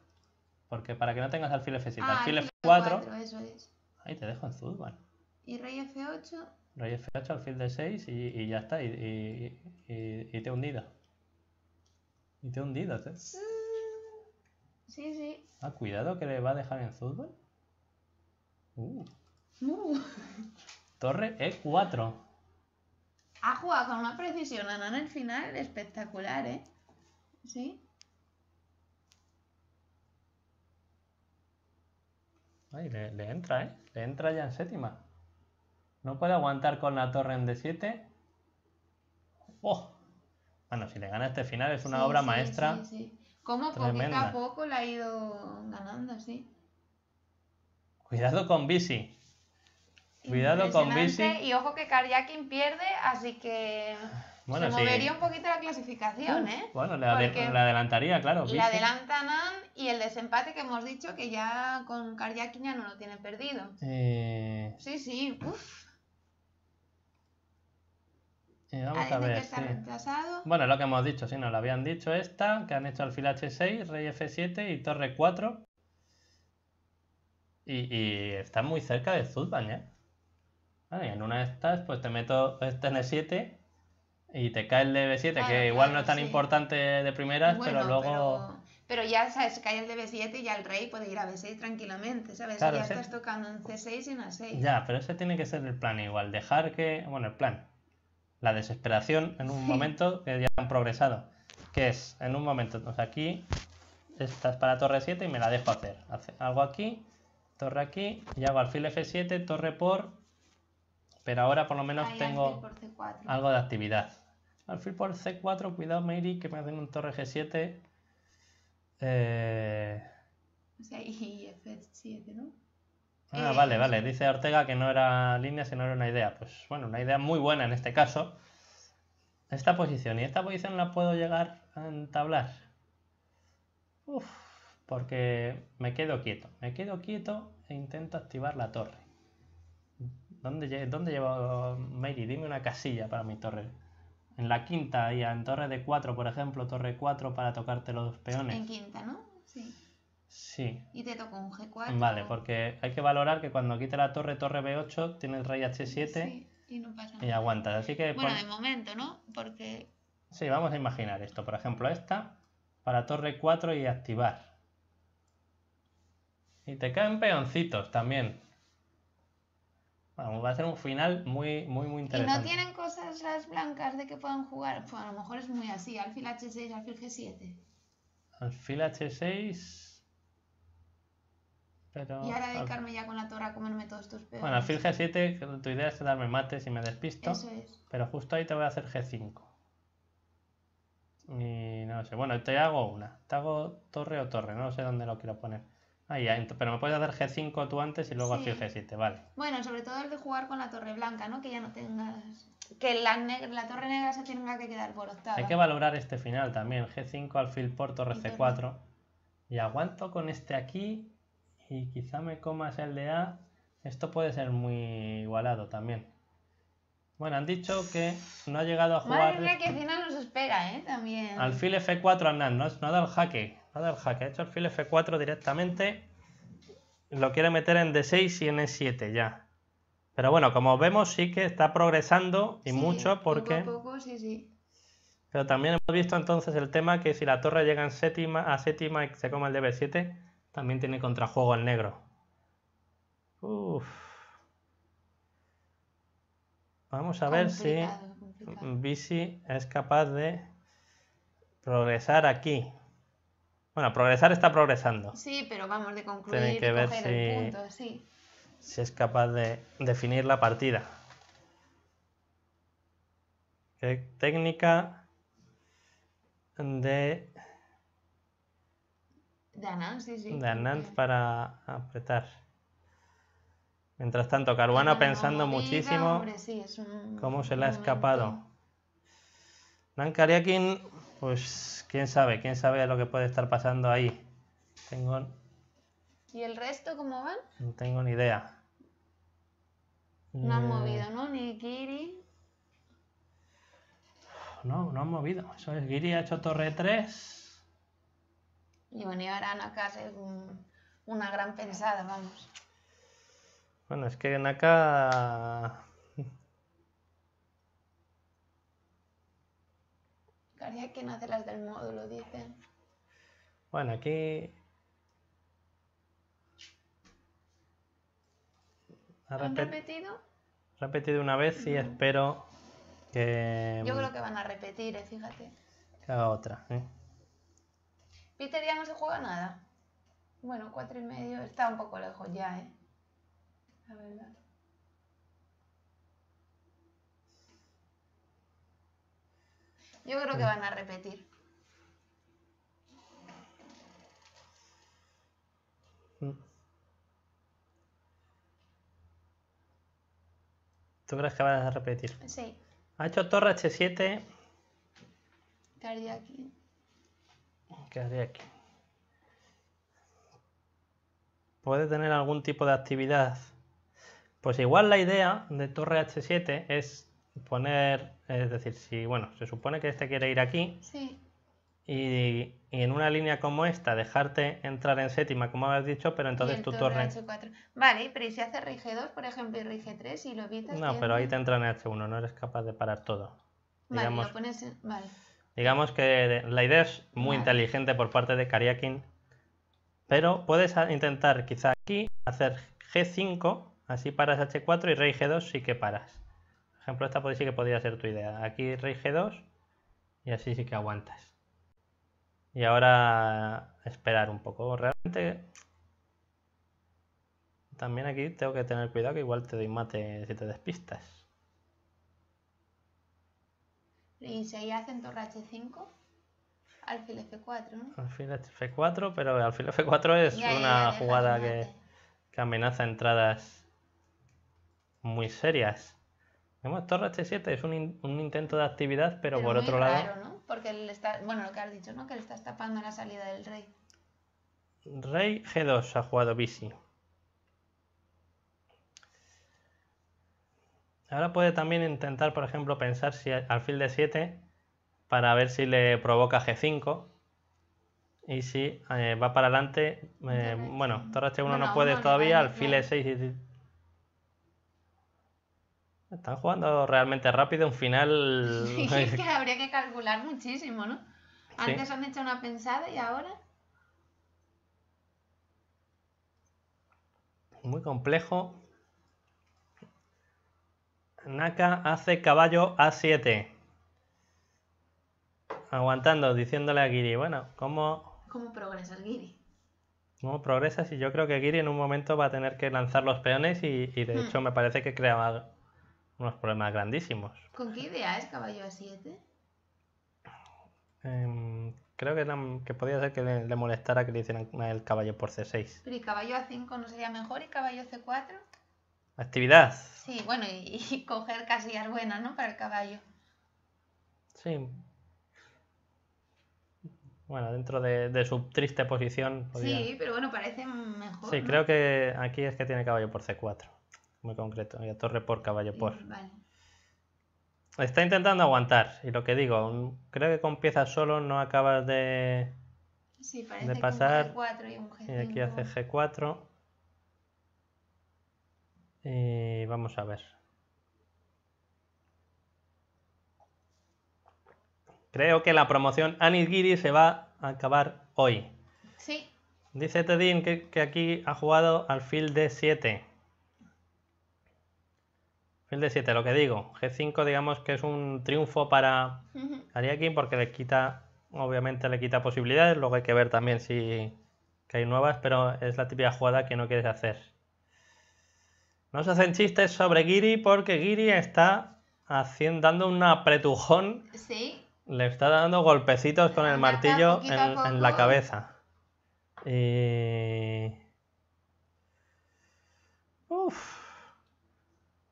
Porque para que no tengas alfil F7, alfil F4. Ahí te dejo en bueno Y rey F8. Rey F8, alfil D6 y, ya está. Y, te he hundido. Y te he hundido. Mm, sí, sí. Ah, cuidado que le va a dejar en fútbol. Uh. Torre E4. Ha jugado con una precisión Ana en el final espectacular, ¿eh? ¿Sí? Ay, le, entra, ¿eh? Le entra ya en séptima. No puede aguantar con la torre en D7. ¡Oh! Bueno, si le gana este final es una obra maestra. Sí, Como poco a poco la ha ido ganando, sí. Cuidado con Bici. Cuidado con Y ojo que Karjakin pierde, así que bueno, se movería un poquito la clasificación, ¿eh? Bueno, le, adelantaría, claro. Le adelantan y el desempate que hemos dicho que ya con Karjakin ya no lo tiene perdido. Eh, sí, sí, eh, vamos a ver. Bueno, lo que hemos dicho, Si nos lo habían dicho esta, que han hecho alfil H6, rey F7 y torre 4. Y, y está muy cerca de Zulban, ¿eh? Ah, en una de estas, pues te meto este N7 y te cae el DB7, que igual no es tan importante de primeras, pero luego. Pero, ya sabes, cae el b 7 y ya el rey puede ir a B6 tranquilamente, ¿sabes? ya estás tocando en C6 y a 6. Ya, pero ese tiene que ser el plan igual, dejar que. Bueno, el plan. La desesperación en un momento que ya han progresado. Que es, en un momento, o aquí, estás para torre 7 y me la dejo hacer. Hago aquí, torre aquí, y hago alfil F7, torre por pero ahora por lo menos tengo algo de actividad. Alfil por C4, cuidado Mary, que me hacen un torre G7. Eh, o sea, y F7, ¿no? Ah, vale, vale. Dice Ortega que no era línea, sino era una idea. Pues bueno, una idea muy buena en este caso. Esta posición. Y esta posición la puedo llegar a entablar. Uf, porque me quedo quieto. Me quedo quieto e intento activar la torre. ¿Dónde, dónde llevo, Mary? Dime una casilla para mi torre. En la quinta y en torre de 4, por ejemplo, torre 4 para tocarte los peones. En quinta, ¿no? Sí. Sí. Y te toco un G4. Vale, porque hay que valorar que cuando quita la torre, torre B8, tiene el rey H7 y, no pasa y aguantas. Así que, bueno, de momento, ¿no? Porque... Sí, vamos a imaginar esto. Por ejemplo, esta para torre 4 y activar. Y te caen peoncitos también. Vamos, va a ser un final muy, muy, muy interesante. ¿Y no tienen cosas las blancas de que puedan jugar? Pues a lo mejor es muy así, alfil H6, alfil G7. Alfil H6... Y ahora dedicarme ya con la torre a comerme todos estos peones. Bueno, alfil G7, tu idea es darme mates y me despisto. Eso es. Pero justo ahí te voy a hacer G5. Y no sé, bueno, te hago una. Te hago torre o torre, no sé dónde lo quiero poner. Ah, ya, pero me puedes hacer G5 tú antes y luego sí. G7, vale. Bueno, sobre todo el de jugar con la torre blanca, ¿no? Que ya no tengas... Que la, torre negra se tenga que quedar por octava. Hay que valorar este final también. G5, alfil por torre C4. Y aguanto con este aquí y quizá me comas el de A. Esto puede ser muy igualado también. Bueno, han dicho que no ha llegado a jugar... Madre mía, que final nos espera, ¿eh? También. Alfil F4 nan, no, ha dado el jaque. Ha hecho el jaque, ha hecho F4 directamente. Lo quiere meter en D6 y en E7 ya. Pero bueno, como vemos, sí que está progresando y mucho porque. Pero también hemos visto entonces el tema que si la torre llega en séptima, a séptima y se come el DB7, también tiene contrajuego el negro. Uf. Vamos a ver si Bisi es capaz de progresar aquí. Bueno, progresar está progresando. Sí, pero vamos de concluir. Tiene que ver si, el punto, sí. si es capaz de definir la partida. ¿Qué técnica de de Anand, sí, sí. De para apretar. Mientras tanto, Caruana pensando muchísimo cómo se le ha escapado. Nankariakin pues quién sabe, quién sabe lo que puede estar pasando ahí. Tengo... ¿Y el resto cómo van? No tengo ni idea. No han mm. movido, ¿no? Ni Giri. No, no han movido. Eso es, Giri ha hecho torre 3. Y bueno, y ahora una gran pensada, vamos. Bueno, es que Naka que ¿quién hace las del módulo? Dicen. Bueno, aquí. ¿Han repetido? Repetido una vez y espero que. Yo creo que van a repetir, eh, fíjate. Que haga otra, ¿eh? Peter ya no se juega nada. Bueno, cuatro y medio está un poco lejos ya, ¿eh? La verdad. Yo creo que van a repetir. Mm. ¿Tú crees que van a repetir? Sí. Ha hecho torre H7. Quedaría aquí. Quedaría aquí. ¿Puede tener algún tipo de actividad? Pues igual la idea de torre H7 es poner, es decir, si, bueno, se supone que este quiere ir aquí. Sí. Y, en una línea como esta, dejarte entrar en séptima, como habías dicho, pero entonces tu torre. Vale, pero ¿y si hace rg 2, por ejemplo, y rg 3 y lo evitas? No, pero ahí te entran en H1, no eres capaz de parar todo. Vale, digamos, lo pones vale. digamos que la idea es muy inteligente por parte de Kariakin, pero puedes intentar quizá aquí hacer G5, así paras H4 y rey G2 sí que paras ejemplo, esta sí que podría ser tu idea. Aquí rey g2 y así sí que aguantas. Y ahora esperar un poco. Realmente también aquí tengo que tener cuidado que igual te doy mate si te despistas. Y si hacen torre h5, alfil f4, ¿no? Alfil f4, pero alfil f4 es una jugada que amenaza entradas muy serias. Vemos torre H7, es un, intento de actividad, pero, por otro lado. ¿no? Porque está, bueno, lo que has dicho, ¿no? Que le está tapando la salida del rey. Rey G2 ha jugado Bisi. Ahora puede también intentar, por ejemplo, pensar si alfil de 7 para ver si le provoca G5 y si eh, va para adelante. Eh, bueno, torre H1 no, puede todavía, alfil E6 y están jugando realmente rápido, un final... es que habría que calcular muchísimo, ¿no? Antes han hecho una pensada y ahora... Muy complejo. Naka hace caballo A7. Aguantando, diciéndole a Giri, bueno, ¿cómo... ¿Cómo progresas, Giri? ¿Cómo progresas? Y yo creo que Giri en un momento va a tener que lanzar los peones y, de hmm. hecho me parece que creaba unos problemas grandísimos. ¿Con qué idea es caballo a 7? Em, creo que, podría podía ser que le, molestara que le hicieran el caballo por C6. Pero ¿y caballo a 5 no sería mejor y caballo C4? Actividad. Sí, bueno, y, coger casillas buenas, ¿no? Para el caballo. Sí. Bueno, dentro de, su triste posición. Sí, pero bueno, parece mejor. Sí, creo que aquí es que tiene caballo por C4 muy concreto. Y torre por, caballo por. Está intentando aguantar. Y lo que digo, creo que con piezas solo no acaba de, pasar. y, aquí hace G4. Y vamos a ver. Creo que la promoción Giri se va a acabar hoy. Sí. Dice Tedin que, que aquí ha jugado alfil D7 el lo que digo. G5, digamos que es un triunfo para Ariakin porque le quita, obviamente le quita posibilidades. Luego hay que ver también si hay nuevas, pero es la típica jugada que no quieres hacer. No se hacen chistes sobre Giri porque Giri está haciendo, dando un apretujón. Le está dando golpecitos con el martillo en, en la cabeza. Y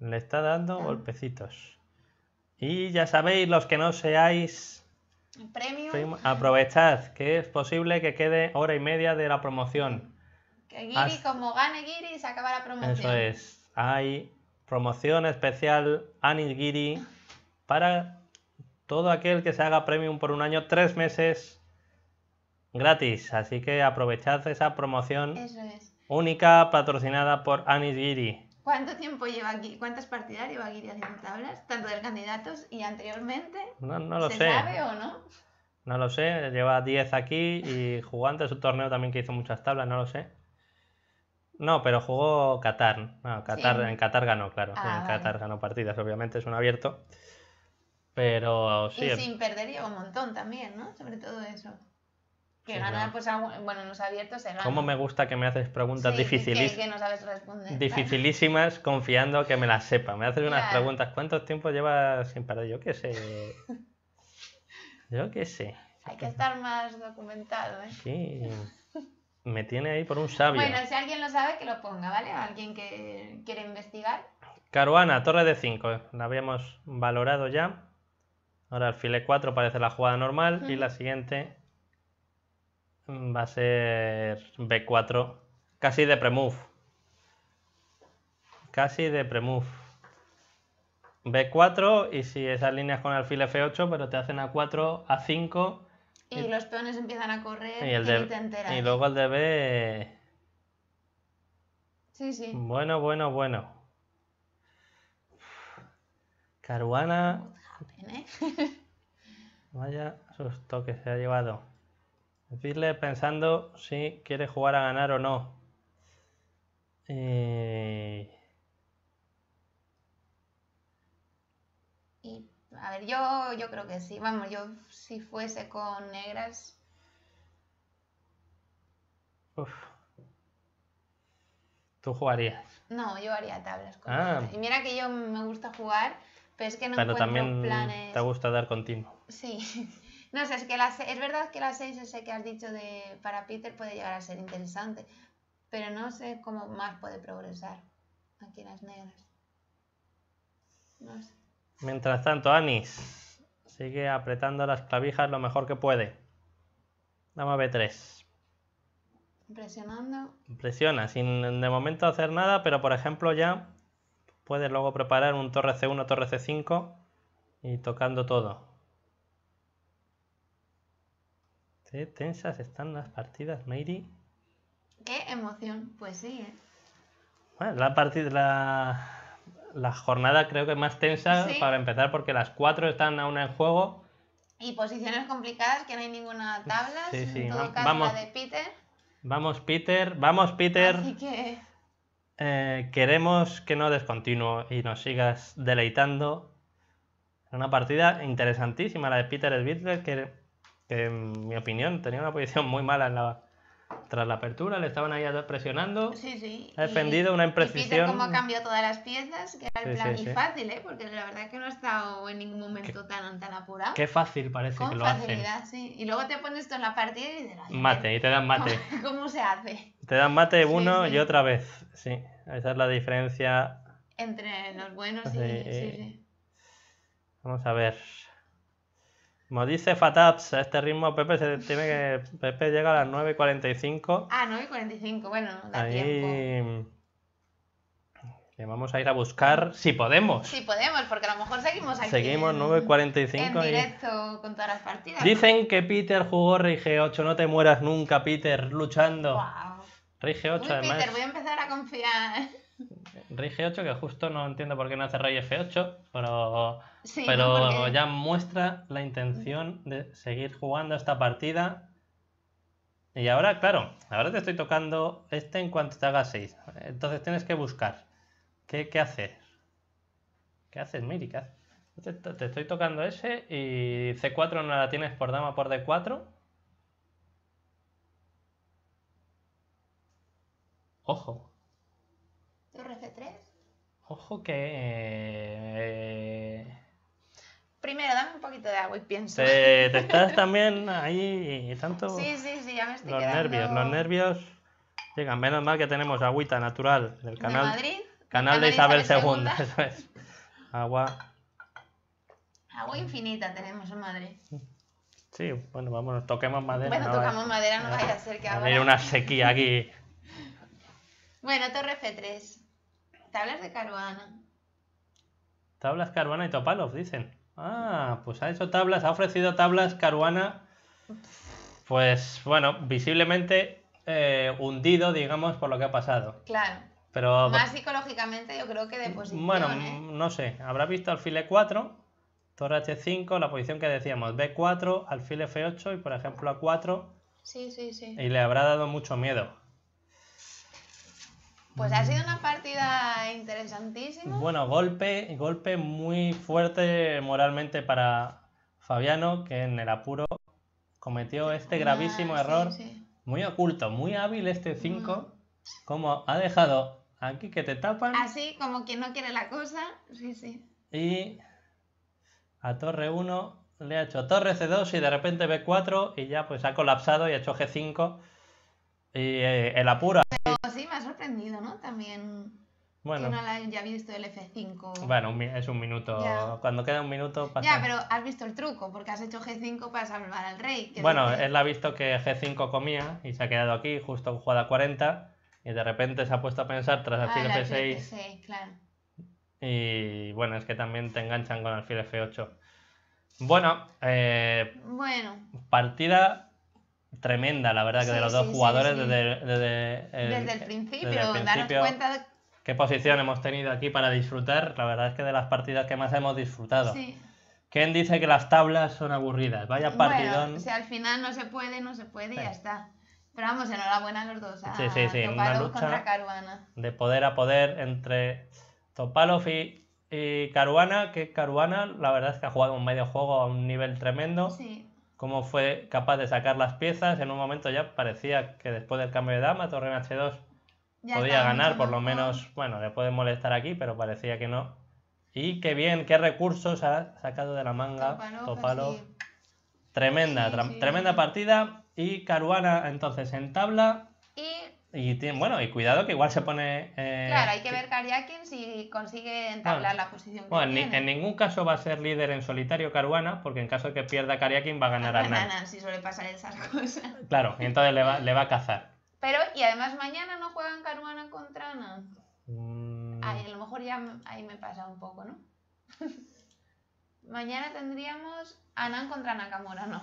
Le está dando golpecitos. Y ya sabéis, los que no seáis... Premium. Aprovechad, que es posible que quede hora y media de la promoción. Que Giri, como gane Giri, se acaba la promoción. Eso es. Hay promoción especial Anis Giri para todo aquel que se haga premium por un año, tres meses gratis. Así que aprovechad esa promoción única patrocinada por Anis Giri. ¿Cuánto tiempo lleva aquí? ¿Cuántas partidas lleva aquí haciendo tablas? Tanto del candidatos y anteriormente. No, lo ¿se sé. sabe o no? No lo sé. Lleva 10 aquí y jugando. antes un torneo también que hizo muchas tablas, no lo sé. No, pero jugó Qatar. Qatar En Qatar ganó, claro. Ah, en Qatar ganó partidas, obviamente, es un abierto. Pero sí. sin perder lleva un montón también, ¿no? Sobre todo eso que pues, bueno, los abiertos se ¿Cómo me gusta que me haces preguntas dificilísimas? dificilísimas, confiando que me las sepa. Me haces unas preguntas. ¿Cuánto tiempo llevas sin parar? Yo qué sé. Yo qué sé. Hay que estar más documentado, ¿eh? Sí. Me tiene ahí por un sabio. Bueno, si alguien lo sabe, que lo ponga, ¿vale? Alguien que quiere investigar. Caruana, torre de 5. La habíamos valorado ya. Ahora alfile 4 parece la jugada normal. Y la siguiente, Va a ser B4. Casi de premove. Casi de premove. B4 y si esas líneas con alfil F8, pero te hacen A4, A5. Y, los peones empiezan a correr y, el luego el de B. Sí, sí. Bueno, bueno, bueno. Caruana. ¿eh? Vaya susto que se ha llevado. Decirle pensando si quiere jugar a ganar o no. Eh, y, a ver, yo, yo creo que sí. Vamos, yo si fuese con negras. Uf. ¿Tú jugarías? No, yo haría tablas con ah. Y mira que yo me gusta jugar, pero es que no pero también Te gusta dar continuo. Sí. No sé, es que es verdad que la 6 ese que has dicho para Peter puede llegar a ser interesante, pero no sé cómo más puede progresar aquí las negras. No sé. Mientras tanto, Anis sigue apretando las clavijas lo mejor que puede. Dama B3. Presionando. Presiona, sin de momento hacer nada, pero por ejemplo ya puedes luego preparar un torre C1, torre C5 y tocando todo. Qué tensas están las partidas, Mary. Qué emoción, pues sí, ¿eh? Bueno, la partida, la, la jornada creo que más tensa para empezar porque las cuatro están aún en juego. Y posiciones complicadas que no hay ninguna tabla. Sí, sí. En todo caso, vamos, la de Peter. Vamos, Peter. Vamos, Peter. Así que... Eh, queremos que no descontinúe y nos sigas deleitando. Una partida interesantísima la de Peter Svitler. que en mi opinión, tenía una posición muy mala tras la apertura, le estaban ahí presionando. Sí, sí. Ha defendido una imprecisión. Y cómo ha cambiado todas las piezas, que era el plan. y fácil, ¿eh? Porque la verdad es que no ha estado en ningún momento tan, tan apurado. Qué fácil parece que lo facilidad, sí. Y luego te pones tú en la partida y dices. Mate, y te dan mate. ¿Cómo, se hace? Te dan mate uno y otra vez. Sí. Esa es la diferencia. Entre los buenos y. sí. Vamos a ver. Como dice Fataps, a este ritmo Pepe se tiene que. Pepe llega a las 9.45. Ah, 9.45, bueno, da Ahí... tiempo. vamos a ir a buscar si podemos. Si podemos, porque a lo mejor seguimos aquí. Seguimos 9.45. En directo con todas las partidas. Dicen que Peter jugó Rey G8. No te mueras nunca, Peter, luchando. Wow. Rey G8, además. Peter, voy a empezar a confiar rey G8, que justo no entiendo por qué no hace rey F8, pero, pero ya muestra la intención de seguir jugando esta partida. Y ahora, claro, ahora te estoy tocando este en cuanto te haga 6. Entonces tienes que buscar. ¿Qué, qué haces? ¿Qué haces, Miri? Te, te, estoy tocando ese y C4 no la tienes por dama por D4. Ojo, Torre F3. Ojo que... Eh, Primero, dame un poquito de agua y pienso Te, te, estás también ahí tanto... Sí, sí, sí, ya me estoy Los nervios, los nervios llegan. Menos mal que tenemos agüita natural del canal... De Madrid. Canal, de Isabel, II, eso es. Agua... Agua infinita tenemos en Madrid. Sí, bueno, vámonos, toquemos madera. Bueno, tocamos madera, no vaya a ser que agua. Hay una sequía aquí. bueno, torre F3 tablas de Caruana. Tablas Caruana y Topalov, dicen. Ah, pues ha hecho tablas, ha ofrecido tablas Caruana. Pues bueno, visiblemente eh, hundido, digamos, por lo que ha pasado. Claro. Pero, Más psicológicamente yo creo que de posición. Bueno, ¿eh? no sé. Habrá visto alfil e 4, torre H5, la posición que decíamos, B4, alfil F8 y por ejemplo A4. Sí, sí, sí. Y le habrá dado mucho miedo. Pues ha mm. sido una partida interesantísima. Bueno, golpe, golpe muy fuerte moralmente para Fabiano, que en el apuro cometió este ah, gravísimo error. Muy oculto, muy hábil este 5, mm. como ha dejado aquí que te tapan. Así, como quien no quiere la cosa. Sí, sí. Y a torre 1 le ha hecho torre C2 y de repente B4 y ya pues ha colapsado y ha hecho G5 y eh, el Apura. Pero sí, me ha sorprendido, ¿no? También. Bueno. Que no la haya visto el F5. Bueno, es un minuto. Cuando queda un minuto Ya, pero has visto el truco, porque has hecho G5 para salvar al rey. Bueno, él ha visto que G5 comía y se ha quedado aquí, justo en jugada 40. Y de repente se ha puesto a pensar tras el ah, F6. claro. Y bueno, es que también te enganchan con el alfil F8. Bueno, eh, bueno. partida tremenda, la verdad, que de los dos jugadores eh, desde, el, desde, el, principio, Que cuenta qué posición hemos tenido aquí para disfrutar, la verdad es que de las partidas que más hemos disfrutado. ¿Quién dice que las tablas son aburridas? Vaya partidón. o sea, al final no se puede, no se puede y ya está. Pero vamos, enhorabuena a los dos. sí, sí, sí. Una lucha De poder a poder entre Topalov y, y Caruana, que Caruana, la verdad es que ha jugado un medio juego a un nivel tremendo. Sí cómo fue capaz de sacar las piezas. En un momento ya parecía que después del cambio de dama, torre en H2 podía ganar, por lo menos, bueno, le puede molestar aquí, pero parecía que no. Y qué bien, qué recursos ha sacado de la manga Topalo. Tremenda, tremenda partida. Y Caruana entonces en tabla. Y y bueno, y cuidado que igual se pone. Eh, claro, hay que ver Karjakin si consigue entablar la posición. Que en ningún caso va a ser líder en solitario Caruana, porque en caso de que pierda Karjakin va a ganar a si suele pasar esas cosas. Claro, y entonces le va, le va a cazar. Pero, y además mañana no juegan Caruana contra Nan. Mm. a lo mejor ya ahí me pasa un poco, ¿no? Mañana tendríamos Anan contra Nakamura, ¿no?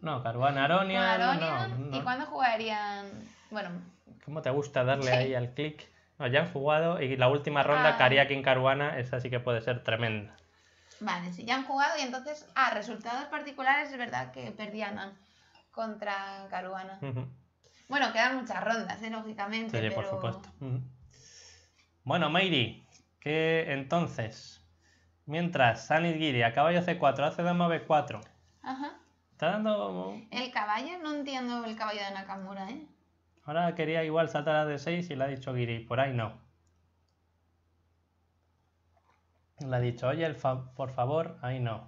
no, Caruana, Aronia. ¿Y cuándo jugarían? Bueno. ¿Cómo te gusta darle ahí al clic? No, ya han jugado y la última ronda, ah. Kariakin Caruana, esa sí que puede ser tremenda. Vale, sí, ya han jugado y entonces, ah, resultados particulares, es verdad que perdían contra Caruana. Bueno, quedan muchas rondas, ¿eh? lógicamente. Sí, por supuesto. Bueno, Mayri, que entonces, mientras Sanit a caballo C4, hace dama B4. Ajá. Está dando. El caballo, no entiendo el caballo de Nakamura, ¿eh? Ahora quería igual saltar a D6 y le ha dicho Giri, por ahí no. Le ha dicho, oye, el por favor, ahí no.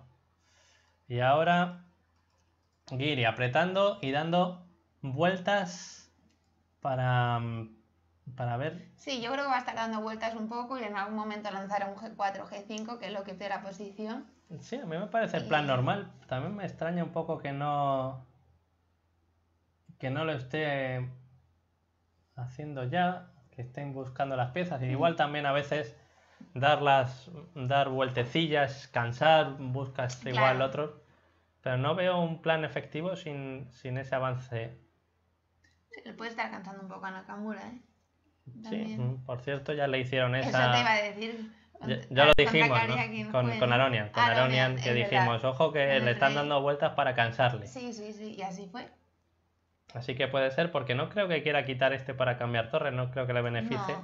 Y ahora Giri apretando y dando vueltas para, para ver. Sí, yo creo que va a estar dando vueltas un poco y en algún momento lanzar un G4, G5, que es lo que pide la posición. Sí, a mí me parece el plan normal. También me extraña un poco que no. que no lo esté haciendo ya, que estén buscando las piezas. Mm. igual también a veces darlas, dar vueltecillas, cansar, buscas igual otros. Pero no veo un plan efectivo sin, ese avance. Le puede estar cansando un poco a Nakamura, ¿eh? Sí, mm, por cierto, ya le hicieron esa. Eso te iba a decir. Ya, lo dijimos, ¿no? Con, Aronian, con ah, Aronian, que dijimos, ojo que le están dando vueltas para cansarle. Sí, sí, sí, y así fue. Así que puede ser, porque no creo que quiera quitar este para cambiar torre, no creo que le beneficie.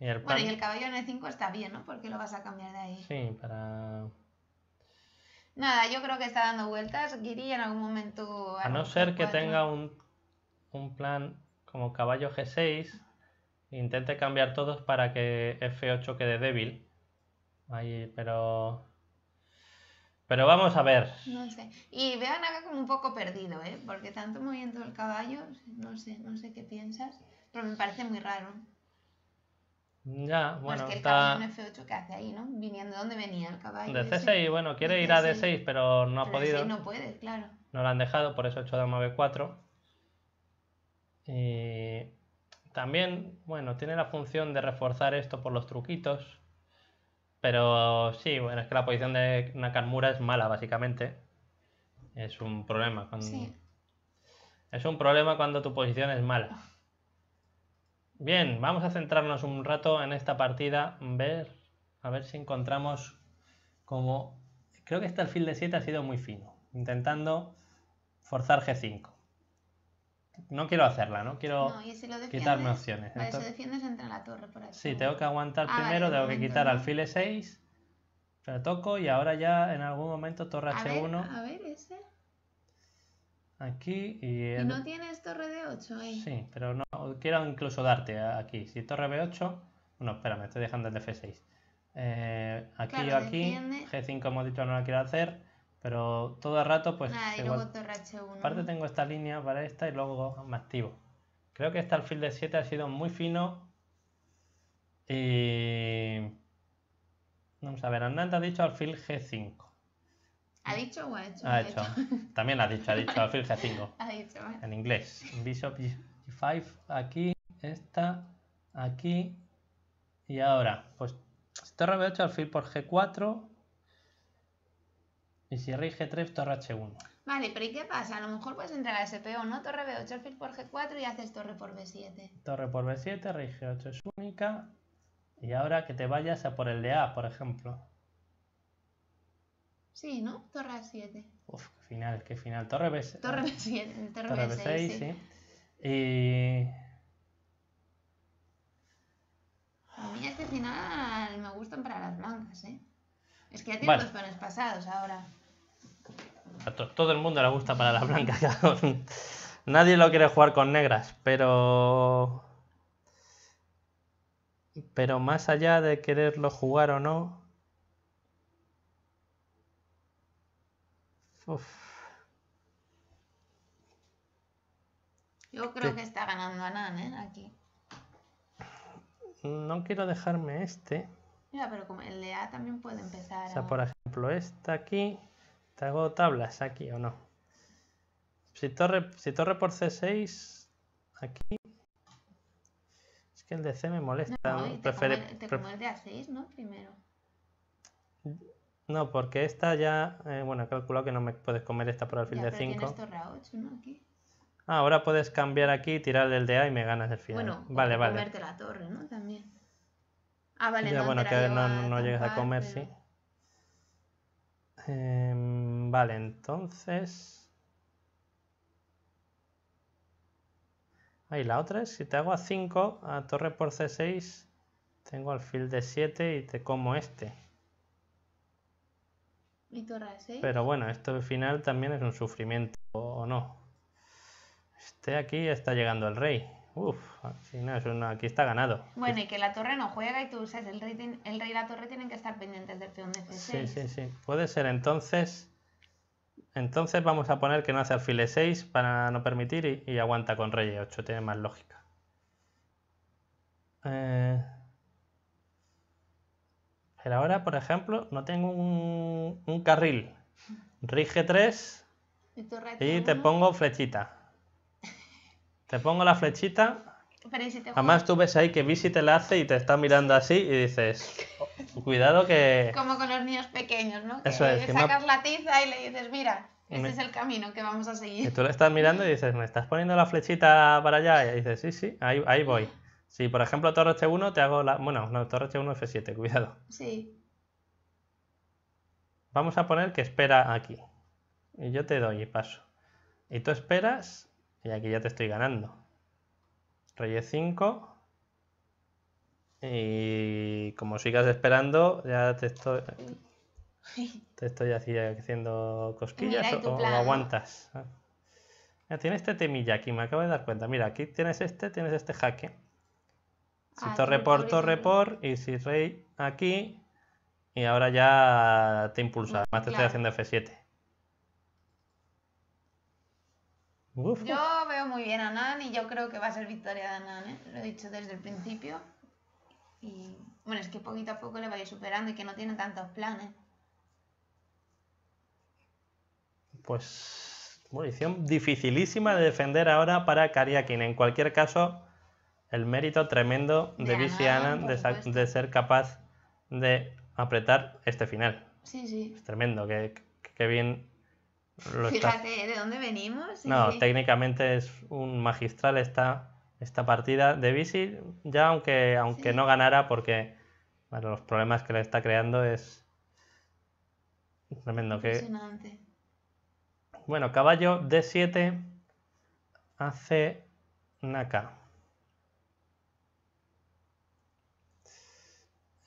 el Bueno, y el caballo en el 5 está bien, ¿no? Porque lo vas a cambiar de ahí. Sí, para... Nada, yo creo que está dando vueltas. Guiri en algún momento... A no ser que tenga un, un plan como caballo G6, intente cambiar todos para que F8 quede débil. Ahí, pero pero vamos a ver. No sé. Y vean acá como un poco perdido, ¿eh? Porque tanto moviendo el caballo, no sé, no sé qué piensas, pero me parece muy raro. Ya, bueno, pues que está... el caballo F8 que hace ahí, ¿no? Viniendo dónde venía el caballo. De C6, bueno, quiere ir a D6, pero no ha podido. podido. no puede, claro. No lo han dejado, por eso hecho dama B4. Y también, bueno, tiene la función de reforzar esto por los truquitos. Pero sí, bueno, es que la posición de Nakamura es mala, básicamente. Es un problema. Cuando... Es un problema cuando tu posición es mala. Bien, vamos a centrarnos un rato en esta partida. Ver, a ver si encontramos como... Creo que este alfil de 7 ha sido muy fino. Intentando forzar G5 no quiero hacerla, no quiero quitarme opciones. Entonces, si defiendes la torre por Sí, tengo que aguantar ah, primero, tengo que quitar alfil e 6 la toco y ahora ya en algún momento torre H1. a ver, ese. Aquí y, no tienes torre d 8 ahí? Sí, pero no quiero incluso darte eh, aquí. Si torre B8, no, espérame, me estoy dejando el de F6. Eh, aquí yo aquí, G5 hemos dicho no la quiero hacer. Pero todo el rato, pues. Ah, aparte, tengo esta línea para esta y luego me activo. Creo que este alfil de 7 ha sido muy fino. Y. Vamos a ver, Hernán ha dicho alfil G5. ¿Ha dicho o ha hecho? Ha hecho. También ha dicho, ha dicho alfil G5. ha dicho, En inglés. Bishop G5 aquí, esta, aquí y ahora. Pues torre B8, alfil por G4, y si rey G3, torre H1. Vale, pero ¿y qué pasa? A lo mejor puedes entrar a SPO, ¿no? Torre B8, alfil por G4 y haces torre por B7. Torre por B7, rey G8 es única. Y ahora que te vayas a por el de A, por ejemplo. Sí, ¿no? Torre A7. Uf, qué final, qué final. Torre b Torre B7, torre, B6, sí. Y... A mí este final me gustan para las blancas, ¿eh? Es que ya tiene los planes pasados ahora. todo el mundo le gusta para las blancas, Nadie lo quiere jugar con negras, pero. Pero más allá de quererlo jugar o no. Yo creo que está ganando Anan, ¿eh? Aquí. No quiero dejarme este pero el de A también puede empezar. O sea, por ejemplo, esta aquí. Te hago tablas aquí o no. Si torre, si torre por C6, aquí. Es que el de C me molesta. No, te, como el de A6, ¿no? Primero. No, porque esta ya. Eh, bueno, he calculado que no me puedes comer esta por el fin de 5. Ah, ahora puedes cambiar aquí, tirar el de A y me ganas el final. Bueno, vale, vale. la torre, También. Ah, vale, ya, bueno, que no, no, a comer, sí. Em, vale, entonces. Ahí la otra es: si te hago a 5, a torre por c6, tengo alfil de 7 y te como este. Mi torre de 6? Pero bueno, esto al final también es un sufrimiento, ¿o no? Este aquí está llegando el rey. Uf, ah, no, aquí está ganado. Bueno, y que la torre no juega y tú usas el rey, y la torre tienen que estar pendientes del peón de Sí, sí, sí. Puede ser, entonces. Entonces vamos a poner que no hace alfil E6 para no permitir y, aguanta con rey E8, tiene más lógica. Eh, pero ahora, por ejemplo, no tengo un, carril. Rige 3 y te pongo flechita. Te pongo la flechita. Jamás Además, tú ves ahí que Visi te la hace y te está mirando así y dices, oh, cuidado que. Como con los niños pequeños, ¿no? Eso que sacas la tiza y le dices, mira, este es el camino que vamos a seguir. Y tú le estás mirando y dices, me estás poniendo la flechita para allá. Y dices, sí, sí, ahí, ahí voy. Si, por ejemplo, torre H1, te hago la. Bueno, no, torre 1 F7, cuidado. Sí. Vamos a poner que espera aquí. Y yo te doy y paso. Y tú esperas y aquí ya te estoy ganando. Rey 5. Y como sigas esperando, ya te estoy. Te estoy haciendo cosquillas o, aguantas. Ya tiene este temilla aquí, me acabo de dar cuenta. Mira, aquí tienes este, tienes este jaque. Si ah, torre por, torre por, y si rey aquí. Y ahora ya te impulsa. Además, te estoy haciendo F7. Yo veo muy bien a Nan y yo creo que va a ser victoria de Nan, ¿eh? lo he dicho desde el principio. Y bueno, es que poquito a poco le va a superando y que no tiene tantos planes. Pues munición dificilísima de defender ahora para Kariakin. En cualquier caso, el mérito tremendo de, de de, ser capaz de apretar este final. Sí, sí. Es tremendo, que, que bien Fíjate, ¿de dónde venimos? No, técnicamente es un magistral esta, esta partida de bici, ya aunque, aunque no ganara, porque los problemas que le está creando es tremendo. Que... Bueno, caballo D7 hace Naka.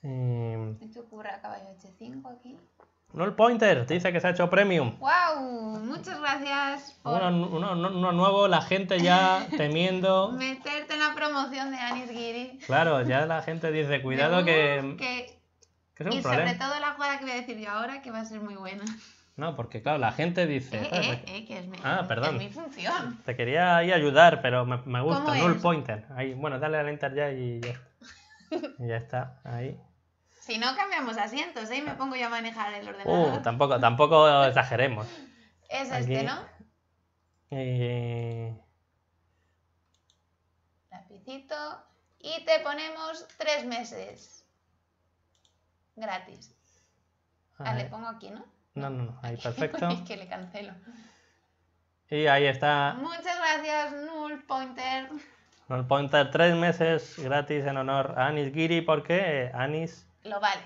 Em, te ocurre a caballo H5 aquí? Null pointer, te dice que se ha hecho premium. ¡Wow! Muchas gracias. Bueno, Uno, nuevo, la gente ya temiendo. Meterte en la promoción de Anis Giri. Claro, ya la gente dice, cuidado que... que... es un y sobre todo la jugada que voy a decir yo ahora, que va a ser muy buena. No, porque claro, la gente dice. Eh, ah, eh, pues eh que es mi, ah, perdón. función. Te quería ayudar, pero me, gusta, null pointer. Ahí, bueno, dale al enter ya y ya está, ahí. Si no, cambiamos asientos, ¿eh? me pongo yo a manejar el ordenador. Uh, tampoco, tampoco exageremos. Es este, ¿no? Eh... Lapicito. Y te ponemos tres meses. Gratis. Ah, le pongo aquí, ¿no? No, no, no. Ahí perfecto. es que le cancelo. Y ahí está. Muchas gracias, Null Pointer. Null Pointer, tres meses gratis en honor a Anis Giri, qué, Anis lo vale.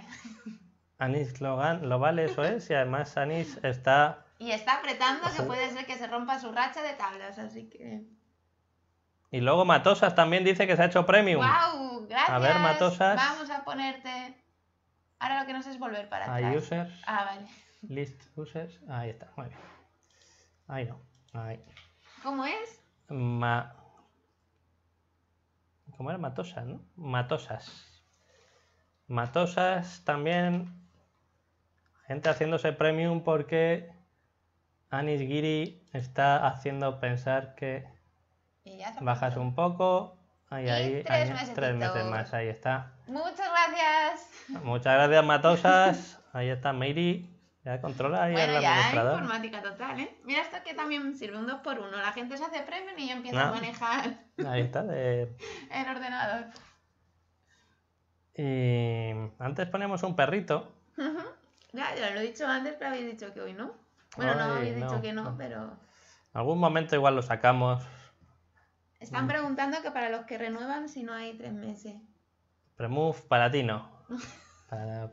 Anís Logan lo vale, eso es, y además Anís está... Y está apretando que puede ser que se rompa su racha de tablas, así que... Y luego Matosas también dice que se ha hecho premium. ¡Wow! Gracias. A ver, Matosas. Vamos a ponerte... Ahora lo que nos es volver para atrás. Ah, vale. List users. Ahí está, muy bien. Ahí no. Ahí. ¿Cómo es? Ma... ¿Cómo era? Matosas, ¿no? Matosas. Matosas también. Gente haciéndose premium porque Anis Giri está haciendo pensar que bajas un poco. Ahí, y ahí, tres, meses más, ahí está. Muchas gracias. Muchas gracias, Matosas. ahí está Mary Ya controla ahí ya informática total, ¿eh? Mira esto que también sirve un 2x1. La gente se hace premium y empieza a manejar. Ahí está. el ordenador. Y em, antes ponemos un perrito. Ya, yo lo he dicho antes, pero habéis dicho que hoy no. Bueno, no habéis dicho que no, pero pero. Algún momento igual lo sacamos. Están mm. preguntando que para los que renuevan, si no hay tres meses. Premove para ti no.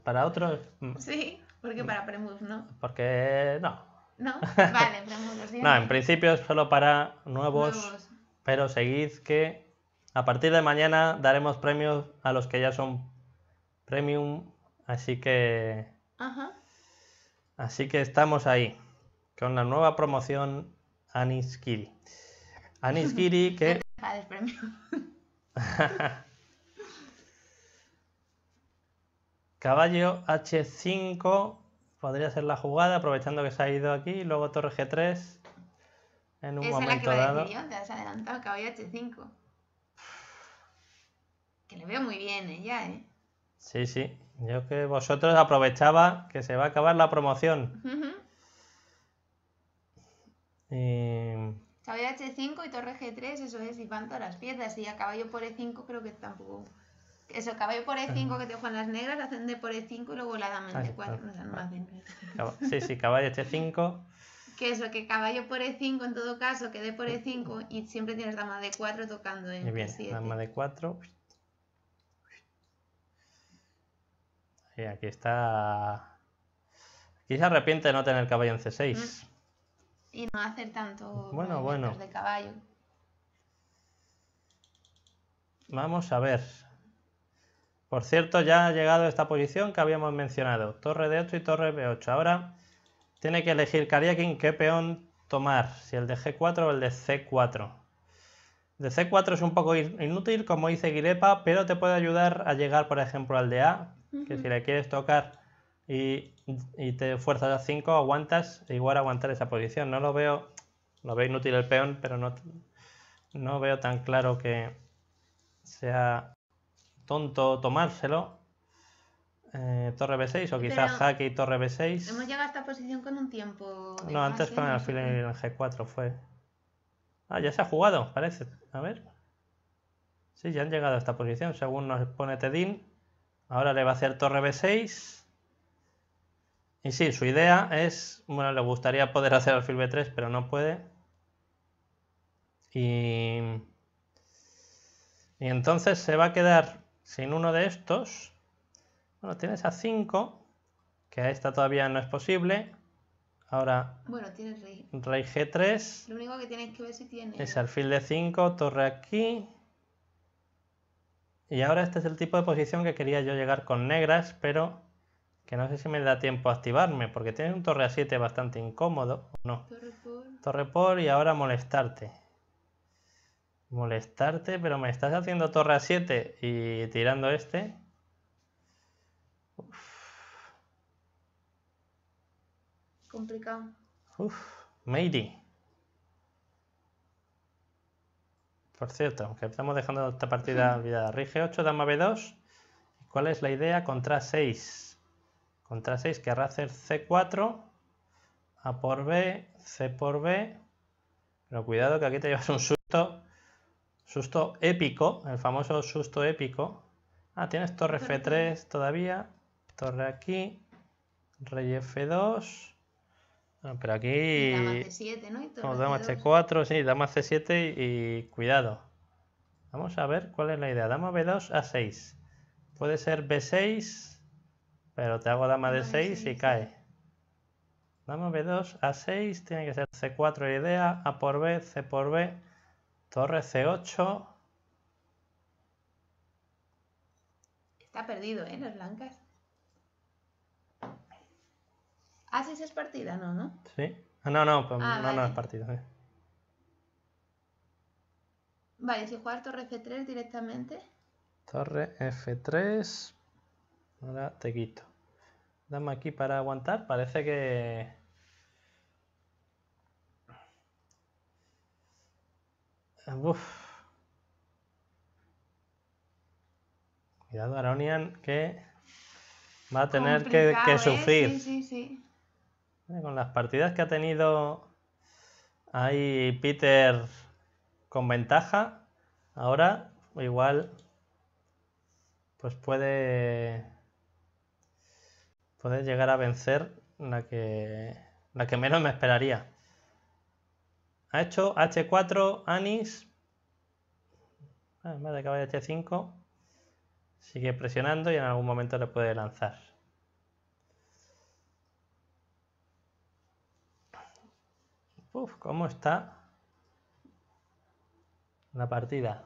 Para, otros. Mm. Sí, porque para Premove no. Porque no. No, vale, Premove. no, en principio es solo para nuevos, Pero seguid que a partir de mañana daremos premios a los que ya son Premium, así que... Así que estamos ahí, con la nueva promoción Aniskiri. Aniskiri que... Caballo H5 podría ser la jugada, aprovechando que se ha ido aquí. Luego torre G3 en un momento es la que te has adelantado, caballo H5. Que le veo muy bien ella, ¿eh? eh. Sí, sí. Yo que vosotros aprovechaba que se va a acabar la promoción. Caballo H5 y torre G3, eso es, y van todas las piezas. Y a caballo por E5 creo que tampoco. Eso, caballo por E5 que te juegan las negras, hacen de por E5 y luego la dama en D4, Sí, sí, caballo H5. Que eso, que caballo por E5 en todo caso, que de por E5 y siempre tienes dama de 4 tocando en bien, e dama de 4 aquí está... Aquí se arrepiente no tener caballo en C6. Mm. Y no hacer tanto bueno, bueno. de caballo. Vamos a ver. Por cierto, ya ha llegado esta posición que habíamos mencionado. Torre D8 y torre B8. Ahora tiene que elegir Kariakin qué peón tomar. Si el de G4 o el de C4. De C4 es un poco inútil, como dice Guirepa, pero te puede ayudar a llegar, por ejemplo, al de A que si le quieres tocar y, te fuerzas a 5, aguantas, e igual aguantar esa posición. No lo veo, lo veo inútil el peón, pero no, no veo tan claro que sea tonto tomárselo. Eh, torre B6 o quizás jaque y torre B6. Hemos llegado a esta posición con un tiempo. no, antes con el alfil en el G4 fue. Ah, ya se ha jugado, parece. A ver. Sí, ya han llegado a esta posición, según nos pone Tedin. Ahora le va a hacer torre b6. Y sí, su idea es, bueno, le gustaría poder hacer alfil b3, pero no puede. Y, y entonces se va a quedar sin uno de estos. Bueno, tienes a 5, que a esta todavía no es posible. Ahora, bueno, tienes rey. rey g3. Lo único que tienes que ver si tiene... Es alfil de 5, torre aquí. Y ahora este es el tipo de posición que quería yo llegar con negras, pero que no sé si me da tiempo a activarme, porque tiene un torre a 7 bastante incómodo, ¿o ¿no? Torre por. y ahora molestarte. Molestarte, pero me estás haciendo torre a 7 y tirando este. Complicado. Uf, Madey. Por cierto, aunque estamos dejando esta partida olvidada. Rige 8, dama B2. ¿Cuál es la idea? Contra 6. Contra 6 querrá hacer C4. A por B, C por B. Pero cuidado que aquí te llevas un susto. Susto épico. El famoso susto épico. Ah, tienes torre F3 todavía. Torre aquí. Rey F2 pero aquí. dama C7, ¿no? dama C4, sí, dama C7 y cuidado. Vamos a ver cuál es la idea. Dama B2 a 6. Puede ser B6, pero te hago dama D6 y cae. Dama B2 a 6, tiene que ser C4 la idea, A por B, C por B, torre C8. Está perdido, ¿eh? Las blancas. Ah, sí, es partida, ¿no? ¿No? Sí. Ah, no, no, ah, no, no es partida. Vale, si jugar torre F3 directamente. Torre F3. Ahora te quito. Dame aquí para aguantar. Parece que... Uf. Cuidado, Aronian, que va a tener que, ¿eh? sufrir. Sí, sí, sí. Con las partidas que ha tenido ahí Peter con ventaja, ahora igual pues puede, puede llegar a vencer la que, la que menos me esperaría. Ha hecho H4, Anis, ah, de caballo H5, sigue presionando y en algún momento le puede lanzar. Uf, ¿cómo está la partida?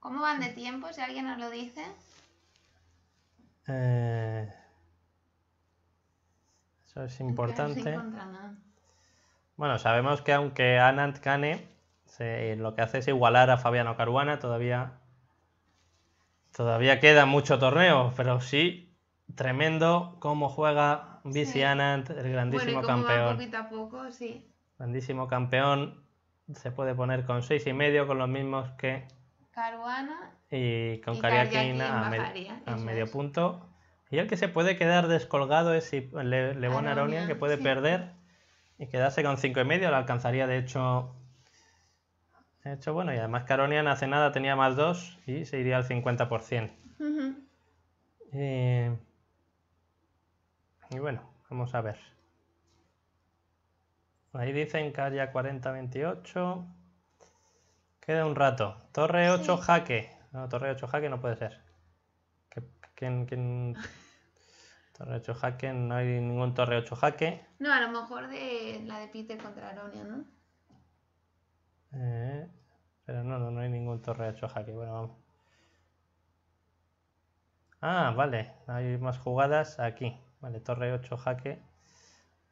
¿Cómo van de tiempo? Si alguien nos lo dice. Eh, eso es importante. Bueno, sabemos que aunque Anand Cane lo que hace es igualar a Fabiano Caruana. Todavía, todavía queda mucho torneo, pero sí Tremendo cómo juega Visi el grandísimo campeón. poquito a poco, sí. Grandísimo campeón. Se puede poner con seis y medio, con los mismos que Caruana y con Cariaquina a, medio punto. Y el que se puede quedar descolgado es Le Levon Aronian, que puede perder y quedarse con cinco y medio. Lo alcanzaría, de hecho, de hecho, bueno, y además Caronian hace nada tenía más 2 y se iría al 50%. Uh y bueno, vamos a ver. Ahí dicen que haya 40-28. Queda un rato. Torre 8 jaque. No, torre 8 jaque no puede ser. ¿Quién, quién... Torre 8 jaque, no hay ningún torre 8 jaque. No, a lo mejor de la de Peter contra Aronia, ¿no? Eh, pero no, no, no hay ningún torre 8 jaque. Bueno, vamos. Ah, vale. Hay más jugadas aquí. Vale, torre 8, jaque.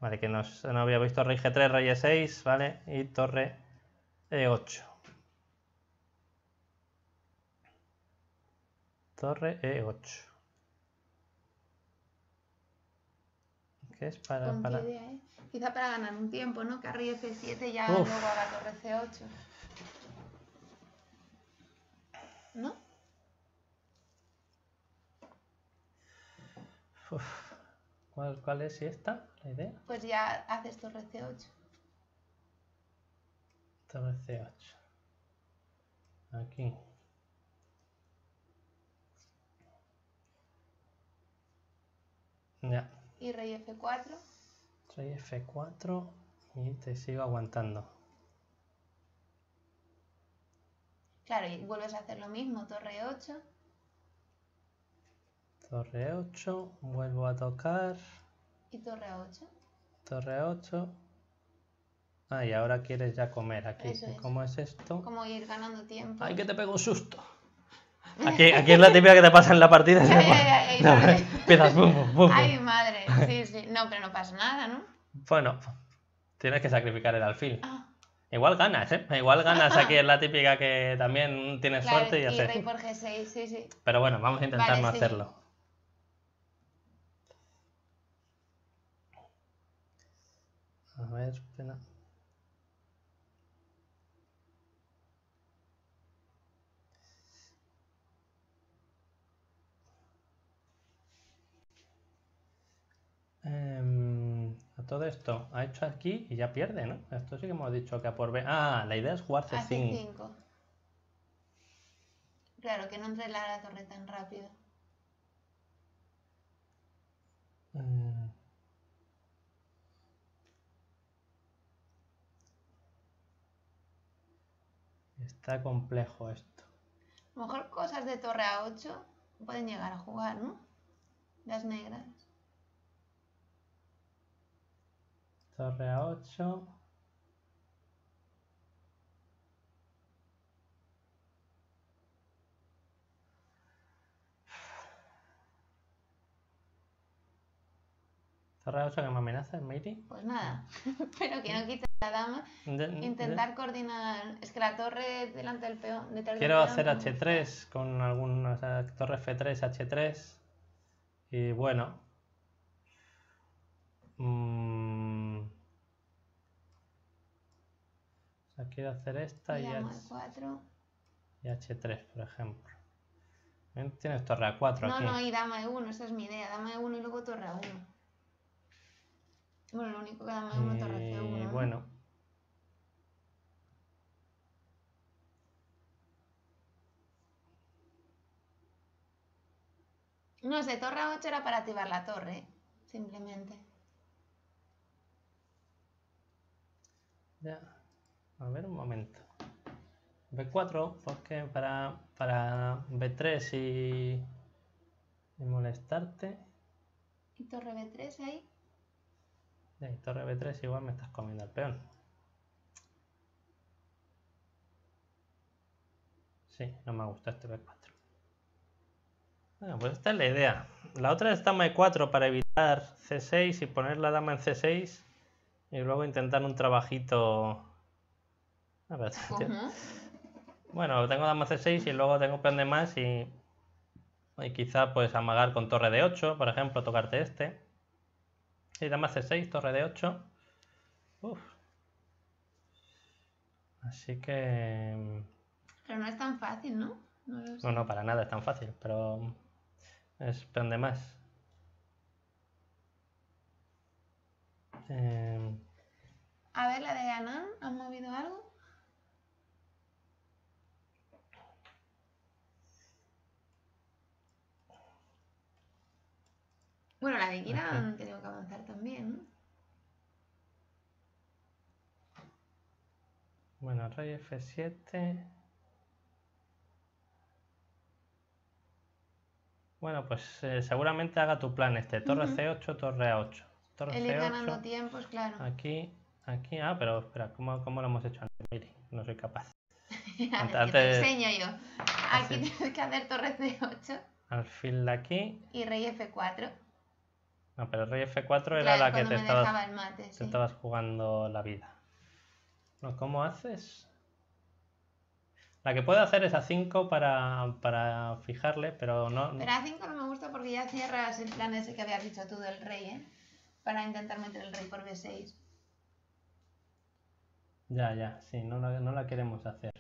Vale, que no había visto rey G3, rey E6, ¿vale? Y torre E8. Torre E8. ¿Qué es para...? ¿eh? Quizá para ganar un tiempo, ¿no? Que rey F7 ya luego a la torre C8. ¿No? ¿Cuál, ¿Cuál, es esta, la idea? Pues ya haces torre C8. Torre C8. Aquí. Ya. Y rey F4. Rey F4 y te sigo aguantando. Claro, y vuelves a hacer lo mismo, torre 8. Torre 8, vuelvo a tocar. ¿Y torre 8? Torre 8. Ah, y ahora quieres ya comer aquí. ¿Cómo es esto? Como ir ganando tiempo. Ay, que te pego un susto. Aquí, aquí es la típica que te pasa en la partida. Ay, madre. Sí, sí. No, pero no pasa nada, ¿no? Bueno, tienes que sacrificar el alfil. Ah. Igual ganas, ¿eh? Igual ganas aquí es la típica que también tienes suerte y, y sí, sí. Pero bueno, vamos a intentar no hacerlo. Em, a todo esto, ha hecho aquí y ya pierde, ¿no? Esto sí que hemos dicho que a por B. Ah, la idea es jugar C5. Claro, que no entre la torre tan rápido. Em, Está complejo esto. A lo mejor cosas de torre a 8 pueden llegar a jugar, ¿no? Las negras. Torre a 8. Torre a 8 que me amenaza, matey? Pues nada, pero que no quita dama, intentar coordinar. Es que la torre delante del peón. Quiero hacer H3 con alguna torre F3, H3. Y bueno. Mm. quiero hacer esta y, h y H3, por ejemplo. Tienes torre a 4 no, aquí. No, no, y dama E1, esa es mi idea. Dama E1 y luego torre A1. Bueno, lo único que dama e torre C1. Y bueno. No sé, torre 8 era para activar la torre, simplemente. Ya. A ver, un momento. B4, porque para, para B3 y, molestarte. ¿Y torre B3 ahí? Ya, y torre B3 igual me estás comiendo el peón. Sí, no me gusta este B4. Ah, pues esta es la idea. La otra es dama e4 para evitar c6 y poner la dama en c6 y luego intentar un trabajito... A Bueno, tengo dama c6 y luego tengo plan de más y... y quizá pues amagar con torre de 8, por ejemplo, tocarte este. Y dama c6, torre de 8. Uf. Así que... Mm, pero no es tan fácil, No, no, no, para nada es tan fácil, pero es donde más. Em, A ver, la de ganar, ¿han movido algo? Bueno, la de Kiran tengo que avanzar también. Bueno, rey F7. Bueno, pues eh, seguramente haga tu plan este. Torre C8, torre A8. Torre C8. ganando claro. Aquí, aquí. Ah, pero espera, ¿cómo, cómo lo hemos hecho antes? no soy capaz. antes, aquí te enseño yo. Aquí tienes que hacer torre C8. fin de aquí. Y rey F4. No, pero rey F4 era la que te estabas, te estabas jugando la vida. ¿Cómo haces? La que puedo hacer es a 5 para, fijarle, pero no, Pero a 5 no me gusta porque ya cierras el plan ese que habías dicho tú del rey, ¿eh? Para intentar meter el rey por b6. Ya, ya, sí, no la, no la queremos hacer.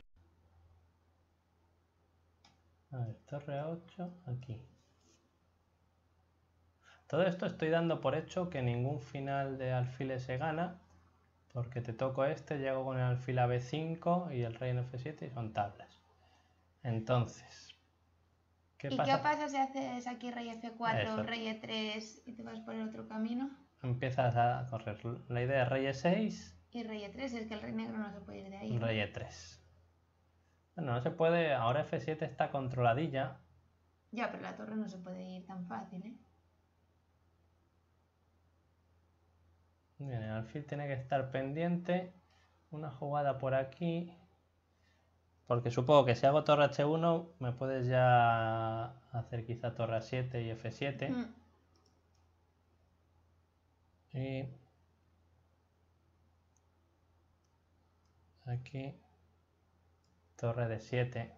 A ver, torre a 8, aquí. Todo esto estoy dando por hecho que ningún final de alfiles se gana, porque te toco este, llego con el alfil a b5 y el rey en f7 y son tablas. Entonces, ¿Y qué pasa si haces aquí rey f4, rey e3 y te vas por el otro camino? Empiezas a correr. La idea es rey e6. Y rey e3, es que el rey negro no se puede ir de ahí. Rey e e3. Bueno, no se puede. Ahora f7 está controladilla. Ya, pero la torre no se puede ir tan fácil, ¿eh? al el alfil tiene que estar pendiente. Una jugada por aquí. Porque supongo que si hago torre H1 me puedes ya hacer quizá torre 7 y F7. Y aquí torre de 7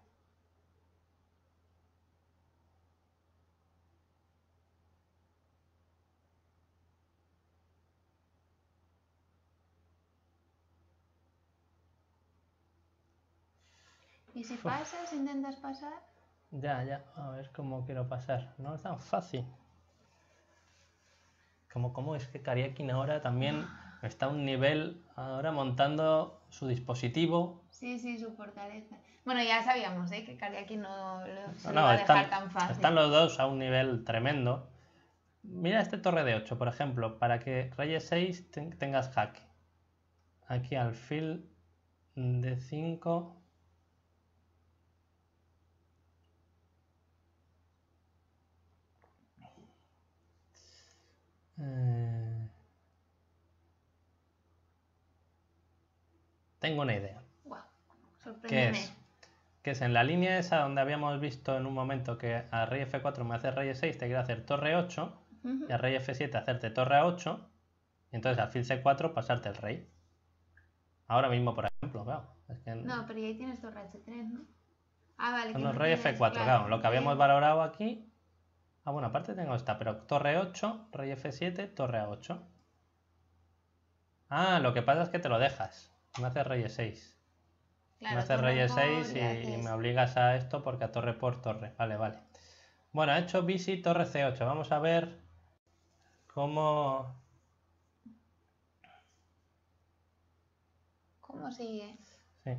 Y si pasas, intentas pasar. Ya, ya, a ver cómo quiero pasar. No es tan fácil. ¿Cómo es que Kariakin ahora también ah. está a un nivel, ahora montando su dispositivo. Sí, sí, su fortaleza. Bueno, ya sabíamos ¿eh? que Kariakin no lo, se a dejar tan fácil. Están los dos a un nivel tremendo. Mira este torre de 8, por ejemplo, para que reyes 6 tengas hack. Aquí alfil de 5 Mm. Tengo una idea. ¿Qué es? Que es en la línea esa donde habíamos visto en un momento que a rey f4 me hace rey 6 te quiero hacer torre 8, y a rey f7 hacerte torre 8, y entonces al fil c4 pasarte el rey. Ahora mismo, por ejemplo, No, pero ahí tienes torre h3, ¿no? Ah, vale. el rey f4, claro. Lo que habíamos valorado aquí Ah, bueno, aparte tengo esta, pero torre 8, rey f7, torre a 8. Ah, lo que pasa es que te lo dejas. Me hace rey e6. me hace rey e6 y, me obligas a esto porque a torre por torre. Vale, vale. Bueno, ha hecho bici torre c8. Vamos a ver cómo... ¿Cómo sigue? Sí.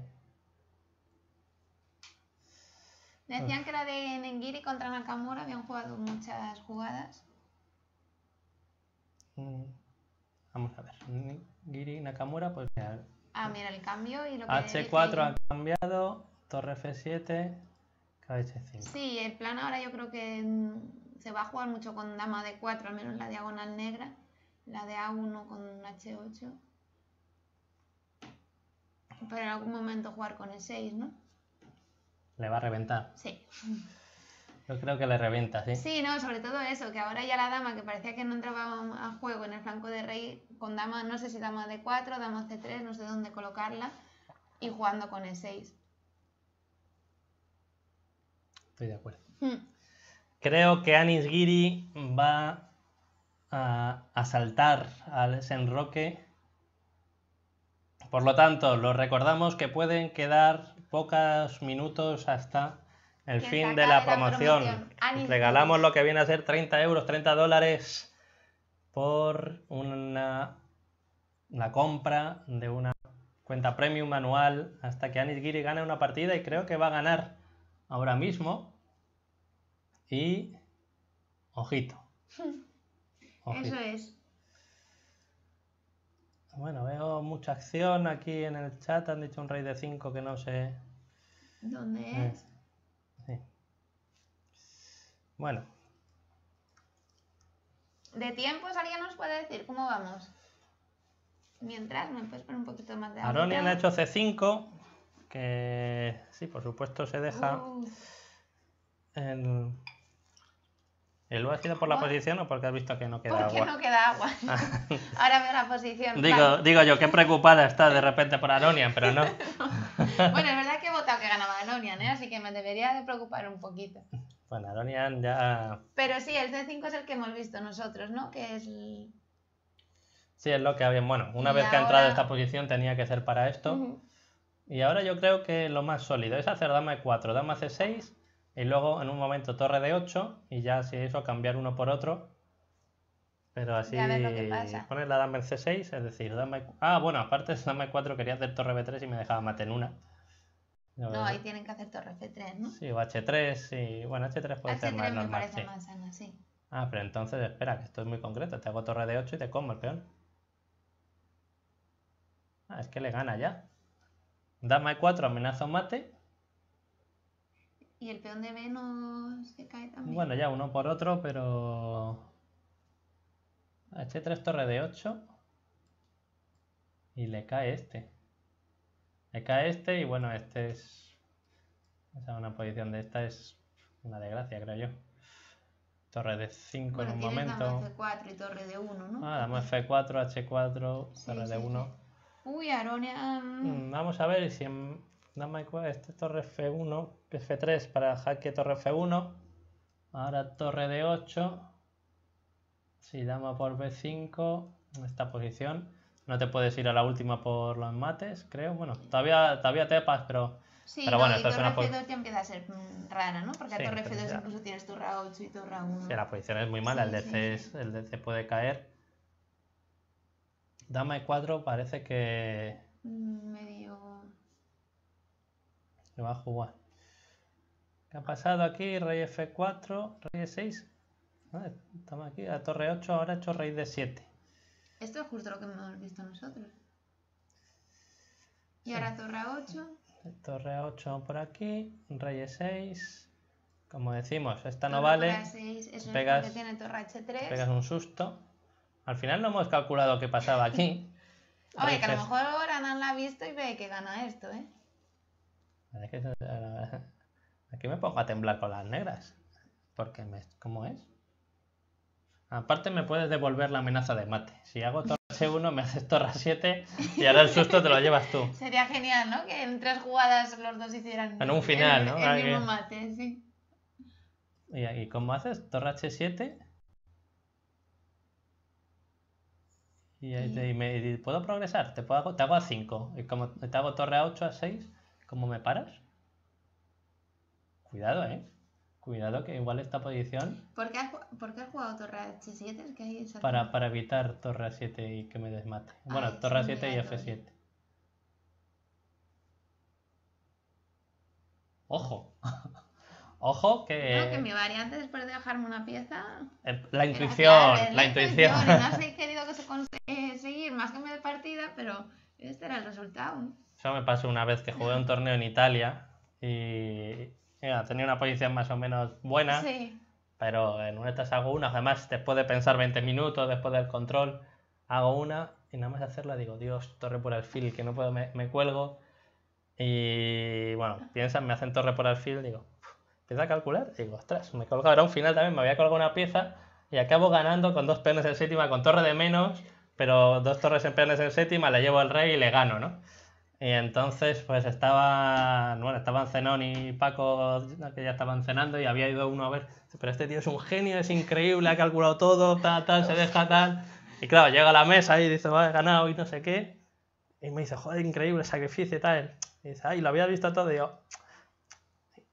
Decían ah. que era de Nengiri contra Nakamura, habían jugado muchas jugadas. Mm, vamos a ver. Nengiri, Nakamura, pues mira. Ah, mira el cambio y lo H4 ha cambiado, torre F7, KH5. Sí, el plan ahora yo creo que mm, se va a jugar mucho con dama d 4, al menos la diagonal negra, la de A1 con H8. Pero en algún momento jugar con el 6 ¿no? Le va a reventar. Sí. Yo creo que le reventa, sí. Sí, no, sobre todo eso, que ahora ya la dama que parecía que no entraba a juego en el flanco de rey, con dama, no sé si dama de 4 dama de 3 no sé dónde colocarla, y jugando con e6. Estoy de acuerdo. Hmm. Creo que Anis Giri va a asaltar al Senroque. Por lo tanto, los recordamos que pueden quedar pocas minutos hasta el fin de la, promoción. Regalamos lo que viene a ser 30 euros, 30 dólares por una, compra de una cuenta premium anual hasta que Anis Giri gane una partida y creo que va a ganar ahora mismo. Y ojito. Eso es. Bueno, veo mucha acción aquí en el chat. Han dicho un rey de 5 que no sé. ¿Dónde eh, es? Sí. Bueno. De tiempo alguien nos puede decir cómo vamos. Mientras, me puedes poner un poquito más de Aronian ha hecho C5. Que sí, por supuesto, se deja. ¿El ha sido por la posición o porque has visto que no queda agua? Porque no queda agua. Ahora veo la posición. Digo, yo, qué preocupada está de repente por Aronian, pero no. bueno, es verdad que he votado que ganaba Aronian, ¿eh? así que me debería de preocupar un poquito. Bueno, pues Aronian ya... Pero sí, el C5 es el que hemos visto nosotros, ¿no? Que es... Sí, es lo que había... Bueno, una vez que ha entrado esta posición tenía que ser para esto. Y ahora yo creo que lo más sólido es hacer dama E4, dama C6 y luego en un momento torre de 8 y ya si eso cambiar uno por otro. Pero así pones la dama en C6, es decir, dama... Ah, bueno, aparte de dama 4 quería hacer torre B3 y me dejaba mate en una. No, ahí tienen que hacer torre c 3 ¿no? Sí, o H3, sí. Bueno, H3 puede ser más me normal. sí. Ah, pero entonces espera, que esto es muy concreto. Te hago torre de 8 y te como el peón. Ah, es que le gana ya. Dama E4, amenaza mate. Y el peón de Venus se cae también. Bueno, ya uno por otro, pero... h 3 torre de 8. Y le cae este. Le cae este y bueno, este es... O sea, una posición de esta es una desgracia, creo yo. Torre de 5 en un momento. Dama F4 y torre de 1, ¿no? Ah, damos F4, H4, torre de 1. Uy, Aronia... Mm, vamos a ver si en Dame este torre F1, F3 para jaque torre F1. Ahora torre D8. Si dama por B5, en esta posición. No te puedes ir a la última por los mates, creo. Bueno, todavía, todavía tepas, pero... Sí, pero bueno, y torre F2 empieza a ser mm, rara, ¿no? Porque sí, torre F2 incluso tienes torre 8 y torre 1. Sí, la posición es muy mala, el, DC el puede caer. Dama E4 parece que... Mm, me va a jugar. ¿Qué ha pasado aquí? Rey F4, Rey E6. Ah, estamos aquí, a torre 8, ahora he hecho Rey D7. Esto es justo lo que hemos visto nosotros. Y ahora torre 8. Torre 8 por aquí, Rey E6. Como decimos, esta no vale. eso pegas, que tiene torre H3. un susto. Al final no hemos calculado qué pasaba aquí. Oye, que a lo mejor ahora no la ha visto y ve que gana esto, ¿eh? Aquí me pongo a temblar con las negras. Porque ¿Cómo es? Aparte me puedes devolver la amenaza de mate. Si hago torre h 1 me haces torre 7 y ahora el susto te lo llevas tú. Sería genial, ¿no? Que en tres jugadas los dos hicieran... En un final, ¿no? El, mismo mate, sí. ¿Y, y cómo haces? Torre H7... Y, puedo progresar, te, te hago a 5. Y como te hago torre a 8, a 6. ¿Cómo me paras? Cuidado, ¿eh? Cuidado que igual esta posición... ¿Por qué has, jugado torre H7? para, evitar torre 7 y que me desmate. bueno, torre 7 y F7. ¿eh? Ojo. Ojo que... Ah, que mi variante después de dejarme una pieza... Eh, la intuición, la, intuición. No sé querido que se consiguiera seguir más que mi partida, pero este era el resultado. Eso me pasó una vez que jugué un torneo en Italia y tenía una posición más o menos buena, pero en una estas hago una, además después de pensar 20 minutos, después del control, hago una y nada más de hacerla digo, Dios, torre por alfil, que no puedo, me, cuelgo. Y bueno, piensan, me hacen torre por alfil, digo, empieza a calcular, digo, ostras, me he colgado, era un final también, me había colgado una pieza y acabo ganando con dos peones en séptima, con torre de menos, pero dos torres en peones en séptima, le llevo al rey y le gano, ¿no? Y entonces, pues estaba bueno, estaban Zenón y Paco, que ya estaban cenando, y había ido uno a ver, pero este tío es un genio, es increíble, ha calculado todo, tal, tal, se deja tal. Y claro, llega a la mesa y dice, va, he ganado y no sé qué. Y me dice, joder, increíble, sacrificio y tal. Y dice, ay, lo había visto todo, y yo,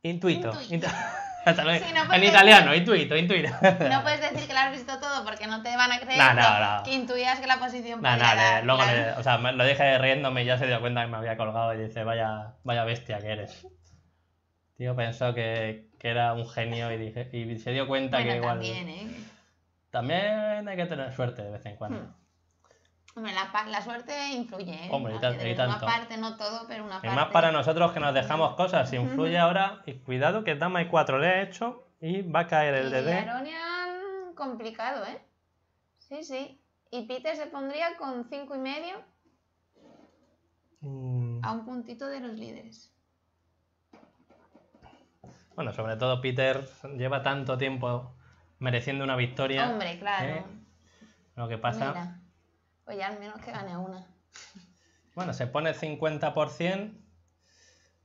intuito. intuito. en italiano, intuito, intuito. No puedes decir que lo has visto todo porque no te van a creer que intuías que la posición No, luego o sea, lo dije riéndome y ya se dio cuenta que me había colgado y dice, vaya, vaya bestia que eres. Tío pensó que, era un genio y, dije, y se dio cuenta que igual... ¿eh? También, hay que tener suerte de vez en cuando. Hmm. Hombre, la, suerte influye. ¿eh? Hombre, y, y tanto. Una más para nosotros que nos dejamos cosas. influye ahora, y cuidado que dama y 4 le ha hecho y va a caer el DD. Aronian mm, complicado, ¿eh? Sí, sí. Y Peter se pondría con 5 y medio mm. a un puntito de los líderes. Bueno, sobre todo Peter lleva tanto tiempo mereciendo una victoria. Hombre, claro. ¿eh? Lo que pasa o pues ya al menos que gane una. Bueno, se pone 50%.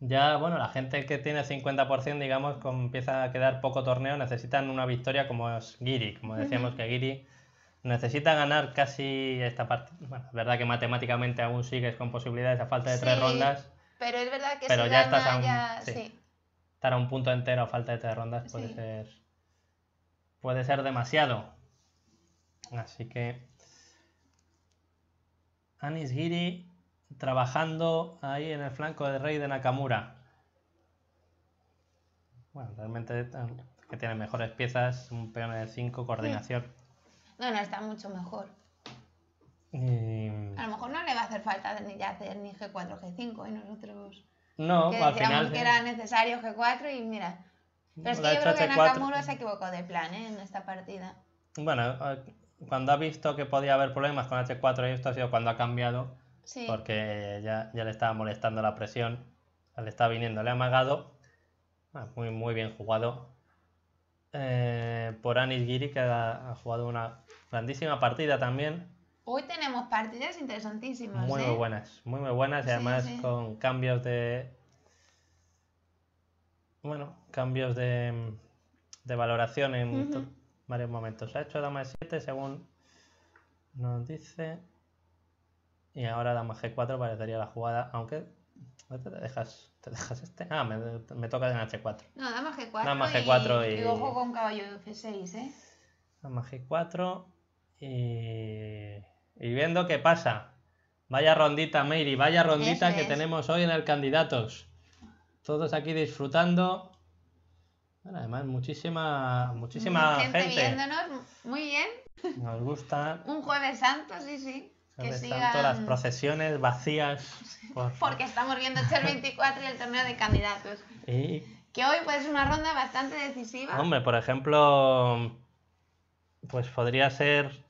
Ya, bueno, la gente que tiene 50%, digamos, empieza a quedar poco torneo, necesitan una victoria como es Giri, como decíamos que Giri necesita ganar casi esta parte. Bueno, es verdad que matemáticamente aún sigues con posibilidades a falta de tres rondas. Pero es verdad que pero ya gana, estás un, Estar a un punto entero a falta de tres rondas puede ser. Puede ser demasiado. Así que Anis Giri trabajando ahí en el flanco del rey de Nakamura. Bueno, realmente eh, que tiene mejores piezas, un peón de 5, coordinación. No, no, está mucho mejor. A lo mejor no le va a hacer falta ni ya hacer ni G4, G5 y nosotros. No, que al final. que era necesario G4 y mira. Pero es que yo creo que Nakamura se equivocó de plan ¿eh? en esta partida. Bueno, eh, cuando ha visto que podía haber problemas con H4 y esto ha sido cuando ha cambiado, porque ya, le estaba molestando la presión, le estaba viniendo, le ha amagado, ah, muy, muy bien jugado eh, por Anis Giri, que ha, jugado una grandísima partida también. Hoy tenemos partidas interesantísimas. Muy, muy ¿eh? buenas, muy, muy buenas y además con cambios de... Bueno, cambios de, de valoración en, varios momentos. ha hecho dama e7 según nos dice. Y ahora dama g4 parecería la jugada, aunque te dejas, te dejas este. Ah, me, toca en h4. No, dama g4. Dama g4 y, ojo con caballo f6, ¿eh? Dama g4 y... Y viendo qué pasa. Vaya rondita, Mary, vaya rondita que tenemos hoy en el Candidatos. Todos aquí disfrutando bueno, además, muchísima, muchísima gente, viéndonos, muy bien. Nos gusta. Un jueves santo, sí, sí. santo, las procesiones vacías. Porque estamos viendo el 24 y el torneo de candidatos. Que hoy puede ser una ronda bastante decisiva. Hombre, por ejemplo, pues podría ser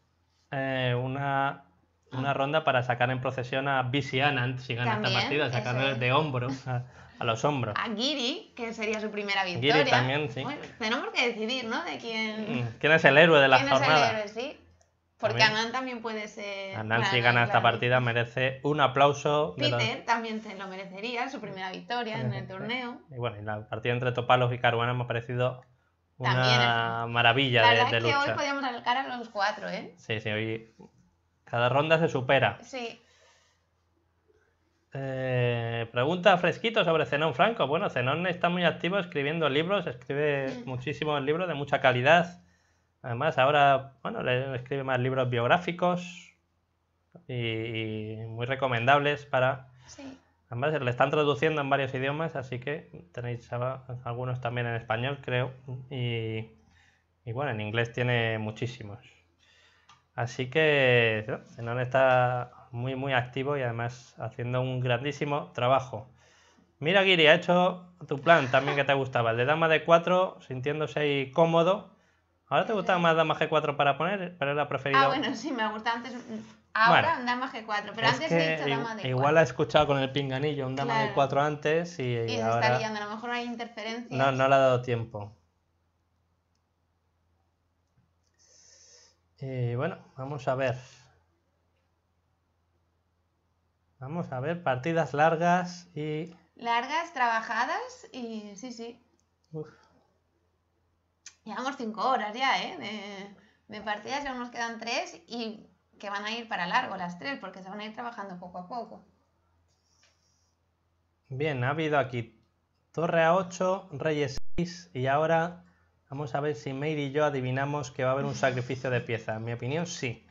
eh, una una ah. ronda para sacar en procesión a Anand, si gana esta partida, sacarle de hombro a los hombros. A Giri, que sería su primera victoria. Giri también, sí. tenemos que decidir, ¿no? De quién... Mm, ¿Quién es el héroe de la jornada? ¿Quién es el héroe, sí? Porque Anand también puede ser... Anand, si gana esta partida merece un aplauso. Peter también se lo merecería, su primera victoria en el torneo. Y bueno, y la partida entre Topalos y Caruana me ha parecido una maravilla la de, verdad es que hoy podíamos alcar a los cuatro, ¿eh? Sí, sí, hoy cada ronda se supera. Sí. Eh, pregunta fresquito sobre Zenón Franco. Bueno, Zenón está muy activo escribiendo libros, escribe mm. muchísimos libros de mucha calidad. Además, ahora, bueno, le escribe más libros biográficos y, muy recomendables para... Sí. Además, le están traduciendo en varios idiomas, así que tenéis algunos también en español, creo. Y, bueno, en inglés tiene muchísimos. Así que Zenón está muy, muy activo y además haciendo un grandísimo trabajo. Mira, Guiri ha hecho tu plan también que te gustaba, el de dama de 4, sintiéndose ahí cómodo. Ahora te gustaba más dama g4 para poner, para la preferido. Ah, bueno, sí, me gusta antes. Ahora un dama g4, pero antes he dicho dama d4. Igual ha escuchado con el pinganillo un dama claro. d4 antes y. Y, y se está liando, a lo mejor hay interferencia No, no le ha dado tiempo. Y eh, bueno, vamos a ver. Vamos a ver, partidas largas y... Largas, trabajadas y sí, sí. Uf. Llevamos cinco horas ya, ¿eh? De, partidas ya nos quedan tres y que van a ir para largo las tres porque se van a ir trabajando poco a poco. Bien, ha habido aquí torre a 8, reyes 6 y ahora vamos a ver si Meir y yo adivinamos que va a haber un sacrificio de pieza. En mi opinión, sí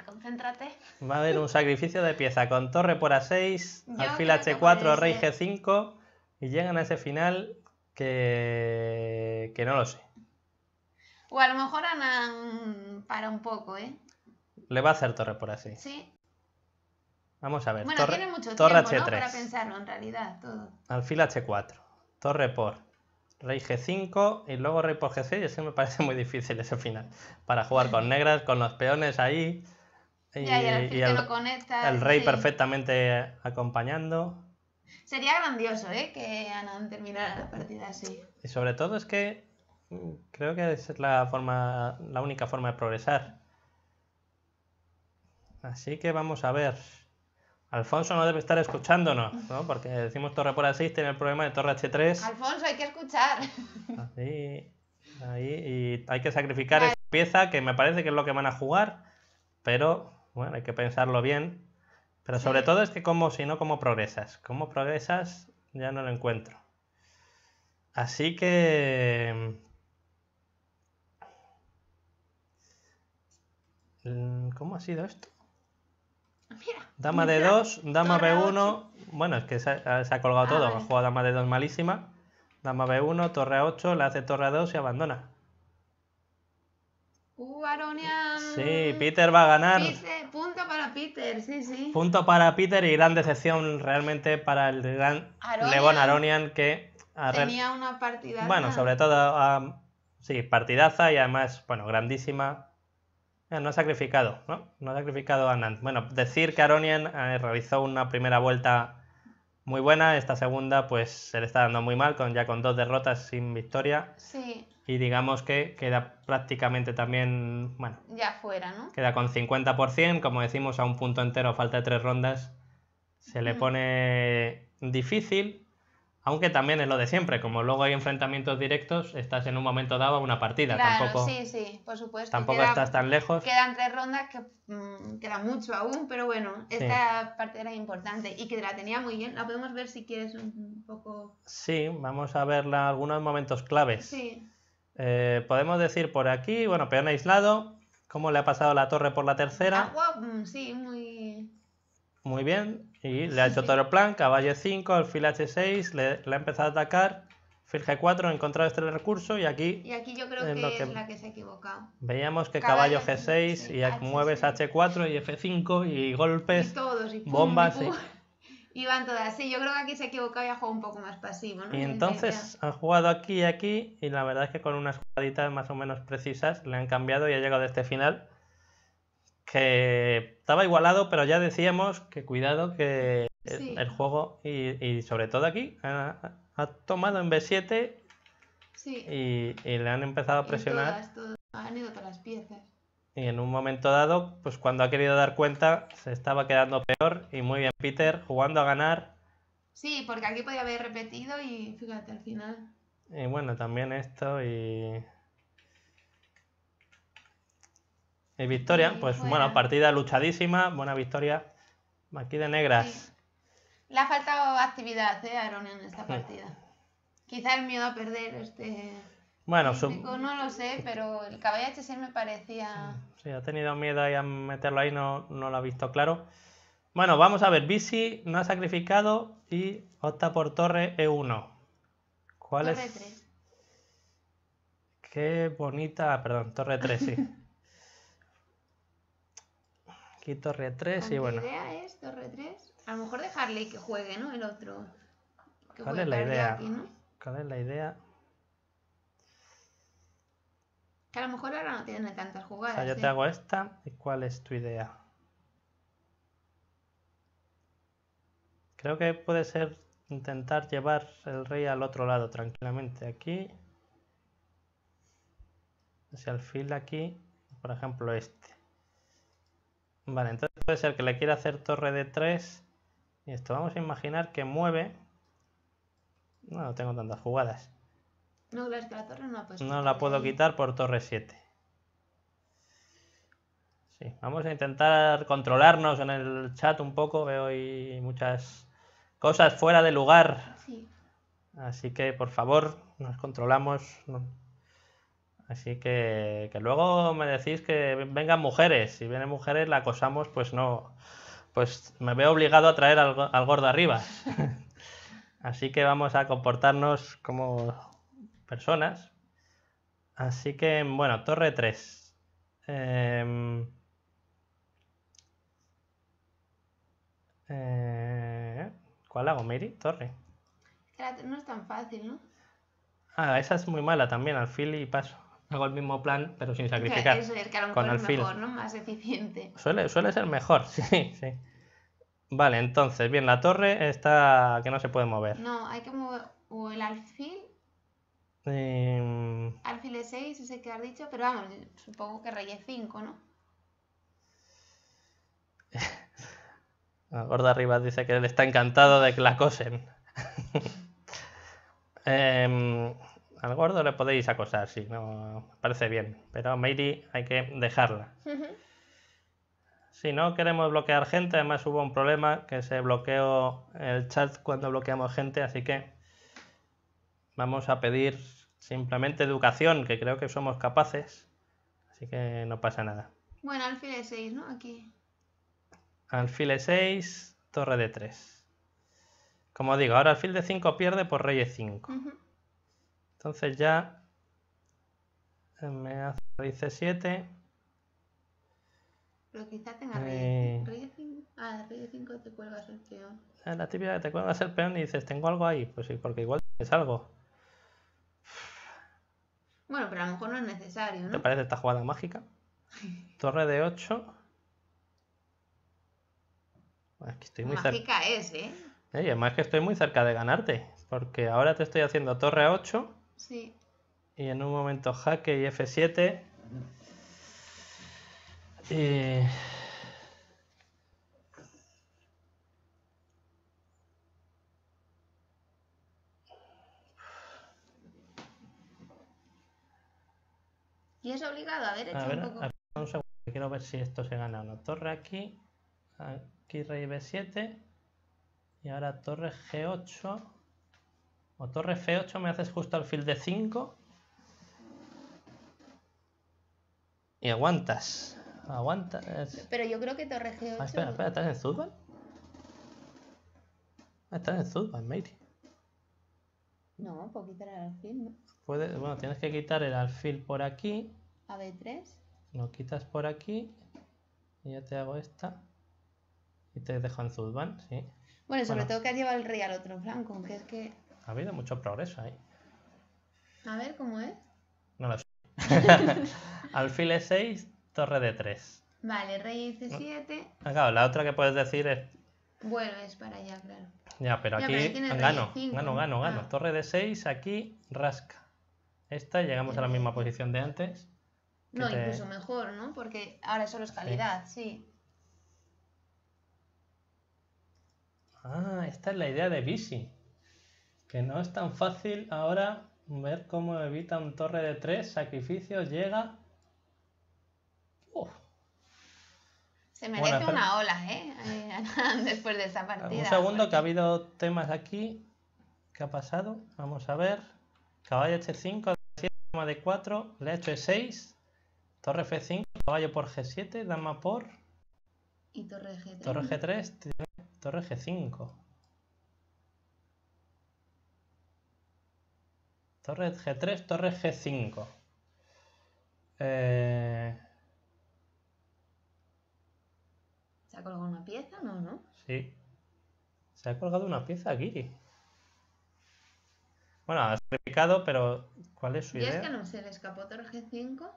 concéntrate. Va a haber un sacrificio de pieza con torre por A6, alfil H4, rey G5 y llegan a ese final que, que no lo sé. O a lo mejor anan para un poco, ¿eh? Le va a hacer torre por así. Sí. Vamos a ver. Bueno, tiene mucho tiempo, Para pensarlo, en realidad, todo. Alfil H4. Torre por. Rey G5 y luego rey por G6. eso me parece muy difícil ese final. Para jugar con negras, con los peones ahí. Y, el, conecta, rey perfectamente acompañando. Sería grandioso, ¿eh? Que Anand terminara la partida así. Y sobre todo es que creo que es la forma, la única forma de progresar. Así que vamos a ver. Alfonso no debe estar escuchándonos, ¿no? Porque decimos torre por así, tiene el problema de torre H3. Alfonso, hay que escuchar. ahí, y hay que sacrificar esa pieza que me parece que es lo que van a jugar, pero bueno, hay que pensarlo bien. Pero sobre todo es que como, si no, ¿cómo progresas? ¿Cómo progresas? Ya no lo encuentro. Así que... Mm, ¿Cómo ha sido esto? dama de 2, dama B1. Bueno, es que se ha, colgado todo. Ha ah, jugado dama de 2 malísima. Dama B1, torre a 8, la hace torre a 2 y abandona. Uh, Aronian. Sí, Peter va a ganar. punto para Peter, sí, sí. Punto para Peter y gran decepción realmente para el gran Levon Aronian que... Tenía una partidaza. Bueno, sobre todo, um, sí, partidaza y además, bueno, grandísima. Eh, no ha sacrificado, ¿no? No ha sacrificado a Nant. Bueno, decir que Aronian eh, realizó una primera vuelta muy buena, esta segunda pues se le está dando muy mal, con, ya con dos derrotas sin victoria. Sí y digamos que queda prácticamente también, bueno. Ya fuera, ¿no? Queda con 50%, como decimos, a un punto entero, falta de tres rondas, se le pone difícil, aunque también es lo de siempre, como luego hay enfrentamientos directos, estás en un momento dado a una partida, Sí, sí, por supuesto. Tampoco estás tan lejos. Quedan tres rondas que mm, queda mucho aún, pero bueno, esta parte era importante y que la tenía muy bien. La podemos ver si quieres un poco. Sí, vamos a verla algunos momentos claves. Sí. Eh, podemos decir por aquí, bueno, peón aislado. ¿Cómo le ha pasado la torre por la tercera? Ah, mm, sí, muy... Muy bien. Y le ha hecho todo el plan, caballo 5, alfil h6, le, ha empezado a atacar. Fil g4, ha encontrado este recurso y aquí... Y aquí yo creo que, es la que se ha equivocado. Veíamos que caballo, G6 y mueves H4 y F5 y golpes, bombas... Y Iban todas, sí, yo creo que aquí se equivocado y ha jugado un poco más pasivo, Y entonces han jugado aquí y aquí, y la verdad es que con unas jugaditas más o menos precisas le han cambiado y ha llegado a este final. Que estaba igualado, pero ya decíamos que cuidado que el, juego, y, sobre todo aquí, ha, tomado en B7 y, le han empezado a presionar. todas las piezas y en un momento dado, pues cuando ha querido dar cuenta, se estaba quedando peor y muy bien Peter, jugando a ganar. Sí, porque aquí podía haber repetido y fíjate al final. Y bueno, también esto y... Y victoria, pues buena. bueno, partida luchadísima, buena victoria. Aquí de negras. Le ha faltado actividad ¿eh, Aaron en esta partida. Quizá el miedo a perder este... Bueno, no lo sé, pero el caballo HC este me parecía. Sí, ha tenido miedo a meterlo ahí, no, no lo ha visto claro. Bueno, vamos a ver. Bici no ha sacrificado y opta por torre E1. ¿Cuál torre 3. Qué bonita. Ah, perdón, torre 3, sí. Aquí torre 3 y bueno. La idea es torre 3. A lo mejor dejarle que juegue, ¿no? El otro. ¿Cuál es la idea? ¿Cuál es la idea? Que a lo mejor ahora no tiene tantas jugadas. yo te hago esta. ¿Y cuál es tu idea? Creo que puede ser intentar llevar el rey al otro lado tranquilamente. Aquí. Ese alfil aquí. Por ejemplo, este. Vale, entonces puede ser que le quiera hacer torre de 3. Y esto, vamos a imaginar que mueve. No, no tengo tantas jugadas. No, que la torre no la puedo No la puedo quitar por torre 7. Sí, vamos a intentar controlarnos en el chat un poco. Veo muchas cosas fuera de lugar. Así que, por favor, nos controlamos. Así que, que luego me decís que vengan mujeres. Si vienen mujeres, la acosamos, pues no. Pues me veo obligado a traer al, al gordo arriba. Así que vamos a comportarnos como personas. Así que, bueno, torre 3. Em, eh, ¿Cuál hago, Mary? Torre. No es tan fácil, ¿no? Ah, esa es muy mala también, alfil y paso. Hago el mismo plan, pero sin sacrificar. es que mejor con mejor, ¿no? Más eficiente. Suele, suele ser mejor, sí, sí. Vale, entonces, bien, la torre está que no se puede mover. No, hay que mover o el alfil eh... Em, Alfil 6, no sé qué has dicho, pero vamos, supongo que reyes 5, ¿no? Al gorda arriba dice que él está encantado de que la cosen. Em, al gordo le podéis acosar, si no, parece bien. Pero a Mary hay que dejarla. Si no queremos bloquear gente, además hubo un problema que se bloqueó el chat cuando bloqueamos gente, así que Vamos a pedir simplemente educación, que creo que somos capaces. Así que no pasa nada. Bueno, alfil E6, ¿no? Aquí. Alfil E6, torre de 3. Como digo, ahora alfil de 5 pierde por rey E5. Entonces ya eh, me hace rey C7. Pero quizás tenga rey, E5. Eh. Ah, rey E5 te cuelgas el peón. Ah, la típica que te cuelgas el peón y dices, tengo algo ahí. Pues sí, porque igual tienes algo. Bueno, pero a lo mejor no es necesario, ¿no? ¿Te parece esta jugada mágica? Torre de 8. estoy muy mágica es, ¿eh? Y además que estoy muy cerca de ganarte. Porque ahora te estoy haciendo torre a 8. Sí. Y en un momento jaque y F7. Y... Y es obligado a ver, hecho a ver, un poco. A ver, un segundo, quiero ver si esto se gana o no. Torre aquí, aquí rey b7 y ahora torre g8 o torre f8 me haces justo al fil de 5 y aguantas. Aguantas. Pero yo creo que torre g8. Ah, espera, espera, ¿estás en fútbol. Ah, estás en fútbol, Mary. No, poquito era el alfil, ¿no? bueno, tienes que quitar el alfil por aquí. A B3. Lo quitas por aquí. Y ya te hago esta. Y te dejo en Zuzban sí. Bueno, sobre todo que has llevado el rey al otro flanco, aunque es que. Ha habido mucho progreso ahí. A ver, ¿cómo es? No lo sé. alfil E6, torre D3. Vale, rey C7. Ah, la otra que puedes decir es. Vuelves para allá, claro. Ya, pero aquí gano, gano, gano, ah. Torre D6, aquí rasca esta llegamos a la misma posición de antes. No, incluso mejor, ¿no? Porque ahora solo es calidad, sí. Ah, esta es la idea de bici Que no es tan fácil ahora ver cómo evita un torre de tres, sacrificio llega. Se merece una ola, ¿eh? eh después de esa partida. Un segundo, que ha habido temas aquí. ¿Qué ha pasado? Vamos a ver. Caballo H5 de 4, le hecho E6, torre F5, caballo por G7, dama por... Y torre G3. Torre G3 torre G5. Torre G3, torre G5. Eh, ¿Se ha colgado una pieza? No, ¿no? Sí. Se ha colgado una pieza, aquí bueno, ha replicado, pero ¿cuál es su idea? Y es que no se le escapó torre G5.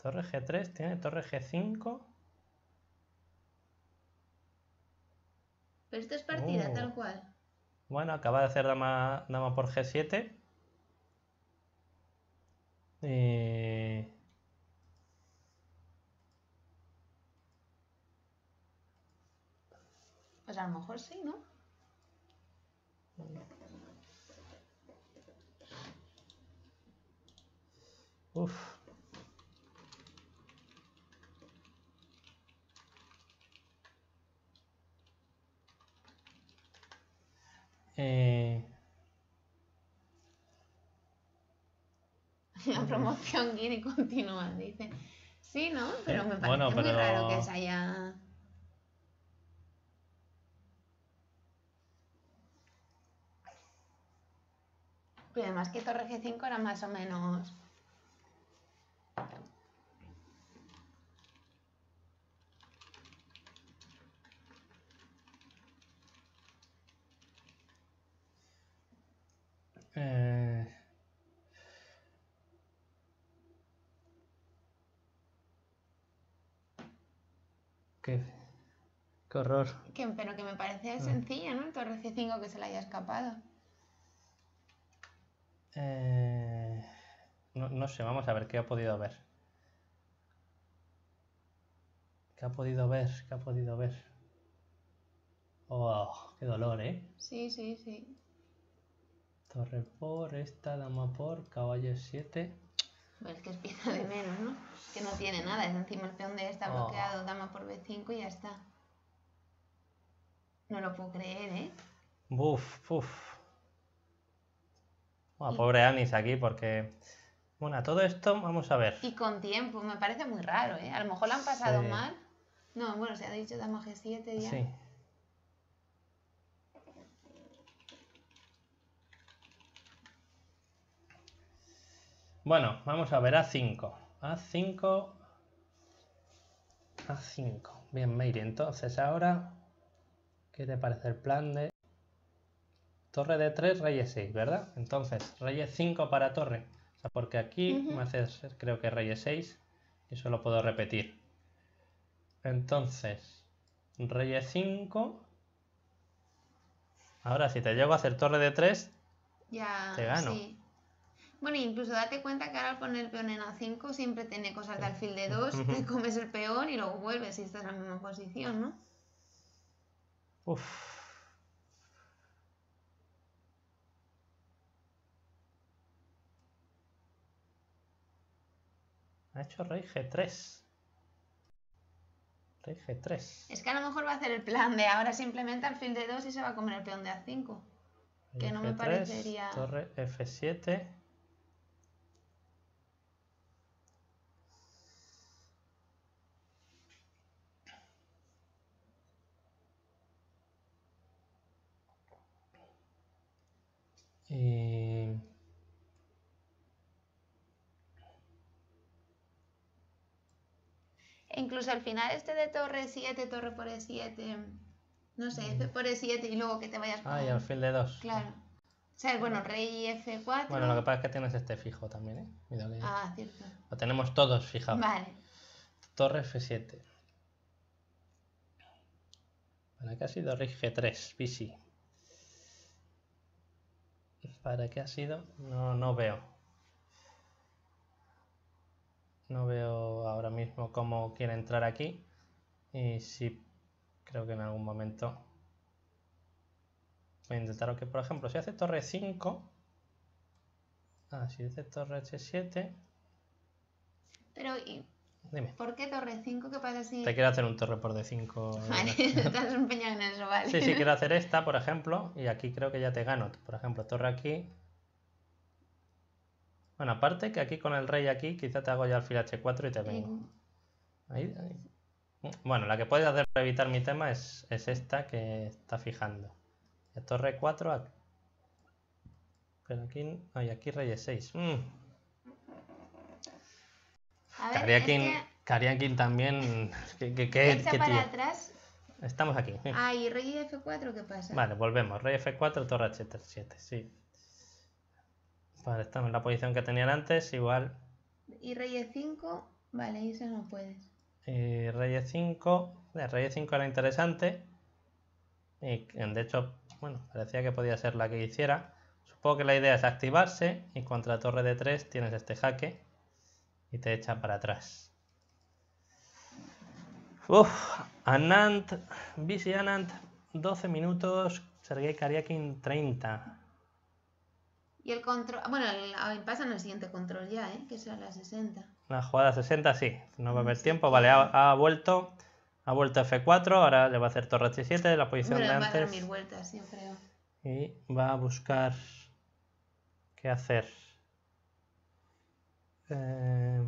Torre G3, tiene torre G5. Pero esto es partida, oh. tal cual. Bueno, acaba de hacer dama, dama por G7. Eh, pues a lo mejor sí, ¿no? Uf. Eh... La mm. promoción quiere continua, dice. Sí, ¿no? Pero me parece muy raro que se haya... Y además que Torre G5 era más o menos eh, qué, horror. Que, pero que me parece ah. sencilla, ¿no? Torre C5 que se le haya escapado. Eh... No, no sé, vamos a ver qué ha podido ver. ¿Qué ha podido ver? ¿Qué ha podido ver? ¡Oh! ¡Qué dolor, eh! Sí, sí, sí. Torre por, esta, dama por, caballo 7. Pues que es pieza de menos, ¿no? Que no tiene nada, es encima el peón de esta, oh. bloqueado, dama por B5 y ya está. No lo puedo creer, ¿eh? Buf, buf. Bueno, pobre Anis aquí porque bueno, a todo esto vamos a ver. Y con tiempo, me parece muy raro, ¿eh? A lo mejor lo han pasado mal. No, bueno, se ha dicho g 7 ya. Sí. Bueno, vamos a ver A5. A5. A5. Bien, Meire, entonces ahora. ¿Qué te parece el plan de.? Torre de 3, reyes 6, ¿verdad? Entonces, reyes 5 para torre porque aquí me haces, creo que reyes 6 y eso puedo repetir. Entonces, reyes 5. Ahora, si te llego a hacer torre de 3, te gano. Bueno, incluso date cuenta que ahora al poner peón en A5 siempre tiene cosas de alfil de 2, te comes el peón y luego vuelves y estás en la misma posición, ¿no? Uf. Ha hecho rey G3. Rey G3. Es que a lo mejor va a hacer el plan de ahora simplemente al fin de 2 y se va a comer el peón de A5. que no me parecería. Torre F7. Y incluso al final este de torre 7, torre por e 7, no sé, mm. F por e 7 y luego que te vayas por... Ah, y al fin de 2. Claro. O sea, bueno, rey F4. Bueno, lo que pasa es que tienes este fijo también, ¿eh? Mira que... Ah, cierto. Lo tenemos todos fijado. Vale. Torre F7. ¿Para qué ha sido rey G3? Bici. ¿Para qué ha sido? No, no veo. No veo ahora mismo cómo quiere entrar aquí. Y si creo que en algún momento... Voy a intentar que, por ejemplo, si hace torre 5... Ah, si hace torre H7... Pero, ¿y Dime. ¿por qué torre 5? ¿Qué pasa si...? Te quiero hacer un torre por de 5 Vale, estás empeñado en eso, vale. Sí, sí, quiero hacer esta, por ejemplo, y aquí creo que ya te gano. Por ejemplo, torre aquí, bueno, aparte que aquí con el rey aquí, quizá te hago ya alfil h4 y te vengo. Bueno, la que puedes hacer para evitar mi tema es, esta que está fijando. La torre 4 aquí. Pero aquí... Ay, aquí rey 6. Mm. también... ¿Qué, qué, para atrás. Estamos aquí. Ah, Ay, rey f4, ¿qué pasa? Vale, volvemos. Rey f4, torre h7, sí. Vale, estamos en la posición que tenían antes, igual. Y reyes 5, vale, y eso no puedes. Y eh, reyes 5, el eh, reyes 5 era interesante. Y de hecho, bueno, parecía que podía ser la que hiciera. Supongo que la idea es activarse y contra torre de 3 tienes este jaque y te echa para atrás. Uf, Anant, BC Anant, 12 minutos, Sergei Kariakin, 30 el control. Bueno, el, ah, pasan el siguiente control ya, ¿eh? que sea la 60. la jugada 60, sí. No va a haber mm. tiempo. Vale, ha, vuelto. Ha vuelto F4, ahora le va a hacer torre H7, la posición de antes. Y va a buscar qué hacer. Eh...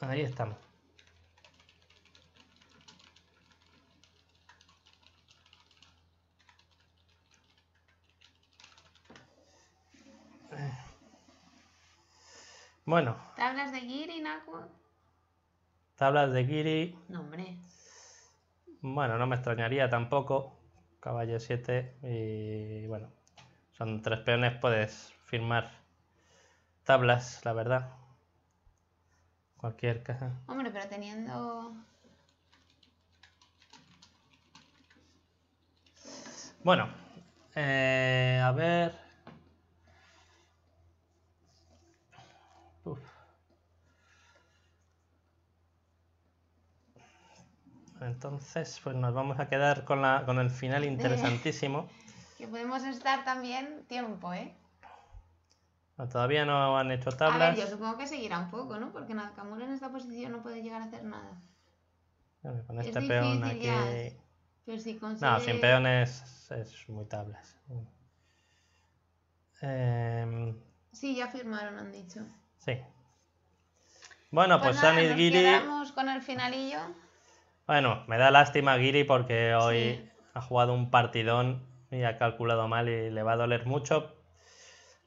Ahí estamos. Bueno. ¿Tablas de Giri, Naku? Tablas de Giri. No, hombre. Bueno, no me extrañaría tampoco. Caballo 7. Y bueno, son tres peones, puedes firmar tablas, la verdad. Cualquier caja. Hombre, pero teniendo. Bueno, eh, a ver. Entonces, pues nos vamos a quedar con, la, con el final interesantísimo. que podemos estar también tiempo, ¿eh? Todavía no han hecho tablas. A yo supongo que seguirá un poco, ¿no? Porque Nakamura en esta posición no puede llegar a hacer nada. con es este peón aquí. No, sin peones es muy tablas. Em, sí, ya firmaron, han dicho. Sí. Bueno, pues, pues Giri. con el finalillo. Bueno, me da lástima Giri porque hoy ha jugado un partidón y ha calculado mal y le va a doler mucho,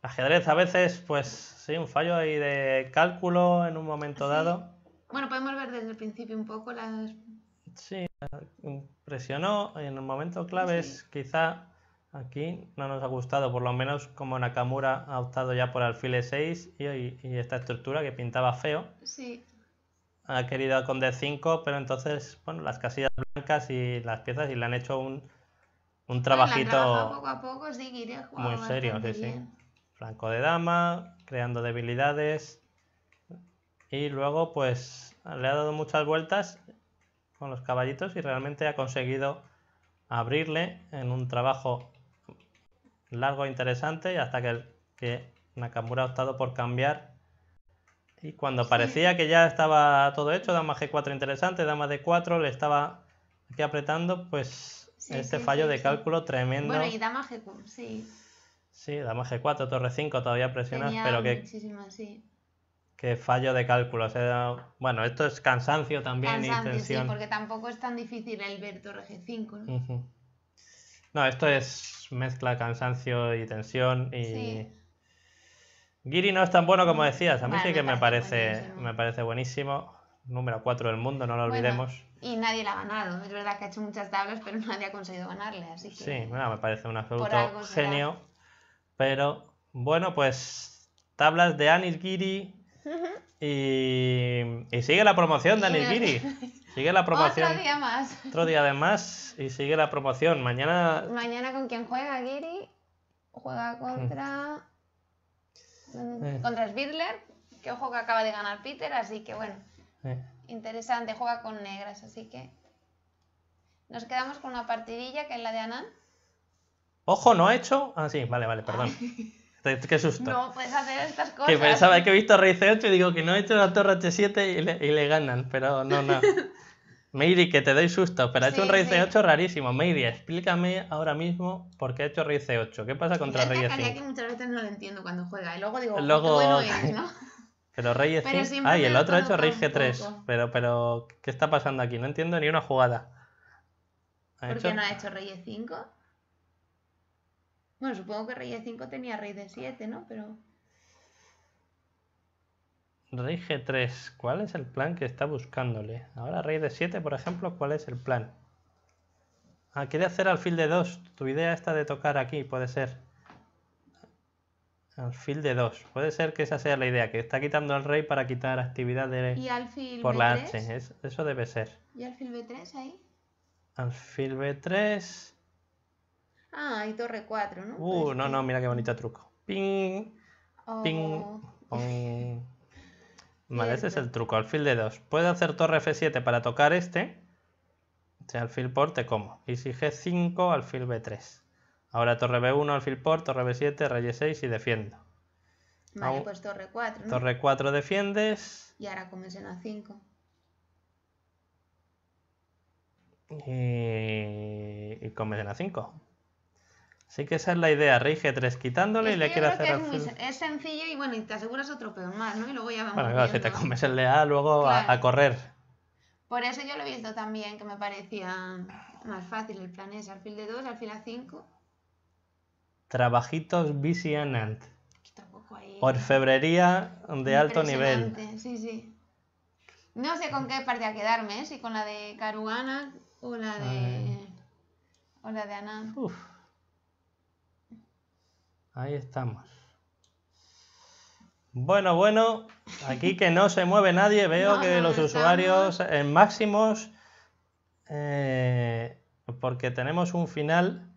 Ajedrez a veces, pues sí, un fallo ahí de cálculo en un momento dado. Bueno, podemos ver desde el principio un poco las... Sí, presionó en un momento clave es quizá aquí no nos ha gustado, por lo menos como Nakamura ha optado ya por alfil 6 e y, esta estructura que pintaba feo. Sí. Ha querido con D5, pero entonces, bueno, las casillas blancas y las piezas y le han hecho un, un trabajito... poco a poco, sí, que Muy serio, sí, sí blanco de dama, creando debilidades. Y luego pues le ha dado muchas vueltas con los caballitos y realmente ha conseguido abrirle en un trabajo largo e interesante hasta que, Nakamura ha optado por cambiar. Y cuando parecía que ya estaba todo hecho, dama G4 interesante, dama D4, le estaba aquí apretando, pues este fallo de cálculo tremendo. Bueno, y dama g sí. Sí, damos G4, torre 5, todavía presionas, pero que. Sí. fallo de cálculo. bueno, esto es cansancio también cansancio, y tensión. Sí, porque tampoco es tan difícil el ver torre G5, ¿no? No, esto es mezcla cansancio y tensión y. Sí. Giri no es tan bueno como decías, a mí sí que me parece, buenísimo. me parece buenísimo. Número 4 del mundo, no lo olvidemos. y nadie la ha ganado. Es verdad que ha hecho muchas tablas, pero nadie ha conseguido ganarle. Así que sí, me parece una absoluto genio. Pero bueno, pues tablas de Anis Giri y sigue la promoción de Giri, Sigue la promoción. Otro día más. Otro día de y sigue la promoción. Mañana. Mañana con quien juega Giri. Juega contra. Eh. contra Svidler. Que ojo que acaba de ganar Peter, así que bueno. Eh. Interesante, juega con negras, así que. Nos quedamos con una partidilla que es la de Anand. Ojo, no ha hecho. Ah, sí, vale, vale, perdón. Qué susto. No puedes hacer estas cosas. Que pensaba que he visto rey C8 y digo que no ha hecho la torre H7 y le, ganan, pero no, no. Meiri, que te doy susto, pero ha hecho un rey C8 rarísimo. Meiri, explícame ahora mismo por qué ha hecho rey C8. ¿Qué pasa contra rey C5? que muchas veces no lo entiendo cuando juega y ¿eh? luego digo, luego... Qué bueno Pero rey 5 y el otro ha hecho rey G3. Pero, pero, ¿qué está pasando aquí? No entiendo ni una jugada. ¿Por qué no ha hecho rey E5? Bueno, supongo que rey de 5 tenía rey de 7, ¿no? Pero... Rey G3, ¿cuál es el plan que está buscándole? Ahora rey de 7, por ejemplo, ¿cuál es el plan? Ah, quiere hacer alfil de 2. Tu idea está de tocar aquí, puede ser. Alfil de 2. Puede ser que esa sea la idea, que está quitando al rey para quitar actividad de... ¿Y alfil por B3? la H. eso debe ser. ¿Y alfil B3 ahí? Alfil B3... Ah, y torre 4, ¿no? Uh, no, no, mira qué este. bonito truco. Ping, ping, oh. Vale, ese es el truco, alfil de 2. Puedo hacer torre F7 para tocar este. sea este, alfil por, te como. Y si G5, alfil B3. Ahora torre B1, alfil por, torre B7, rey 6 y defiendo. Vale, pues torre 4. Torre 4 defiendes. Y ahora comes A5. Y, y A5. Así que esa es la idea, rige 3 quitándole y le quiere hacer... Es, es, sencillo y bueno, y te aseguras otro peón más, ¿no? Y luego ya vamos Bueno, si te comes el leal, luego a, correr. Por eso yo lo he visto también, que me parecía más fácil el plan es alfil de 2, alfil a 5. Trabajitos busy and tampoco Orfebrería de alto nivel. Sí, sí. No sé con qué parte a quedarme, ¿eh? si con la de Caruana o la de... o la de Ana. Uf. Ahí estamos. Bueno, bueno, aquí que no se mueve nadie, veo que los usuarios en máximos, eh, porque tenemos un final,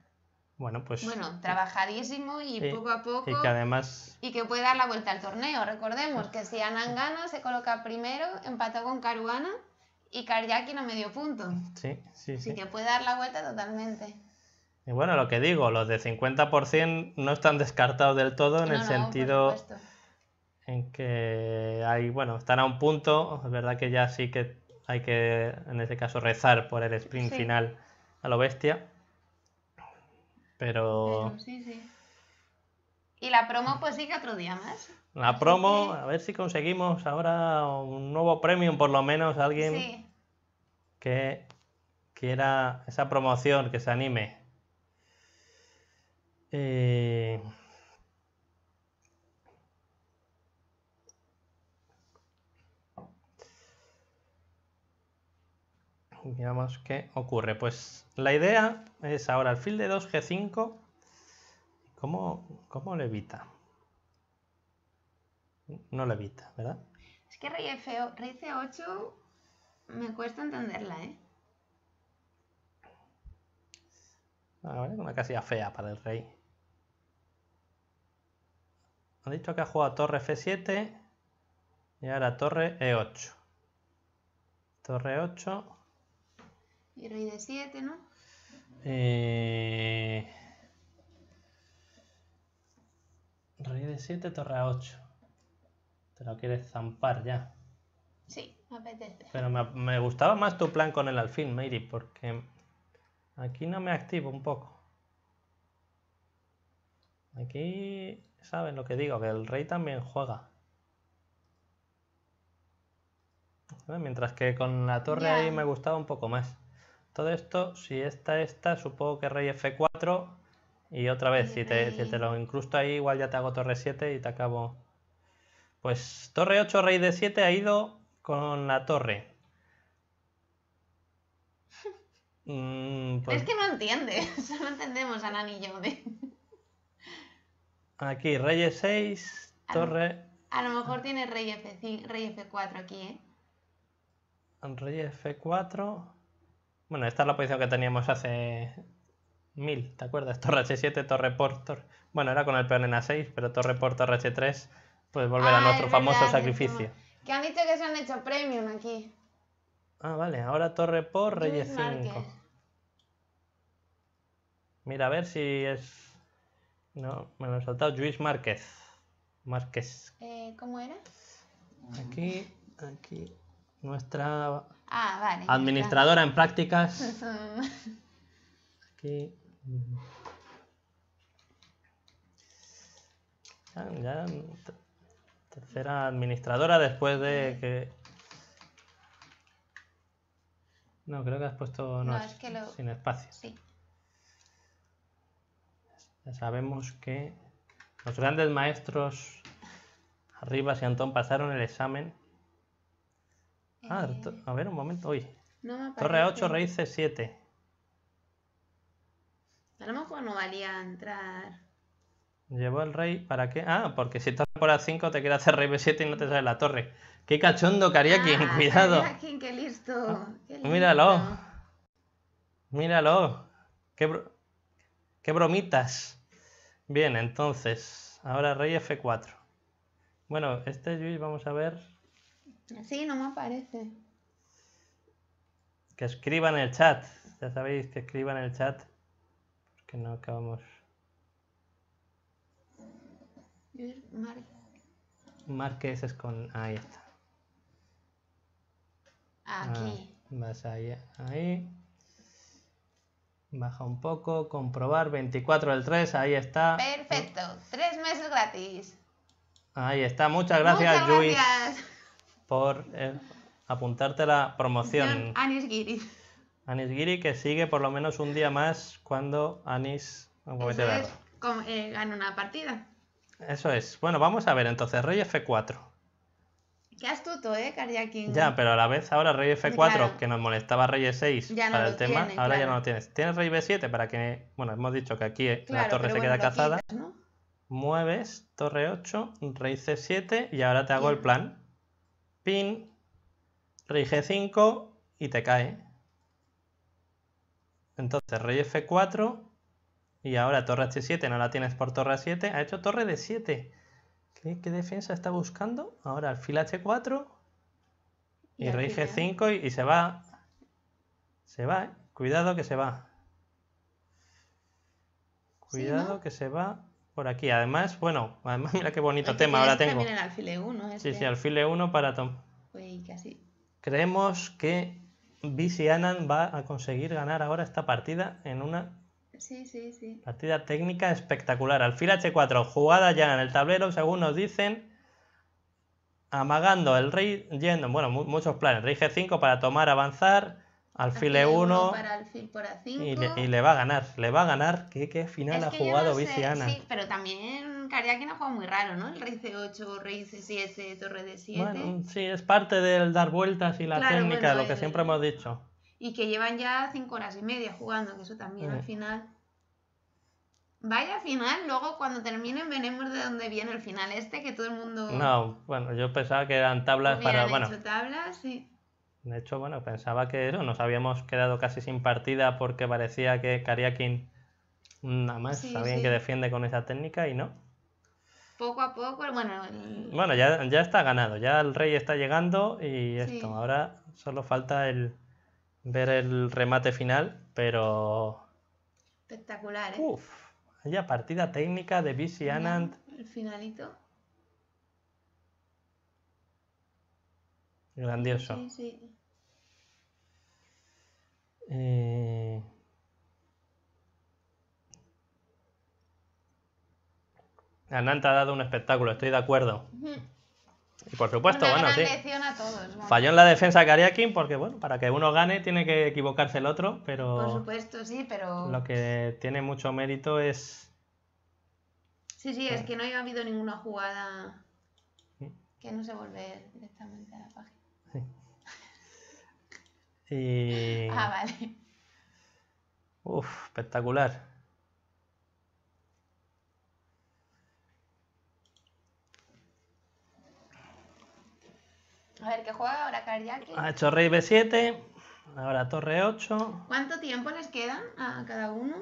bueno, pues... Bueno, trabajadísimo y, poco a poco... Y que además... Y que puede dar la vuelta al torneo, recordemos que si gana se coloca primero, empató con Caruana y Karyaki no medio punto. Sí, sí, sí. que puede dar la vuelta totalmente. Y bueno, lo que digo, los de 50% no están descartados del todo en el sentido en que hay, bueno, están a un punto, es verdad que ya sí que hay que, en este caso, rezar por el sprint final a lo bestia. Pero... sí, sí. Y la promo pues sí que otro día más. La promo, a ver si conseguimos ahora un nuevo premium por lo menos, alguien que quiera esa promoción, que se anime. Eh, digamos, ¿qué ocurre? Pues la idea es ahora el alfil de 2, G5. ¿Cómo, cómo evita? No le evita, ¿verdad? Es que rey, F, C8 me cuesta entenderla, ¿eh? una casilla fea para el rey. Ha dicho que ha jugado torre F7 y ahora torre E8. Torre 8. E y rey de 7, ¿no? Eh... Rey de 7, torre a 8. Te lo quieres zampar ya. Sí, me apetece. Pero me, gustaba más tu plan con el alfil, Mary, porque aquí no me activo un poco. Aquí ¿Saben lo que digo? Que el rey también juega. Mientras que con la torre ahí me gustaba un poco más. Todo esto, si esta, esta, supongo que rey F4. Y otra vez, si te, te, lo incrusto ahí, igual ya te hago torre 7 y te acabo. Pues torre 8, rey de 7 ha ido con la torre. Mm, pues es que no entiendes, no entendemos a Nani yo. Aquí, reyes 6, torre... a lo mejor tiene rey, f 4 aquí, ¿eh? Rey F4... Bueno, esta es la posición que teníamos hace mil, ¿te acuerdas? Torre H7, torre por... Torre... Bueno, era con el peón en A6, pero torre por torre H3, pues volver a ah, nuestro famoso sacrificio. Que han dicho que se han hecho premium aquí. Ah, vale, ahora torre por, rey 5 Mira, a ver si es no, me lo he saltado. Luis Márquez. Márquez. Eh, ¿Cómo era? Aquí, aquí. Nuestra ah, administradora en prácticas. aquí. tercera administradora después de que. No, creo que has puesto. es que lo... sin espacio. Sí. Ya sabemos que los grandes maestros Arriba y Antón pasaron el examen. Ah, eh. a ver, un momento. Torre A8, rey C7. A lo mejor no valía entrar. Llevó el rey, ¿para qué? Ah, porque si estás por A5 te quiere hacer rey B7 y no te sale la torre. ¡Qué cachondo, haría Ah, ¡Cuidado! qué listo! Ah, listo. Míralo. Míralo. Qué, ¡Qué bromitas! Bien, entonces, ahora rey F4. Bueno, este Luis, vamos a ver. Sí, no me aparece. Que escriban el chat. Ya sabéis que escriban el chat. Porque no acabamos. Marques es con. Ahí está. Aquí. Ah, vas ahí. Baja un poco, comprobar, 24 del 3, ahí está. Perfecto, tres meses gratis. Ahí está, muchas gracias, por eh, apuntarte la promoción. Anis Giri. Anis Giri que sigue por lo menos un día más cuando Anis eh, gana una partida. Eso es. Bueno, vamos a ver entonces, Rey F4. Qué astuto, ¿eh, Karjakin? Ya, pero a la vez ahora rey F4, que nos molestaba rey E6 para el tema, ahora ya no lo tienes. Tienes rey B7 para que, bueno, hemos dicho que aquí eh, la torre se queda cazada. Mueves, torre 8, rey C7 y ahora te hago el plan. Pin, rey G5 y te cae. Entonces, rey F4 y ahora torre H7, no la tienes por torre 7 ha hecho torre D7. ¿Qué, defensa está buscando? Ahora alfil H4 y, rey G5 y, se va. Se va, ¿eh? Cuidado que se va. Cuidado que se va por aquí. Además, bueno, además mira qué bonito tema ahora tengo. También el alfil 1 Sí, este. sí, alfil E1 para Tom. casi. Creemos que Anand va a conseguir ganar ahora esta partida en una Sí, sí, Partida técnica espectacular. Alfil H4, jugada ya en el tablero, según nos dicen. Amagando el rey, yendo, bueno, muchos planes. Rey G5 para tomar, avanzar. Alfil E1. Y, le, va a ganar, le va a ganar. ¿Qué, final ha jugado Visiana. pero también Kariakin ha muy raro, ¿no? El rey C8, rey C7, torre D7. sí, es parte del dar vueltas y la técnica, lo que siempre hemos dicho y que llevan ya cinco horas y media jugando, que eso también al final. Vaya final, luego cuando terminen veremos de dónde viene el final este, que todo el mundo... No, bueno, yo pensaba que eran tablas para... Hecho bueno, tablas, sí. De hecho, bueno, pensaba que eso, nos habíamos quedado casi sin partida porque parecía que Kariakin nada más sabía que defiende con esa técnica y no. Poco a poco, bueno... Bueno, ya, ya está ganado, ya el rey está llegando y esto, ahora solo falta el ver el remate final, pero... Espectacular, ¿eh? Uf, vaya partida técnica de BC Anand. El finalito. Grandioso. Sí, sí. Eh, ha dado un espectáculo, estoy de acuerdo. Y por supuesto, bueno, sí. A Falló en la defensa Kariakin porque, bueno, para que uno gane tiene que equivocarse el otro, pero. Por supuesto, sí, pero. Lo que tiene mucho mérito es. Sí, sí, es que no ha habido ninguna jugada que no se vuelve directamente a la página. Y... Ah, vale. Uf, espectacular. a ver qué juega, ahora Karyaki. Ha hecho rey B7, ahora torre 8. ¿Cuánto tiempo les queda a cada uno?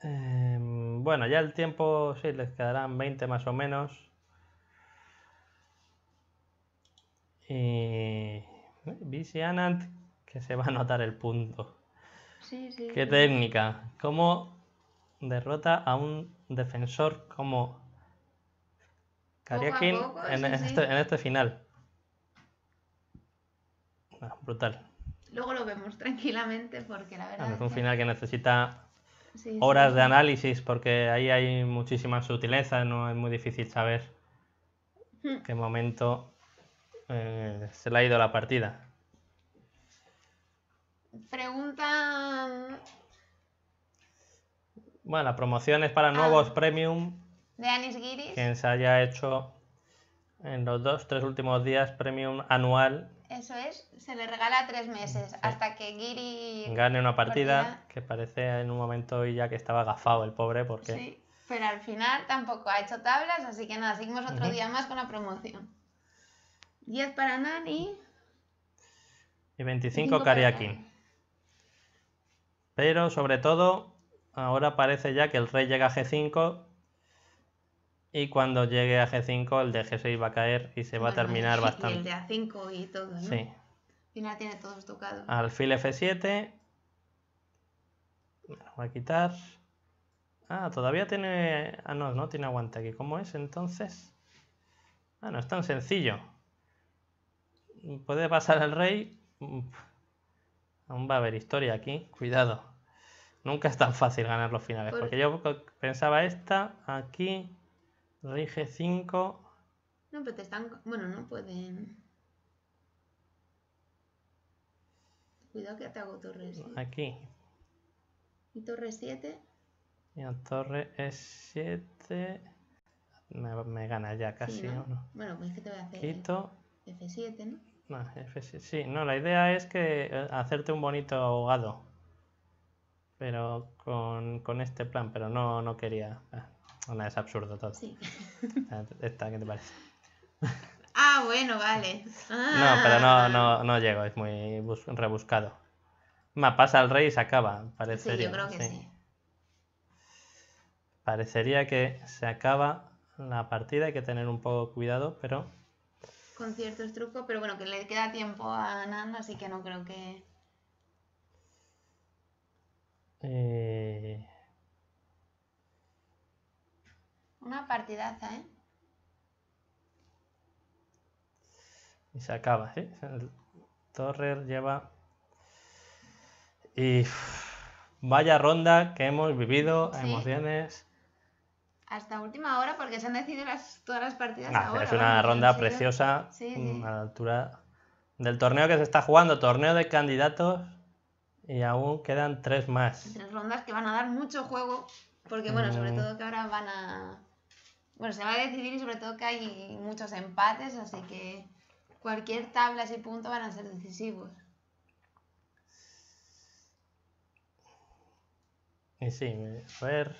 Em, bueno, ya el tiempo sí, les quedarán 20 más o menos. Y. Bici eh, Anant, que se va a notar el punto. Sí, sí. Qué técnica. ¿Cómo derrota a un defensor como aquí en, este, en este final. Ah, brutal. Luego lo vemos tranquilamente porque la verdad. Ah, es un final que necesita horas de análisis porque ahí hay muchísima sutileza, no es muy difícil saber hmm. qué momento eh, se le ha ido la partida. Pregunta. Mm, bueno, la promoción es para ah. nuevos premium de Anis Giris. Quien se haya hecho en los dos, tres últimos días premium anual. Eso es, se le regala tres meses hasta que Giri gane una partida, que parece en un momento ya que estaba agafado el pobre porque... Sí, pero al final tampoco ha hecho tablas, así que nada, seguimos otro día más con la promoción. 10 para Nani. Y 25 Kariakin. Pero sobre todo, ahora parece ya que el rey llega a G5 y cuando llegue a G5, el de G6 va a caer y se va a terminar bastante. Y el de A5 y todo, ¿no? Sí. Al final tiene todos tocados. Alfil F7. Lo va a quitar. Ah, todavía tiene. Ah, no, no tiene aguante aquí. ¿Cómo es entonces? Ah, no es tan sencillo. Puede pasar el rey. Aún va a haber historia aquí. Cuidado. Nunca es tan fácil ganar los finales. Porque yo pensaba esta, aquí. Rige 5. No, pero te están. Bueno, no pueden. Cuidado que te hago torre Aquí. Y torre 7. Y torre es 7. Me, gana ya casi, Bueno, pues es que te voy a hacer. Quito. F7, ¿no? No, f Sí, no, la idea es que eh, hacerte un bonito ahogado. Pero con, con este plan, pero no, no quería. Ah, es absurdo todo. Sí. Ah, Esta, ¿qué te parece? Ah, bueno, vale. No, pero no, ah. llego, es muy rebuscado. Ma, pasa al rey y se acaba, parecería. Sí, yo creo que sí. Parecería que se acaba la partida, hay que tener un poco cuidado, pero... Con ciertos trucos, pero bueno, que le queda tiempo a Nando, así que no creo que... Eh... Una partidaza, ¿eh? Y se acaba, ¿sí? ¿eh? El torre lleva... Y vaya ronda que hemos vivido, emociones. Hasta última hora, porque se han decidido todas las partidas. es una ronda preciosa mm, a la altura del torneo que se está jugando, torneo de candidatos, y aún quedan tres más. Tres rondas que van a dar mucho juego, porque bueno, sobre mm. todo que ahora van a bueno, se va a decidir y sobre todo que hay muchos empates, así que cualquier tabla y punto van a ser decisivos. Y sí, a ver.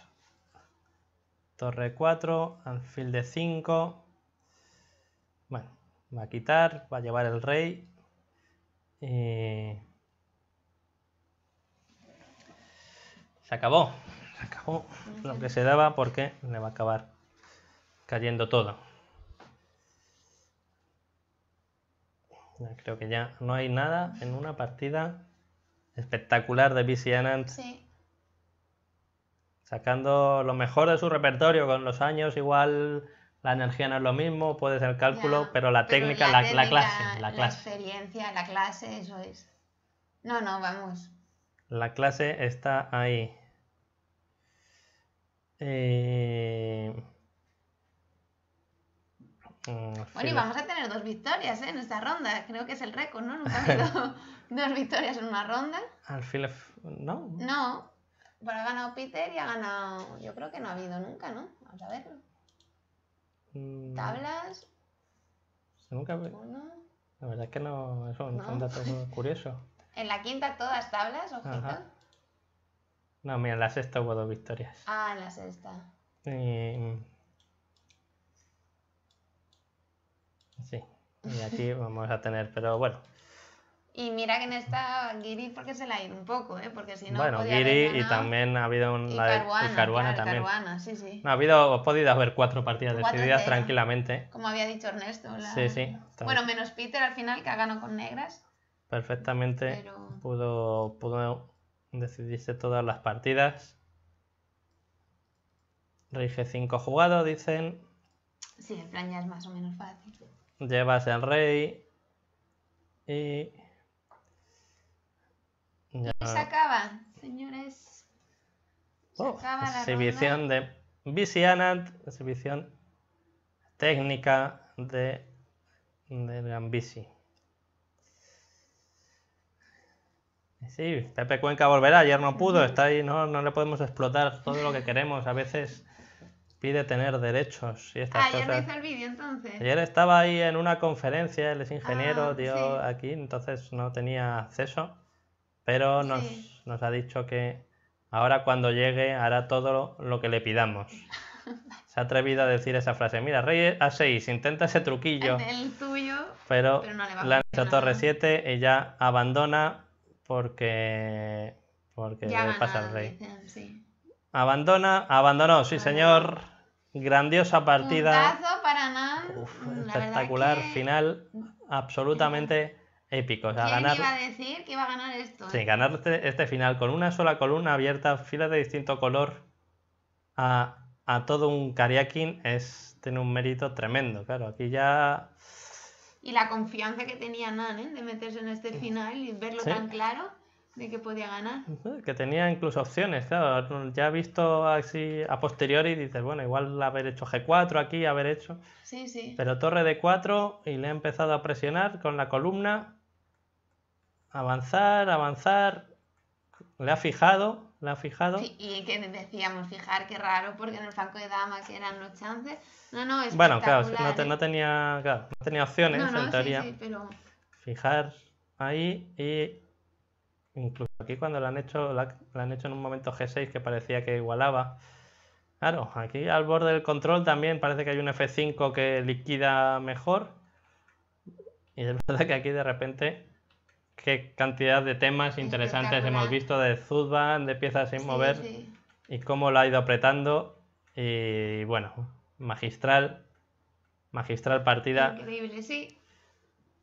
Torre 4, alfil de 5. Bueno, va a quitar, va a llevar el rey. Se acabó. Se acabó lo que se daba porque le va a acabar cayendo todo. Creo que ya no hay nada en una partida espectacular de BC Sí. Sacando lo mejor de su repertorio con los años, igual la energía no es lo mismo, puede ser cálculo, pero la técnica, la, clase, la clase. La experiencia, la clase, eso es. No, no, vamos. La clase está ahí. Eh... Mm, bueno, y vamos a tener dos victorias ¿eh? en esta ronda. Creo que es el récord, ¿no? Nunca ha habido dos victorias en una ronda. Al Phil, no. No. Pero ha ganado Peter y ha ganado. Yo creo que no ha habido nunca, ¿no? Vamos a verlo. Mm. Tablas. Nunca La verdad es que no. Eso es un dato curioso. en la quinta todas tablas, ojito. No, mira, en la sexta hubo dos victorias. Ah, en la sexta. Y mm, Y aquí vamos a tener, pero bueno. Y mira que en esta Giri porque se la ha ido un poco, ¿eh? Porque si no. Bueno, Giri y también ha habido un. Y Caruana, Caruana sí, sí. ha habido, podido haber cuatro partidas decididas tranquilamente. Como había dicho Ernesto. Sí, sí. Bueno, menos Peter al final, que ha ganado con negras. Perfectamente. Pudo, decidirse todas las partidas. Rige cinco jugados, dicen. Sí, el plan ya es más o menos fácil llevas el rey y... se acaba, señores. Oh, exhibición de Visianant. exhibición técnica de del Gambisi. Sí, Pepe Cuenca volverá, ayer no pudo, está ahí, no, no le podemos explotar todo lo que queremos. A veces pide tener derechos y estas Ayer ah, el vídeo entonces. Ayer estaba ahí en una conferencia, él es ingeniero, ah, dio aquí, entonces no tenía acceso, pero nos, ha dicho que ahora cuando llegue hará todo lo que le pidamos. Se ha atrevido a decir esa frase. Mira, Rey A6, intenta ese truquillo. El, tuyo. Pero, la Torre 7, ella abandona porque, porque le pasa al rey. sí. Abandona, abandonó, sí señor. Grandiosa partida. para Nan. espectacular final, absolutamente épico. O iba a decir que iba a ganar esto? Sí, eh? ganar este, este, final con una sola columna abierta, filas de distinto color a, todo un Kariakin es, tiene un mérito tremendo. Claro, aquí ya y la confianza que tenía Nan ¿eh? de meterse en este final y verlo tan claro de que podía ganar. Que tenía incluso opciones, claro. Ya visto así a posteriori dices, bueno, igual haber hecho G4 aquí, haber hecho. Sí, sí. Pero torre de 4 y le ha empezado a presionar con la columna. Avanzar, avanzar. Le ha fijado, le ha fijado. y que decíamos, fijar, qué raro, porque en el franco de dama que eran los chances. No, no, es Bueno, claro, no, ¿eh? tenía, claro, no tenía opciones, no, en teoría. Sí, pero... Fijar ahí y Incluso aquí cuando lo han hecho, lo han hecho en un momento G6 que parecía que igualaba. Claro, aquí al borde del control también parece que hay un F5 que liquida mejor. Y es verdad que aquí de repente, qué cantidad de temas interesantes hemos visto de zuban de piezas sin mover, y cómo lo ha ido apretando. Y bueno, magistral, magistral partida. Increíble, sí.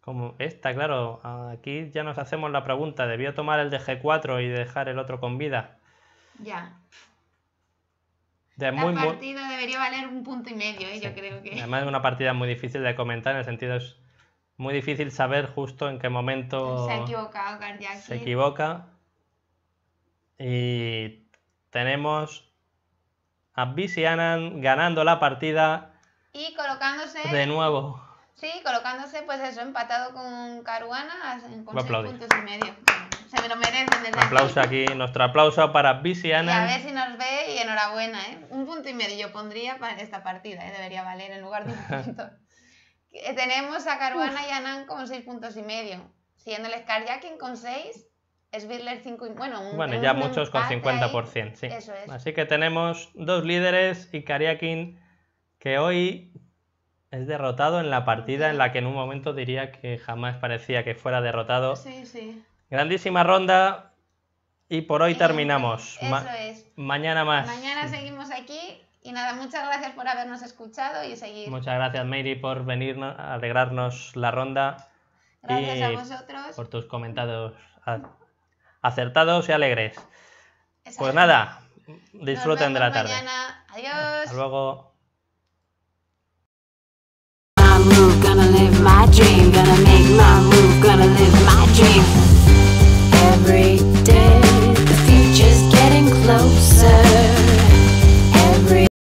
Como esta, claro, aquí ya nos hacemos la pregunta, ¿debió tomar el de G4 y dejar el otro con vida? Ya. De la muy, partida debería valer un punto y medio, ¿eh? yo creo que. Además es una partida muy difícil de comentar, en el sentido es muy difícil saber justo en qué momento se ha equivocado Se equivoca. Y tenemos a Anand ganando la partida. Y colocándose. De nuevo Sí, colocándose pues eso, empatado con Caruana con 6 puntos y medio. Se lo merecen desde aplauso aquí, nuestro aplauso para Viciana. Y a ver si nos ve y enhorabuena, ¿eh? Un punto y medio yo pondría para esta partida, ¿eh? debería valer en lugar de un punto. Tenemos a Caruana y a con 6 seis puntos y medio, siguiéndoles Kariakin con seis Svirler 5 y... Bueno, bueno ya muchos con 50%, sí. Eso es. Así que tenemos dos líderes y Karjakin que hoy es derrotado en la partida en la que en un momento diría que jamás parecía que fuera derrotado. Sí, sí. Grandísima ronda y por hoy terminamos. Eso es. Mañana más. Mañana seguimos aquí y nada, muchas gracias por habernos escuchado y seguir. Muchas gracias, Mary, por venir a alegrarnos la ronda. Gracias y a vosotros. Por tus comentarios acertados y alegres. Pues nada, disfruten de la tarde. Mañana. Adiós. Hasta luego. make my move, gonna live my dream. Every